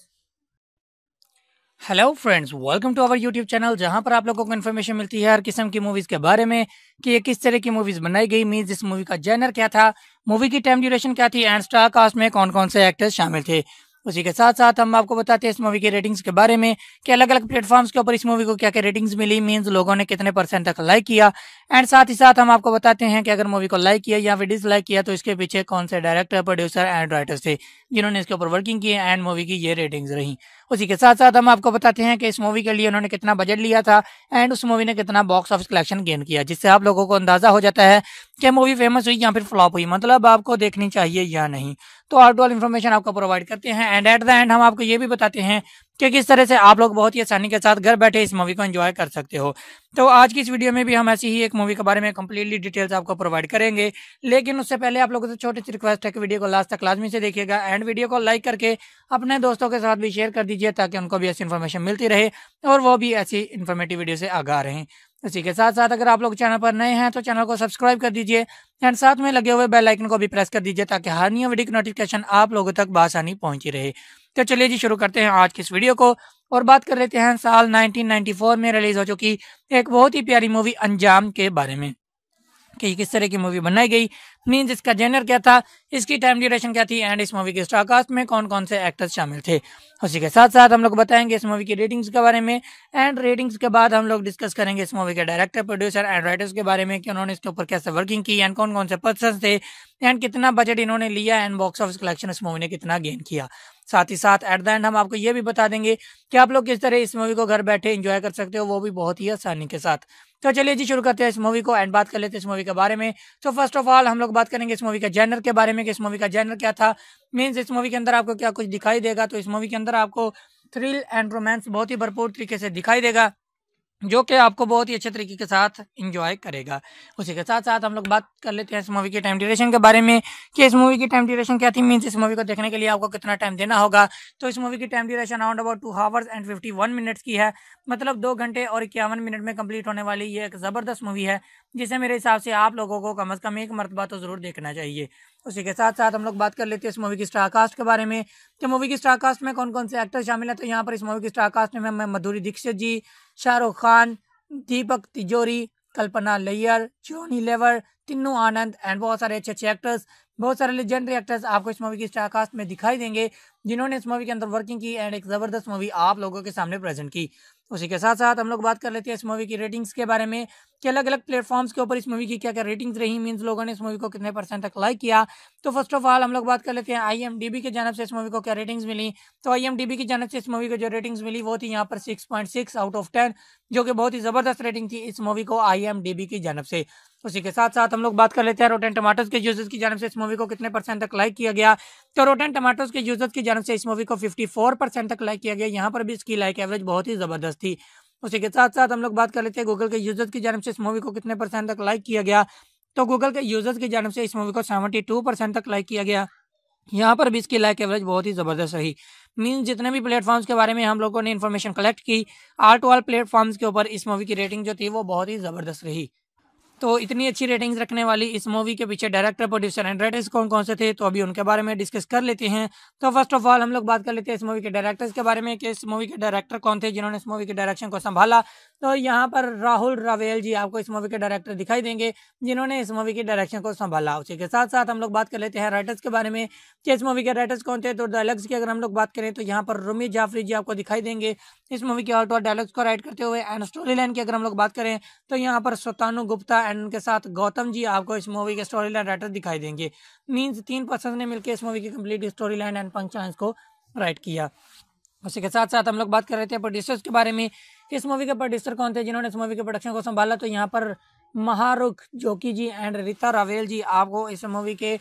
hello friends welcome to our YouTube channel जहां पर आप लोगों को इन्फॉर्मेशन मिलती है हर किस्म की मूवीज के बारे में कि ये किस तरह की मूवीज बनाई गई मीन इस मूवी का जेनर क्या था मूवी की टाइम ड्यूरेशन क्या थी एंड स्टार कास्ट में कौन कौन से एक्टर्स शामिल थे उसी के साथ साथ हम आपको बताते हैं इस मूवी की रेटिंग्स के बारे में कि अलग अलग प्लेटफॉर्म्स के ऊपर इस मूवी को क्या क्या रेटिंग्स मिली मीन्स लोगों ने कितने परसेंट तक लाइक किया एंड साथ ही साथ हम आपको बताते हैं कि अगर मूवी को लाइक किया या फिर डिसलाइक किया तो इसके पीछे कौन से डायरेक्टर प्रोड्यूसर एंड राइटर्स थे जिन्होंने इसके ऊपर वर्किंग की एंड मूवी की ये रेटिंग्स रही उसी के साथ साथ हम आपको बताते हैं कि इस मूवी के लिए उन्होंने कितना बजट लिया था एंड उस मूवी ने कितना बॉक्स ऑफिस कलेक्शन गेन किया जिससे आप लोगों को अंदाजा हो जाता है कि मूवी फेमस हुई या फिर फ्लॉप हुई मतलब आपको देखनी चाहिए या नहीं तो आउट ऑल इन्फॉर्मेशन आपको प्रोवाइड करते हैं एंड एट द एंड हम आपको ये भी बताते हैं क्योंकि इस तरह से आप लोग बहुत ही आसानी के साथ घर बैठे इस मूवी को एंजॉय कर सकते हो तो आज की इस वीडियो में भी हम ऐसी ही एक मूवी के बारे में कम्प्लीटली डिटेल्स आपको प्रोवाइड करेंगे लेकिन उससे पहले आप लोगों से छोटी सी रिक्वेस्ट है कि वीडियो को लास्ट तक लाजमी से देखिएगा एंड वीडियो को लाइक करके अपने दोस्तों के साथ भी शेयर कर दीजिए ताकि उनको भी ऐसी इन्फॉर्मेशन मिलती रहे और वो भी ऐसी इन्फॉर्मेटिव वीडियो से आगा रहें इसी के साथ साथ अगर आप लोग चैनल पर नए हैं तो चैनल को सब्सक्राइब कर दीजिए एंड साथ में लगे हुए बेल आइकन को भी प्रेस कर दीजिए ताकि हर न्यू वीडियो की नोटिफिकेशन आप लोगों तक बासानी पहुंची रहे तो चलिए जी शुरू करते हैं आज की इस वीडियो को और बात कर लेते हैं साल 1994 में रिलीज हो चुकी एक बहुत ही प्यारी मूवी अंजाम के बारे में कि किस तरह की मूवी बनाई गई मीन्स इसका जेनर क्या था इसकी टाइम ड्यूरेशन क्या थी एंड इस मूवी के स्टारकास्ट में कौन कौन से एक्टर्स शामिल थे उसी के साथ साथ हम लोग बताएंगे इस मूवी की रेटिंग्स के बारे में एंड रेटिंग्स के बाद हम लोग डिस्कस करेंगे इस मूवी के डायरेक्टर प्रोड्यूसर एंड राइटर्स के बारे में कि उन्होंने इसके ऊपर कैसे वर्किंग की एंड कौन कौन से पर्सन थे एंड कितना बजट इन्होंने लिया एंड बॉक्स ऑफिस कलेक्शन इस मूवी ने कितना गेन किया साथ ही साथ एट द एंड हम आपको ये भी बता देंगे कि आप लोग किस तरह इस मूवी को घर बैठे इंजॉय कर सकते हो वो भी बहुत ही आसानी के साथ तो चलिए जी शुरू करते हैं इस मूवी को एंड बात कर लेते हैं इस मूवी के बारे में तो फर्स्ट ऑफ ऑल हम लोग बात करेंगे इस मूवी के जैनर के बारे में कि इस मूवी का जैनर क्या था मीन्स इस मूवी के अंदर आपको क्या कुछ दिखाई देगा तो इस मूवी के अंदर आपको थ्रिल एंड रोमांस बहुत ही भरपूर तरीके से दिखाई देगा जो कि आपको बहुत ही अच्छे तरीके के साथ इंजॉय करेगा उसी के साथ साथ हम लोग बात कर लेते हैं इस मूवी के टाइम ड्यूरेशन के बारे में कि इस मूवी की टाइम ड्यूरेशन क्या थी मीन्स इस मूवी को देखने के लिए आपको कितना टाइम देना होगा तो इस मूवी की time duration around about two hours and fifty one minutes की है मतलब दो घंटे और इक्यावन मिनट में कम्प्लीट होने वाली ये एक ज़बरदस्त मूवी है जिसे मेरे हिसाब से आप लोगों को कम अज़ कम एक मरतबा तो ज़रूर देखना चाहिए उसी के साथ साथ हम लोग बात कर लेते हैं इस मूवी की स्टारकास्ट के बारे में कि तो मूवी की स्टारकास्ट में कौन कौन से एक्टर शामिल हैं तो यहाँ पर इस मूवी की स्टारकास्ट में हमें मधुरी दीक्षित जी शाहरुख खान दीपक तिजोरी कल्पना लैयर जोनी लेवर तिन्नू आनंद एंड बहुत सारे अच्छे अच्छे एक्टर्स बहुत सारे लेजेंडरी एक्टर्स आपको इस मूवी की स्टारकास्ट में दिखाई देंगे जिन्होंने इस मूवी के अंदर वर्किंग की एंड एक ज़बरदस्त मूवी आप लोगों के सामने प्रेजेंट की उसी के साथ साथ हम लोग बात कर लेते हैं इस मूवी की रेटिंग्स के बारे में कि अलग अलग प्लेटफॉर्म्स के ऊपर इस मूवी की क्या क्या रेटिंग्स रही मींस लोगों ने इस मूवी को कितने परसेंट तक लाइक किया तो फर्स्ट ऑफ ऑल हम लोग बात कर लेते हैं आई की जानब से इस मूवी को क्या रेटिंग्स मिली तो आई की जानब से इस मूवी को जो रेटिंग्स मिली वो थी यहाँ पर सिक्स आउट ऑफ टेन जो कि बहुत ही ज़बरदस्त रेटिंग थी इस मूवी को आई की जानब से उसी के साथ साथ हम लोग बात कर लेते हैं रोटेन टमाटोज के यूजर्स की जानव से इस मूवी को कितने परसेंट तक लाइक किया गया तो रोटेन टमाटोज के यूजर्स की जानव से इस मूवी को 54 परसेंट तक लाइक किया गया यहाँ पर भी इसकी लाइक एवरेज बहुत ही ज़बरदस्त थी उसी के साथ साथ हम लोग बात कर लेते हैं गूगल के यूजर्स की जानव से इस मूवी को कितने परसेंट तक लाइक किया गया तो गूगल के यूजर्स की जानव से इस मूवी को सेवेंटी तक लाइक किया गया यहाँ पर भी इसकी लाइक एवरेज बहुत ही ज़बरदस्त रही मीन जितने भी प्लेटफॉर्म्स के बारे में हम लोगों ने इन्फॉर्मेशन कलेक्ट की आर्ट वाल प्लेटफॉर्म्स के ऊपर इस मूवी की रेटिंग जो थी वो बहुत ही ज़बरदस्त रही तो इतनी अच्छी रेटिंग्स रखने वाली इस मूवी के पीछे डायरेक्टर प्रोड्यूसर एंड राइटर्स कौन कौन से थे तो अभी उनके बारे में डिस्कस कर लेते हैं तो फर्स्ट ऑफ ऑल हम लोग बात कर लेते हैं इस मूवी के डायरेक्टर्स के बारे में कि इस मूवी के डायरेक्टर कौन थे जिन्होंने इस मूवी के डायरेक्शन को संभाला तो यहाँ पर राहुल रावेल जी आपको इस मूवी के डायरेक्टर दिखाई देंगे जिन्होंने इस मूवी की डायरेक्शन को संभाला उसी के साथ साथ हम लोग बात कर लेते हैं राइटर्स के बारे में कि इस मूवी के राइटर्स कौन थे तो डायलॉग्स की अगर हम लोग बात करें तो यहाँ पर रोमी जाफरी जी आपको दिखाई देंगे इस मूवी के और और डायलॉग्स को राइट करते हुए एंड स्टोरी लाइन की अगर हम लोग बात करें तो यहाँ पर स्वतानु गुप्ता एंड उनके साथ गौतम जी आपको इस मूवी के स्टोरी लाइन राइटर दिखाई देंगे मीन्स तीन पर्सन ने मिलकर इस मूवी की कम्प्लीट स्टोरी लाइन एंड पंचायंस को राइट किया उसी के साथ साथ हम लोग बात कर रहे थे प्रोड्यूसर्स के बारे में इस मूवी के प्रोड्यूसर कौन थे जिन्होंने इस मूवी के प्रोडक्शन को संभाला तो यहाँ पर महारुख जोकी जी एंड रीता रावेल जी आपको इस मूवी के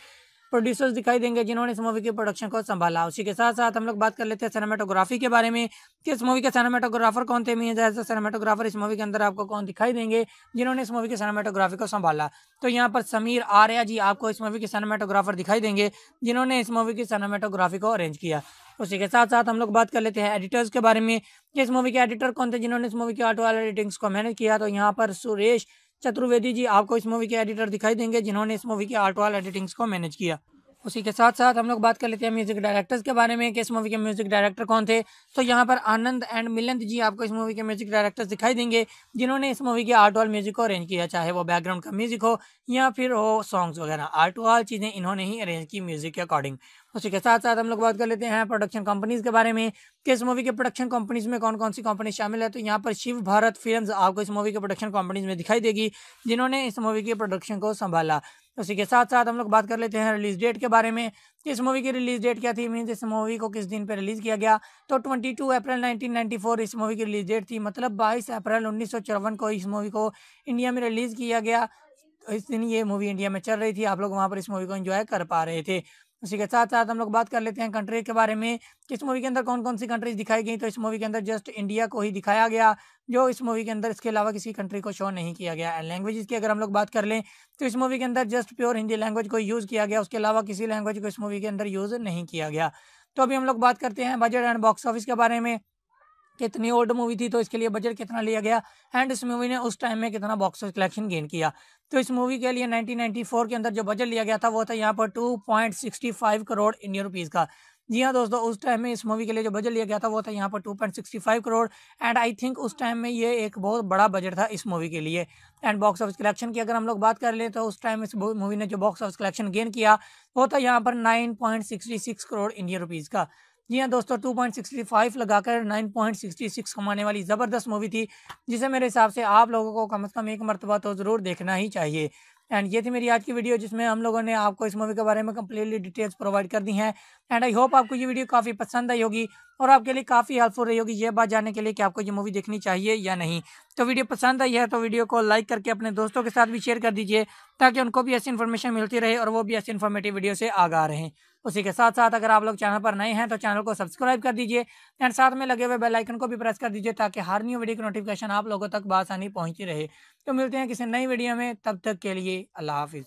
प्रोड्यूसर्स दिखाई देंगे जिन्होंने इस मूवी के प्रोडक्शन को संभाला उसी के साथ साथ हम लोग बात कर लेते हैं सिनेमाटोग्राफी के बारे में कि इस मूवी के सिनेमाटोग्राफर कौन थे मीन जैसे सिनेमाटोग्राफर इस मूवी के अंदर आपको कौन दिखाई देंगे जिन्होंने इस मूवी के सिनेमाटोग्राफी को संभाला तो यहाँ पर समीर आर्या जी आपको इस मूवी के सिनेमाटोग्राफर दिखाई देंगे जिन्होंने इस मूवी की सिनेमाटोग्राफी को अरेंज किया उसी के साथ साथ हम लोग बात कर लेते हैं एडिटर्स के बारे में इस मूवी के एडिटर कौन थे जिन्होंने इस मूवी की आर्ट वाले एडिटिंग्स को मैनेज किया तो यहाँ पर सुरेश चतुर्वेदी जी आपको इस मूवी के एडिटर दिखाई देंगे जिन्होंने इस मूवी की आर्ट वाले एडिटिंग्स को मैनेज किया उसी के साथ साथ हम लोग बात कर लेते हैं म्यूजिक डायरेक्टर्स के बारे में कि इस मूवी के म्यूजिक डायरेक्टर कौन थे तो यहाँ पर आनंद एंड मिलंद जी आपको इस मूवी के म्यूजिक डायरेक्टर्स दिखाई देंगे जिन्होंने इस मूवी के आर्ट वाल म्यूजिक को अरेंज किया चाहे वो बैकग्राउंड का म्यूजिक हो या फिर हो सॉन्ग्स वगैरह आर्ट वाल चीज़ें इन्होंने ही अरेंज की म्यूजिक के अकॉर्डिंग उसी के साथ साथ हम लोग बात कर लेते हैं प्रोडक्शन कंपनीज के बारे में किस मूवी के प्रोडक्शन कंपनीज में कौन कौन सी कंपनी शामिल है तो यहाँ पर शिव भारत फिल्म आपको इस मूवी के प्रोडक्शन कंपनीज में दिखाई देगी जिन्होंने इस मूवी के प्रोडक्शन को संभाला उसी के साथ साथ हम लोग बात कर लेते हैं रिलीज डेट के बारे में इस मूवी की रिलीज डेट क्या थी मीन इस मूवी को किस दिन पर रिलीज किया गया तो 22 अप्रैल 1994 इस मूवी की रिलीज डेट थी मतलब 22 अप्रैल उन्नीस को इस मूवी को इंडिया में रिलीज किया गया इस दिन ये मूवी इंडिया में चल रही थी आप लोग वहाँ पर इस मूवी को इन्जॉय कर पा रहे थे उसी के साथ साथ हम लोग बात कर लेते हैं कंट्री के बारे में कि इस मूवी के अंदर कौन कौन सी कंट्रीज दिखाई गई तो इस मूवी के अंदर जस्ट इंडिया को ही दिखाया गया जो इस मूवी के अंदर इसके अलावा किसी कंट्री को शो नहीं किया गया एंड लैंग्वेज की अगर हम लोग बात कर लें तो इस मूवी के अंदर जस्ट प्योर हिंदी लैंग्वेज को यूज़ किया गया उसके अलावा किसी लैंग्वेज को इस मूवी के अंदर यूज़ नहीं किया गया तो अभी हम लोग बात करते हैं बजट एंड बॉक्स ऑफिस के बारे में कितनी ओल्ड मूवी थी तो इसके लिए बजट कितना लिया गया एंड इस मूवी ने उस टाइम में कितना बॉक्स ऑफिस कलेक्शन गेन किया तो इस मूवी के लिए 1994 के अंदर जो बजट लिया गया था वो था यहाँ पर 2.65 करोड़ इंडियन रुपीज़ का जी हाँ दोस्तों उस टाइम में इस मूवी के लिए जो बजट लिया गया था वो था यहाँ पर 2.65 करोड़ एंड आई थिंक उस टाइम में ये एक बहुत बड़ा बजट था इस मूवी के लिए एंड बॉक्स ऑफिस कलेक्शन की अगर हम लोग बात कर लें तो उस टाइम इस मूवी ने जो बॉक्स ऑफिस कलेक्शन गेन किया वो था यहाँ पर नाइन करोड़ इंडियन रुपीज़ का जी हाँ दोस्तों 2.65 लगाकर 9.66 कमाने वाली ज़बरदस्त मूवी थी जिसे मेरे हिसाब से आप लोगों को कम से कम एक मरतबा तो ज़रूर देखना ही चाहिए एंड ये थी मेरी आज की वीडियो जिसमें हम लोगों ने आपको इस मूवी के बारे में कम्प्लीटली डिटेल्स प्रोवाइड कर दी हैं एंड आई होप आपको ये वीडियो काफ़ी पसंद आई होगी और आपके लिए काफ़ी हेल्पफुल रही होगी ये बात जानने के लिए कि आपको ये मूवी देखनी चाहिए या नहीं तो वीडियो पसंद आई है तो वीडियो को लाइक करके अपने दोस्तों के साथ भी शेयर कर दीजिए ताकि उनको भी ऐसी इन्फॉर्मेशन मिलती रहे और वो भी ऐसी इन्फॉर्मेटिव वीडियो से आगा रहे उसी के साथ साथ अगर आप लोग चैनल पर नए हैं तो चैनल को सब्सक्राइब कर दीजिए एंड साथ में लगे हुए बेल आइकन को भी प्रेस कर दीजिए ताकि हर न्यू वीडियो की नोटिफिकेशन आप लोगों तक बासानी पहुंचती रहे तो मिलते हैं किसी नई वीडियो में तब तक के लिए अल्लाह हाफिज़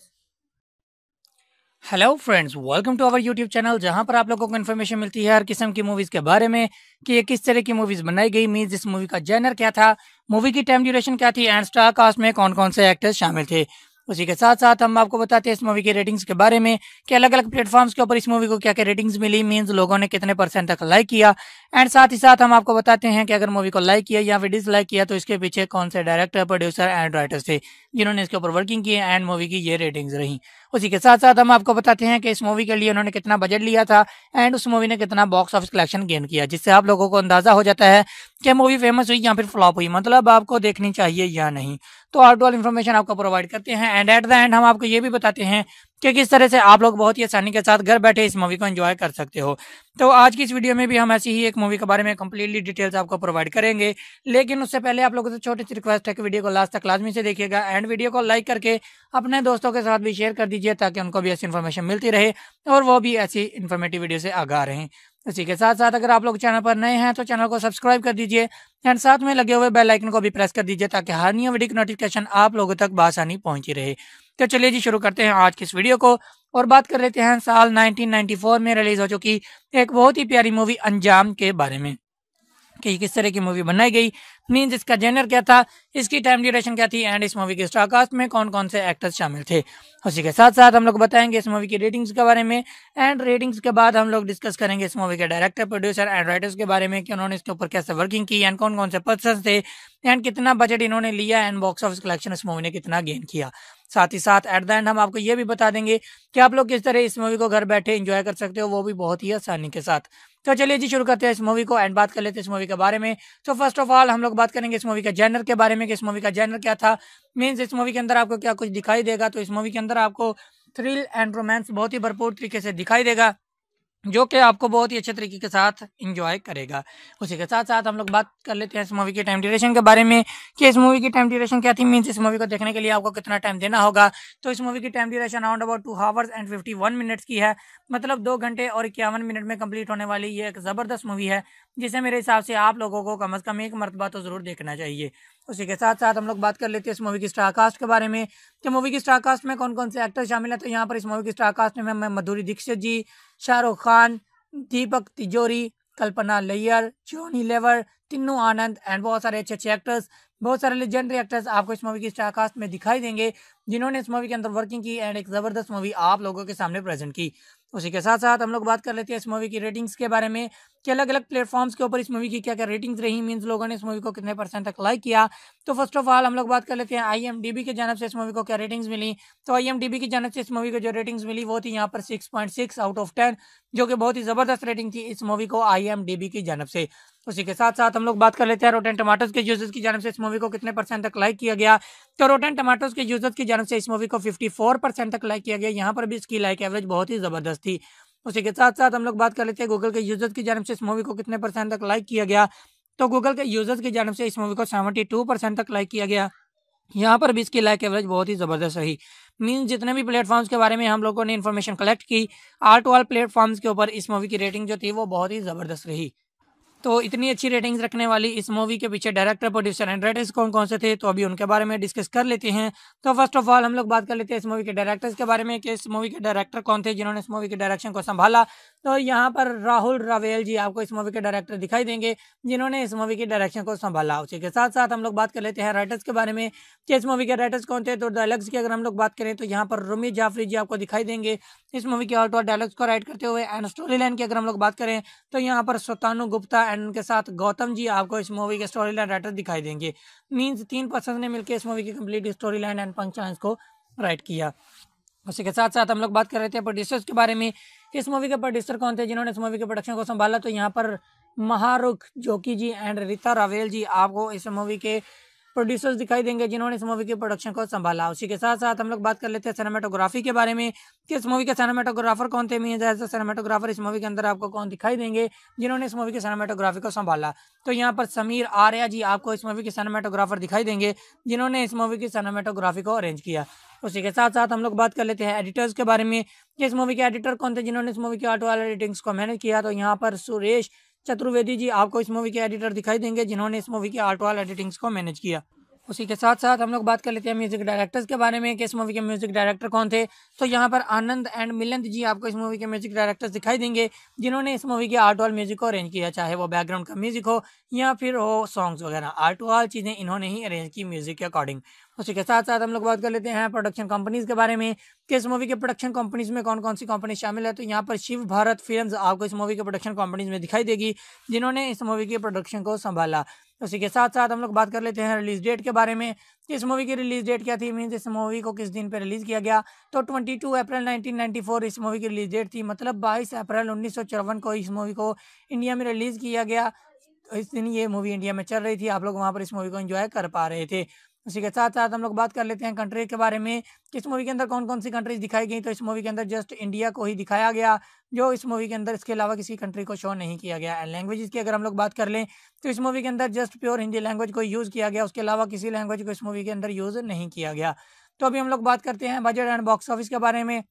hello friends welcome to our YouTube channel जहां पर आप लोगों को इन्फॉर्मेशन मिलती है हर किस्म की मूवीज के बारे में कि ये किस तरह की मूवीज बनाई गई मीन इस मूवी का जैनर क्या था मूवी की टाइम ड्यूरेशन क्या थी एंड स्टार कास्ट में कौन कौन से एक्टर्स शामिल थे उसी के साथ साथ हम आपको बताते हैं इस मूवी की रेटिंग्स के बारे में कि अलग अलग प्लेटफॉर्म्स के ऊपर इस मूवी को क्या क्या रेटिंग्स मिली मीन्स लोगों ने कितने परसेंट तक लाइक किया एंड साथ ही साथ हम आपको बताते हैं कि अगर मूवी को लाइक किया या फिर डिसलाइक किया तो इसके पीछे कौन से डायरेक्टर प्रोड्यूसर एंड राइटर्स थे जिन्होंने इसके ऊपर वर्किंग की है एंड मूवी की ये रेटिंग्स रही उसी के साथ साथ हम आपको बताते हैं कि इस मूवी के लिए उन्होंने कितना बजट लिया था एंड उस मूवी ने कितना बॉक्स ऑफिस कलेक्शन गेन किया जिससे आप लोगों को अंदाजा हो जाता है कि मूवी फेमस हुई या फिर फ्लॉप हुई मतलब आपको देखनी चाहिए या नहीं तो आउट ऑल इन्फॉर्मेशन आपको प्रोवाइड करते हैं एंड एट द एंड हम आपको ये भी बताते हैं क्योंकि इस तरह से आप लोग बहुत ही आसानी के साथ घर बैठे इस मूवी को एंजॉय कर सकते हो तो आज की इस वीडियो में भी हम ऐसी ही एक मूवी के बारे में कम्प्लीटली डिटेल्स आपको प्रोवाइड करेंगे लेकिन उससे पहले आप लोगों से छोटी सी रिक्वेस्ट है कि वीडियो को लास्ट तक लाजमी से देखिएगा एंड वीडियो को लाइक करके अपने दोस्तों के साथ भी शेयर कर दीजिए ताकि उनको भी ऐसी इन्फॉर्मेशन मिलती रहे और वो भी ऐसी इन्फॉर्मेटिव वीडियो से आगा रहें इसी के साथ साथ अगर आप लोग चैनल पर नए हैं तो चैनल को सब्सक्राइब कर दीजिए एंड साथ में लगे हुए बेल आइकन को भी प्रेस कर दीजिए ताकि हर न्यू वीडियो की नोटिफिकेशन आप लोगों तक बासानी पहुंची रहे तो चलिए जी शुरू करते हैं आज की इस वीडियो को और बात कर लेते हैं साल 1994 में रिलीज हो चुकी एक बहुत ही प्यारी मूवी अंजाम के बारे में कि किस तरह की मूवी बनाई गई मीन्स इसका जेनर क्या था इसकी टाइम ड्यूरेशन क्या थी एंड इस मूवी के स्टारकास्ट में कौन कौन से एक्टर्स शामिल थे उसी के साथ साथ हम लोग बताएंगे इस मूवी की रेटिंग्स के बारे में एंड रेटिंग्स के बाद हम लोग डिस्कस करेंगे इस मूवी के डायरेक्टर प्रोड्यूसर एंड राइटर्स के बारे में कि उन्होंने इसके ऊपर कैसे वर्किंग की एंड कौन कौन से पर्सन थे एंड कितना बजट इन्होंने लिया एंड बॉक्स ऑफिस कलेक्शन इस मूवी ने कितना गेन किया साथ ही साथ एट द एंड हम आपको ये भी बता देंगे कि आप लोग किस तरह इस मूवी को घर बैठे इंजॉय कर सकते हो वो भी बहुत ही आसानी के साथ तो चलिए जी शुरू करते हैं इस मूवी को एंड बात कर लेते हैं इस मूवी के बारे में तो फर्स्ट ऑफ ऑल हम लोग बात करेंगे इस मूवी के जैनर के बारे में कि इस मूवी का जैनर क्या था मीन्स इस मूवी के अंदर आपको क्या कुछ दिखाई देगा तो इस मूवी के अंदर आपको थ्रिल एंड रोमांस बहुत ही भरपूर तरीके से दिखाई देगा जो कि आपको बहुत ही अच्छे तरीके के साथ इंजॉय करेगा उसी के साथ साथ हम लोग बात कर लेते हैं इस मूवी के टाइम ड्यूरेशन के बारे में कि इस मूवी की टाइम ड्यूरेशन क्या थी मीन्स इस मूवी को देखने के लिए आपको कितना टाइम देना होगा तो इस मूवी की time duration around about two hours and fifty one minutes की है मतलब दो घंटे और इक्यावन मिनट में कम्प्लीट होने वाली ये एक ज़बरदस्त मूवी है जिसे मेरे हिसाब से आप लोगों को कम अज़ कम एक मरतबा तो ज़रूर देखना चाहिए उसी के साथ साथ हम लोग बात कर लेते हैं इस मूवी की स्टारकास्ट के बारे में कि तो मूवी की स्टारकास्ट में कौन कौन से एक्टर शामिल हैं तो यहाँ पर इस मूवी की स्टारकास्ट में हमें मधुरी दीक्षित जी शाहरुख खान दीपक तिजोरी कल्पना लैयर जोनी लेवर तिन्नू आनंद एंड बहुत सारे अच्छे अच्छे एक्टर्स बहुत सारे लेजेंडरी एक्टर्स आपको इस मूवी की स्टारकास्ट में दिखाई देंगे जिन्होंने इस मूवी के अंदर वर्किंग की एंड एक ज़बरदस्त मूवी आप लोगों के सामने प्रेजेंट की उसी के साथ साथ हम लोग बात कर लेते हैं इस मूवी की रेटिंग्स के बारे में कि अलग अलग प्लेटफॉर्म्स के ऊपर इस मूवी की क्या क्या रेटिंग्स रही मीन्स लोगों ने इस मूवी को कितने परसेंट तक लाइक किया तो फर्स्ट ऑफ ऑल हम लोग बात कर लेते हैं आई की जानब से इस मूवी को क्या रेटिंग्स मिली तो आई की जानब से इस मूवी को जो रेटिंग्स मिली वो थी यहाँ पर सिक्स आउट ऑफ टेन जो कि बहुत ही ज़बरदस्त रेटिंग थी इस मूवी को आई की जानब से उसी के साथ साथ हम लोग बात कर लेते हैं रोटेन टमाटोज के यूजर्स की जानव से इस मूवी को कितने परसेंट तक लाइक किया गया तो रोटेन टमाटोज के यूजर्स की जानव से इस मूवी को 54 परसेंट तक लाइक किया गया यहाँ पर भी इसकी लाइक एवरेज बहुत ही ज़बरदस्त थी उसी के साथ साथ हम लोग बात कर लेते हैं गूगल के यूजर्स की जानव से इस मूवी को कितने परसेंट तक लाइक किया गया तो गूगल के यूजर्स की जानव से इस मूवी को सेवेंटी टू परसेंट तक लाइक किया गया यहाँ पर भी इसकी लाइक एवरेज बहुत ही ज़बरदस्त रही मीन जितने भी प्लेटफॉर्म्स के बारे में हम लोगों ने इन्फॉर्मेशन कलेक्ट की आर्ट वाल प्लेटफॉर्म्स के ऊपर इस मूवी की रेटिंग जो थी वो बहुत ही ज़बरदस्त रही तो इतनी अच्छी रेटिंग्स रखने वाली इस मूवी के पीछे डायरेक्टर प्रोड्यूसर एंड राइटर्स कौन कौन से थे तो अभी उनके बारे में डिस्कस कर लेते हैं तो फर्स्ट ऑफ ऑल हम लोग बात कर लेते हैं इस मूवी के डायरेक्टर्स के बारे में कि इस मूवी के डायरेक्टर कौन थे जिन्होंने इस मूवी के डायरेक्शन को संभाला तो यहाँ पर राहुल रावेल जी आपको इस मूवी के डायरेक्टर दिखाई देंगे जिन्होंने इस मूवी की डायरेक्शन को संभाला उसी के साथ साथ हम लोग बात कर लेते हैं राइटर्स के बारे में कि इस मूवी के राइटर्स कौन थे तो डायलॉग्स की अगर हम लोग बात करें तो यहाँ पर रोमी जाफरी जी आपको दिखाई देंगे इस मूवी के आउट और डायलॉग्स को राइट करते हुए एंड स्टोरी लाइन की अगर हम लोग बात करें तो यहाँ पर स्वतानु गुप्ता एंड उनके साथ गौतम जी आपको इस मूवी के स्टोरी लाइन राइटर दिखाई देंगे मीन्स तीन पर्सन ने मिलकर इस मूवी की कम्प्लीट स्टोरी लाइन एंड पंक्स को राइट किया उसी के साथ साथ हम लोग बात कर रहे थे प्रोड्यूसर्स के बारे में कि इस मूवी के प्रोड्यूसर कौन थे जिन्होंने इस मूवी के प्रोडक्शन को संभाला तो यहाँ पर महारुख जोकी जी एंड रीता रावेल जी आपको इस मूवी के प्रोड्यूसर्स दिखाई देंगे जिन्होंने इस मूवी के प्रोडक्शन को संभाला उसी के साथ साथ हम लोग बात कर लेते हैं सिनेमाटोग्राफी के बारे में कि इस मूवी के सिनेमाटोग्राफर कौन थे मीन जैसे सिनेमाटोग्राफर इस मूवी के अंदर आपको कौन दिखाई देंगे जिन्होंने इस मूवी के सिनेमाटोग्राफी को संभाला तो यहाँ पर समीर आर्या जी आपको इस मूवी के सिनेमाटोग्राफर दिखाई देंगे जिन्होंने इस मूवी की सिनेमाटोग्राफी को अरेंज किया उसी के साथ साथ हम लोग बात कर लेते हैं एडिटर्स के बारे में कि इस मूवी के एडिटर कौन थे जिन्होंने इस मूवी के आर्ट वाले एडिटिंग्स को मैनेज किया तो यहाँ पर सुरेश चतुर्वेदी जी आपको इस मूवी के एडिटर दिखाई देंगे जिन्होंने इस मूवी की आर्ट वाल एडिटिंग्स को मैनेज किया उसी के साथ साथ हम लोग बात कर लेते हैं म्यूजिक डायरेक्टर्स के बारे में कि इस मूवी के म्यूजिक डायरेक्टर कौन थे तो यहाँ पर आनंद एंड मिलंद जी आपको इस मूवी के म्यूजिक डायरेक्टर्स दिखाई देंगे जिन्होंने इस मूवी के आर्ट वाल म्यूजिक को अरेंज किया चाहे वो बैकग्राउंड का म्यूजिक हो या फिर हो सॉन्ग्स वगैरह आर्ट वाल चीज़ें इन्होंने ही अरेंज की म्यूजिक के अकॉर्डिंग उसी के साथ साथ हम लोग बात कर लेते हैं प्रोडक्शन कंपनीज के बारे में किस मूवी के प्रोडक्शन कंपनीज में कौन कौन सी कंपनी शामिल है तो यहाँ पर शिव भारत फिल्म्स आपको इस मूवी के प्रोडक्शन कंपनीज में दिखाई देगी जिन्होंने इस मूवी के प्रोडक्शन को संभाला उसी के साथ साथ हम लोग बात कर लेते हैं रिलीज डेट के बारे में इस मूवी की रिलीज डेट क्या थी मीन इस मूवी को किस दिन पर रिलीज किया गया तो 22 अप्रैल 1994 इस मूवी की रिलीज डेट थी मतलब 22 अप्रैल उन्नीस को इस मूवी को इंडिया में रिलीज किया गया इस दिन ये मूवी इंडिया में चल रही थी आप लोग वहाँ पर इस मूवी को एंजॉय कर पा रहे थे उसी के साथ साथ हम लोग बात कर लेते हैं कंट्री के बारे में कि इस मूवी के अंदर कौन कौन सी कंट्रीज दिखाई गई तो इस मूवी के अंदर जस्ट इंडिया को ही दिखाया गया जो इस मूवी के अंदर इसके अलावा किसी कंट्री को शो नहीं किया गया एंड लैंग्वेज की अगर हम लोग बात कर लें तो इस मूवी के अंदर जस्ट प्योर हिंदी लैंग्वेज को यूज़ किया गया उसके अलावा किसी लैंग्वेज को इस मूवी के अंदर यूज़ नहीं किया गया तो अभी हम लोग बात करते हैं बजट एंड बॉक्स ऑफिस के बारे में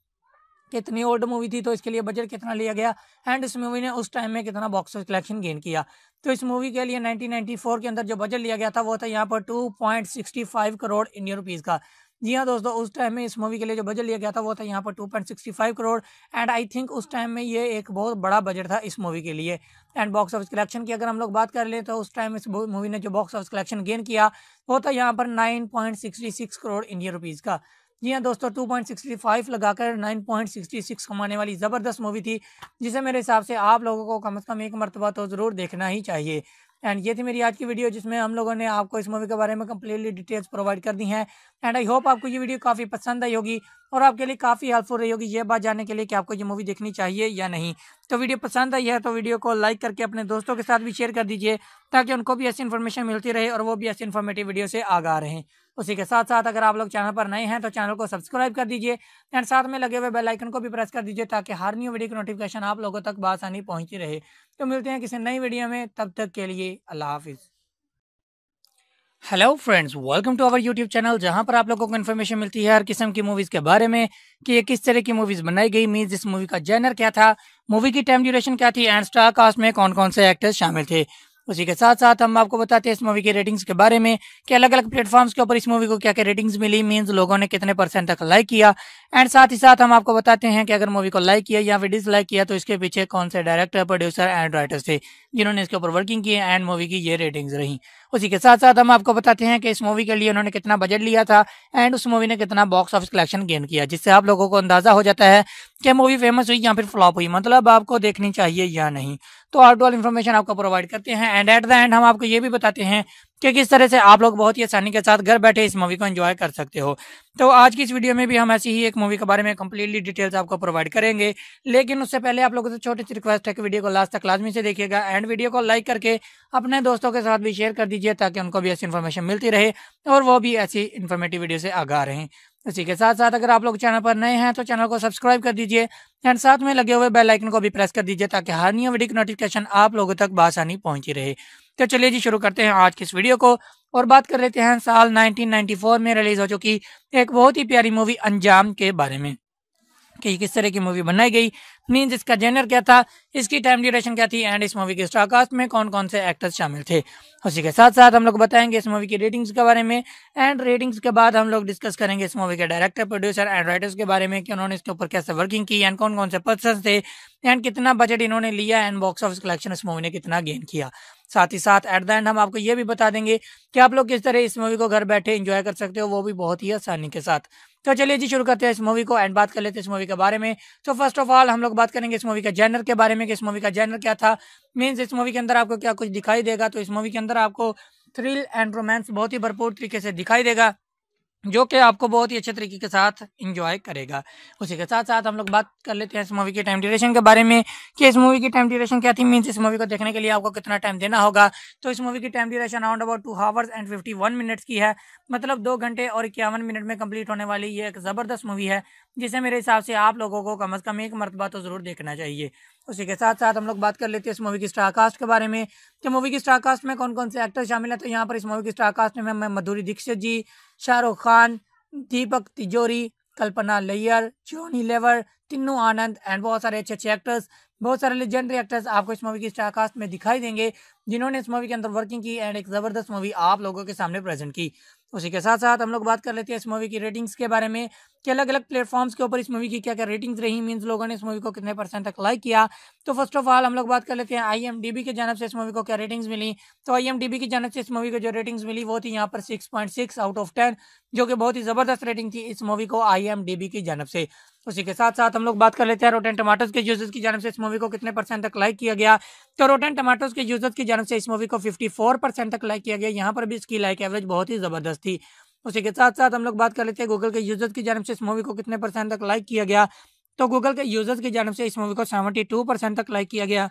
कितनी ओल्ड मूवी थी तो इसके लिए बजट कितना लिया गया एंड इस मूवी ने उस टाइम में कितना बॉक्स कलेक्शन गेन किया तो इस मूवी के लिए 1994 के अंदर जो बजट लिया गया था वो था यहाँ पर 2.65 करोड़ इंडियन रुपीज़ का जी हाँ दोस्तों उस टाइम में इस मूवी के लिए जो बजट लिया गया था वो था यहाँ पर 2.65 करोड़ एंड आई थिंक उस टाइम में ये एक बहुत बड़ा बजट था इस मूवी के लिए एंड बॉक्स ऑफिस कलेक्शन की अगर हम लोग बात कर लें तो उस टाइम इस मूवी ने जो बॉक्स ऑफिस कलेक्शन गेन किया वो था यहाँ पर नाइन करोड़ इंडियन रुपीज़ का जी हाँ दोस्तों 2.65 लगाकर 9.66 कमाने वाली ज़बरदस्त मूवी थी जिसे मेरे हिसाब से आप लोगों को कम से कम एक मरतबा तो ज़रूर देखना ही चाहिए एंड ये थी मेरी आज की वीडियो जिसमें हम लोगों ने आपको इस मूवी के बारे में कम्प्लीटली डिटेल्स प्रोवाइड कर दी हैं एंड आई होप आपको ये वीडियो काफ़ी पसंद आई होगी और आपके लिए काफ़ी हेल्पफुल रही होगी ये बात जानने के लिए कि आपको ये मूवी देखनी चाहिए या नहीं तो वीडियो पसंद आई है तो वीडियो को लाइक करके अपने दोस्तों के साथ भी शेयर कर दीजिए ताकि उनको भी ऐसी इन्फॉर्मेशन मिलती रहे और वो भी ऐसी इन्फॉर्मेटिव वीडियो से आगा रहें उसी के साथ साथ अगर आप लोग चैनल पर नए हैं तो चैनल को सब्सक्राइब कर दीजिए एंड साथ में लगे हुए बेलाइकन को भी प्रेस कर दीजिए ताकि हर न्यू वीडियो की नोटिफिकेशन आप लोगों तक बसानी पहुंची रहे तो मिलते हैं किसी नई वीडियो में तब तक के लिए अल्लाह हाफिज़ hello friends welcome to our YouTube channel जहां पर आप लोगों को इन्फॉर्मेशन मिलती है हर किस्म की मूवीज़ के बारे में कि ये किस तरह की मूवीज़ बनाई गई मीन इस मूवी का जैनर क्या था मूवी की टाइम ड्यूरेशन क्या थी एंड स्टार कास्ट में कौन कौन से एक्टर्स शामिल थे उसी के साथ साथ हम आपको बताते हैं इस मूवी की रेटिंग्स के बारे में कि अलग अलग प्लेटफॉर्म्स के ऊपर इस मूवी को क्या क्या रेटिंग्स मिली मींस लोगों ने कितने परसेंट तक लाइक किया एंड साथ ही साथ हम आपको बताते हैं कि अगर मूवी को लाइक किया या फिर डिसलाइक किया तो इसके पीछे कौन से डायरेक्टर प्रोड्यूसर एंड राइटर्स थे जिन्होंने इसके ऊपर वर्किंग की एंड मूवी की ये रेटिंग्स रही उसी के साथ साथ हम आपको बताते हैं कि इस मूवी के लिए उन्होंने कितना बजट लिया था एंड उस मूवी ने कितना बॉक्स ऑफिस कलेक्शन गेन किया जिससे आप लोगों को अंदाजा हो जाता है कि मूवी फेमस हुई या फिर फ्लॉप हुई मतलब आपको देखनी चाहिए या नहीं तो टू ऑल इन्फॉर्मेशन आपको प्रोवाइड करते हैं एंड एट द एंड हम आपको ये भी बताते हैं कि किस तरह से आप लोग बहुत ही आसानी के साथ घर बैठे इस मूवी को एंजॉय कर सकते हो तो आज की इस वीडियो में भी हम ऐसी ही एक मूवी के बारे में कंप्लीटली डिटेल्स आपको प्रोवाइड करेंगे लेकिन उससे पहले आप लोगों से छोटी सी रिक्वेस्ट है कि वीडियो को लास्ट तक लाजमी से देखिएगा एंड वीडियो को लाइक करके अपने दोस्तों के साथ भी शेयर कर दीजिए ताकि उनको भी ऐसी इन्फॉर्मेशन मिलती रहे और वो भी ऐसी इन्फॉर्मेटिव वीडियो से आगा रहे इसी के साथ साथ अगर आप लोग चैनल पर नए हैं तो चैनल को सब्सक्राइब कर दीजिए एंड साथ में लगे हुए बेल आइकन को भी प्रेस कर दीजिए ताकि हर न्यू वीडियो की नोटिफिकेशन आप लोगों तक बासानी पहुंची रहे तो चलिए जी शुरू करते हैं आज की इस वीडियो को और बात कर लेते हैं साल 1994 में रिलीज हो चुकी एक बहुत ही प्यारी मूवी अंजाम के बारे में कि किस तरह की मूवी बनाई गई मीन्स इसका जेनर क्या था इसकी टाइम ड्यूरेशन क्या थी एंड इस मूवी के स्टारकास्ट में कौन कौन से एक्टर्स शामिल थे उसी के साथ साथ हम लोग बताएंगे इस मूवी की रेटिंग्स के बारे में एंड रेटिंग्स के बाद हम लोग डिस्कस करेंगे इस मूवी के डायरेक्टर प्रोड्यूसर एंड राइटर्स के बारे में कि उन्होंने इसके ऊपर कैसे वर्किंग की एंड कौन कौन से पर्सन थे एंड कितना बजट इन्होंने लिया एंड बॉक्स ऑफिस कलेक्शन इस मूवी ने कितना गेन किया साथ ही साथ एट द एंड हम आपको ये भी बता देंगे कि आप लोग किस तरह इस मूवी को घर बैठे इंजॉय कर सकते हो वो भी बहुत ही आसानी के साथ तो चलिए जी शुरू करते हैं इस मूवी को एंड बात कर लेते हैं इस मूवी के बारे में तो फर्स्ट ऑफ ऑल हम लोग बात करेंगे इस मूवी के जैनर के बारे में कि इस मूवी का जैनर क्या था मीन्स इस मूवी के अंदर आपको क्या कुछ दिखाई देगा तो इस मूवी के अंदर आपको थ्रिल एंड रोमांस बहुत ही भरपूर तरीके से दिखाई देगा जो कि आपको बहुत ही अच्छे तरीके के साथ इंजॉय करेगा उसी के साथ साथ हम लोग बात कर लेते हैं इस मूवी के टाइम ड्यूरेशन के बारे में कि इस मूवी की टाइम ड्यूरेशन क्या थी मीन्स इस मूवी को देखने के लिए आपको कितना टाइम देना होगा तो इस मूवी की time duration around about two hours and fifty one minutes की है मतलब दो घंटे और इक्यावन मिनट में कम्प्लीट होने वाली ये एक ज़बरदस्त मूवी है जिसे मेरे हिसाब से आप लोगों को कम अज़ कम एक मरतबा तो ज़रूर देखना चाहिए उसी के साथ साथ हम लोग बात कर लेते हैं इस मूवी की स्टारकास्ट के बारे में कि मूवी की स्टारकास्ट में कौन कौन से एक्टर शामिल हैं तो यहाँ पर इस मूवी की स्टारकास्ट में मैं मधुरी दीक्षित जी शाहरुख खान दीपक तिजोरी कल्पना लैयर जॉनी लेवर तिन्नू आनंद एंड बहुत सारे अच्छे अच्छे एक्टर्स बहुत सारे लेजेंडरी एक्टर्स आपको इस मूवी की स्टारकास्ट में दिखाई देंगे जिन्होंने इस मूवी के अंदर वर्किंग की एंड एक ज़बरदस्त मूवी आप लोगों के सामने प्रेजेंट की उसी के साथ साथ हम लोग बात कर लेते हैं इस मूवी की रेटिंग्स के बारे में कि अलग अलग प्लेटफॉर्म्स के ऊपर इस मूवी की क्या क्या रेटिंग्स रही मीन्स लोगों ने इस मूवी को कितने परसेंट तक लाइक किया तो फर्स्ट ऑफ ऑल हम लोग बात कर लेते हैं आई एम की जानब से इस मूवी को क्या रेटिंग्स मिली तो आई एम की जानब से इस मूवी को जो रेटिंग्स मिली वो थी यहाँ पर six point six out of ten जो कि बहुत ही ज़बरदस्त रेटिंग थी इस मूवी को आई एम की जानब से उसी के साथ साथ हम लोग बात कर लेते हैं रोटेन टमाटोज के यूजर्स की जानव से इस मूवी को कितने परसेंट तक लाइक किया गया तो रोटेन टमाटोज के यूजर्स की जानव से इस मूवी को 54 परसेंट तक लाइक किया गया यहाँ पर भी इसकी लाइक एवरेज बहुत ही ज़बरदस्त थी उसी के साथ साथ हम लोग बात कर लेते हैं गूगल के यूजर्स की जानव से इस मूवी को कितने परसेंट तक लाइक किया गया तो गूगल के यूजर्स की जानव से इस मूवी को सेवेंटी टू परसेंट तक लाइक किया गया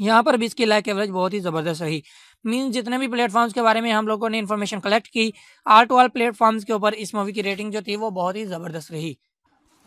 यहाँ पर भी इसकी लाइक एवरेज बहुत ही ज़बरदस्त रही मीन जितने भी प्लेटफॉर्म्स के बारे में हम लोगों ने इन्फॉर्मेशन कलेक्ट की आर्ट वाल प्लेटफॉर्म्स के ऊपर इस मूवी की रेटिंग जो थी वो बहुत ही ज़बरदस्त रही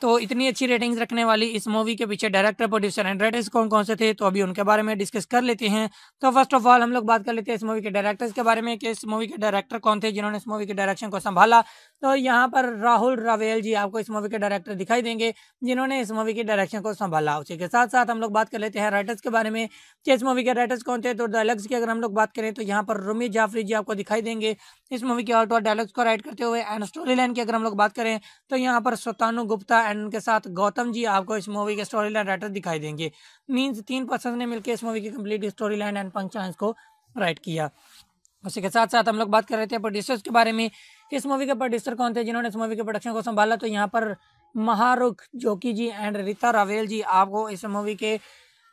तो इतनी अच्छी रेटिंग्स रखने वाली इस मूवी के पीछे डायरेक्टर प्रोड्यूसर एंड राइटर्स कौन कौन से थे तो अभी उनके बारे में डिस्कस कर लेते हैं तो फर्स्ट ऑफ ऑल हम लोग बात कर लेते हैं इस मूवी के डायरेक्टर्स के बारे में कि इस मूवी के डायरेक्टर कौन थे जिन्होंने इस मूवी के डायरेक्शन को संभाला तो यहाँ पर राहुल रावेल जी आपको इस मूवी के डायरेक्टर दिखाई देंगे जिन्होंने इस मूवी के डायरेक्शन को संभाला उसी के साथ साथ हम लोग बात कर लेते हैं राइटर्स के बारे में कि इस मूवी के राइटर्स कौन थे तो डायलॉग्स की अगर हम लोग बात करें तो यहाँ पर रोमी जाफरी जी आपको दिखाई देंगे इस मूवी के आउट और डायलॉग्स को राइट करते हुए एंड स्टोरी लाइन की अगर हम लोग बात करें तो यहाँ पर सोतानु गुप्ता एंड उनके साथ गौतम जी आपको इस मूवी के स्टोरी लाइन राइटर दिखाई देंगे मीन्स तीन पर्सन ने मिलकर इस मूवी की कम्प्लीट स्टोरी लाइन एंड पंक्चांस को राइट किया उसी के साथ साथ हम लोग बात कर रहे थे प्रोड्यूसर्स के बारे में इस मूवी के प्रोड्यूसर कौन थे जिन्होंने इस मूवी के प्रोडक्शन को संभाला तो यहाँ पर महारुख जोकी जी एंड रीता रावेल जी आपको इस मूवी के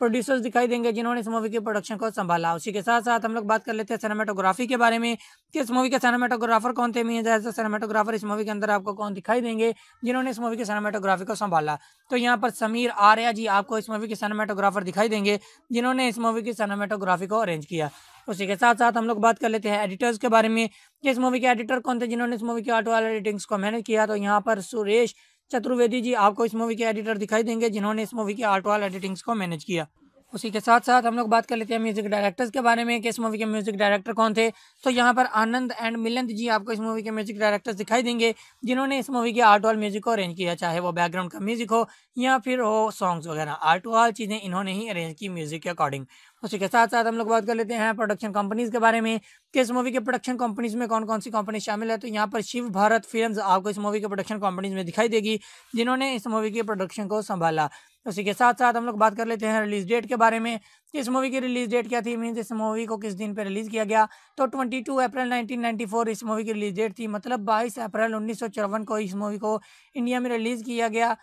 प्रोड्यूसर्स दिखाई देंगे जिन्होंने इस मूवी के प्रोडक्शन को संभाला उसी के साथ साथ हम लोग बात कर लेते हैं सिनेमाटोग्राफी के बारे में कि इस मूवी के सिनेमाटोग्राफर कौन थे मीन जैसे सिनेमाटोग्राफर इस मूवी के अंदर आपको कौन दिखाई देंगे जिन्होंने इस मूवी के सिनेमाटोग्राफी को संभाला तो यहाँ पर समीर आर्या जी आपको इस मूवी के सिनेमाटोग्राफर दिखाई देंगे जिन्होंने इस मूवी की सिनेमाटोग्राफी को अरेंज किया उसी के साथ साथ हम लोग बात कर लेते हैं एडिटर्स के बारे में कि इस मूवी के एडिटर कौन थे जिन्होंने इस मूवी के आर्ट वाले एडिटिंग्स को मैनेज किया तो यहाँ पर सुरेश चतुर्वेदी जी आपको इस मूवी के एडिटर दिखाई देंगे जिन्होंने इस मूवी के आर्ट वाल एडिटिंग्स को मैनेज किया उसी के साथ साथ हम लोग बात कर लेते हैं म्यूजिक डायरेक्टर्स के बारे में कि इस मूवी के म्यूजिक डायरेक्टर कौन थे तो यहाँ पर आनंद एंड मिलंत जी आपको इस मूवी के म्यूजिक डायरेक्टर्स दिखाई देंगे जिन्होंने इस मूवी के आर्ट ऑल म्यूजिक को अरेंज किया चाहे वो बैकग्राउंड का म्यूजिक हो या फिर हो सॉन्ग्स वगैरह आर्ट ऑल चीज़ें इन्होंने ही अरेंज की म्यूजिक के अकॉर्डिंग उसी के साथ साथ हम लोग बात कर लेते हैं प्रोडक्शन कंपनीज के बारे में कि इस मूवी के प्रोडक्शन कंपनीज में कौन कौन सी कंपनी शामिल है तो यहाँ पर शिव भारत फिल्म आपको इस मूवी के प्रोडक्शन कंपनीज में दिखाई देगी जिन्होंने इस मूवी के प्रोडक्शन को संभाला उसी के साथ साथ हम लोग बात कर लेते हैं रिलीज डेट के बारे में इस मूवी की रिलीज डेट क्या थी मीन इस मूवी को किस दिन पर रिलीज किया गया तो 22 अप्रैल 1994 इस मूवी की रिलीज डेट थी मतलब 22 अप्रैल उन्नीस को इस मूवी को इंडिया में रिलीज किया गया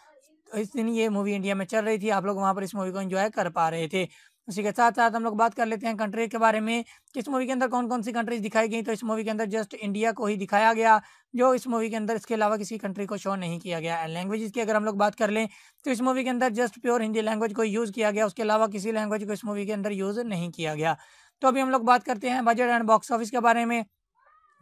इस दिन ये मूवी इंडिया में चल रही थी आप लोग वहाँ पर इस मूवी को इन्जॉय कर पा रहे थे उसी के साथ साथ हम लोग बात कर लेते हैं कंट्री के बारे में कि इस मूवी के अंदर कौन कौन सी कंट्रीज दिखाई गई तो इस मूवी के अंदर जस्ट इंडिया को ही दिखाया गया जो इस मूवी के अंदर इसके अलावा किसी कंट्री को शो नहीं किया गया एंड लैंग्वेज की अगर हम लोग बात कर लें तो इस मूवी के अंदर जस्ट प्योर हिंदी लैंग्वेज को यूज़ किया गया उसके अलावा किसी लैंग्वेज को इस मूवी के अंदर यूज़ नहीं किया गया तो अभी हम लोग बात करते हैं बजट एंड बॉक्स ऑफिस के बारे में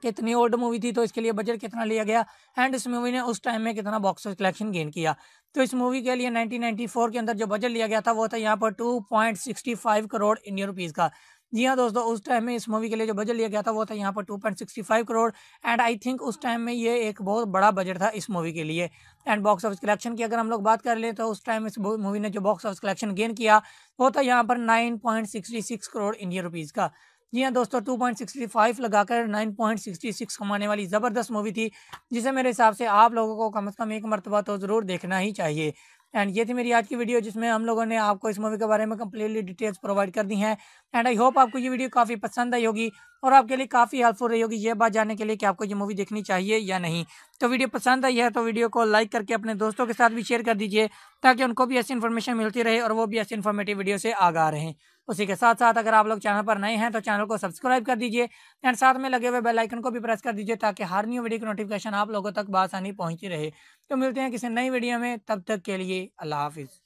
कितनी ओल्ड मूवी थी तो इसके लिए बजट कितना लिया गया एंड इस मूवी ने उस टाइम में कितना बॉक्स कलेक्शन गेन किया तो इस मूवी के लिए 1994 के अंदर जो बजट लिया गया था वो था यहाँ पर 2.65 करोड़ इंडियन रुपीज़ का जी हाँ दोस्तों उस टाइम में इस मूवी के लिए जो बजट लिया गया था वो था यहाँ पर 2.65 करोड़ एंड आई थिंक उस टाइम में ये एक बहुत बड़ा बजट था इस मूवी के लिए एंड बॉक्स ऑफिस कलेक्शन की अगर हम लोग बात कर लें तो उस टाइम इस मूवी ने जो बॉक्स ऑफिस कलेक्शन गेन किया वो था यहाँ पर नाइन करोड़ इंडियन रुपीज़ का जी हाँ दोस्तों 2.65 लगाकर 9.66 कमाने वाली ज़बरदस्त मूवी थी जिसे मेरे हिसाब से आप लोगों को कम से कम एक मरतबा तो ज़रूर देखना ही चाहिए एंड ये थी मेरी आज की वीडियो जिसमें हम लोगों ने आपको इस मूवी के बारे में कम्प्लीटली डिटेल्स प्रोवाइड कर दी हैं एंड आई होप आपको ये वीडियो काफ़ी पसंद आई होगी और आपके लिए काफ़ी हेल्पफुल रही होगी ये बात जानने के लिए कि आपको ये मूवी देखनी चाहिए या नहीं तो वीडियो पसंद आई है तो वीडियो को लाइक करके अपने दोस्तों के साथ भी शेयर कर दीजिए ताकि उनको भी ऐसी इन्फॉर्मेशन मिलती रहे और वो भी ऐसी इन्फॉर्मेटिव वीडियो से आगा रहे उसी के साथ साथ अगर आप लोग चैनल पर नए हैं तो चैनल को सब्सक्राइब कर दीजिए एंड साथ में लगे हुए बेल आइकन को भी प्रेस कर दीजिए ताकि हर न्यू वीडियो की नोटिफिकेशन आप लोगों तक बासानी पहुंची रहे तो मिलते हैं किसी नई वीडियो में तब तक के लिए अल्लाह हाफिज़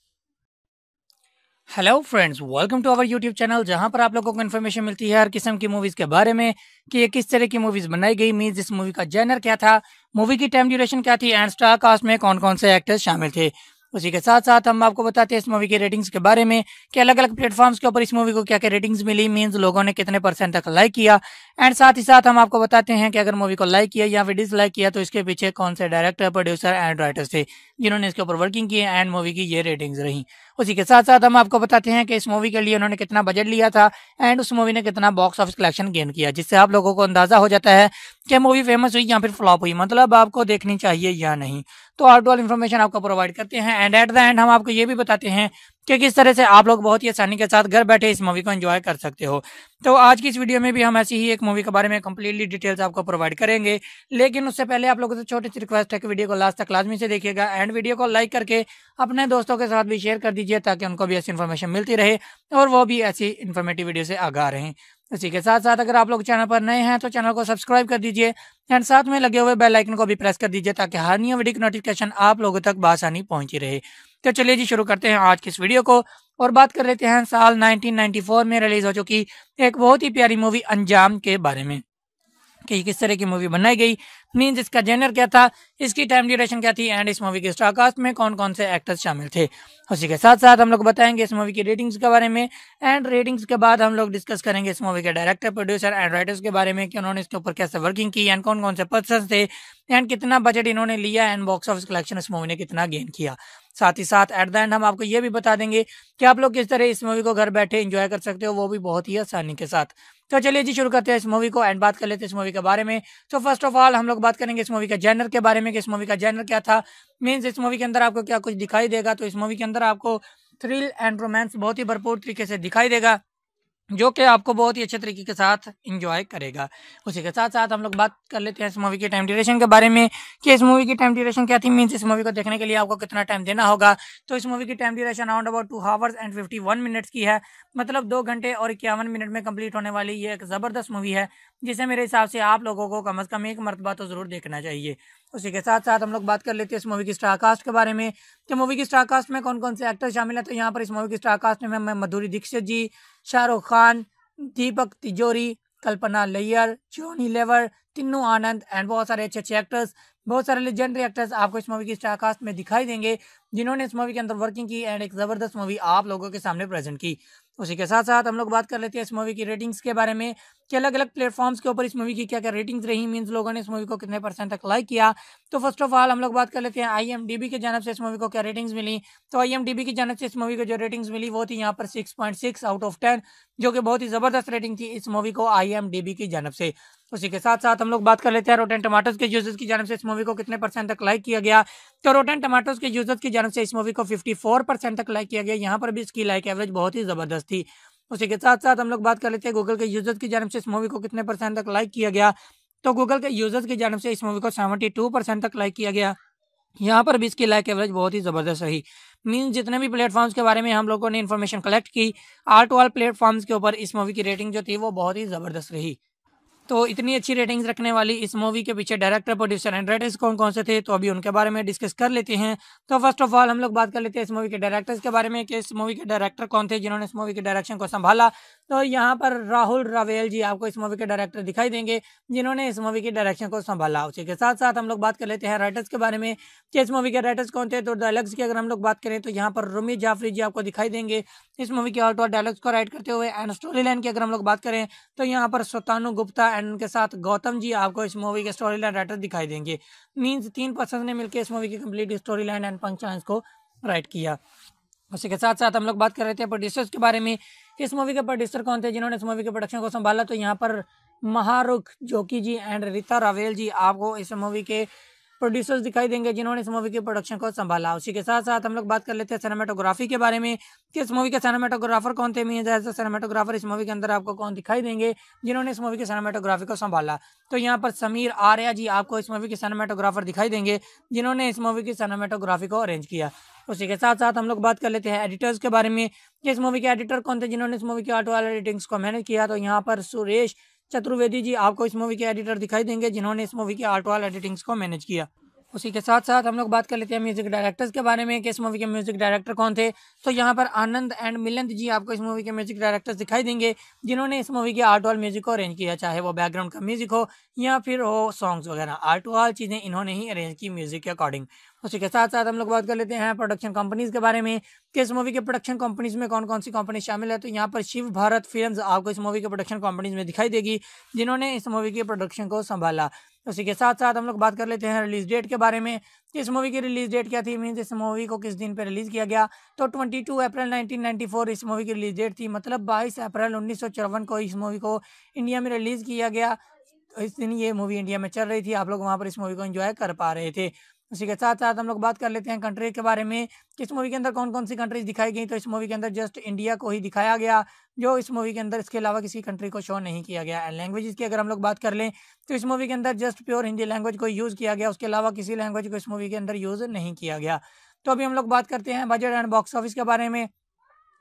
hello friends welcome to our YouTube channel जहां पर आप लोगों को इन्फॉर्मेशन मिलती है हर किस्म की मूवीज के बारे में कि ये किस तरह की मूवीज बनाई गई मीन इस मूवी का जेनर क्या था मूवी की टाइम ड्यूरेशन क्या थी एंड स्टार कास्ट में कौन कौन से एक्टर्स शामिल थे उसी के साथ साथ हम आपको बताते हैं इस मूवी की रेटिंग्स के बारे में कि अलग अलग प्लेटफॉर्म्स के ऊपर इस मूवी को क्या क्या रेटिंग्स मिली मींस लोगों ने कितने परसेंट तक लाइक किया एंड साथ ही साथ हम आपको बताते हैं कि अगर मूवी को लाइक किया या फिर डिसलाइक किया तो इसके पीछे कौन से डायरेक्टर प्रोड्यूसर एंड राइटर्स थे जिन्होंने इसके ऊपर वर्किंग की एंड मूवी की ये रेटिंग्स रही उसी के साथ साथ हम आपको बताते हैं कि इस मूवी के लिए उन्होंने कितना बजट लिया था एंड उस मूवी ने कितना बॉक्स ऑफिस कलेक्शन गेन किया जिससे आप लोगों को अंदाजा हो जाता है क्या मूवी फेमस हुई या फिर फ्लॉप हुई मतलब आपको देखनी चाहिए या नहीं तो आउट इन्फॉर्मेशन आपको प्रोवाइड करते हैं एंड एट द एंड हम आपको ये भी बताते हैं क्योंकि इस तरह से आप लोग बहुत ही आसानी के साथ घर बैठे इस मूवी को एंजॉय कर सकते हो तो आज की इस वीडियो में भी हम ऐसी ही एक मूवी के बारे में कंप्लीटली डिटेल्स आपको प्रोवाइड करेंगे लेकिन उससे पहले आप लोगों से छोटी सी रिक्वेस्ट है कि वीडियो को लास्ट तक लाजमी से देखिएगा एंड वीडियो को लाइक करके अपने दोस्तों के साथ भी शेयर कर दीजिए ताकि उनको भी ऐसी इन्फॉर्मेशन मिलती रहे और वो भी ऐसी इन्फॉर्मेटिव वीडियो से आगा रहे इसी के साथ साथ अगर आप लोग चैनल पर नए हैं तो चैनल को सब्सक्राइब कर दीजिए एंड साथ में लगे हुए बेल आइकन को भी प्रेस कर दीजिए ताकि हर न्यू वीडियो की नोटिफिकेशन आप लोगों तक बासानी पहुंची रहे तो चलिए जी शुरू करते हैं आज की इस वीडियो को और बात कर लेते हैं साल 1994 में रिलीज हो चुकी एक बहुत ही प्यारी मूवी अंजाम के बारे में कि किस तरह की मूवी बनाई गई मीन्स इसका जेनर क्या था इसकी टाइम ड्यूरेशन क्या थी एंड इस मूवी के स्टारकास्ट में कौन कौन से एक्टर्स शामिल थे उसी के साथ साथ हम लोग बताएंगे इस मूवी की रेटिंग्स के बारे में एंड रेटिंग्स के बाद हम लोग डिस्कस करेंगे इस मूवी के डायरेक्टर प्रोड्यूसर एंड राइटर्स के बारे में कि उन्होंने इसके ऊपर कैसे वर्किंग की एंड कौन कौन से पर्सन थे एंड कितना बजट इन्होंने लिया एंड बॉक्स ऑफिस कलेक्शन इस मूवी ने कितना गेन किया साथ ही साथ एट द एंड हम आपको ये भी बता देंगे कि आप लोग किस तरह इस मूवी को घर बैठे इंजॉय कर सकते हो वो भी बहुत ही आसानी के साथ तो चलिए जी शुरू करते हैं इस मूवी को एंड बात कर लेते हैं इस मूवी के बारे में तो फर्स्ट ऑफ ऑल हम लोग बात करेंगे इस मूवी के जैनर के बारे में कि इस मूवी का जैनर क्या था मीन्स इस मूवी के अंदर आपको क्या कुछ दिखाई देगा तो इस मूवी के अंदर आपको थ्रिल एंड रोमांस बहुत ही भरपूर तरीके से दिखाई देगा जो कि आपको बहुत ही अच्छे तरीके के साथ इंजॉय करेगा उसी के साथ साथ हम लोग बात कर लेते हैं इस मूवी के टाइम ड्यूरेशन के बारे में कि इस मूवी की टाइम ड्यूरेशन क्या थी मीन्स इस मूवी को देखने के लिए आपको कितना टाइम देना होगा तो इस मूवी की time duration around about two hours and fifty one minutes की है मतलब दो घंटे और इक्यावन मिनट में कम्प्लीट होने वाली ये एक ज़बरदस्त मूवी है जिसे मेरे हिसाब से आप लोगों को कम अज़ कम एक मरतबा तो ज़रूर देखना चाहिए उसी के साथ साथ हम लोग बात कर लेते हैं इस मूवी की स्टारकास्ट के बारे में कि तो मूवी की स्टारकास्ट में कौन कौन से एक्टर शामिल हैं तो यहाँ पर इस मूवी की स्टारकास्ट में हमें मधुरी दीक्षित जी शाहरुख खान दीपक तिजोरी कल्पना लैयर जोनी लेवर तिन्नू आनंद एंड बहुत सारे अच्छे अच्छे एक्टर्स बहुत सारे लेजेंडरी एक्टर्स आपको इस मूवी की स्टारकास्ट में दिखाई देंगे जिन्होंने इस मूवी के अंदर वर्किंग की एंड एक ज़बरदस्त मूवी आप लोगों के सामने प्रेजेंट की उसी के साथ साथ हम लोग बात कर लेते हैं इस मूवी की रेटिंग्स के बारे में कि अलग अलग प्लेटफॉर्म्स के ऊपर इस मूवी की क्या क्या रेटिंग्स रही मीन्स लोगों ने इस मूवी को कितने परसेंट तक लाइक किया तो फर्स्ट ऑफ ऑल हम लोग बात कर लेते हैं आई की जानब से इस मूवी को क्या रेटिंग्स मिली तो आई की जानब से इस मूवी को जो रेटिंग्स मिली वो थी यहाँ पर सिक्स आउट ऑफ टेन जो कि बहुत ही ज़बरदस्त रेटिंग थी इस मूवी को आई की जानब से उसी के साथ साथ हम लोग बात कर लेते हैं रोटेन टमाटोज के यूजर्स की जानव से इस मूवी को कितने परसेंट तक लाइक किया गया तो रोटेन टमाटोज के यूजर्स की जानव से इस मूवी को 54 परसेंट तक लाइक किया गया यहाँ पर भी इसकी लाइक एवरेज बहुत ही ज़बरदस्त थी उसी के साथ साथ हम लोग बात कर लेते हैं गूगल के यूजर्स की जानव से इस मूवी को कितने परसेंट तक लाइक किया गया तो गूगल के यूजर्स की जानव से इस मूवी को सेवेंटी टू परसेंट तक लाइक किया गया यहाँ पर भी इसकी लाइक एवरेज बहुत ही ज़बरदस्त रही मीन जितने भी प्लेटफॉर्म्स के बारे में हम लोगों ने इन्फॉर्मेशन कलेक्ट की आर्ट वाल प्लेटफॉर्म्स के ऊपर इस मूवी की रेटिंग जो थी वो बहुत ही ज़बरदस्त रही तो इतनी अच्छी रेटिंग्स रखने वाली इस मूवी के पीछे डायरेक्टर प्रोड्यूसर एंड राइटर्स कौन कौन से थे तो अभी उनके बारे में डिस्कस कर लेते हैं तो फर्स्ट ऑफ ऑल हम लोग बात कर लेते हैं इस मूवी के डायरेक्टर्स के बारे में कि इस मूवी के डायरेक्टर कौन थे जिन्होंने इस मूवी के डायरेक्शन को संभाला तो यहाँ पर राहुल रावेल जी आपको इस मूवी के डायरेक्टर दिखाई देंगे जिन्होंने इस मूवी की डायरेक्शन को संभाला उसी के साथ साथ हम लोग बात कर लेते हैं राइटर्स के बारे में कि इस मूवी के राइटर्स कौन थे तो डायलॉग्स की अगर हम लोग बात करें तो यहाँ पर रोमी जाफरी जी आपको दिखाई देंगे इस मूवी के आउट और डायलॉग्स को राइट करते हुए एंड स्टोरी लाइन की अगर हम लोग बात करें तो यहाँ पर स्वतानु गुप्ता एंड उनके साथ गौतम जी आपको इस मूवी के स्टोरी लाइन राइटर दिखाई देंगे मीन्स तीन पर्सन ने मिलकर इस मूवी की कम्प्लीट स्टोरी लाइन एंड पंचायंस को राइट किया उसी के साथ साथ हम लोग बात कर रहे थे प्रोड्यूसर्स के बारे में इस मूवी के प्रोड्यूसर कौन थे जिन्होंने इस मूवी के प्रोडक्शन को संभाला तो यहाँ पर महारुख जोकी जी एंड रीता रावेल जी आपको इस मूवी के प्रोड्यूसर्स दिखाई देंगे जिन्होंने इस मूवी के प्रोडक्शन को संभाला उसी के साथ साथ हम लोग बात कर लेते हैं सिनेमाटोग्राफी के बारे में कि इस मूवी के सिनेमाटोग्राफर कौन थे मीन जैसे सिनेमाटोग्राफर इस मूवी के अंदर आपको कौन दिखाई देंगे जिन्होंने इस मूवी के सिनेमाटोग्राफी को संभाला तो यहाँ पर समीर आर्या जी आपको इस मूवी के सिनेमाटोग्राफर दिखाई देंगे जिन्होंने इस मूवी की सिनेमाटोग्राफी को अरेंज किया उसी के साथ साथ हम लोग बात कर लेते हैं एडिटर्स के बारे में इस मूवी के एडिटर कौन थे जिन्होंने इस मूवी के आर्ट वाले एडिटिंग्स को मैनेज किया तो यहाँ पर सुरेश चतुर्वेदी जी आपको इस मूवी के एडिटर दिखाई देंगे जिन्होंने इस मूवी के आर्ट वाले एडिटिंग्स को मैनेज किया उसी के साथ साथ हम लोग बात कर लेते हैं म्यूजिक डायरेक्टर्स के बारे में कि इस मूवी के म्यूजिक डायरेक्टर कौन थे तो यहाँ पर आनंद एंड मिलंद जी आपको इस मूवी के म्यूजिक डायरेक्टर्स दिखाई देंगे जिन्होंने इस मूवी के आर्ट वाल म्यूजिक को अरेंज किया चाहे वो बैकग्राउंड का म्यूजिक हो या फिर हो सॉन्ग्स वगैरह आर्ट वाल चीज़ें इन्होंने ही अरेंज की म्यूजिक के अकॉर्डिंग उसी के साथ साथ हम लोग बात कर लेते हैं प्रोडक्शन कंपनीज के बारे में कि इस मूवी के प्रोडक्शन कंपनीज में कौन कौन सी कंपनी शामिल है तो यहाँ पर शिव भारत फिल्म आपको इस मूवी के प्रोडक्शन कंपनीज में दिखाई देगी जिन्होंने इस मूवी के प्रोडक्शन को संभाला उसी के साथ साथ हम लोग बात कर लेते हैं रिलीज डेट के बारे में इस मूवी की रिलीज डेट क्या थी मीन इस मूवी को किस दिन पर रिलीज़ किया गया तो 22 अप्रैल 1994 इस मूवी की रिलीज डेट थी मतलब 22 अप्रैल उन्नीस को इस मूवी को इंडिया में रिलीज़ किया गया इस दिन ये मूवी इंडिया में चल रही थी आप लोग वहाँ पर इस मूवी को इन्जॉय कर पा रहे थे उसी के साथ साथ हम लोग बात कर लेते हैं कंट्री के बारे में किस इस मूवी के अंदर कौन कौन सी कंट्रीज दिखाई गई तो इस मूवी के अंदर जस्ट इंडिया को ही दिखाया गया जो इस मूवी के अंदर इसके अलावा किसी कंट्री को शो नहीं किया गया एंड लैंग्वेज की अगर हम लोग बात कर लें तो इस मूवी के अंदर जस्ट प्योर हिंदी लैंग्वेज को यूज़ किया गया उसके अलावा किसी लैंग्वेज को इस मूवी के अंदर यूज़ नहीं किया गया तो अभी हम लोग बात करते हैं बजट एंड बॉक्स ऑफिस के बारे में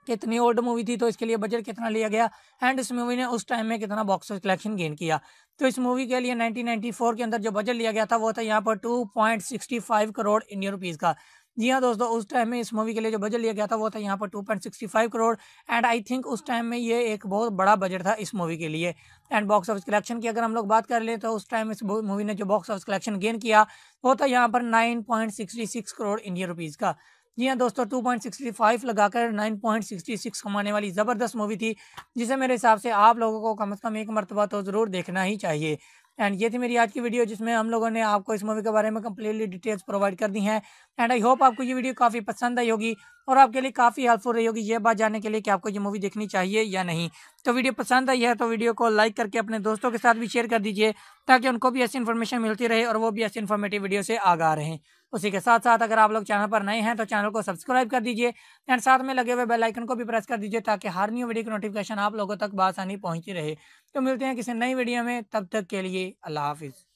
कितनी ओल्ड मूवी थी तो इसके लिए बजट कितना लिया गया एंड इस मूवी ने उस टाइम में कितना बॉक्स ऑफिस कलेक्शन गेन किया तो इस मूवी के लिए 1994 के अंदर जो बजट लिया गया था वो था यहाँ पर 2.65 करोड़ इंडियन रुपीज़ का जी हाँ दोस्तों उस टाइम में इस मूवी के लिए जो बजट लिया गया था वो था यहाँ पर 2.65 करोड़ एंड आई थिंक उस टाइम में ये एक बहुत बड़ा बजट था इस मूवी के लिए एंड बॉक्स ऑफिस कलेक्शन की अगर हम लोग बात कर लें तो उस टाइम इस मूवी ने जो बॉक्स ऑफिस कलेक्शन गेन किया वो था यहाँ पर सिक्स करोड़ इंडियन रुपीज़ का जी हाँ दोस्तों 2.65 लगाकर 9.66 कमाने वाली ज़बरदस्त मूवी थी जिसे मेरे हिसाब से आप लोगों को कम से कम एक मरतबा तो ज़रूर देखना ही चाहिए एंड ये थी मेरी आज की वीडियो जिसमें हम लोगों ने आपको इस मूवी के बारे में कम्प्लीटली डिटेल्स प्रोवाइड कर दी हैं एंड आई होप आपको ये वीडियो काफ़ी पसंद आई होगी और आपके लिए काफ़ी हेल्पफुल रही होगी ये बात जानने के लिए कि आपको ये मूवी देखनी चाहिए या नहीं तो वीडियो पसंद आई है तो वीडियो को लाइक करके अपने दोस्तों के साथ भी शेयर कर दीजिए ताकि उनको भी ऐसी इन्फॉर्मेशन मिलती रहे और वो भी ऐसी इन्फॉर्मेटिव वीडियो से आगा रहे उसी के साथ साथ अगर आप लोग चैनल पर नए हैं तो चैनल को सब्सक्राइब कर दीजिए एंड साथ में लगे हुए बेल आइकन को भी प्रेस कर दीजिए ताकि हर न्यू वीडियो की नोटिफिकेशन आप लोगों तक बासानी पहुंची रहे तो मिलते हैं किसी नई वीडियो में तब तक के लिए अल्लाह हाफिज़